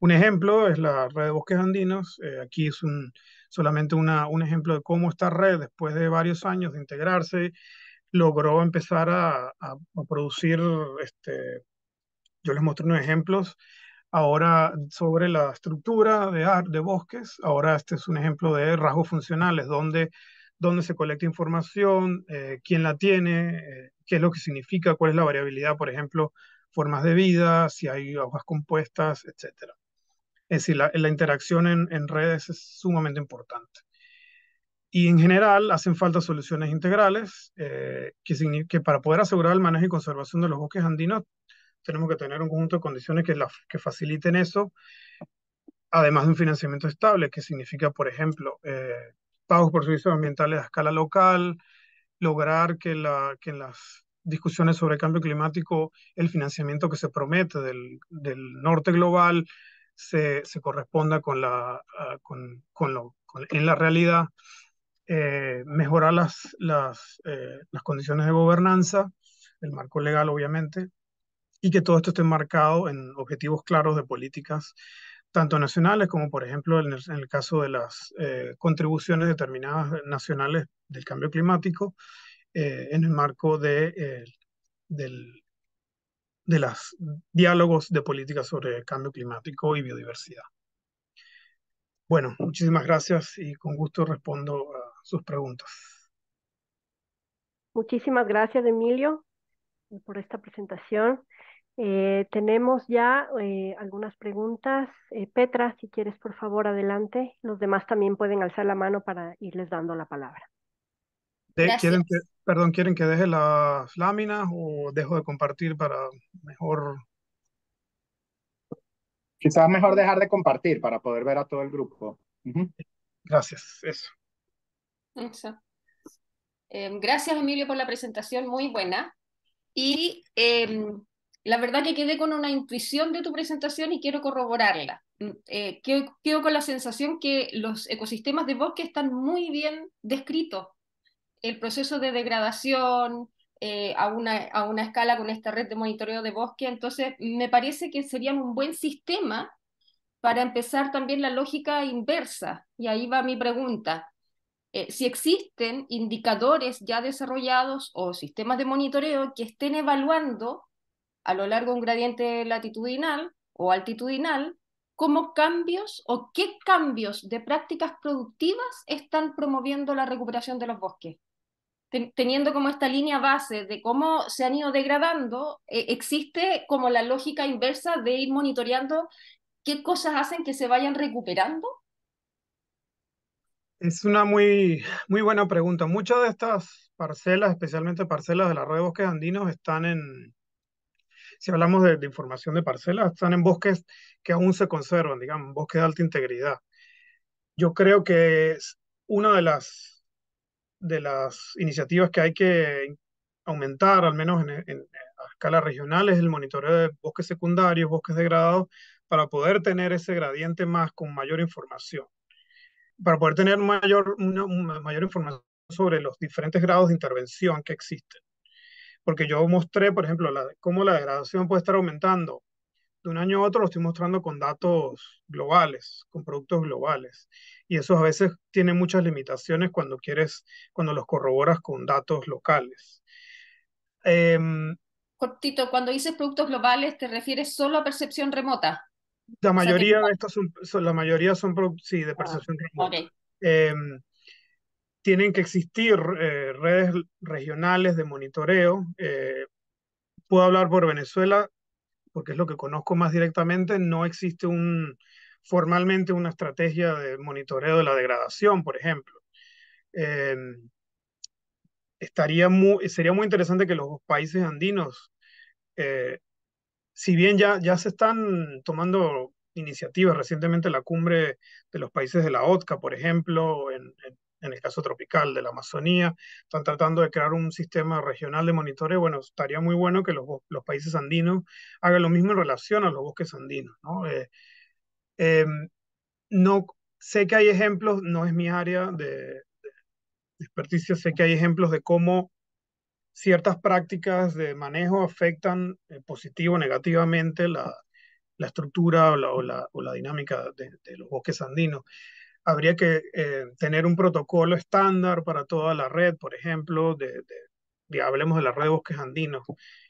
Un ejemplo es la red de bosques andinos. Eh, aquí es un, solamente un ejemplo de cómo esta red, después de varios años de integrarse, logró empezar a, producir, este, yo les mostré unos ejemplos ahora sobre la estructura de, de bosques. Ahora este es un ejemplo de rasgos funcionales, donde, donde se colecta información, eh, quién la tiene, eh, qué es lo que significa, cuál es la variabilidad, por ejemplo, formas de vida, si hay hojas compuestas, etcétera. Es decir, la, interacción en, redes es sumamente importante. Y en general hacen falta soluciones integrales eh, que, que, para poder asegurar el manejo y conservación de los bosques andinos tenemos que tener un conjunto de condiciones que, que faciliten eso, además de un financiamiento estable, que significa, por ejemplo, eh, pagos por servicios ambientales a escala local, lograr que, la, en las discusiones sobre cambio climático el financiamiento que se promete del norte global se, corresponda con la, ah, en la realidad, eh, mejorar las, las, eh, las condiciones de gobernanza, el marco legal obviamente, y que todo esto esté marcado en objetivos claros de políticas tanto nacionales como, por ejemplo, en el, caso de las eh, contribuciones determinadas nacionales del cambio climático, en el marco de, del de los diálogos de política sobre cambio climático y biodiversidad. Bueno, muchísimas gracias y con gusto respondo a sus preguntas. Muchísimas gracias, Emilio, por esta presentación. Eh, tenemos ya eh, algunas preguntas. Eh, Petra, si quieres, por favor, adelante. Los demás también pueden alzar la mano para irles dando la palabra. ¿Quieren Perdón, ¿quieren que deje las láminas o dejo de compartir para mejor? Quizás mejor dejar de compartir para poder ver a todo el grupo. Gracias, eso. Em, gracias, Emilio, por la presentación, muy buena. Y em, la verdad que quedé con una intuición de tu presentación y quiero corroborarla. Mm, eh, quedo, con la sensación que los ecosistemas de bosque están muy bien descritos el proceso de degradación eh, a, una, a una escala con esta red de monitoreo de bosque. Entonces, me parece que sería un buen sistema para empezar también la lógica inversa. Y ahí va mi pregunta. Eh, si existen indicadores ya desarrollados o sistemas de monitoreo que estén evaluando a lo largo un gradiente latitudinal o altitudinal, cómo cambios o qué cambios de prácticas productivas están promoviendo la recuperación de los bosques teniendo como esta línea base de cómo se han ido degradando, eh, existe como la lógica inversa de ir monitoreando qué cosas hacen que se vayan recuperando? Es una muy, muy buena pregunta. Muchas de estas parcelas, especialmente parcelas de la red de bosques andinos, están en, si hablamos de, información de parcelas, están en bosques que aún se conservan, digamos, bosques de alta integridad. Yo creo que una de las de las iniciativas que hay que aumentar, al menos en, en, a escala regional, es el monitoreo de bosques secundarios, bosques degradados, para poder tener ese gradiente más con mayor información. Para poder tener mayor, una, mayor información sobre los diferentes grados de intervención que existen. Porque yo mostré, por ejemplo, cómo la degradación puede estar aumentando de un año a otro lo estoy mostrando con datos globales, con productos globales. Y eso a veces tiene muchas limitaciones cuando quieres, cuando los corroboras con datos locales. Em, Cortito, cuando dices productos globales, ¿te refieres solo a percepción remota? La mayoría estos son, la mayoría son de ah, percepción remota. Em, tienen que existir eh, redes regionales de monitoreo. Eh, puedo hablar por Venezuela, porque es lo que conozco más directamente, no existe un, formalmente una estrategia de monitoreo de la degradación, por ejemplo. Em, estaría sería muy interesante que los países andinos, eh, si bien ya, ya se están tomando iniciativas, recientemente la cumbre de los países de la OTCA, por ejemplo, en, en el caso tropical de la Amazonía, están tratando de crear un sistema regional de monitoreo. Bueno, estaría muy bueno que los, países andinos hagan lo mismo en relación a los bosques andinos. ¿no? Eh, em, sé que hay ejemplos, no es mi área de, experticia, sé que hay ejemplos de cómo ciertas prácticas de manejo afectan eh, positivo o negativamente la, estructura o la, dinámica de, de, los bosques andinos habría que eh, tener un protocolo estándar para toda la red, por ejemplo, de, hablemos de la red de bosques andinos,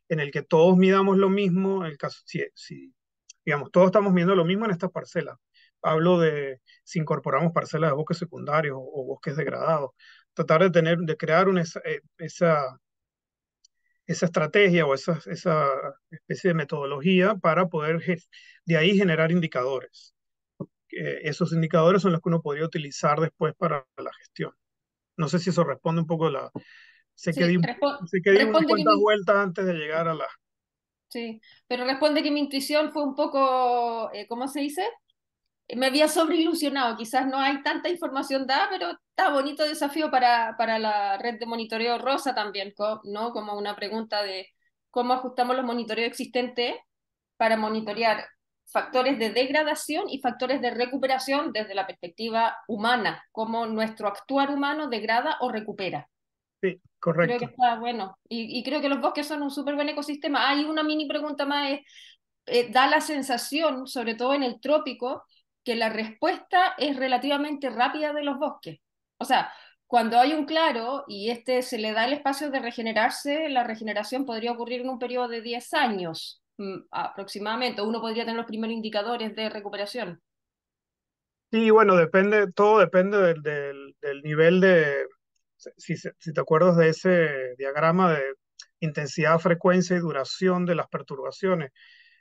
en el que todos midamos lo mismo, el caso, si, digamos, todos estamos viendo lo mismo en estas parcelas. Hablo de si incorporamos parcelas de bosques secundarios o, bosques degradados. Tratar de tener, de crear una, esa, eh, esa estrategia o esa, esa, especie de metodología para poder de ahí generar indicadores. Eh, esos indicadores son los que uno podría utilizar después para la gestión. No sé si eso responde un poco la... se quedó que antes de llegar a la... Sí, pero responde que mi intuición fue un poco, eh, ¿cómo se dice? Me había sobreilusionado, quizás no hay tanta información dada, pero está bonito desafío para, para la red de monitoreo rosa también, ¿no? Como una pregunta de cómo ajustamos los monitoreos existentes para monitorear factores de degradación y factores de recuperación desde la perspectiva humana, cómo nuestro actuar humano degrada o recupera. Sí, correcto. Creo está bueno. Y, creo que los bosques son un súper buen ecosistema. Hay una mini pregunta más, eh, da la sensación, sobre todo en el trópico, que la respuesta es relativamente rápida de los bosques. O sea, cuando hay un claro y este se le da el espacio de regenerarse, la regeneración podría ocurrir en un periodo de 10 años. Mm, aproximadamente, uno podría tener los primeros indicadores de recuperación. Sí, bueno, depende, todo depende del, nivel de, si, si, te acuerdas de ese diagrama de intensidad, frecuencia y duración de las perturbaciones.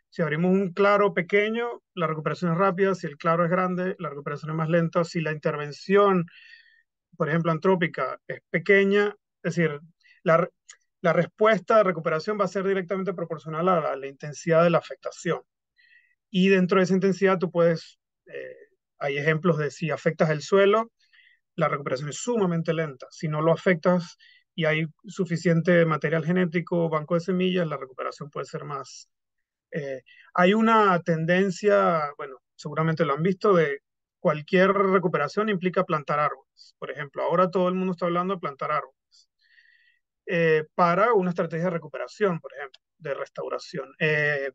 Si abrimos un claro pequeño, la recuperación es rápida, si el claro es grande, la recuperación es más lenta, si la intervención, por ejemplo, antrópica, es pequeña, es decir, la, la respuesta de recuperación va a ser directamente proporcional a la, intensidad de la afectación. Y dentro de esa intensidad tú puedes, eh, hay ejemplos de si afectas el suelo, la recuperación es sumamente lenta. Si no lo afectas y hay suficiente material genético, banco de semillas, la recuperación puede ser más. Eh, hay una tendencia, bueno, seguramente lo han visto, de cualquier recuperación implica plantar árboles. Por ejemplo, ahora todo el mundo está hablando de plantar árboles. Eh, para una estrategia de recuperación, por ejemplo, de restauración. Eh,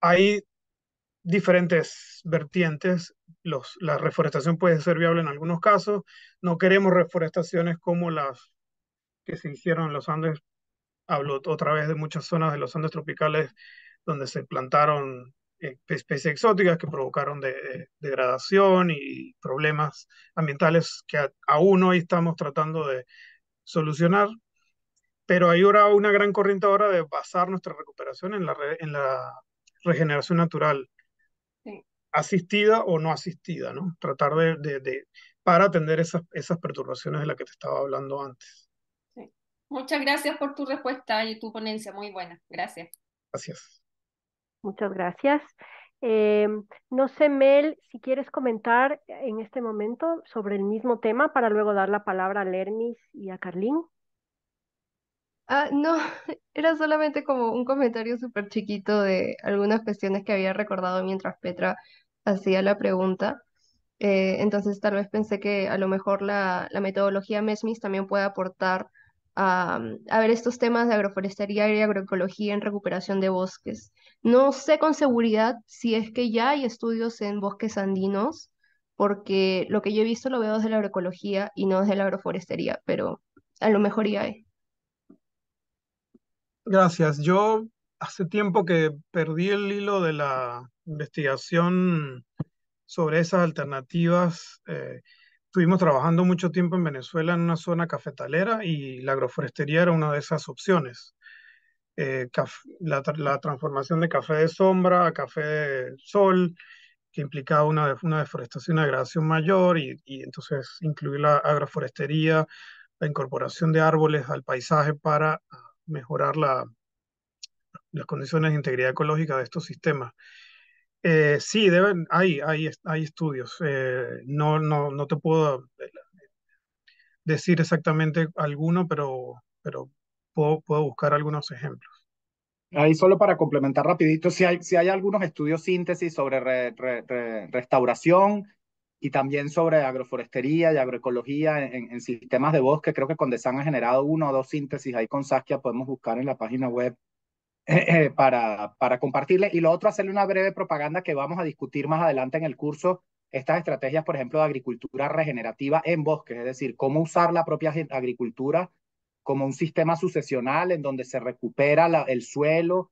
hay diferentes vertientes. Los, la reforestación puede ser viable en algunos casos. No queremos reforestaciones como las que se hicieron en los Andes. Hablo otra vez de muchas zonas de los Andes tropicales donde se plantaron eh, especies exóticas que provocaron degradación y problemas ambientales que aún hoy estamos tratando de solucionar pero hay ahora una gran corriente ahora de basar nuestra recuperación en la, en la regeneración natural, asistida o no asistida, ¿no? Tratar de, para atender esas, esas perturbaciones de las que te estaba hablando antes. Muchas gracias por tu respuesta y tu ponencia, muy buena, gracias. Gracias. Muchas gracias. Em, no sé, Mel, si quieres comentar en este momento sobre el mismo tema para luego dar la palabra a Lernis y a Carlín. Ah, no, era solamente como un comentario súper chiquito de algunas cuestiones que había recordado mientras Petra hacía la pregunta. Eh, entonces tal vez pensé que a lo mejor la, metodología MESMIS también puede aportar a, mm, a, ver estos temas de agroforestería y agroecología en recuperación de bosques. No sé con seguridad si es que ya hay estudios en bosques andinos, porque lo que yo he visto lo veo desde la agroecología y no desde la agroforestería, pero a lo mejor ya hay. Gracias. Yo hace tiempo que perdí el hilo de la investigación sobre esas alternativas. Eh, estuvimos trabajando mucho tiempo en Venezuela en una zona cafetalera y la agroforestería era una de esas opciones. Eh, la, transformación de café de sombra a café de sol, que implicaba una, una deforestación, una degradación mayor, y entonces incluir la agroforestería, la incorporación de árboles al paisaje para ah, mejorar las condiciones de integridad ecológica de estos sistemas. Eh, sí, deben, hay, hay, hay estudios. Eh, no, no, no te puedo eh, decir exactamente alguno, pero, pero puedo, buscar algunos ejemplos. Ahí solo para complementar rapidito, si hay, si hay algunos estudios síntesis sobre restauración y también sobre agroforestería y agroecología en, sistemas de bosque. Creo que Condesan ha generado uno o dos síntesis ahí con Saskia, podemos buscar en la página web eh, eh, para, para compartirle. Y lo otro, hacerle una breve propaganda que vamos a discutir más adelante en el curso, estas estrategias, por ejemplo, de agricultura regenerativa en bosques, es decir, cómo usar la propia agricultura como un sistema sucesional en donde se recupera el suelo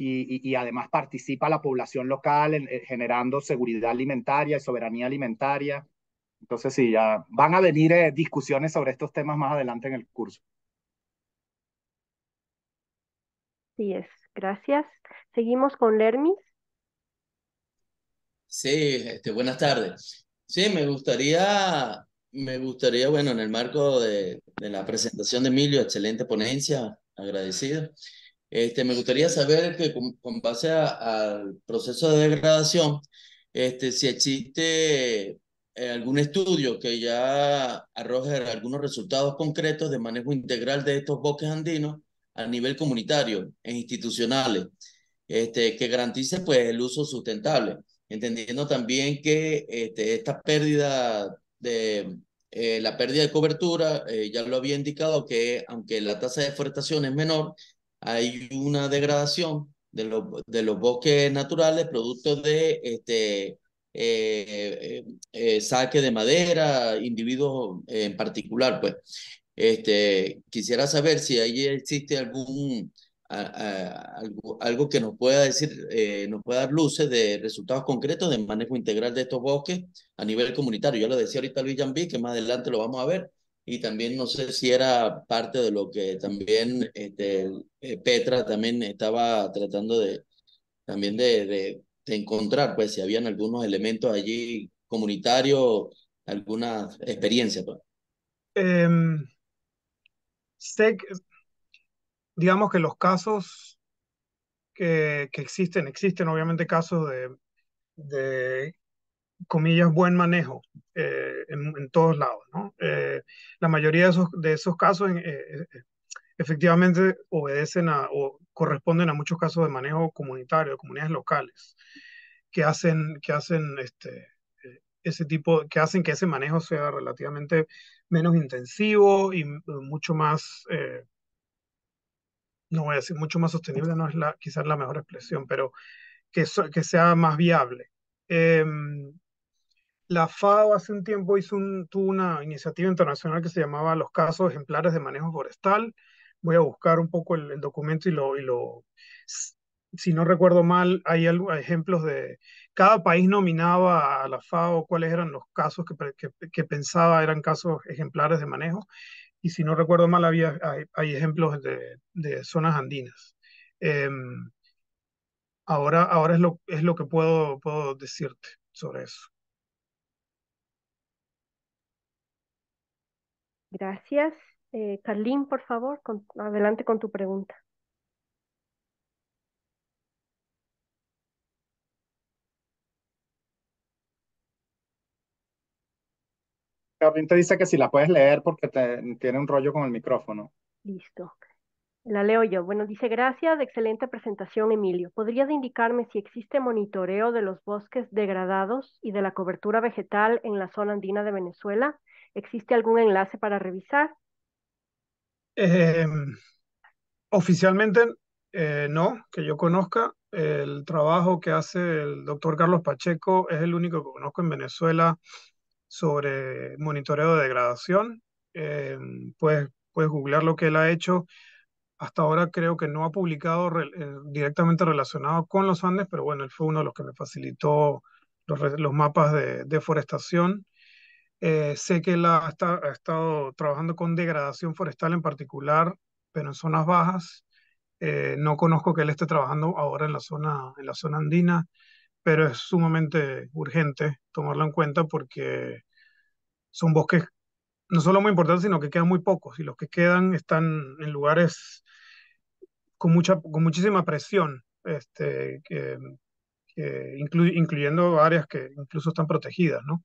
y, además participa la población local eh, generando seguridad alimentaria y soberanía alimentaria. Entonces, sí, ya van a venir eh, discusiones sobre estos temas más adelante en el curso. sí es, gracias. Seguimos con Lermis. Sí, este, buenas tardes. Sí, me gustaría, me gustaría, bueno, en el marco de, de la presentación de Emilio, excelente ponencia, agradecido. Este, me gustaría saber que con, base al proceso de degradación, este, si existe eh, algún estudio que ya arroje algunos resultados concretos de manejo integral de estos bosques andinos a nivel comunitario, e institucionales, este, que garantice pues, el uso sustentable, entendiendo también que este, esta pérdida de eh, la pérdida de cobertura, eh, ya lo había indicado que aunque la tasa de deforestación es menor, hay una degradación de los, de los bosques naturales producto de este, eh, eh, eh, saque de madera, individuos en particular. Pues. Este, quisiera saber si ahí existe algún... algo, algo, que nos pueda decir, nos pueda dar luces de resultados concretos de manejo integral de estos bosques a nivel comunitario. Yo lo decía ahorita Luis Jambi que más adelante lo vamos a ver, y también no sé si era parte de lo que también este, eh, Petra también estaba tratando de también de, encontrar, pues si habían algunos elementos allí comunitarios, alguna experiencia. Pues. Em, sé que, digamos que los casos que, que, existen, existen obviamente casos de comillas, buen manejo eh, en, todos lados. ¿no? Eh, la mayoría de esos, casos eh, efectivamente obedecen a o corresponden a muchos casos de manejo comunitario, de comunidades locales, que hacen, que hacen este, ese tipo, que hacen que ese manejo sea relativamente menos intensivo y mucho más, no voy a decir mucho más sostenible, no es la, quizás la mejor expresión, pero que, que sea más viable. Em, la FAO hace un tiempo hizo tuvo una iniciativa internacional que se llamaba Los casos ejemplares de manejo forestal. Voy a buscar un poco el, documento y lo, lo, si no recuerdo mal, hay ejemplos de, cada país nominaba a la FAO cuáles eran los casos que, que, pensaba eran casos ejemplares de manejo. Y si no recuerdo mal, había, hay, ejemplos de, zonas andinas. Em, ahora, ahora es lo, es lo que puedo, puedo decirte sobre eso. Gracias. Eh, Carlin, por favor, adelante con tu pregunta. Carlín te dice que si la puedes leer porque te, tiene un rollo con el micrófono. Listo. La leo yo. Bueno, dice, gracias, excelente presentación, Emilio. ¿Podrías indicarme si existe monitoreo de los bosques degradados y de la cobertura vegetal en la zona andina de Venezuela? ¿Existe algún enlace para revisar? Em, oficialmente eh, no, que yo conozca. El trabajo que hace el doctor Carlos Pacheco es el único que conozco en Venezuela sobre monitoreo de degradación. Em, puedes, puedes googlear lo que él ha hecho. Hasta ahora creo que no ha publicado eh, directamente relacionado con los Andes, pero bueno, él fue uno de los que me facilitó los, los mapas de deforestación eh, sé que él ha, estado trabajando con degradación forestal en particular, pero en zonas bajas. Eh, no conozco que él esté trabajando ahora en la zona, en la zona andina, pero es sumamente urgente tomarlo en cuenta porque son bosques no solo muy importantes, sino que quedan muy pocos y los que quedan están en lugares con, con muchísima presión, este, incluyendo áreas que incluso están protegidas, ¿no?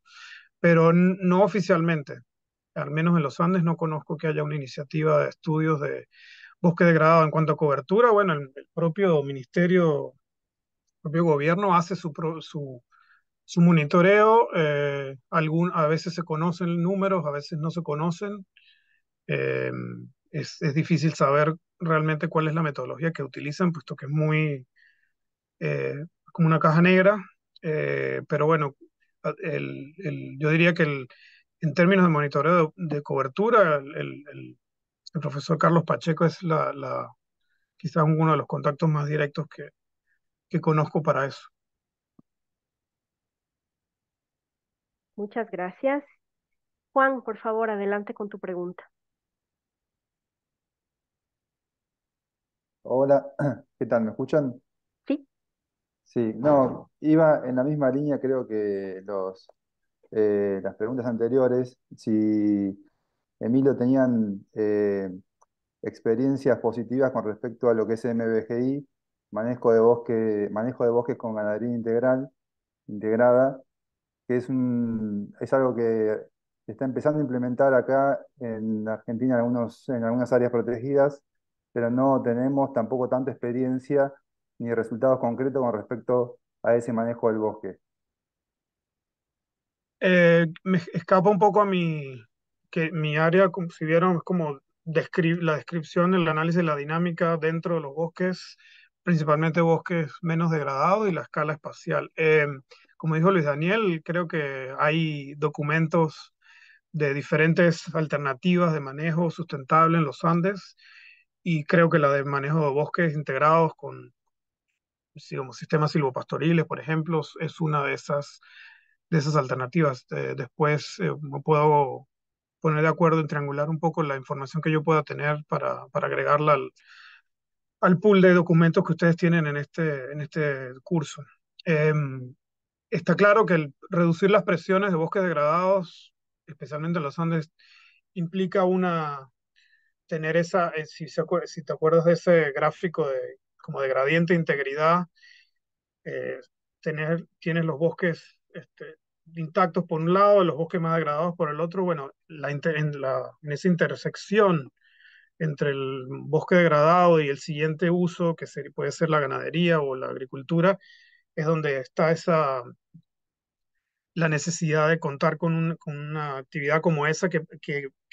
pero no oficialmente. Al menos en los Andes no conozco que haya una iniciativa de estudios de bosque degradado en cuanto a cobertura. Bueno, el, propio ministerio, el propio gobierno hace su, su, monitoreo. Eh, algún, a veces se conocen números, a veces no se conocen. Eh, es, difícil saber realmente cuál es la metodología que utilizan, puesto que es muy eh, como una caja negra. pero bueno, el, yo diría que el, en términos de monitoreo de, cobertura, el, profesor Carlos Pacheco es la, la, quizás uno de los contactos más directos que, que conozco para eso. Muchas gracias. Juan, por favor, adelante con tu pregunta. Hola, ¿qué tal? ¿Me escuchan? Sí, no, iba en la misma línea, creo que eh, las preguntas anteriores, si Emilio tenían eh, experiencias positivas con respecto a lo que es MBGI, manejo de, bosque, manejo de bosques con ganadería integral, integrada, que es, es algo que se está empezando a implementar acá en Argentina en, algunos, en algunas áreas protegidas, pero no tenemos tampoco tanta experiencia ni resultados concretos con respecto a ese manejo del bosque. Eh, me escapa un poco a mi, que mi área, como si vieron, es como la descripción, el análisis de la dinámica dentro de los bosques, principalmente bosques menos degradados y la escala espacial. Eh, como dijo Luis Daniel, creo que hay documentos de diferentes alternativas de manejo sustentable en los Andes y creo que la de manejo de bosques integrados con como sistemas silvopastoriles, por ejemplo, es una de esas, de esas alternativas. Eh, después no eh, puedo poner de acuerdo en triangular un poco la información que yo pueda tener para, para agregarla al, al, pool de documentos que ustedes tienen en este, en este curso. Em, está claro que reducir las presiones de bosques degradados, especialmente en los Andes, implica una tener esa, eh, si, se, si te acuerdas de ese gráfico de como de gradiente, integridad, eh, tener, tienes los bosques este, intactos por un lado, los bosques más degradados por el otro, bueno, la, en, la, en esa intersección entre el bosque degradado y el siguiente uso, que puede ser la ganadería o la agricultura, es donde está esa la necesidad de contar con, una actividad como esa que,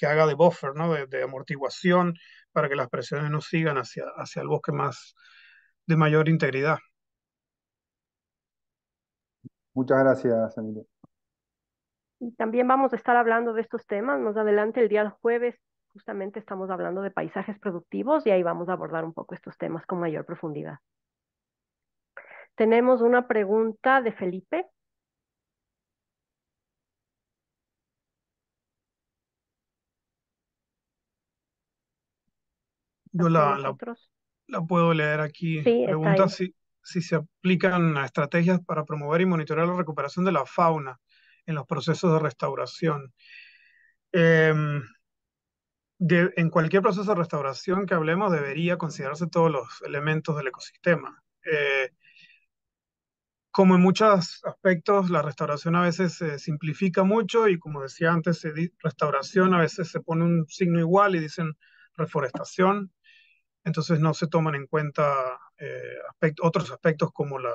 haga de buffer, ¿no? de, de, amortiguación, para que las presiones no sigan hacia, hacia el bosque más, de mayor integridad. Muchas gracias, Emilio. Y también vamos a estar hablando de estos temas. Más adelante, el día jueves, justamente estamos hablando de paisajes productivos y ahí vamos a abordar un poco estos temas con mayor profundidad. Tenemos una pregunta de Felipe. Yo la, la, la puedo leer aquí. Pregunta si, se aplican estrategias para promover y monitorear la recuperación de la fauna en los procesos de restauración. Em, en cualquier proceso de restauración que hablemos debería considerarse todos los elementos del ecosistema. Eh, como en muchos aspectos, la restauración a veces se simplifica mucho y como decía antes, restauración a veces se pone un signo igual y dicen reforestación entonces no se toman en cuenta eh, otros aspectos como, la,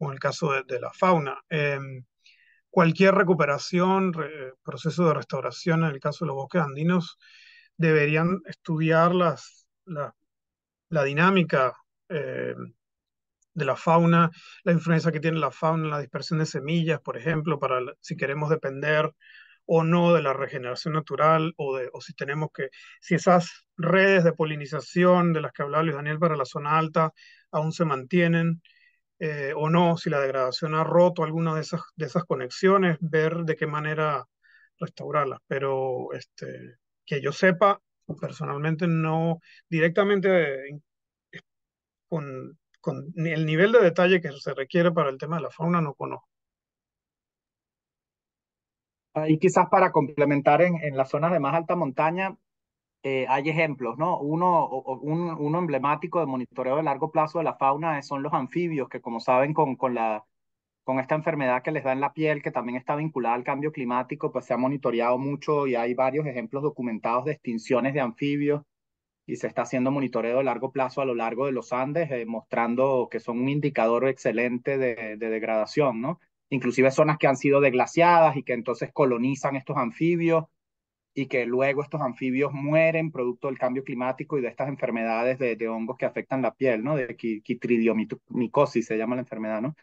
el caso de, la fauna. Em, cualquier recuperación, proceso de restauración en el caso de los bosques andinos, deberían estudiar la, dinámica em, de la fauna, la influencia que tiene la fauna, la dispersión de semillas, por ejemplo, para si queremos depender o no de la regeneración natural o, de, o si tenemos que, si esas redes de polinización de las que hablaba Luis Daniel para la zona alta aún se mantienen eh, o no, si la degradación ha roto alguna de esas, de esas conexiones, ver de qué manera restaurarlas. Pero este, que yo sepa, personalmente no directamente con, con el nivel de detalle que se requiere para el tema de la fauna, no conozco. Y quizás para complementar en, en las zonas de más alta montaña, eh, hay ejemplos, ¿no? Uno, uno emblemático de monitoreo de largo plazo de la fauna son los anfibios, que como saben, con, con, la, con esta enfermedad que les da en la piel, que también está vinculada al cambio climático, pues se ha monitoreado mucho y hay varios ejemplos documentados de extinciones de anfibios y se está haciendo monitoreo de largo plazo a lo largo de los Andes, eh, mostrando que son un indicador excelente de, de degradación, ¿no? inclusive zonas que han sido deglaciadas y que entonces colonizan estos anfibios y que luego estos anfibios mueren producto del cambio climático y de estas enfermedades de, hongos que afectan la piel, ¿no? De quitridiomicosis se llama la enfermedad, ¿no?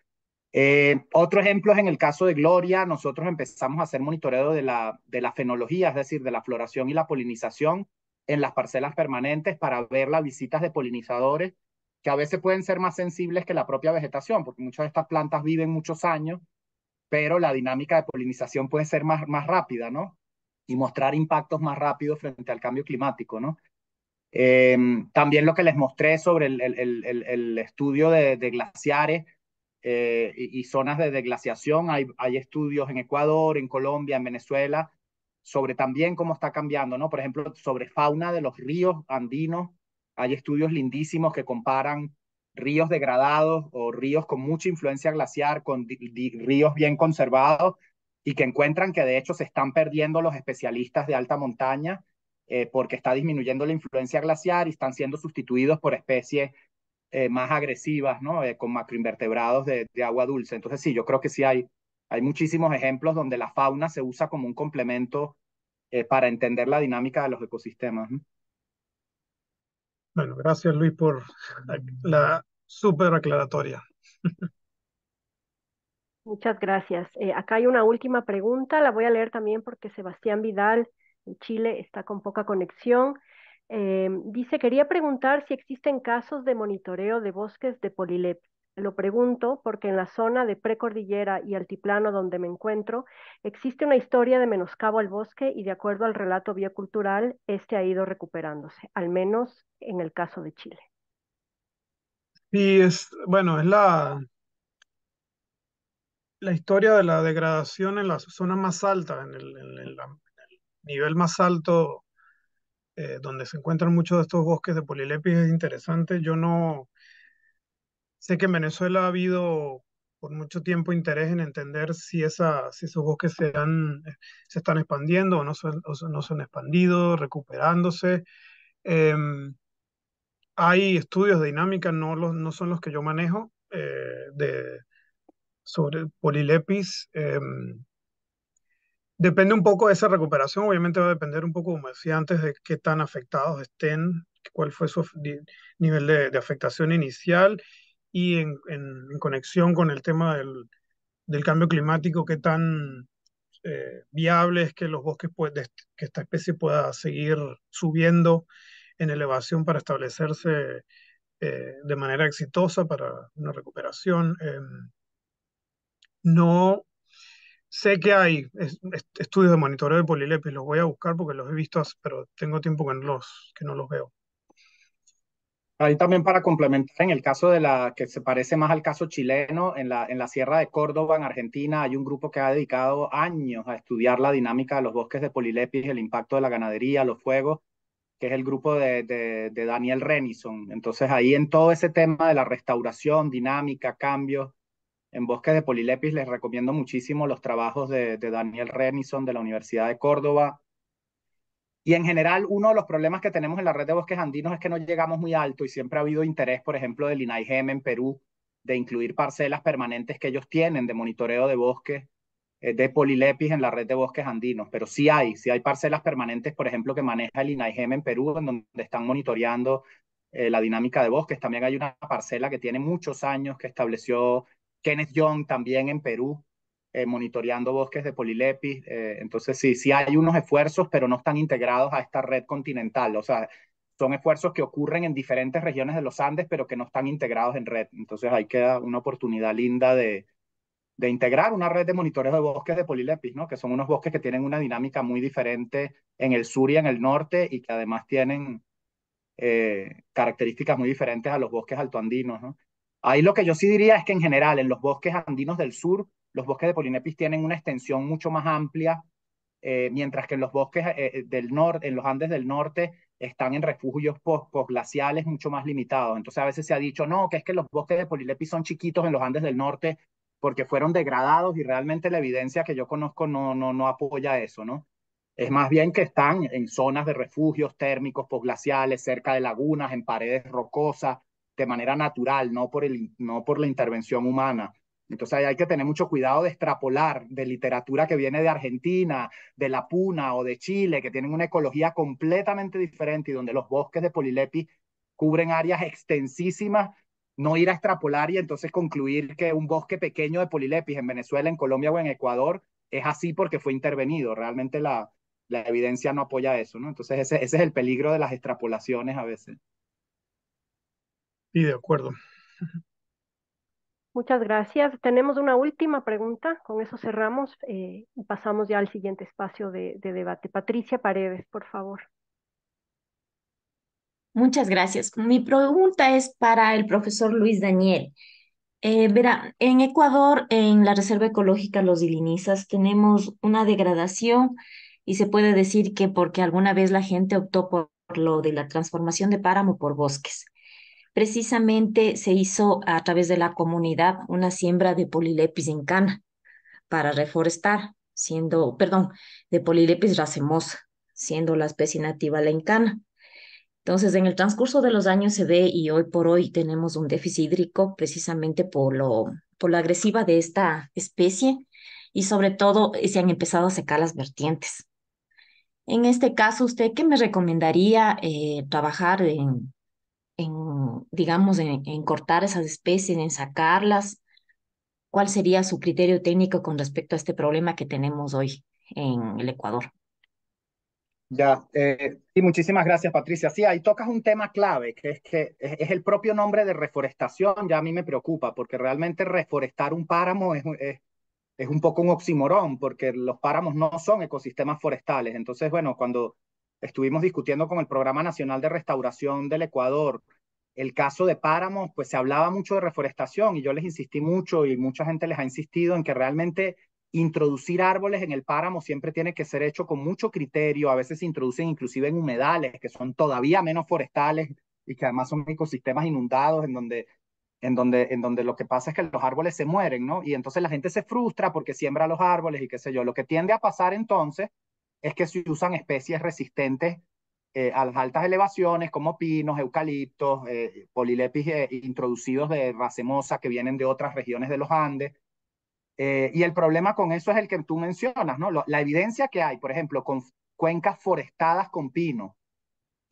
Eh, otro ejemplo es en el caso de Gloria, nosotros empezamos a hacer monitoreo de la, de la fenología, es decir, de la floración y la polinización en las parcelas permanentes para ver las visitas de polinizadores, que a veces pueden ser más sensibles que la propia vegetación, porque muchas de estas plantas viven muchos años pero la dinámica de polinización puede ser más, más rápida, ¿no? Y mostrar impactos más rápidos frente al cambio climático, ¿no? Em, también lo que les mostré sobre el, estudio de, glaciares eh, y, zonas de deglaciación, hay, hay estudios en Ecuador, en Colombia, en Venezuela, sobre también cómo está cambiando, ¿no? Por ejemplo, sobre fauna de los ríos andinos, hay estudios lindísimos que comparan ríos degradados o ríos con mucha influencia glaciar, con ríos bien conservados y que encuentran que de hecho se están perdiendo los especialistas de alta montaña eh, porque está disminuyendo la influencia glaciar y están siendo sustituidos por especies eh, más agresivas, ¿no? Eh, con macroinvertebrados de, agua dulce. Entonces sí, yo creo que sí hay, hay muchísimos ejemplos donde la fauna se usa como un complemento para entender la dinámica de los ecosistemas. Bueno, gracias Luis por la súper aclaratoria. Muchas gracias. Eh, acá hay una última pregunta, la voy a leer también porque Sebastián Vidal en Chile está con poca conexión. Eh, dice, quería preguntar si existen casos de monitoreo de bosques de polilep. Lo pregunto porque en la zona de precordillera y altiplano donde me encuentro existe una historia de menoscabo al bosque y de acuerdo al relato biocultural, este ha ido recuperándose, al menos en el caso de Chile. Sí, es, bueno, es la, la historia de la degradación en la zona más alta, en el, nivel más alto eh, donde se encuentran muchos de estos bosques de polilepis es interesante. Yo no Sé que en Venezuela ha habido por mucho tiempo interés en entender si, esa, si esos bosques se, eh, se están expandiendo o no, no se han expandido, recuperándose. Em, hay estudios de dinámica, no, los, no son los que yo manejo, eh, de, sobre polilepis. Em, depende un poco de esa recuperación, obviamente va a depender un poco, como decía antes, de qué tan afectados estén, cuál fue su nivel de afectación inicial y en, conexión con el tema del, cambio climático, qué tan eh, viable es que los bosques, que esta especie pueda seguir subiendo en elevación para establecerse eh, de manera exitosa para una recuperación. Eh. no sé que hay estudios de monitoreo de polilepis, los voy a buscar porque los he visto, pero tengo tiempo los, que no los veo. Ahí también para complementar, en el caso de la que se parece más al caso chileno, en la, en la Sierra de Córdoba, en Argentina, hay un grupo que ha dedicado años a estudiar la dinámica de los bosques de polilepis, el impacto de la ganadería, los fuegos, que es el grupo de, Daniel Renison. Entonces ahí en todo ese tema de la restauración, dinámica, cambio en bosques de polilepis les recomiendo muchísimo los trabajos de, de Daniel Renison de la Universidad de Córdoba, y en general, uno de los problemas que tenemos en la red de bosques andinos es que no llegamos muy alto y siempre ha habido interés, por ejemplo, del INAIGEM en Perú, de incluir parcelas permanentes que ellos tienen de monitoreo de bosques, eh, de polilepis en la red de bosques andinos. Pero sí hay, sí hay parcelas permanentes, por ejemplo, que maneja el INAIGEM en Perú, en donde están monitoreando eh, la dinámica de bosques. También hay una parcela que tiene muchos años que estableció Kenneth Young también en Perú, eh, monitoreando bosques de polilepis. Eh, entonces, sí, sí hay unos esfuerzos, pero no están integrados a esta red continental. O sea, son esfuerzos que ocurren en diferentes regiones de los Andes, pero que no están integrados en red. Entonces, ahí queda una oportunidad linda de, de integrar una red de monitoreo de bosques de polilepis, ¿no? que son unos bosques que tienen una dinámica muy diferente en el sur y en el norte y que además tienen eh, características muy diferentes a los bosques altoandinos. ¿no? Ahí lo que yo sí diría es que en general en los bosques andinos del sur, los bosques de Polinepis tienen una extensión mucho más amplia, eh, mientras que en los bosques eh, eh, del norte, en los Andes del norte, están en refugios posglaciales mucho más limitados. Entonces a veces se ha dicho, no, que es que los bosques de Polinepis son chiquitos en los Andes del norte porque fueron degradados y realmente la evidencia que yo conozco no, no, no apoya eso, ¿no? Es más bien que están en zonas de refugios térmicos, posglaciales, cerca de lagunas, en paredes rocosas, de manera natural, no por, el, no por la intervención humana. Entonces hay que tener mucho cuidado de extrapolar de literatura que viene de Argentina, de La Puna o de Chile, que tienen una ecología completamente diferente y donde los bosques de Polilepis cubren áreas extensísimas, no ir a extrapolar y entonces concluir que un bosque pequeño de Polilepis en Venezuela, en Colombia o en Ecuador es así porque fue intervenido. Realmente la, la evidencia no apoya eso, Entonces ese, ese es el peligro de las extrapolaciones a veces y de acuerdo. Muchas gracias. Tenemos una última pregunta. Con eso cerramos eh, y pasamos ya al siguiente espacio de, debate. Patricia Paredes, por favor. Muchas gracias. Mi pregunta es para el profesor Luis Daniel. Eh, verá, en Ecuador, en la Reserva Ecológica Los Ilinizas, tenemos una degradación y se puede decir que porque alguna vez la gente optó por lo de la transformación de páramo por bosques precisamente se hizo a través de la comunidad una siembra de polilepis en cana para reforestar, siendo, perdón, de polilepis racemosa, siendo la especie nativa la incana. Entonces, en el transcurso de los años se ve y hoy por hoy tenemos un déficit hídrico precisamente por lo, por agresiva de esta especie y sobre todo eh, se han empezado a secar las vertientes. En este caso, ¿usted qué me recomendaría eh, trabajar en, en digamos, en, cortar esas especies, en sacarlas? ¿Cuál sería su criterio técnico con respecto a este problema que tenemos hoy en el Ecuador? Ya, eh, y muchísimas gracias Patricia. Sí, ahí tocas un tema clave, que es que es el propio nombre de reforestación, ya a mí me preocupa, porque realmente reforestar un páramo es, es, un poco un oximorón, porque los páramos no son ecosistemas forestales. Entonces, bueno, cuando estuvimos discutiendo con el Programa Nacional de Restauración del Ecuador el caso de páramos, pues se hablaba mucho de reforestación y yo les insistí mucho y mucha gente les ha insistido en que realmente introducir árboles en el páramo siempre tiene que ser hecho con mucho criterio, a veces se introducen inclusive en humedales que son todavía menos forestales y que además son ecosistemas inundados en donde en donde, en donde lo que pasa es que los árboles se mueren, ¿no? Y entonces la gente se frustra porque siembra los árboles y qué sé yo. Lo que tiende a pasar entonces es que se usan especies resistentes eh, a las altas elevaciones, como pinos, eucaliptos, eh, polilepis eh, introducidos de racemosa que vienen de otras regiones de los Andes. y el problema con eso es el que tú mencionas, ¿no? la evidencia que hay, por ejemplo, con cuencas forestadas con pino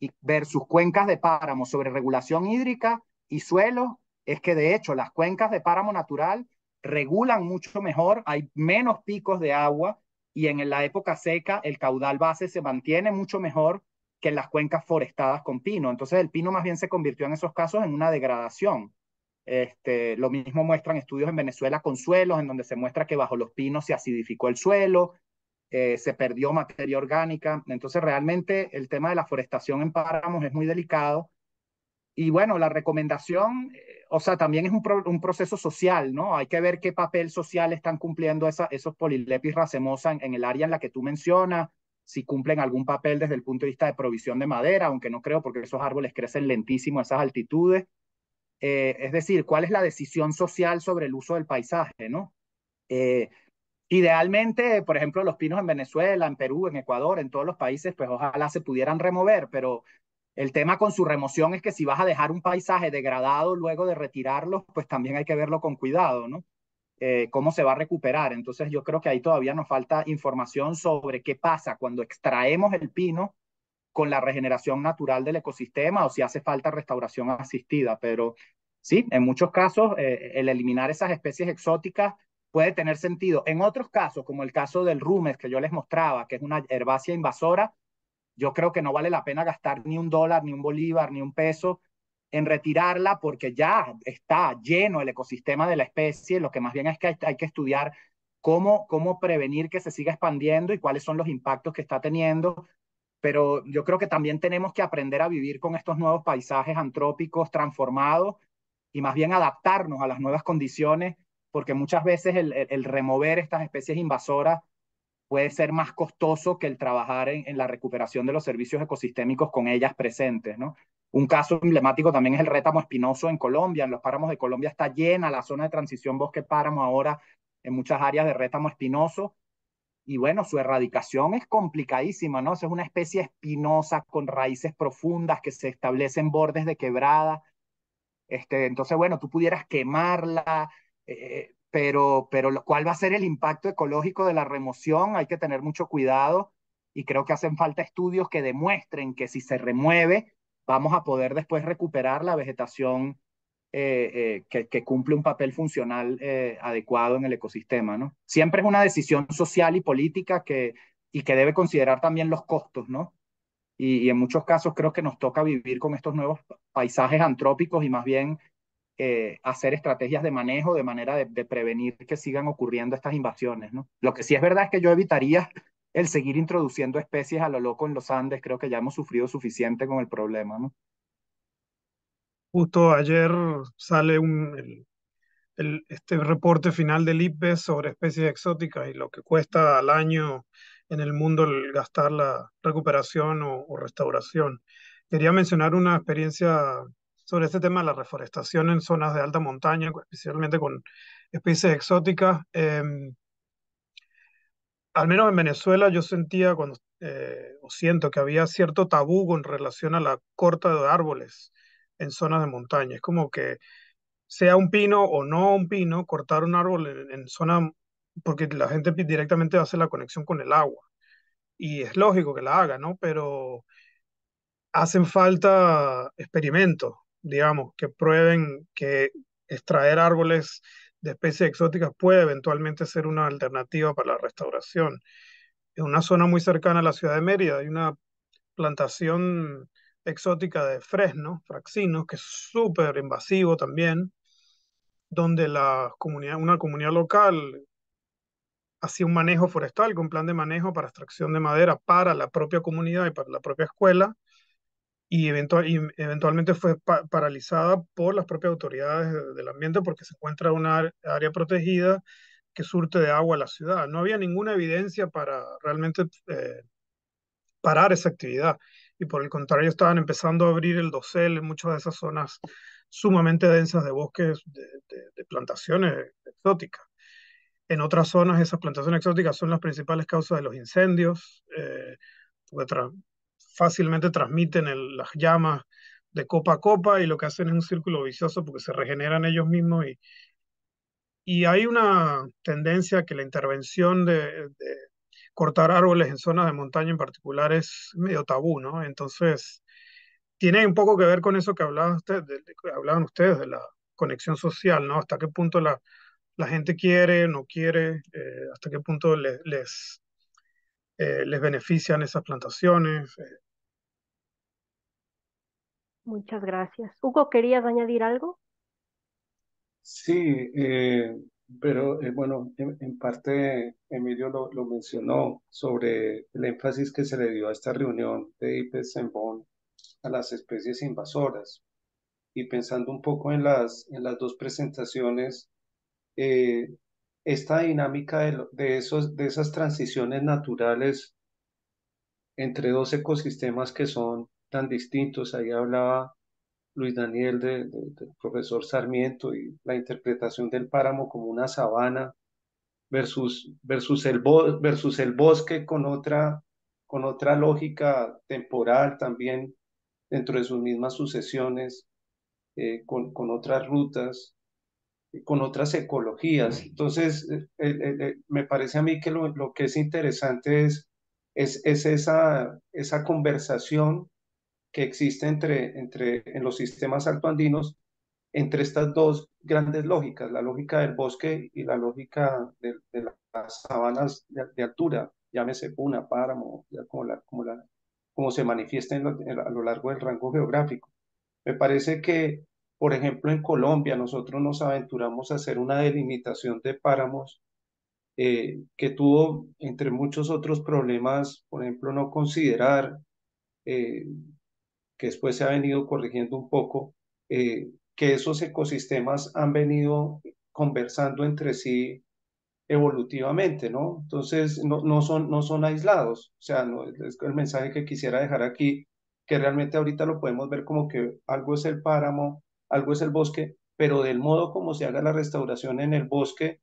y versus cuencas de páramo sobre regulación hídrica y suelo, es que de hecho las cuencas de páramo natural regulan mucho mejor, hay menos picos de agua y en la época seca el caudal base se mantiene mucho mejor que en las cuencas forestadas con pino. Entonces el pino más bien se convirtió en esos casos en una degradación. Este, lo mismo muestran estudios en Venezuela con suelos, en donde se muestra que bajo los pinos se acidificó el suelo, eh, se perdió materia orgánica. Entonces realmente el tema de la forestación en páramos es muy delicado y bueno, la recomendación, eh, o sea, también es un, proceso social, ¿no? Hay que ver qué papel social están cumpliendo esos polilepis racemosa en, el área en la que tú mencionas, si cumplen algún papel desde el punto de vista de provisión de madera, aunque no creo porque esos árboles crecen lentísimo a esas altitudes. Eh, es decir, cuál es la decisión social sobre el uso del paisaje, ¿no? Eh, idealmente, por ejemplo, los pinos en Venezuela, en Perú, en Ecuador, en todos los países, pues ojalá se pudieran remover, pero el tema con su remoción es que si vas a dejar un paisaje degradado luego de retirarlo, pues también hay que verlo con cuidado, ¿no? Eh, cómo se va a recuperar. Entonces yo creo que ahí todavía nos falta información sobre qué pasa cuando extraemos el pino con la regeneración natural del ecosistema o si hace falta restauración asistida. Pero sí, en muchos casos eh, el eliminar esas especies exóticas puede tener sentido. En otros casos, como el caso del rumes que yo les mostraba, que es una herbácea invasora, yo creo que no vale la pena gastar ni un dólar, ni un bolívar, ni un peso en retirarla porque ya está lleno el ecosistema de la especie. Lo que más bien es que hay, que estudiar cómo, cómo prevenir que se siga expandiendo y cuáles son los impactos que está teniendo. Pero yo creo que también tenemos que aprender a vivir con estos nuevos paisajes antrópicos transformados y más bien adaptarnos a las nuevas condiciones, porque muchas veces el remover estas especies invasoras puede ser más costoso que el trabajar en, la recuperación de los servicios ecosistémicos con ellas presentes. ¿no? Un caso emblemático también es el rétamo espinoso en Colombia. En los páramos de Colombia está llena la zona de transición bosque-páramo ahora en muchas áreas de rétamo espinoso. Y bueno, su erradicación es complicadísima, ¿no? Es una especie espinosa con raíces profundas que se establecen bordes de quebrada. Este, entonces, bueno, tú pudieras quemarla, eh, pero, pero cuál va a ser el impacto ecológico de la remoción, hay que tener mucho cuidado y creo que hacen falta estudios que demuestren que si se remueve, vamos a poder después recuperar la vegetación eh, eh, que, cumple un papel funcional eh, adecuado en el ecosistema. ¿no? Siempre es una decisión social y política que, y que debe considerar también los costos, ¿no? Y, y en muchos casos creo que nos toca vivir con estos nuevos paisajes antrópicos y más bien eh, hacer estrategias de manejo de manera de, prevenir que sigan ocurriendo estas invasiones. ¿no? Lo que sí es verdad es que yo evitaría el seguir introduciendo especies a lo loco en los Andes. Creo que ya hemos sufrido suficiente con el problema. ¿no? Justo ayer sale un, este reporte final del IPES sobre especies exóticas y lo que cuesta al año en el mundo gastar la recuperación o restauración. Quería mencionar una experiencia sobre este tema de la reforestación en zonas de alta montaña, especialmente con especies exóticas. Em, al menos en Venezuela yo sentía eh, o siento que había cierto tabú con relación a la corta de árboles en zonas de montaña. Es como que sea un pino o no un pino, cortar un árbol en, en zona, porque la gente directamente hace la conexión con el agua. Y es lógico que la haga, ¿no? Pero hacen falta experimentos digamos, que prueben que extraer árboles de especies exóticas puede eventualmente ser una alternativa para la restauración. En una zona muy cercana a la ciudad de Mérida hay una plantación exótica de fresnos, fraxinos, que es súper invasivo también, donde la una comunidad local hacía un manejo forestal con plan de manejo para extracción de madera para la propia comunidad y para la propia escuela, y eventualmente fue paralizada por las propias autoridades del ambiente porque se encuentra una área protegida que surte de agua a la ciudad. No había ninguna evidencia para realmente eh, parar esa actividad y por el contrario estaban empezando a abrir el dosel en muchas de esas zonas sumamente densas de bosques de, plantaciones exóticas. En otras zonas esas plantaciones exóticas son las principales causas de los incendios, eh, fácilmente transmiten las llamas de copa a copa y lo que hacen es un círculo vicioso porque se regeneran ellos mismos y, y hay una tendencia que la intervención de, cortar árboles en zonas de montaña en particular es medio tabú, ¿no? Entonces, tiene un poco que ver con eso que, hablaba de, hablaban ustedes de la conexión social, ¿no? Hasta qué punto la, la gente quiere, no quiere, eh, hasta qué punto les, eh, les benefician esas plantaciones. Eh, Muchas gracias. Hugo, ¿querías añadir algo? Sí, eh, pero eh, bueno, en, parte Emilio lo, mencionó sobre el énfasis que se le dio a esta reunión de IPES en a las especies invasoras. Y pensando un poco en las, en las dos presentaciones, eh, esta dinámica de, esos, de esas transiciones naturales entre dos ecosistemas que son tan distintos. Ahí hablaba Luis Daniel del profesor Sarmiento y la interpretación del páramo como una sabana versus, versus, el, bosque con otra, con otra lógica temporal también dentro de sus mismas sucesiones, eh, con, otras rutas, con otras ecologías. Entonces, eh, eh, me parece a mí que lo, que es interesante es, es, es esa, esa conversación que existe entre, entre, en los sistemas altoandinos entre estas dos grandes lógicas, la lógica del bosque y la lógica de, las sabanas de, altura, llámese puna, páramo, ya como, la, como, la, como se manifiesta a lo largo del rango geográfico. Me parece que, por ejemplo, en Colombia nosotros nos aventuramos a hacer una delimitación de páramos eh, que tuvo, entre muchos otros problemas, por ejemplo, no considerar eh, que después se ha venido corrigiendo un poco, eh, que esos ecosistemas han venido conversando entre sí evolutivamente, ¿no? Entonces, no, no, son, no son aislados, o sea, el mensaje que quisiera dejar aquí, que realmente ahorita lo podemos ver como que algo es el páramo, algo es el bosque, pero del modo como se haga la restauración en el bosque,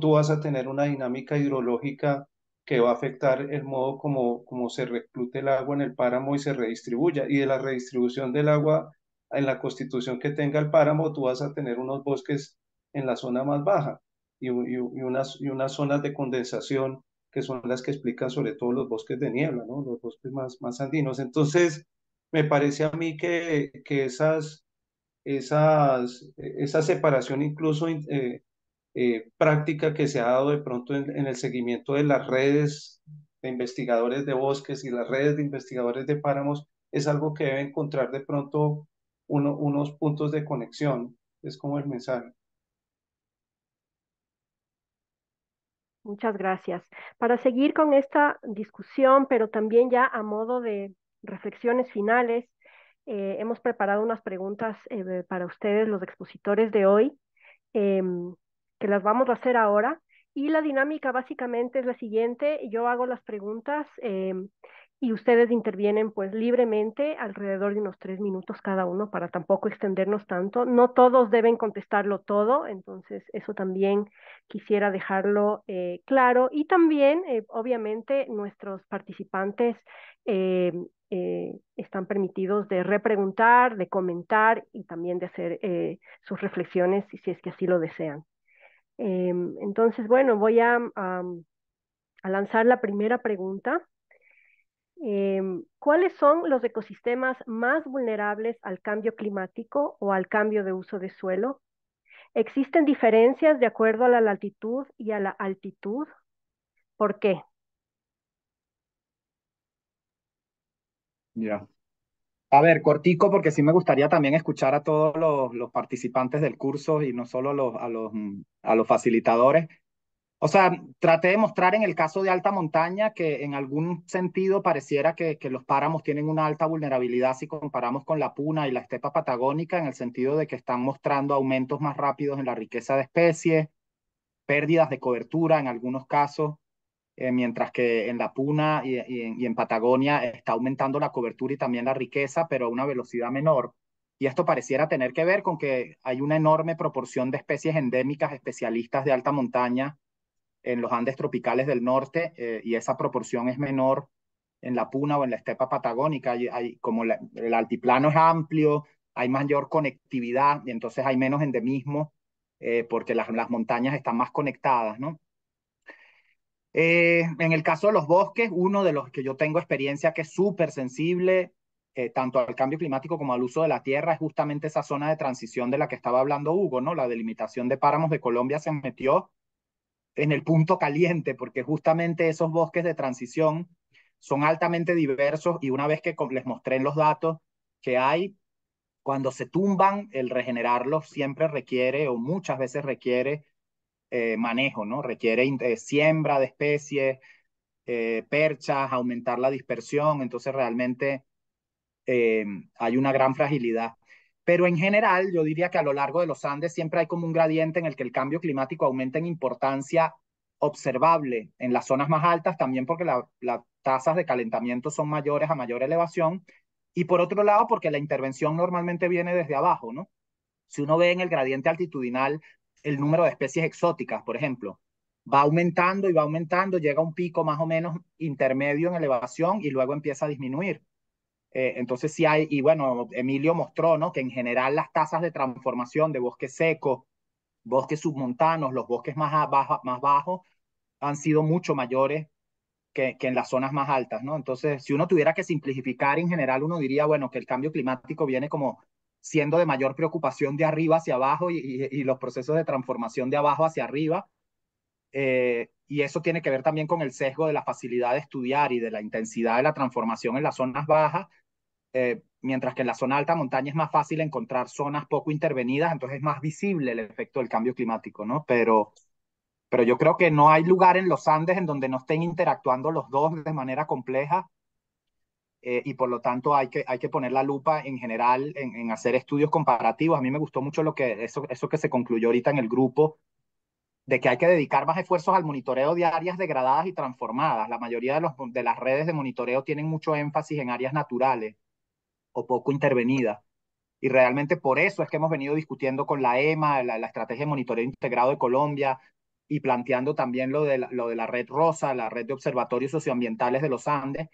tú vas a tener una dinámica hidrológica que va a afectar el modo como, como se reclute el agua en el páramo y se redistribuya. Y de la redistribución del agua en la constitución que tenga el páramo, tú vas a tener unos bosques en la zona más baja y, unas, y unas zonas de condensación que son las que explican sobre todo los bosques de niebla, ¿no? los bosques más, más andinos. Entonces, me parece a mí que, que esas, esas, eh, esa separación incluso eh, eh, práctica que se ha dado de pronto en, el seguimiento de las redes de investigadores de bosques y las redes de investigadores de páramos es algo que debe encontrar de pronto unos puntos de conexión. Es como el mensaje. Muchas gracias. Para seguir con esta discusión, pero también ya a modo de reflexiones finales, eh, hemos preparado unas preguntas eh, para ustedes, los expositores de hoy. Eh, que las vamos a hacer ahora. Y la dinámica básicamente es la siguiente, yo hago las preguntas em, y ustedes intervienen pues libremente alrededor de unos tres minutos cada uno para tampoco extendernos tanto. No todos deben contestarlo todo, entonces eso también quisiera dejarlo eh, claro. Y también, eh, obviamente, nuestros participantes em, eh, están permitidos de repreguntar, de comentar y también de hacer sus reflexiones si es que así lo desean. Em, entonces, bueno, voy mm, mm, a, lanzar la primera pregunta. Em, ¿Cuáles son los ecosistemas más vulnerables al cambio climático o al cambio de uso de suelo? ¿Existen diferencias de acuerdo a la latitud y a la altitud? ¿Por qué? Ya. A ver, cortico, porque sí me gustaría también escuchar a todos los, participantes del curso y no solo mm, a, los, facilitadores. O sea, traté de mostrar en el caso de alta montaña que en algún sentido pareciera que los páramos tienen una alta vulnerabilidad si comparamos con la puna y la estepa patagónica, en el sentido de que están mostrando aumentos más rápidos en la riqueza de especies, pérdidas de cobertura en algunos casos eh, mientras que en la Puna y, en Patagonia está aumentando la cobertura y también la riqueza, pero a una velocidad menor. Y esto pareciera tener que ver con que hay una enorme proporción de especies endémicas, especialistas de alta montaña en los Andes tropicales del norte, eh, y esa proporción es menor en la Puna o en la estepa patagónica. Hay, como el altiplano es amplio, hay mayor conectividad, y entonces hay menos endemismo, eh, porque las, las montañas están más conectadas, ¿no? Eh, en el caso de los bosques, uno de los que yo tengo experiencia que es súper sensible, eh, tanto al cambio climático como al uso de la tierra, es justamente esa zona de transición de la que estaba hablando Hugo, ¿no? La delimitación de páramos de Colombia se metió en el punto caliente, porque justamente esos bosques de transición son altamente diversos y una vez que les mostré los datos que hay, cuando se tumban, el regenerarlos siempre requiere o muchas veces requiere eh, manejo, ¿no? Requiere eh, siembra de especies, eh, perchas, aumentar la dispersión, entonces realmente em, hay una gran fragilidad. Pero en general, yo diría que a lo largo de los Andes siempre hay como un gradiente en el que el cambio climático aumenta en importancia observable en las zonas más altas, también porque las tasas de calentamiento son mayores a mayor elevación, y por otro lado, porque la intervención normalmente viene desde abajo, ¿no? Si uno ve en el gradiente altitudinal el número de especies exóticas, por ejemplo. Va aumentando y va aumentando, llega a un pico más o menos intermedio en elevación y luego empieza a disminuir. Eh, entonces sí hay, y bueno, Emilio mostró, ¿no? Que en general las tasas de transformación de bosques secos, bosques submontanos, los bosques más, más bajos, han sido mucho mayores que, que, en las zonas más altas, ¿no? Entonces, si uno tuviera que simplificar en general, uno diría, bueno, que el cambio climático viene como siendo de mayor preocupación de arriba hacia abajo y, los procesos de transformación de abajo hacia arriba. Eh, y eso tiene que ver también con el sesgo de la facilidad de estudiar y de la intensidad de la transformación en las zonas bajas, eh, mientras que en la zona alta montaña es más fácil encontrar zonas poco intervenidas, entonces es más visible el efecto del cambio climático, ¿no? Pero, pero yo creo que no hay lugar en los Andes en donde no estén interactuando los dos de manera compleja eh, y por lo tanto hay que, hay que poner la lupa en general en, hacer estudios comparativos. A mí me gustó mucho lo que, eso, eso que se concluyó ahorita en el grupo, de que hay que dedicar más esfuerzos al monitoreo de áreas degradadas y transformadas. La mayoría de, los, de las redes de monitoreo tienen mucho énfasis en áreas naturales o poco intervenidas. Y realmente por eso es que hemos venido discutiendo con la EMA, la, Estrategia de Monitoreo Integrado de Colombia, y planteando también lo de, lo de la red rosa, la red de observatorios socioambientales de los Andes,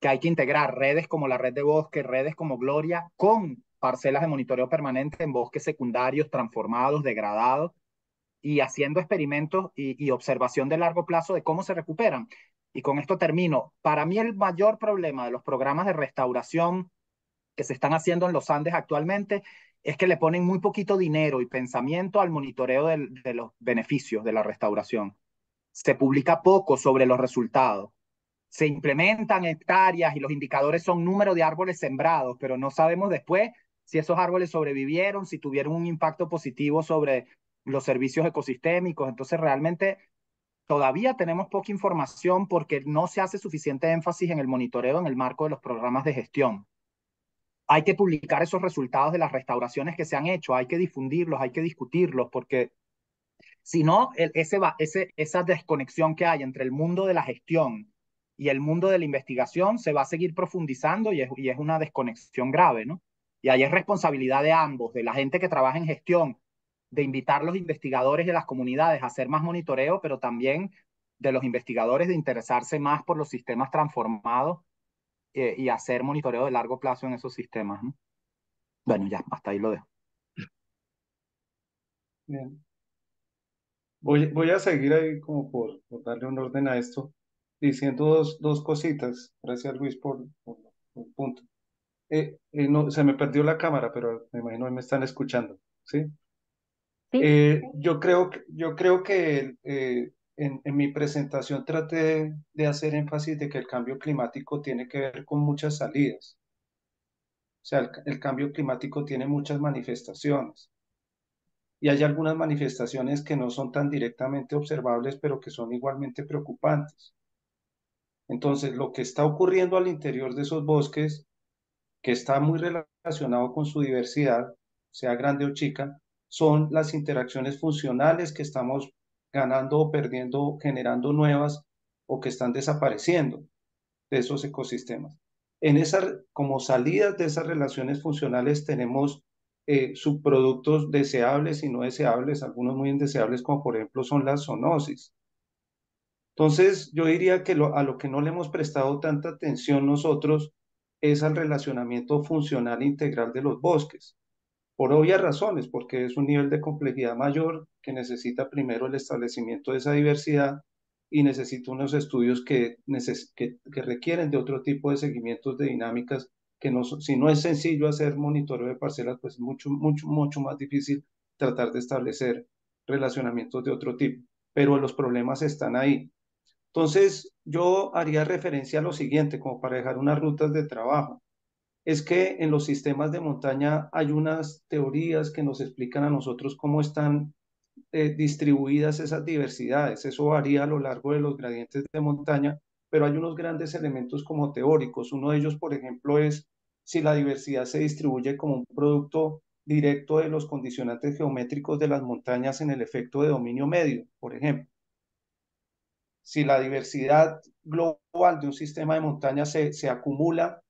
que hay que integrar redes como la red de bosque, redes como Gloria, con parcelas de monitoreo permanente en bosques secundarios, transformados, degradados, y haciendo experimentos y, observación de largo plazo de cómo se recuperan. Y con esto termino. Para mí el mayor problema de los programas de restauración que se están haciendo en los Andes actualmente es que le ponen muy poquito dinero y pensamiento al monitoreo de los beneficios de la restauración. Se publica poco sobre los resultados se implementan hectáreas y los indicadores son número de árboles sembrados, pero no sabemos después si esos árboles sobrevivieron, si tuvieron un impacto positivo sobre los servicios ecosistémicos. Entonces, realmente todavía tenemos poca información porque no se hace suficiente énfasis en el monitoreo en el marco de los programas de gestión. Hay que publicar esos resultados de las restauraciones que se han hecho, hay que difundirlos, hay que discutirlos, porque si no, esa desconexión que hay entre el mundo de la gestión y el mundo de la investigación se va a seguir profundizando y es, y es una desconexión grave, ¿no? Y ahí es responsabilidad de ambos, de la gente que trabaja en gestión, de invitar a los investigadores de las comunidades a hacer más monitoreo, pero también de los investigadores de interesarse más por los sistemas transformados eh, y hacer monitoreo de largo plazo en esos sistemas. ¿no? Bueno, ya, hasta ahí lo dejo. Bien. Voy, a seguir ahí como por darle un orden a esto diciendo dos, dos cositas. Gracias, Luis, por, un el punto. Eh, eh, no, se me perdió la cámara, pero me imagino que me están escuchando, ¿sí? Eh, yo creo que, yo creo que en, mi presentación traté de hacer énfasis de que el cambio climático tiene que ver con muchas salidas. O sea, el cambio climático tiene muchas manifestaciones. Y hay algunas manifestaciones que no son tan directamente observables, pero que son igualmente preocupantes. Entonces, lo que está ocurriendo al interior de esos bosques, que está muy relacionado con su diversidad, sea grande o chica, son las interacciones funcionales que estamos ganando o perdiendo, generando nuevas o que están desapareciendo de esos ecosistemas. En esa, como salidas de esas relaciones funcionales tenemos eh, subproductos deseables y no deseables, algunos muy indeseables, como por ejemplo son las zoonosis. Entonces, yo diría que a lo que no le hemos prestado tanta atención nosotros es al relacionamiento funcional integral de los bosques, por obvias razones, porque es un nivel de complejidad mayor que necesita primero el establecimiento de esa diversidad y necesita unos estudios que, requieren de otro tipo de seguimientos de dinámicas que no, si no es sencillo hacer monitoreo de parcelas, pues es mucho, mucho, mucho más difícil tratar de establecer relacionamientos de otro tipo. Pero los problemas están ahí. Entonces, yo haría referencia a lo siguiente, como para dejar unas rutas de trabajo. Es que en los sistemas de montaña hay unas teorías que nos explican a nosotros cómo están eh, distribuidas esas diversidades. Eso varía a lo largo de los gradientes de montaña, pero hay unos grandes elementos como teóricos. Uno de ellos, por ejemplo, es si la diversidad se distribuye como un producto directo de los condicionantes geométricos de las montañas en el efecto de dominio medio, por ejemplo si la diversidad global de un sistema de montaña se, acumula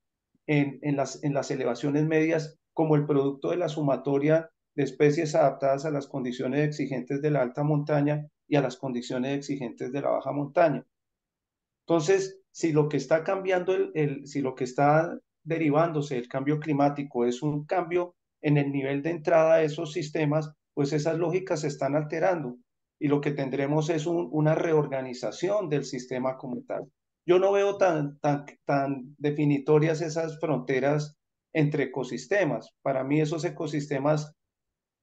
en, las, en las elevaciones medias como el producto de la sumatoria de especies adaptadas a las condiciones exigentes de la alta montaña y a las condiciones exigentes de la baja montaña. Entonces, si lo que está cambiando, el, si lo que está derivándose del cambio climático es un cambio en el nivel de entrada de esos sistemas, pues esas lógicas se están alterando y lo que tendremos es una reorganización del sistema como tal. Yo no veo tan, tan, tan definitorias esas fronteras entre ecosistemas. Para mí esos ecosistemas,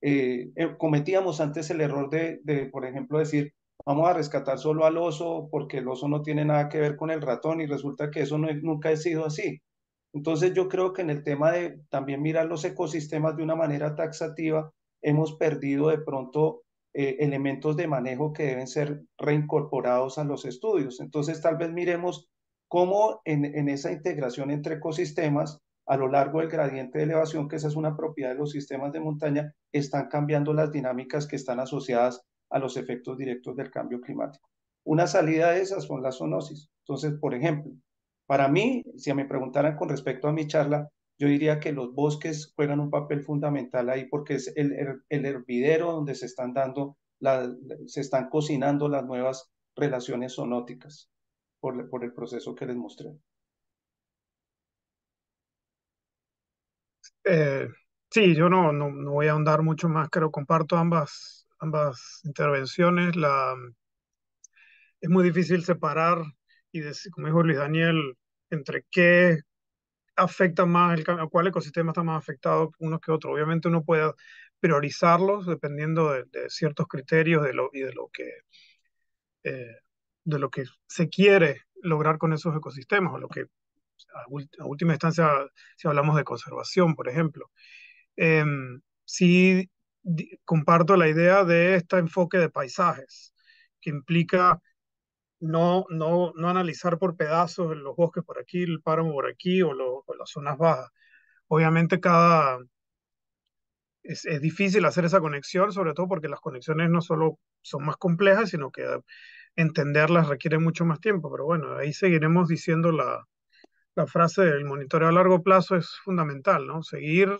eh, eh, cometíamos antes el error de, por ejemplo, decir, vamos a rescatar solo al oso porque el oso no tiene nada que ver con el ratón y resulta que eso nunca ha sido así. Entonces yo creo que en el tema de también mirar los ecosistemas de una manera taxativa, hemos perdido de pronto eh, elementos de manejo que deben ser reincorporados a los estudios. Entonces, tal vez miremos cómo en, en esa integración entre ecosistemas, a lo largo del gradiente de elevación, que esa es una propiedad de los sistemas de montaña, están cambiando las dinámicas que están asociadas a los efectos directos del cambio climático. Una salida de esas son las zoonosis. Entonces, por ejemplo, para mí, si me preguntaran con respecto a mi charla, yo diría que los bosques juegan un papel fundamental ahí porque es el, el hervidero donde se están dando, la, se están cocinando las nuevas relaciones sonóticas por, por el proceso que les mostré. Eh, sí, yo no, no, voy a ahondar mucho más, creo comparto ambas, ambas intervenciones. La, es muy difícil separar, y como dijo Luis Daniel, entre qué afecta más, el, cuál ecosistema está más afectado uno que otro. Obviamente uno puede priorizarlos dependiendo de, ciertos criterios de lo, y de lo que... Eh, de lo que se quiere lograr con esos ecosistemas, o lo que a, última instancia, si hablamos de conservación, por ejemplo. Em, sí comparto la idea de este enfoque de paisajes, que implica no, no, no analizar por pedazos los bosques por aquí, el páramo por aquí o, las zonas bajas. Obviamente cada... Es, es, difícil hacer esa conexión, sobre todo porque las conexiones no solo son más complejas, sino que entenderlas requiere mucho más tiempo. Pero bueno, ahí seguiremos diciendo la, frase del monitoreo a largo plazo es fundamental, ¿no? Seguir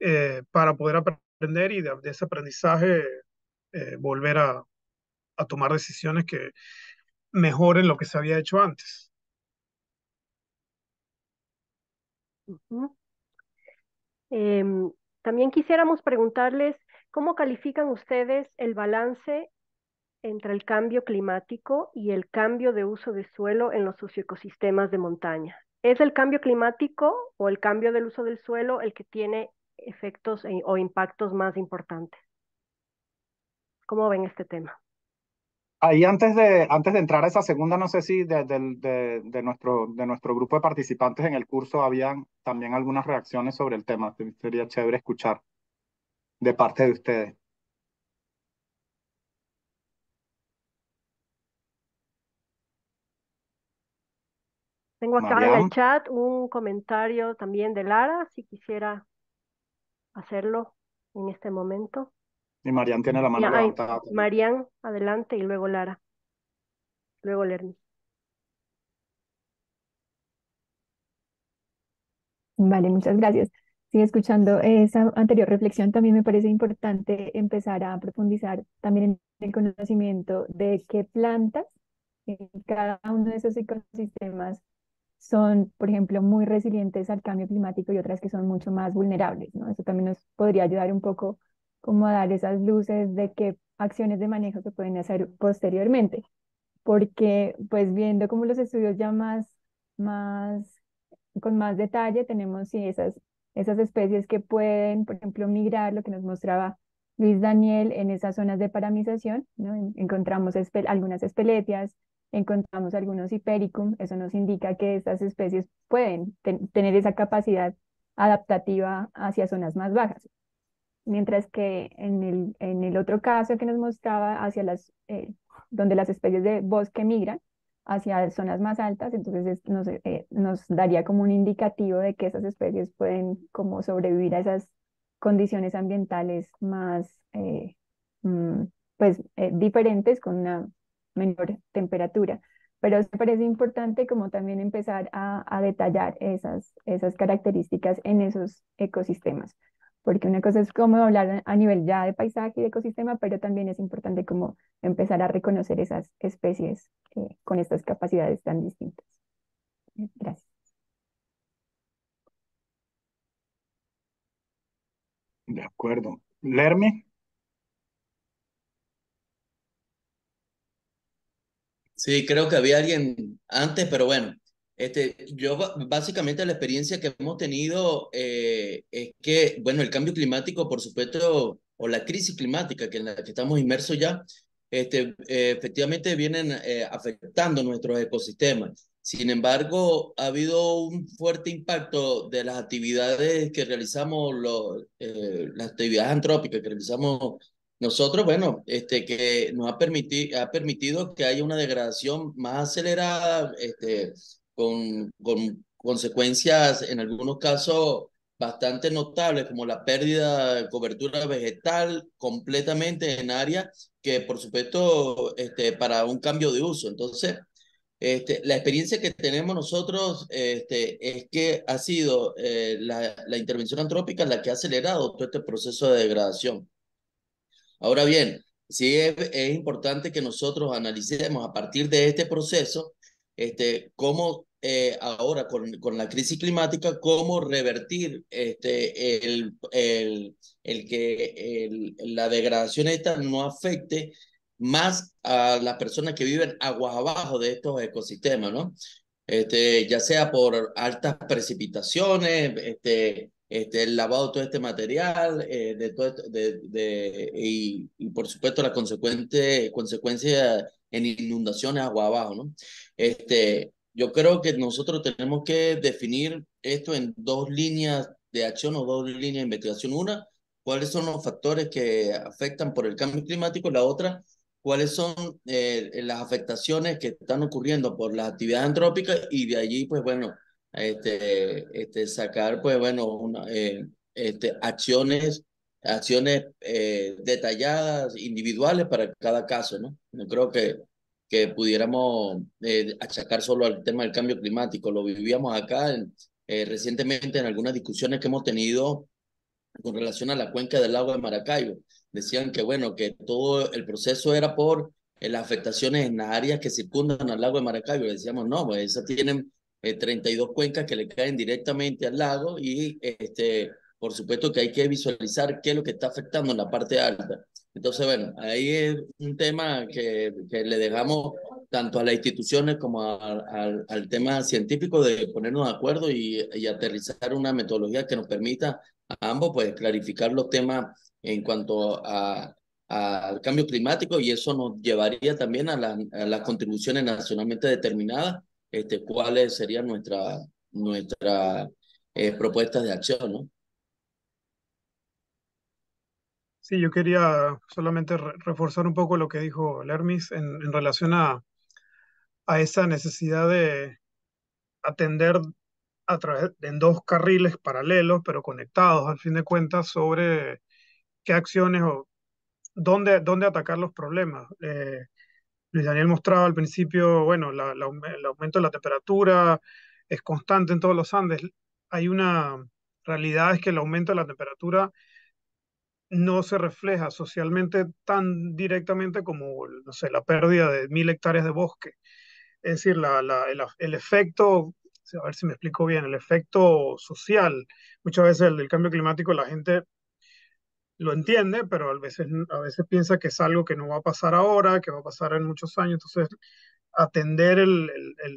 eh, para poder aprender y de, ese aprendizaje eh, volver a, a tomar decisiones que, Mejor en lo que se había hecho antes. Em, también quisiéramos preguntarles cómo califican ustedes el balance entre el cambio climático y el cambio de uso de suelo en los socioecosistemas de montaña. ¿Es el cambio climático o el cambio del uso del suelo el que tiene efectos o impactos más importantes? ¿Cómo ven este tema? Ahí antes de, antes de entrar a esa segunda, no sé si de, de, nuestro, de nuestro grupo de participantes en el curso habían también algunas reacciones sobre el tema. Sería chévere escuchar de parte de ustedes. Tengo acá en el chat un comentario también de Lara, si quisiera hacerlo en este momento. Y Marian tiene la mano ya, levantada. Marian, adelante, y luego Lara. Luego Lerni. Vale, muchas gracias. Sí, escuchando esa anterior reflexión, también me parece importante empezar a profundizar también en el conocimiento de qué plantas en cada uno de esos ecosistemas son, por ejemplo, muy resilientes al cambio climático y otras que son mucho más vulnerables, ¿no? Eso también nos podría ayudar un poco como dar esas luces de qué acciones de manejo se pueden hacer posteriormente, porque pues viendo como los estudios ya más, más con más detalle tenemos sí, esas, esas especies que pueden, por ejemplo, migrar, lo que nos mostraba Luis Daniel en esas zonas de paramización, ¿no? encontramos algunas espeletias, encontramos algunos hipericum, eso nos indica que estas especies pueden tener esa capacidad adaptativa hacia zonas más bajas mientras que en el, en el, otro caso que nos mostraba hacia las, eh, donde las especies de bosque migran hacia zonas más altas, entonces nos, eh, nos, daría como un indicativo de que esas especies pueden como sobrevivir a esas condiciones ambientales más, eh, mm, pues, diferentes con una menor temperatura. Pero me parece importante como también empezar a, a detallar esas, esas características en esos ecosistemas porque una cosa es cómo hablar a nivel ya de paisaje y de ecosistema, pero también es importante como empezar a reconocer esas especies eh, con estas capacidades tan distintas. Gracias. De acuerdo. ¿Lerme? Sí, creo que había alguien antes, pero bueno, este, yo básicamente la experiencia que hemos tenido eh, es que, bueno, el cambio climático, por supuesto, o la crisis climática que en la que estamos inmersos ya, este, eh, efectivamente vienen eh, afectando nuestros ecosistemas. Sin embargo, ha habido un fuerte impacto de las actividades que realizamos, los, las actividades antrópicas que realizamos nosotros, bueno, este, que nos ha, permiti ha permitido que haya una degradación más acelerada este, con, con consecuencias en algunos casos bastante notables, como la pérdida de cobertura vegetal completamente en área, que, por supuesto, este, para un cambio de uso. Entonces, este, la experiencia que tenemos nosotros este, es que ha sido eh, la, intervención antrópica la que ha acelerado todo este proceso de degradación. Ahora bien, sí es, es importante que nosotros analicemos a partir de este proceso este, cómo eh, ahora con, con, la crisis climática, cómo revertir este, el, el, el que la degradación esta no afecte más a las personas que viven aguas abajo de estos ecosistemas, ¿no? Este, ya sea por altas precipitaciones, este, este, el lavado de todo este material, eh, de todo, de, de, y, y, por supuesto la consecuente consecuencia en inundaciones agua abajo, ¿no? Este, yo creo que nosotros tenemos que definir esto en dos líneas de acción o dos líneas de investigación. Una, cuáles son los factores que afectan por el cambio climático. La otra, cuáles son eh, las afectaciones que están ocurriendo por las actividades antrópicas y de allí, pues bueno, este, este, sacar, pues bueno, una, eh, este, acciones acciones eh, detalladas, individuales para cada caso, ¿no? No creo que, que pudiéramos eh, achacar solo al tema del cambio climático, lo vivíamos acá eh, recientemente en algunas discusiones que hemos tenido con relación a la cuenca del lago de Maracaibo. Decían que, bueno, que todo el proceso era por las afectaciones en las áreas que circundan al lago de Maracaibo. Decíamos, no, pues esas tienen 32 cuencas que le caen directamente al lago y este, por supuesto que hay que visualizar qué es lo que está afectando en la parte alta. Entonces, bueno, ahí es un tema que, le dejamos tanto a las instituciones como al tema científico de ponernos de acuerdo y, aterrizar una metodología que nos permita a ambos pues clarificar los temas en cuanto a, al cambio climático y eso nos llevaría también a, la, a las contribuciones nacionalmente determinadas, este, cuáles serían nuestras nuestra eh, propuestas de acción, ¿no? Sí, yo quería solamente reforzar un poco lo que dijo Lermis en, en relación a, esa necesidad de atender a través en dos carriles paralelos, pero conectados al fin de cuentas, sobre qué acciones o dónde, dónde atacar los problemas. Eh, Luis Daniel mostraba al principio, bueno, el aumento de la temperatura es constante en todos los Andes. Hay una realidad es que el aumento de la temperatura no se refleja socialmente tan directamente como, no sé, la pérdida de mil hectáreas de bosque. Es decir, el, efecto, a ver si me explico bien, el efecto social, muchas veces el cambio climático la gente lo entiende, pero a veces, a veces piensa que es algo que no va a pasar ahora, que va a pasar en muchos años, entonces atender el,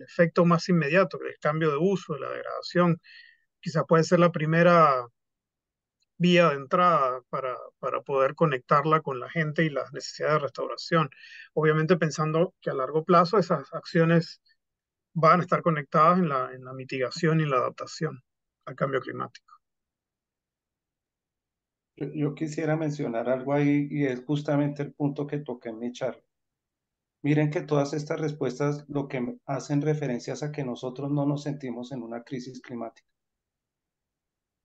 efecto más inmediato, el cambio de uso, la degradación, quizás puede ser la primera vía de entrada para, para, poder conectarla con la gente y las necesidades de restauración. Obviamente pensando que a largo plazo esas acciones van a estar conectadas en la, en la mitigación y la adaptación al cambio climático. Yo quisiera mencionar algo ahí y es justamente el punto que toqué en mi charla. Miren que todas estas respuestas lo que hacen referencias a que nosotros no nos sentimos en una crisis climática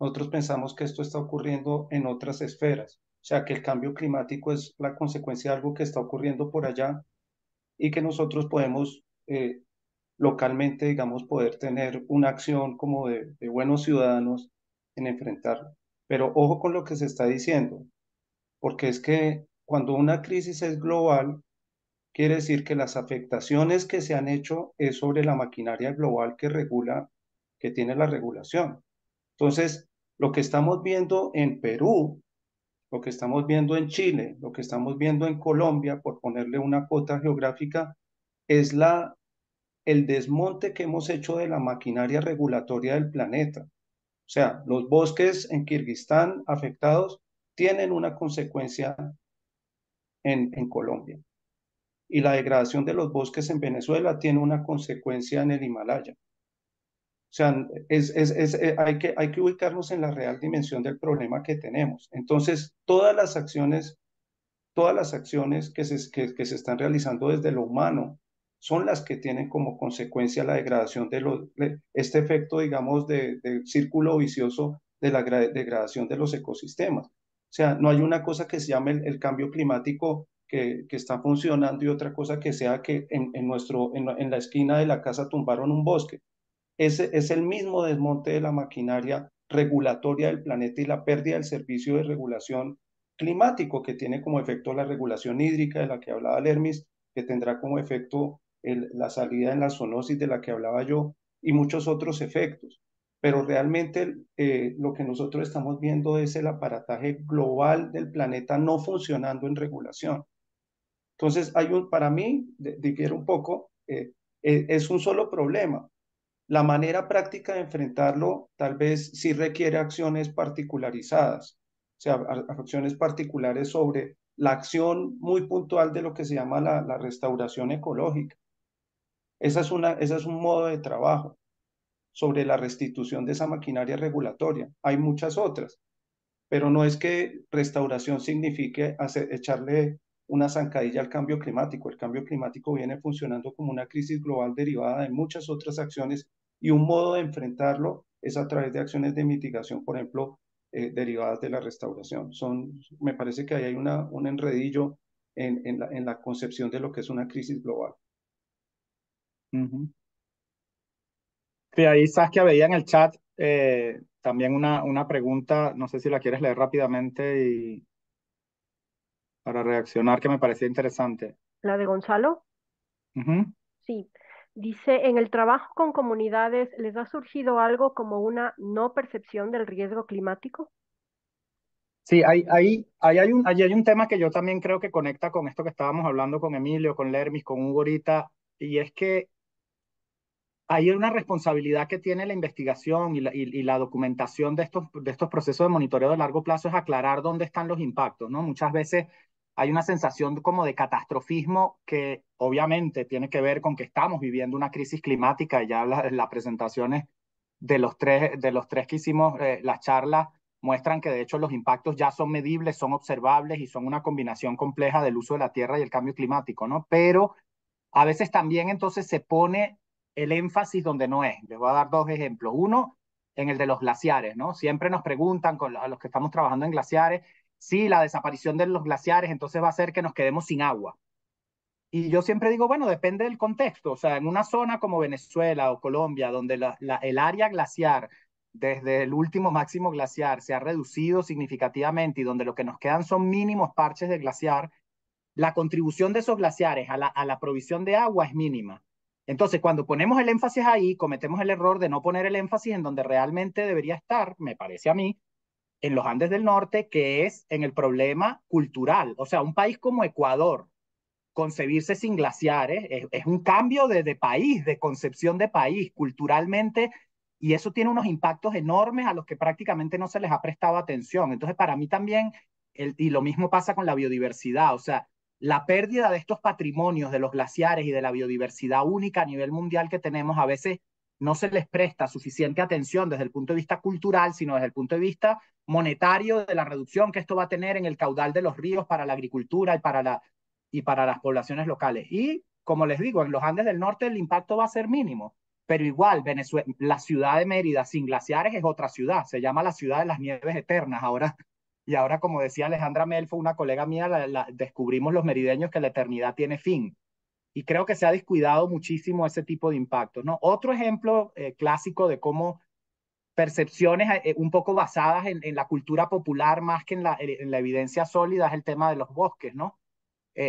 nosotros pensamos que esto está ocurriendo en otras esferas, o sea, que el cambio climático es la consecuencia de algo que está ocurriendo por allá y que nosotros podemos eh, localmente, digamos, poder tener una acción como de, de buenos ciudadanos en enfrentarlo. Pero ojo con lo que se está diciendo, porque es que cuando una crisis es global, quiere decir que las afectaciones que se han hecho es sobre la maquinaria global que regula, que tiene la regulación. Entonces, lo que estamos viendo en Perú, lo que estamos viendo en Chile, lo que estamos viendo en Colombia, por ponerle una cuota geográfica, es la, el desmonte que hemos hecho de la maquinaria regulatoria del planeta. O sea, los bosques en Kirguistán afectados tienen una consecuencia en, en Colombia. Y la degradación de los bosques en Venezuela tiene una consecuencia en el Himalaya. O sea, es, es, es, eh, hay, que, hay que ubicarnos en la real dimensión del problema que tenemos. Entonces, todas las acciones, todas las acciones que se, que, se están realizando desde lo humano son las que tienen como consecuencia la degradación de los, este efecto, digamos, de, círculo vicioso de la degradación de los ecosistemas. O sea, no hay una cosa que se llame el, cambio climático que, que, está funcionando y otra cosa que sea que en, en nuestro, en la esquina de la casa tumbaron un bosque es, el mismo desmonte de la maquinaria regulatoria del planeta y la pérdida del servicio de regulación climático que tiene como efecto la regulación hídrica de la que hablaba Lermis, que tendrá como efecto la salida en la zoonosis de la que hablaba yo y muchos otros efectos. Pero realmente eh, lo que nosotros estamos viendo es el aparataje global del planeta no funcionando en regulación. Entonces, hay un, para mí, difiere un poco, eh, eh, es un solo problema, la manera práctica de enfrentarlo tal vez sí requiere acciones particularizadas, o sea, acciones particulares sobre la acción muy puntual de lo que se llama la, restauración ecológica. Esa es, una, esa es un modo de trabajo sobre la restitución de esa maquinaria regulatoria. Hay muchas otras, pero no es que restauración signifique echarle una zancadilla al cambio climático. El cambio climático viene funcionando como una crisis global derivada de muchas otras acciones y un modo de enfrentarlo es a través de acciones de mitigación, por ejemplo, eh, derivadas de la restauración. Son, me parece que ahí hay una, un enredillo en, en, la, concepción de lo que es una crisis global. Sí, ahí Saskia veía en el chat eh, también una, una pregunta, no sé si la quieres leer rápidamente y para reaccionar, que me parecía interesante. ¿La de Gonzalo? Sí, Sí. Dice, en el trabajo con comunidades, ¿les ha surgido algo como una no percepción del riesgo climático? Sí, ahí, ahí, hay hay un, hay un tema que yo también creo que conecta con esto que estábamos hablando con Emilio, con Lermis, con Hugo ahorita, y es que hay una responsabilidad que tiene la investigación y la, y, la documentación de estos, de estos procesos de monitoreo de largo plazo es aclarar dónde están los impactos, ¿no? Muchas veces hay una sensación como de catastrofismo que obviamente tiene que ver con que estamos viviendo una crisis climática. Ya las presentaciones de los tres, de los tres que hicimos, eh, las charlas, muestran que de hecho los impactos ya son medibles, son observables y son una combinación compleja del uso de la tierra y el cambio climático, ¿no? Pero a veces también entonces se pone el énfasis donde no es. Les voy a dar dos ejemplos. Uno, en el de los glaciares, ¿no? Siempre nos preguntan con, a los que estamos trabajando en glaciares, sí, la desaparición de los glaciares, entonces va a hacer que nos quedemos sin agua. Y yo siempre digo, bueno, depende del contexto. O sea, en una zona como Venezuela o Colombia, donde el área glaciar, desde el último máximo glaciar, se ha reducido significativamente y donde lo que nos quedan son mínimos parches de glaciar, la contribución de esos glaciares a la provisión de agua es mínima. Entonces, cuando ponemos el énfasis ahí, cometemos el error de no poner el énfasis en donde realmente debería estar, me parece a mí, en los Andes del Norte, que es en el problema cultural. O sea, un país como Ecuador, concebirse sin glaciares, es, un cambio de, país, de concepción de país culturalmente, y eso tiene unos impactos enormes a los que prácticamente no se les ha prestado atención. Entonces, para mí también, el, y lo mismo pasa con la biodiversidad, o sea, la pérdida de estos patrimonios de los glaciares y de la biodiversidad única a nivel mundial que tenemos a veces no se les presta suficiente atención desde el punto de vista cultural, sino desde el punto de vista monetario de la reducción que esto va a tener en el caudal de los ríos para la agricultura y para, la, y para las poblaciones locales. Y, como les digo, en los Andes del Norte el impacto va a ser mínimo, pero igual Venezuela, la ciudad de Mérida sin glaciares es otra ciudad, se llama la ciudad de las nieves eternas ahora. Y ahora, como decía Alejandra Melfo, una colega mía, descubrimos los merideños que la eternidad tiene fin y creo que se ha descuidado muchísimo ese tipo de impacto, ¿no? Otro ejemplo eh, clásico de cómo percepciones eh, un poco basadas en, la cultura popular más que en la, eh, en la, evidencia sólida es el tema de los bosques, ¿no?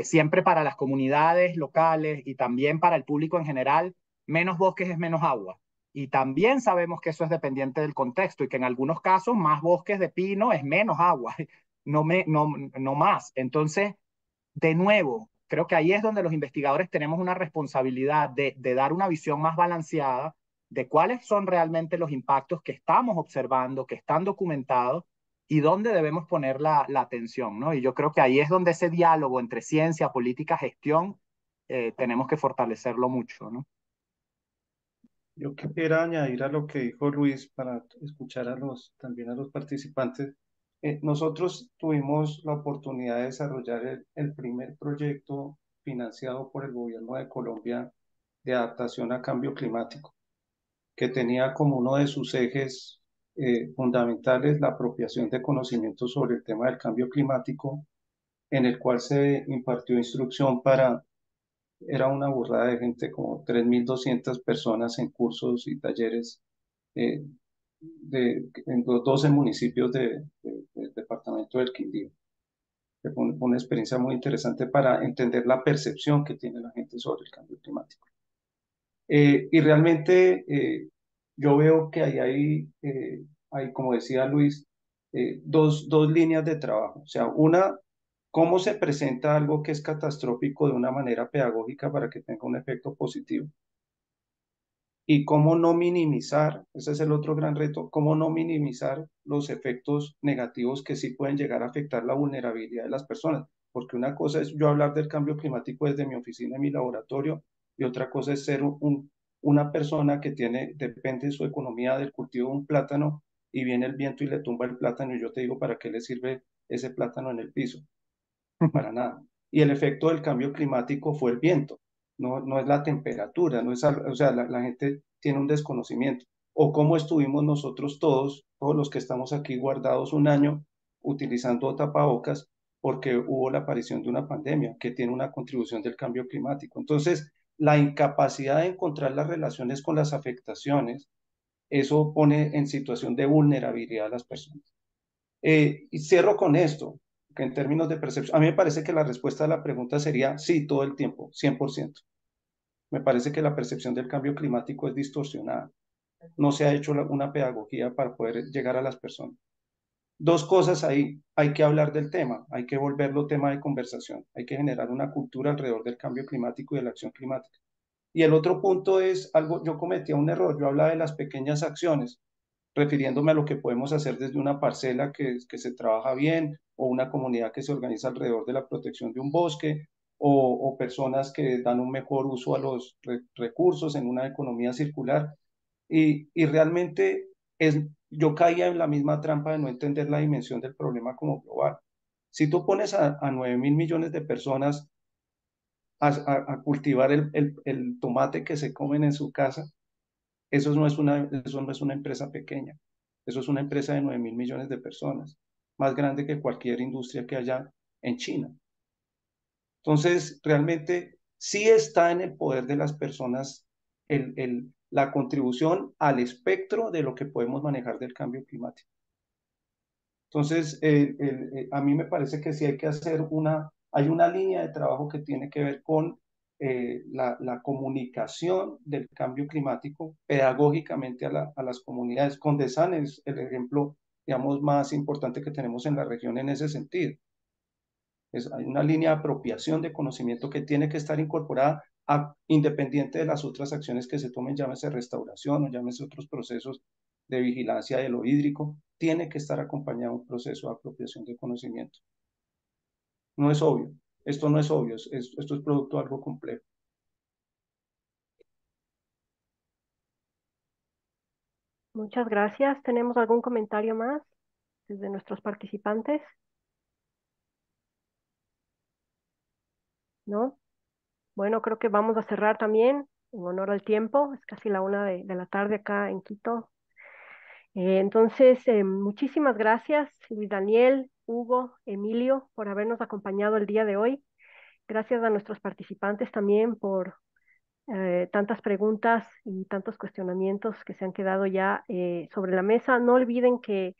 siempre para las comunidades locales y también para el público en general, menos bosques es menos agua. Y también sabemos que eso es dependiente del contexto y que en algunos casos más bosques de pino es menos agua, no, me, no, no más. Entonces, de nuevo, creo que ahí es donde los investigadores tenemos una responsabilidad de, dar una visión más balanceada de cuáles son realmente los impactos que estamos observando, que están documentados y dónde debemos poner la, atención, ¿no? Y yo creo que ahí es donde ese diálogo entre ciencia, política, gestión, eh, tenemos que fortalecerlo mucho, ¿no? Yo quisiera añadir a lo que dijo Luis para escuchar a los, también a los participantes eh, nosotros tuvimos la oportunidad de desarrollar el, primer proyecto financiado por el gobierno de Colombia de adaptación a cambio climático, que tenía como uno de sus ejes eh, fundamentales la apropiación de conocimientos sobre el tema del cambio climático, en el cual se impartió instrucción para, era una burrada de gente, como 3.200 personas en cursos y talleres eh, de, en los 12 municipios de, del departamento del Quindío. fue una experiencia muy interesante para entender la percepción que tiene la gente sobre el cambio climático. Eh, y realmente eh, yo veo que ahí hay, eh, hay como decía Luis, dos, dos líneas de trabajo. O sea, una, cómo se presenta algo que es catastrófico de una manera pedagógica para que tenga un efecto positivo y cómo no minimizar, ese es el otro gran reto, cómo no minimizar los efectos negativos que sí pueden llegar a afectar la vulnerabilidad de las personas. Porque una cosa es yo hablar del cambio climático desde mi oficina, en mi laboratorio, y otra cosa es ser un, una persona que tiene, depende de su economía del cultivo de un plátano y viene el viento y le tumba el plátano y yo te digo, ¿para qué le sirve ese plátano en el piso? Para nada. Y el efecto del cambio climático fue el viento no, es la temperatura, no es, o sea, la, gente tiene un desconocimiento. O cómo estuvimos nosotros todos, todos los que estamos aquí guardados un año utilizando tapabocas porque hubo la aparición de una pandemia que tiene una contribución del cambio climático. Entonces, la incapacidad de encontrar las relaciones con las afectaciones, eso pone en situación de vulnerabilidad a las personas. Eh, y cierro con esto, que en términos de percepción, a mí me parece que la respuesta a la pregunta sería sí, todo el tiempo, 100% me parece que la percepción del cambio climático es distorsionada. No se ha hecho una pedagogía para poder llegar a las personas. Dos cosas ahí, hay que hablar del tema, hay que volverlo tema de conversación, hay que generar una cultura alrededor del cambio climático y de la acción climática. Y el otro punto es algo, yo cometía un error, yo hablaba de las pequeñas acciones, refiriéndome a lo que podemos hacer desde una parcela que, que se trabaja bien o una comunidad que se organiza alrededor de la protección de un bosque o, personas que dan un mejor uso a los recursos en una economía circular. Y, realmente es, yo caía en la misma trampa de no entender la dimensión del problema como global. Si tú pones a, a 9 mil millones de personas a, cultivar el, tomate que se comen en su casa, eso no, es una, eso no es una empresa pequeña, eso es una empresa de 9 mil millones de personas, más grande que cualquier industria que haya en China. Entonces, realmente sí está en el poder de las personas la contribución al espectro de lo que podemos manejar del cambio climático. Entonces, eh, a mí me parece que sí hay que hacer una, hay una línea de trabajo que tiene que ver con eh, la, comunicación del cambio climático pedagógicamente a, a las comunidades. Condesan es el ejemplo, digamos, más importante que tenemos en la región en ese sentido hay una línea de apropiación de conocimiento que tiene que estar incorporada independiente de las otras acciones que se tomen, llámese restauración o llámese otros procesos de vigilancia de lo hídrico, tiene que estar acompañado un proceso de apropiación de conocimiento. No es obvio, esto no es obvio, esto es producto de algo complejo. Muchas gracias. ¿Tenemos algún comentario más desde nuestros participantes? ¿no? Bueno, creo que vamos a cerrar también en honor al tiempo, es casi la una de, la tarde acá en Quito. Eh, entonces, eh, muchísimas gracias, Luis Daniel, Hugo, Emilio, por habernos acompañado el día de hoy. Gracias a nuestros participantes también por eh, tantas preguntas y tantos cuestionamientos que se han quedado ya sobre la mesa. No olviden que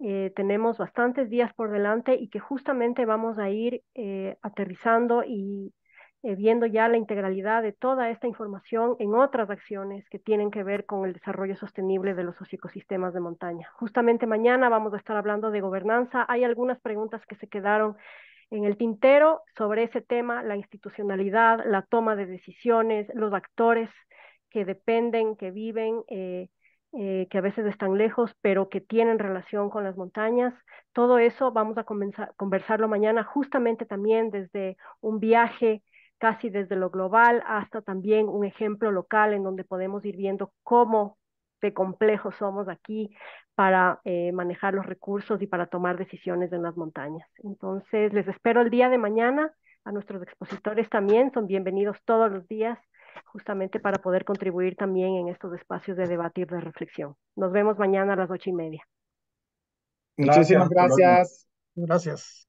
eh, tenemos bastantes días por delante y que justamente vamos a ir eh, aterrizando y eh, viendo ya la integralidad de toda esta información en otras acciones que tienen que ver con el desarrollo sostenible de los ecosistemas de montaña. Justamente mañana vamos a estar hablando de gobernanza. Hay algunas preguntas que se quedaron en el tintero sobre ese tema, la institucionalidad, la toma de decisiones, los actores que dependen, que viven eh, que a veces están lejos, pero que tienen relación con las montañas. Todo eso vamos a conversarlo mañana justamente también desde un viaje casi desde lo global hasta también un ejemplo local en donde podemos ir viendo cómo de complejos somos aquí para eh, manejar los recursos y para tomar decisiones en las montañas. Entonces, les espero el día de mañana a nuestros expositores también, son bienvenidos todos los días justamente para poder contribuir también en estos espacios de debate y de reflexión. Nos vemos mañana a las ocho y media. Muchísimas gracias. Gracias.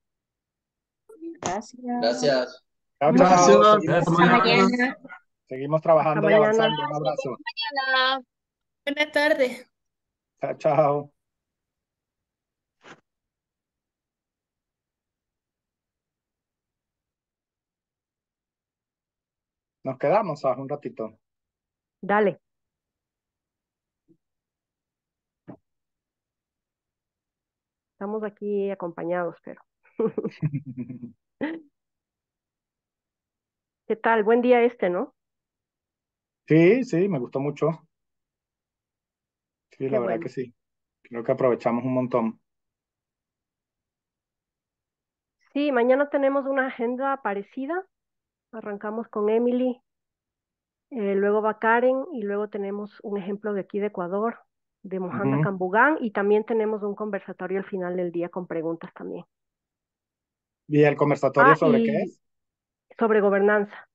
Gracias. Gracias. Chao, chao. Seguimos trabajando y avanzando. Un abrazo. Buenas tardes. Chao, chao. Nos quedamos ah, un ratito. Dale. Estamos aquí acompañados, pero. ¿Qué tal? Buen día este, ¿no? Sí, sí, me gustó mucho. Sí, la verdad que sí. Creo que aprovechamos un montón. Sí, mañana tenemos una agenda parecida, Arrancamos con Emily, eh, luego va Karen y luego tenemos un ejemplo de aquí de Ecuador, de Mojanda Cambugán y también tenemos un conversatorio al final del día con preguntas también. ¿Y el conversatorio ah, sobre qué es? Sobre gobernanza.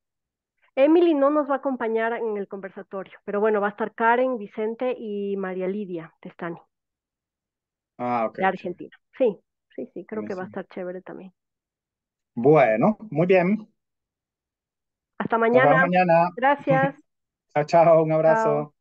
Emily no nos va a acompañar en el conversatorio, pero bueno, va a estar Karen, Vicente y María Lidia Testani. Ah, ok. De Argentina. Sí, sí, sí, creo que va a estar chévere también. Bueno, muy bien. Hasta mañana. mañana. Gracias. chao, chao, un abrazo.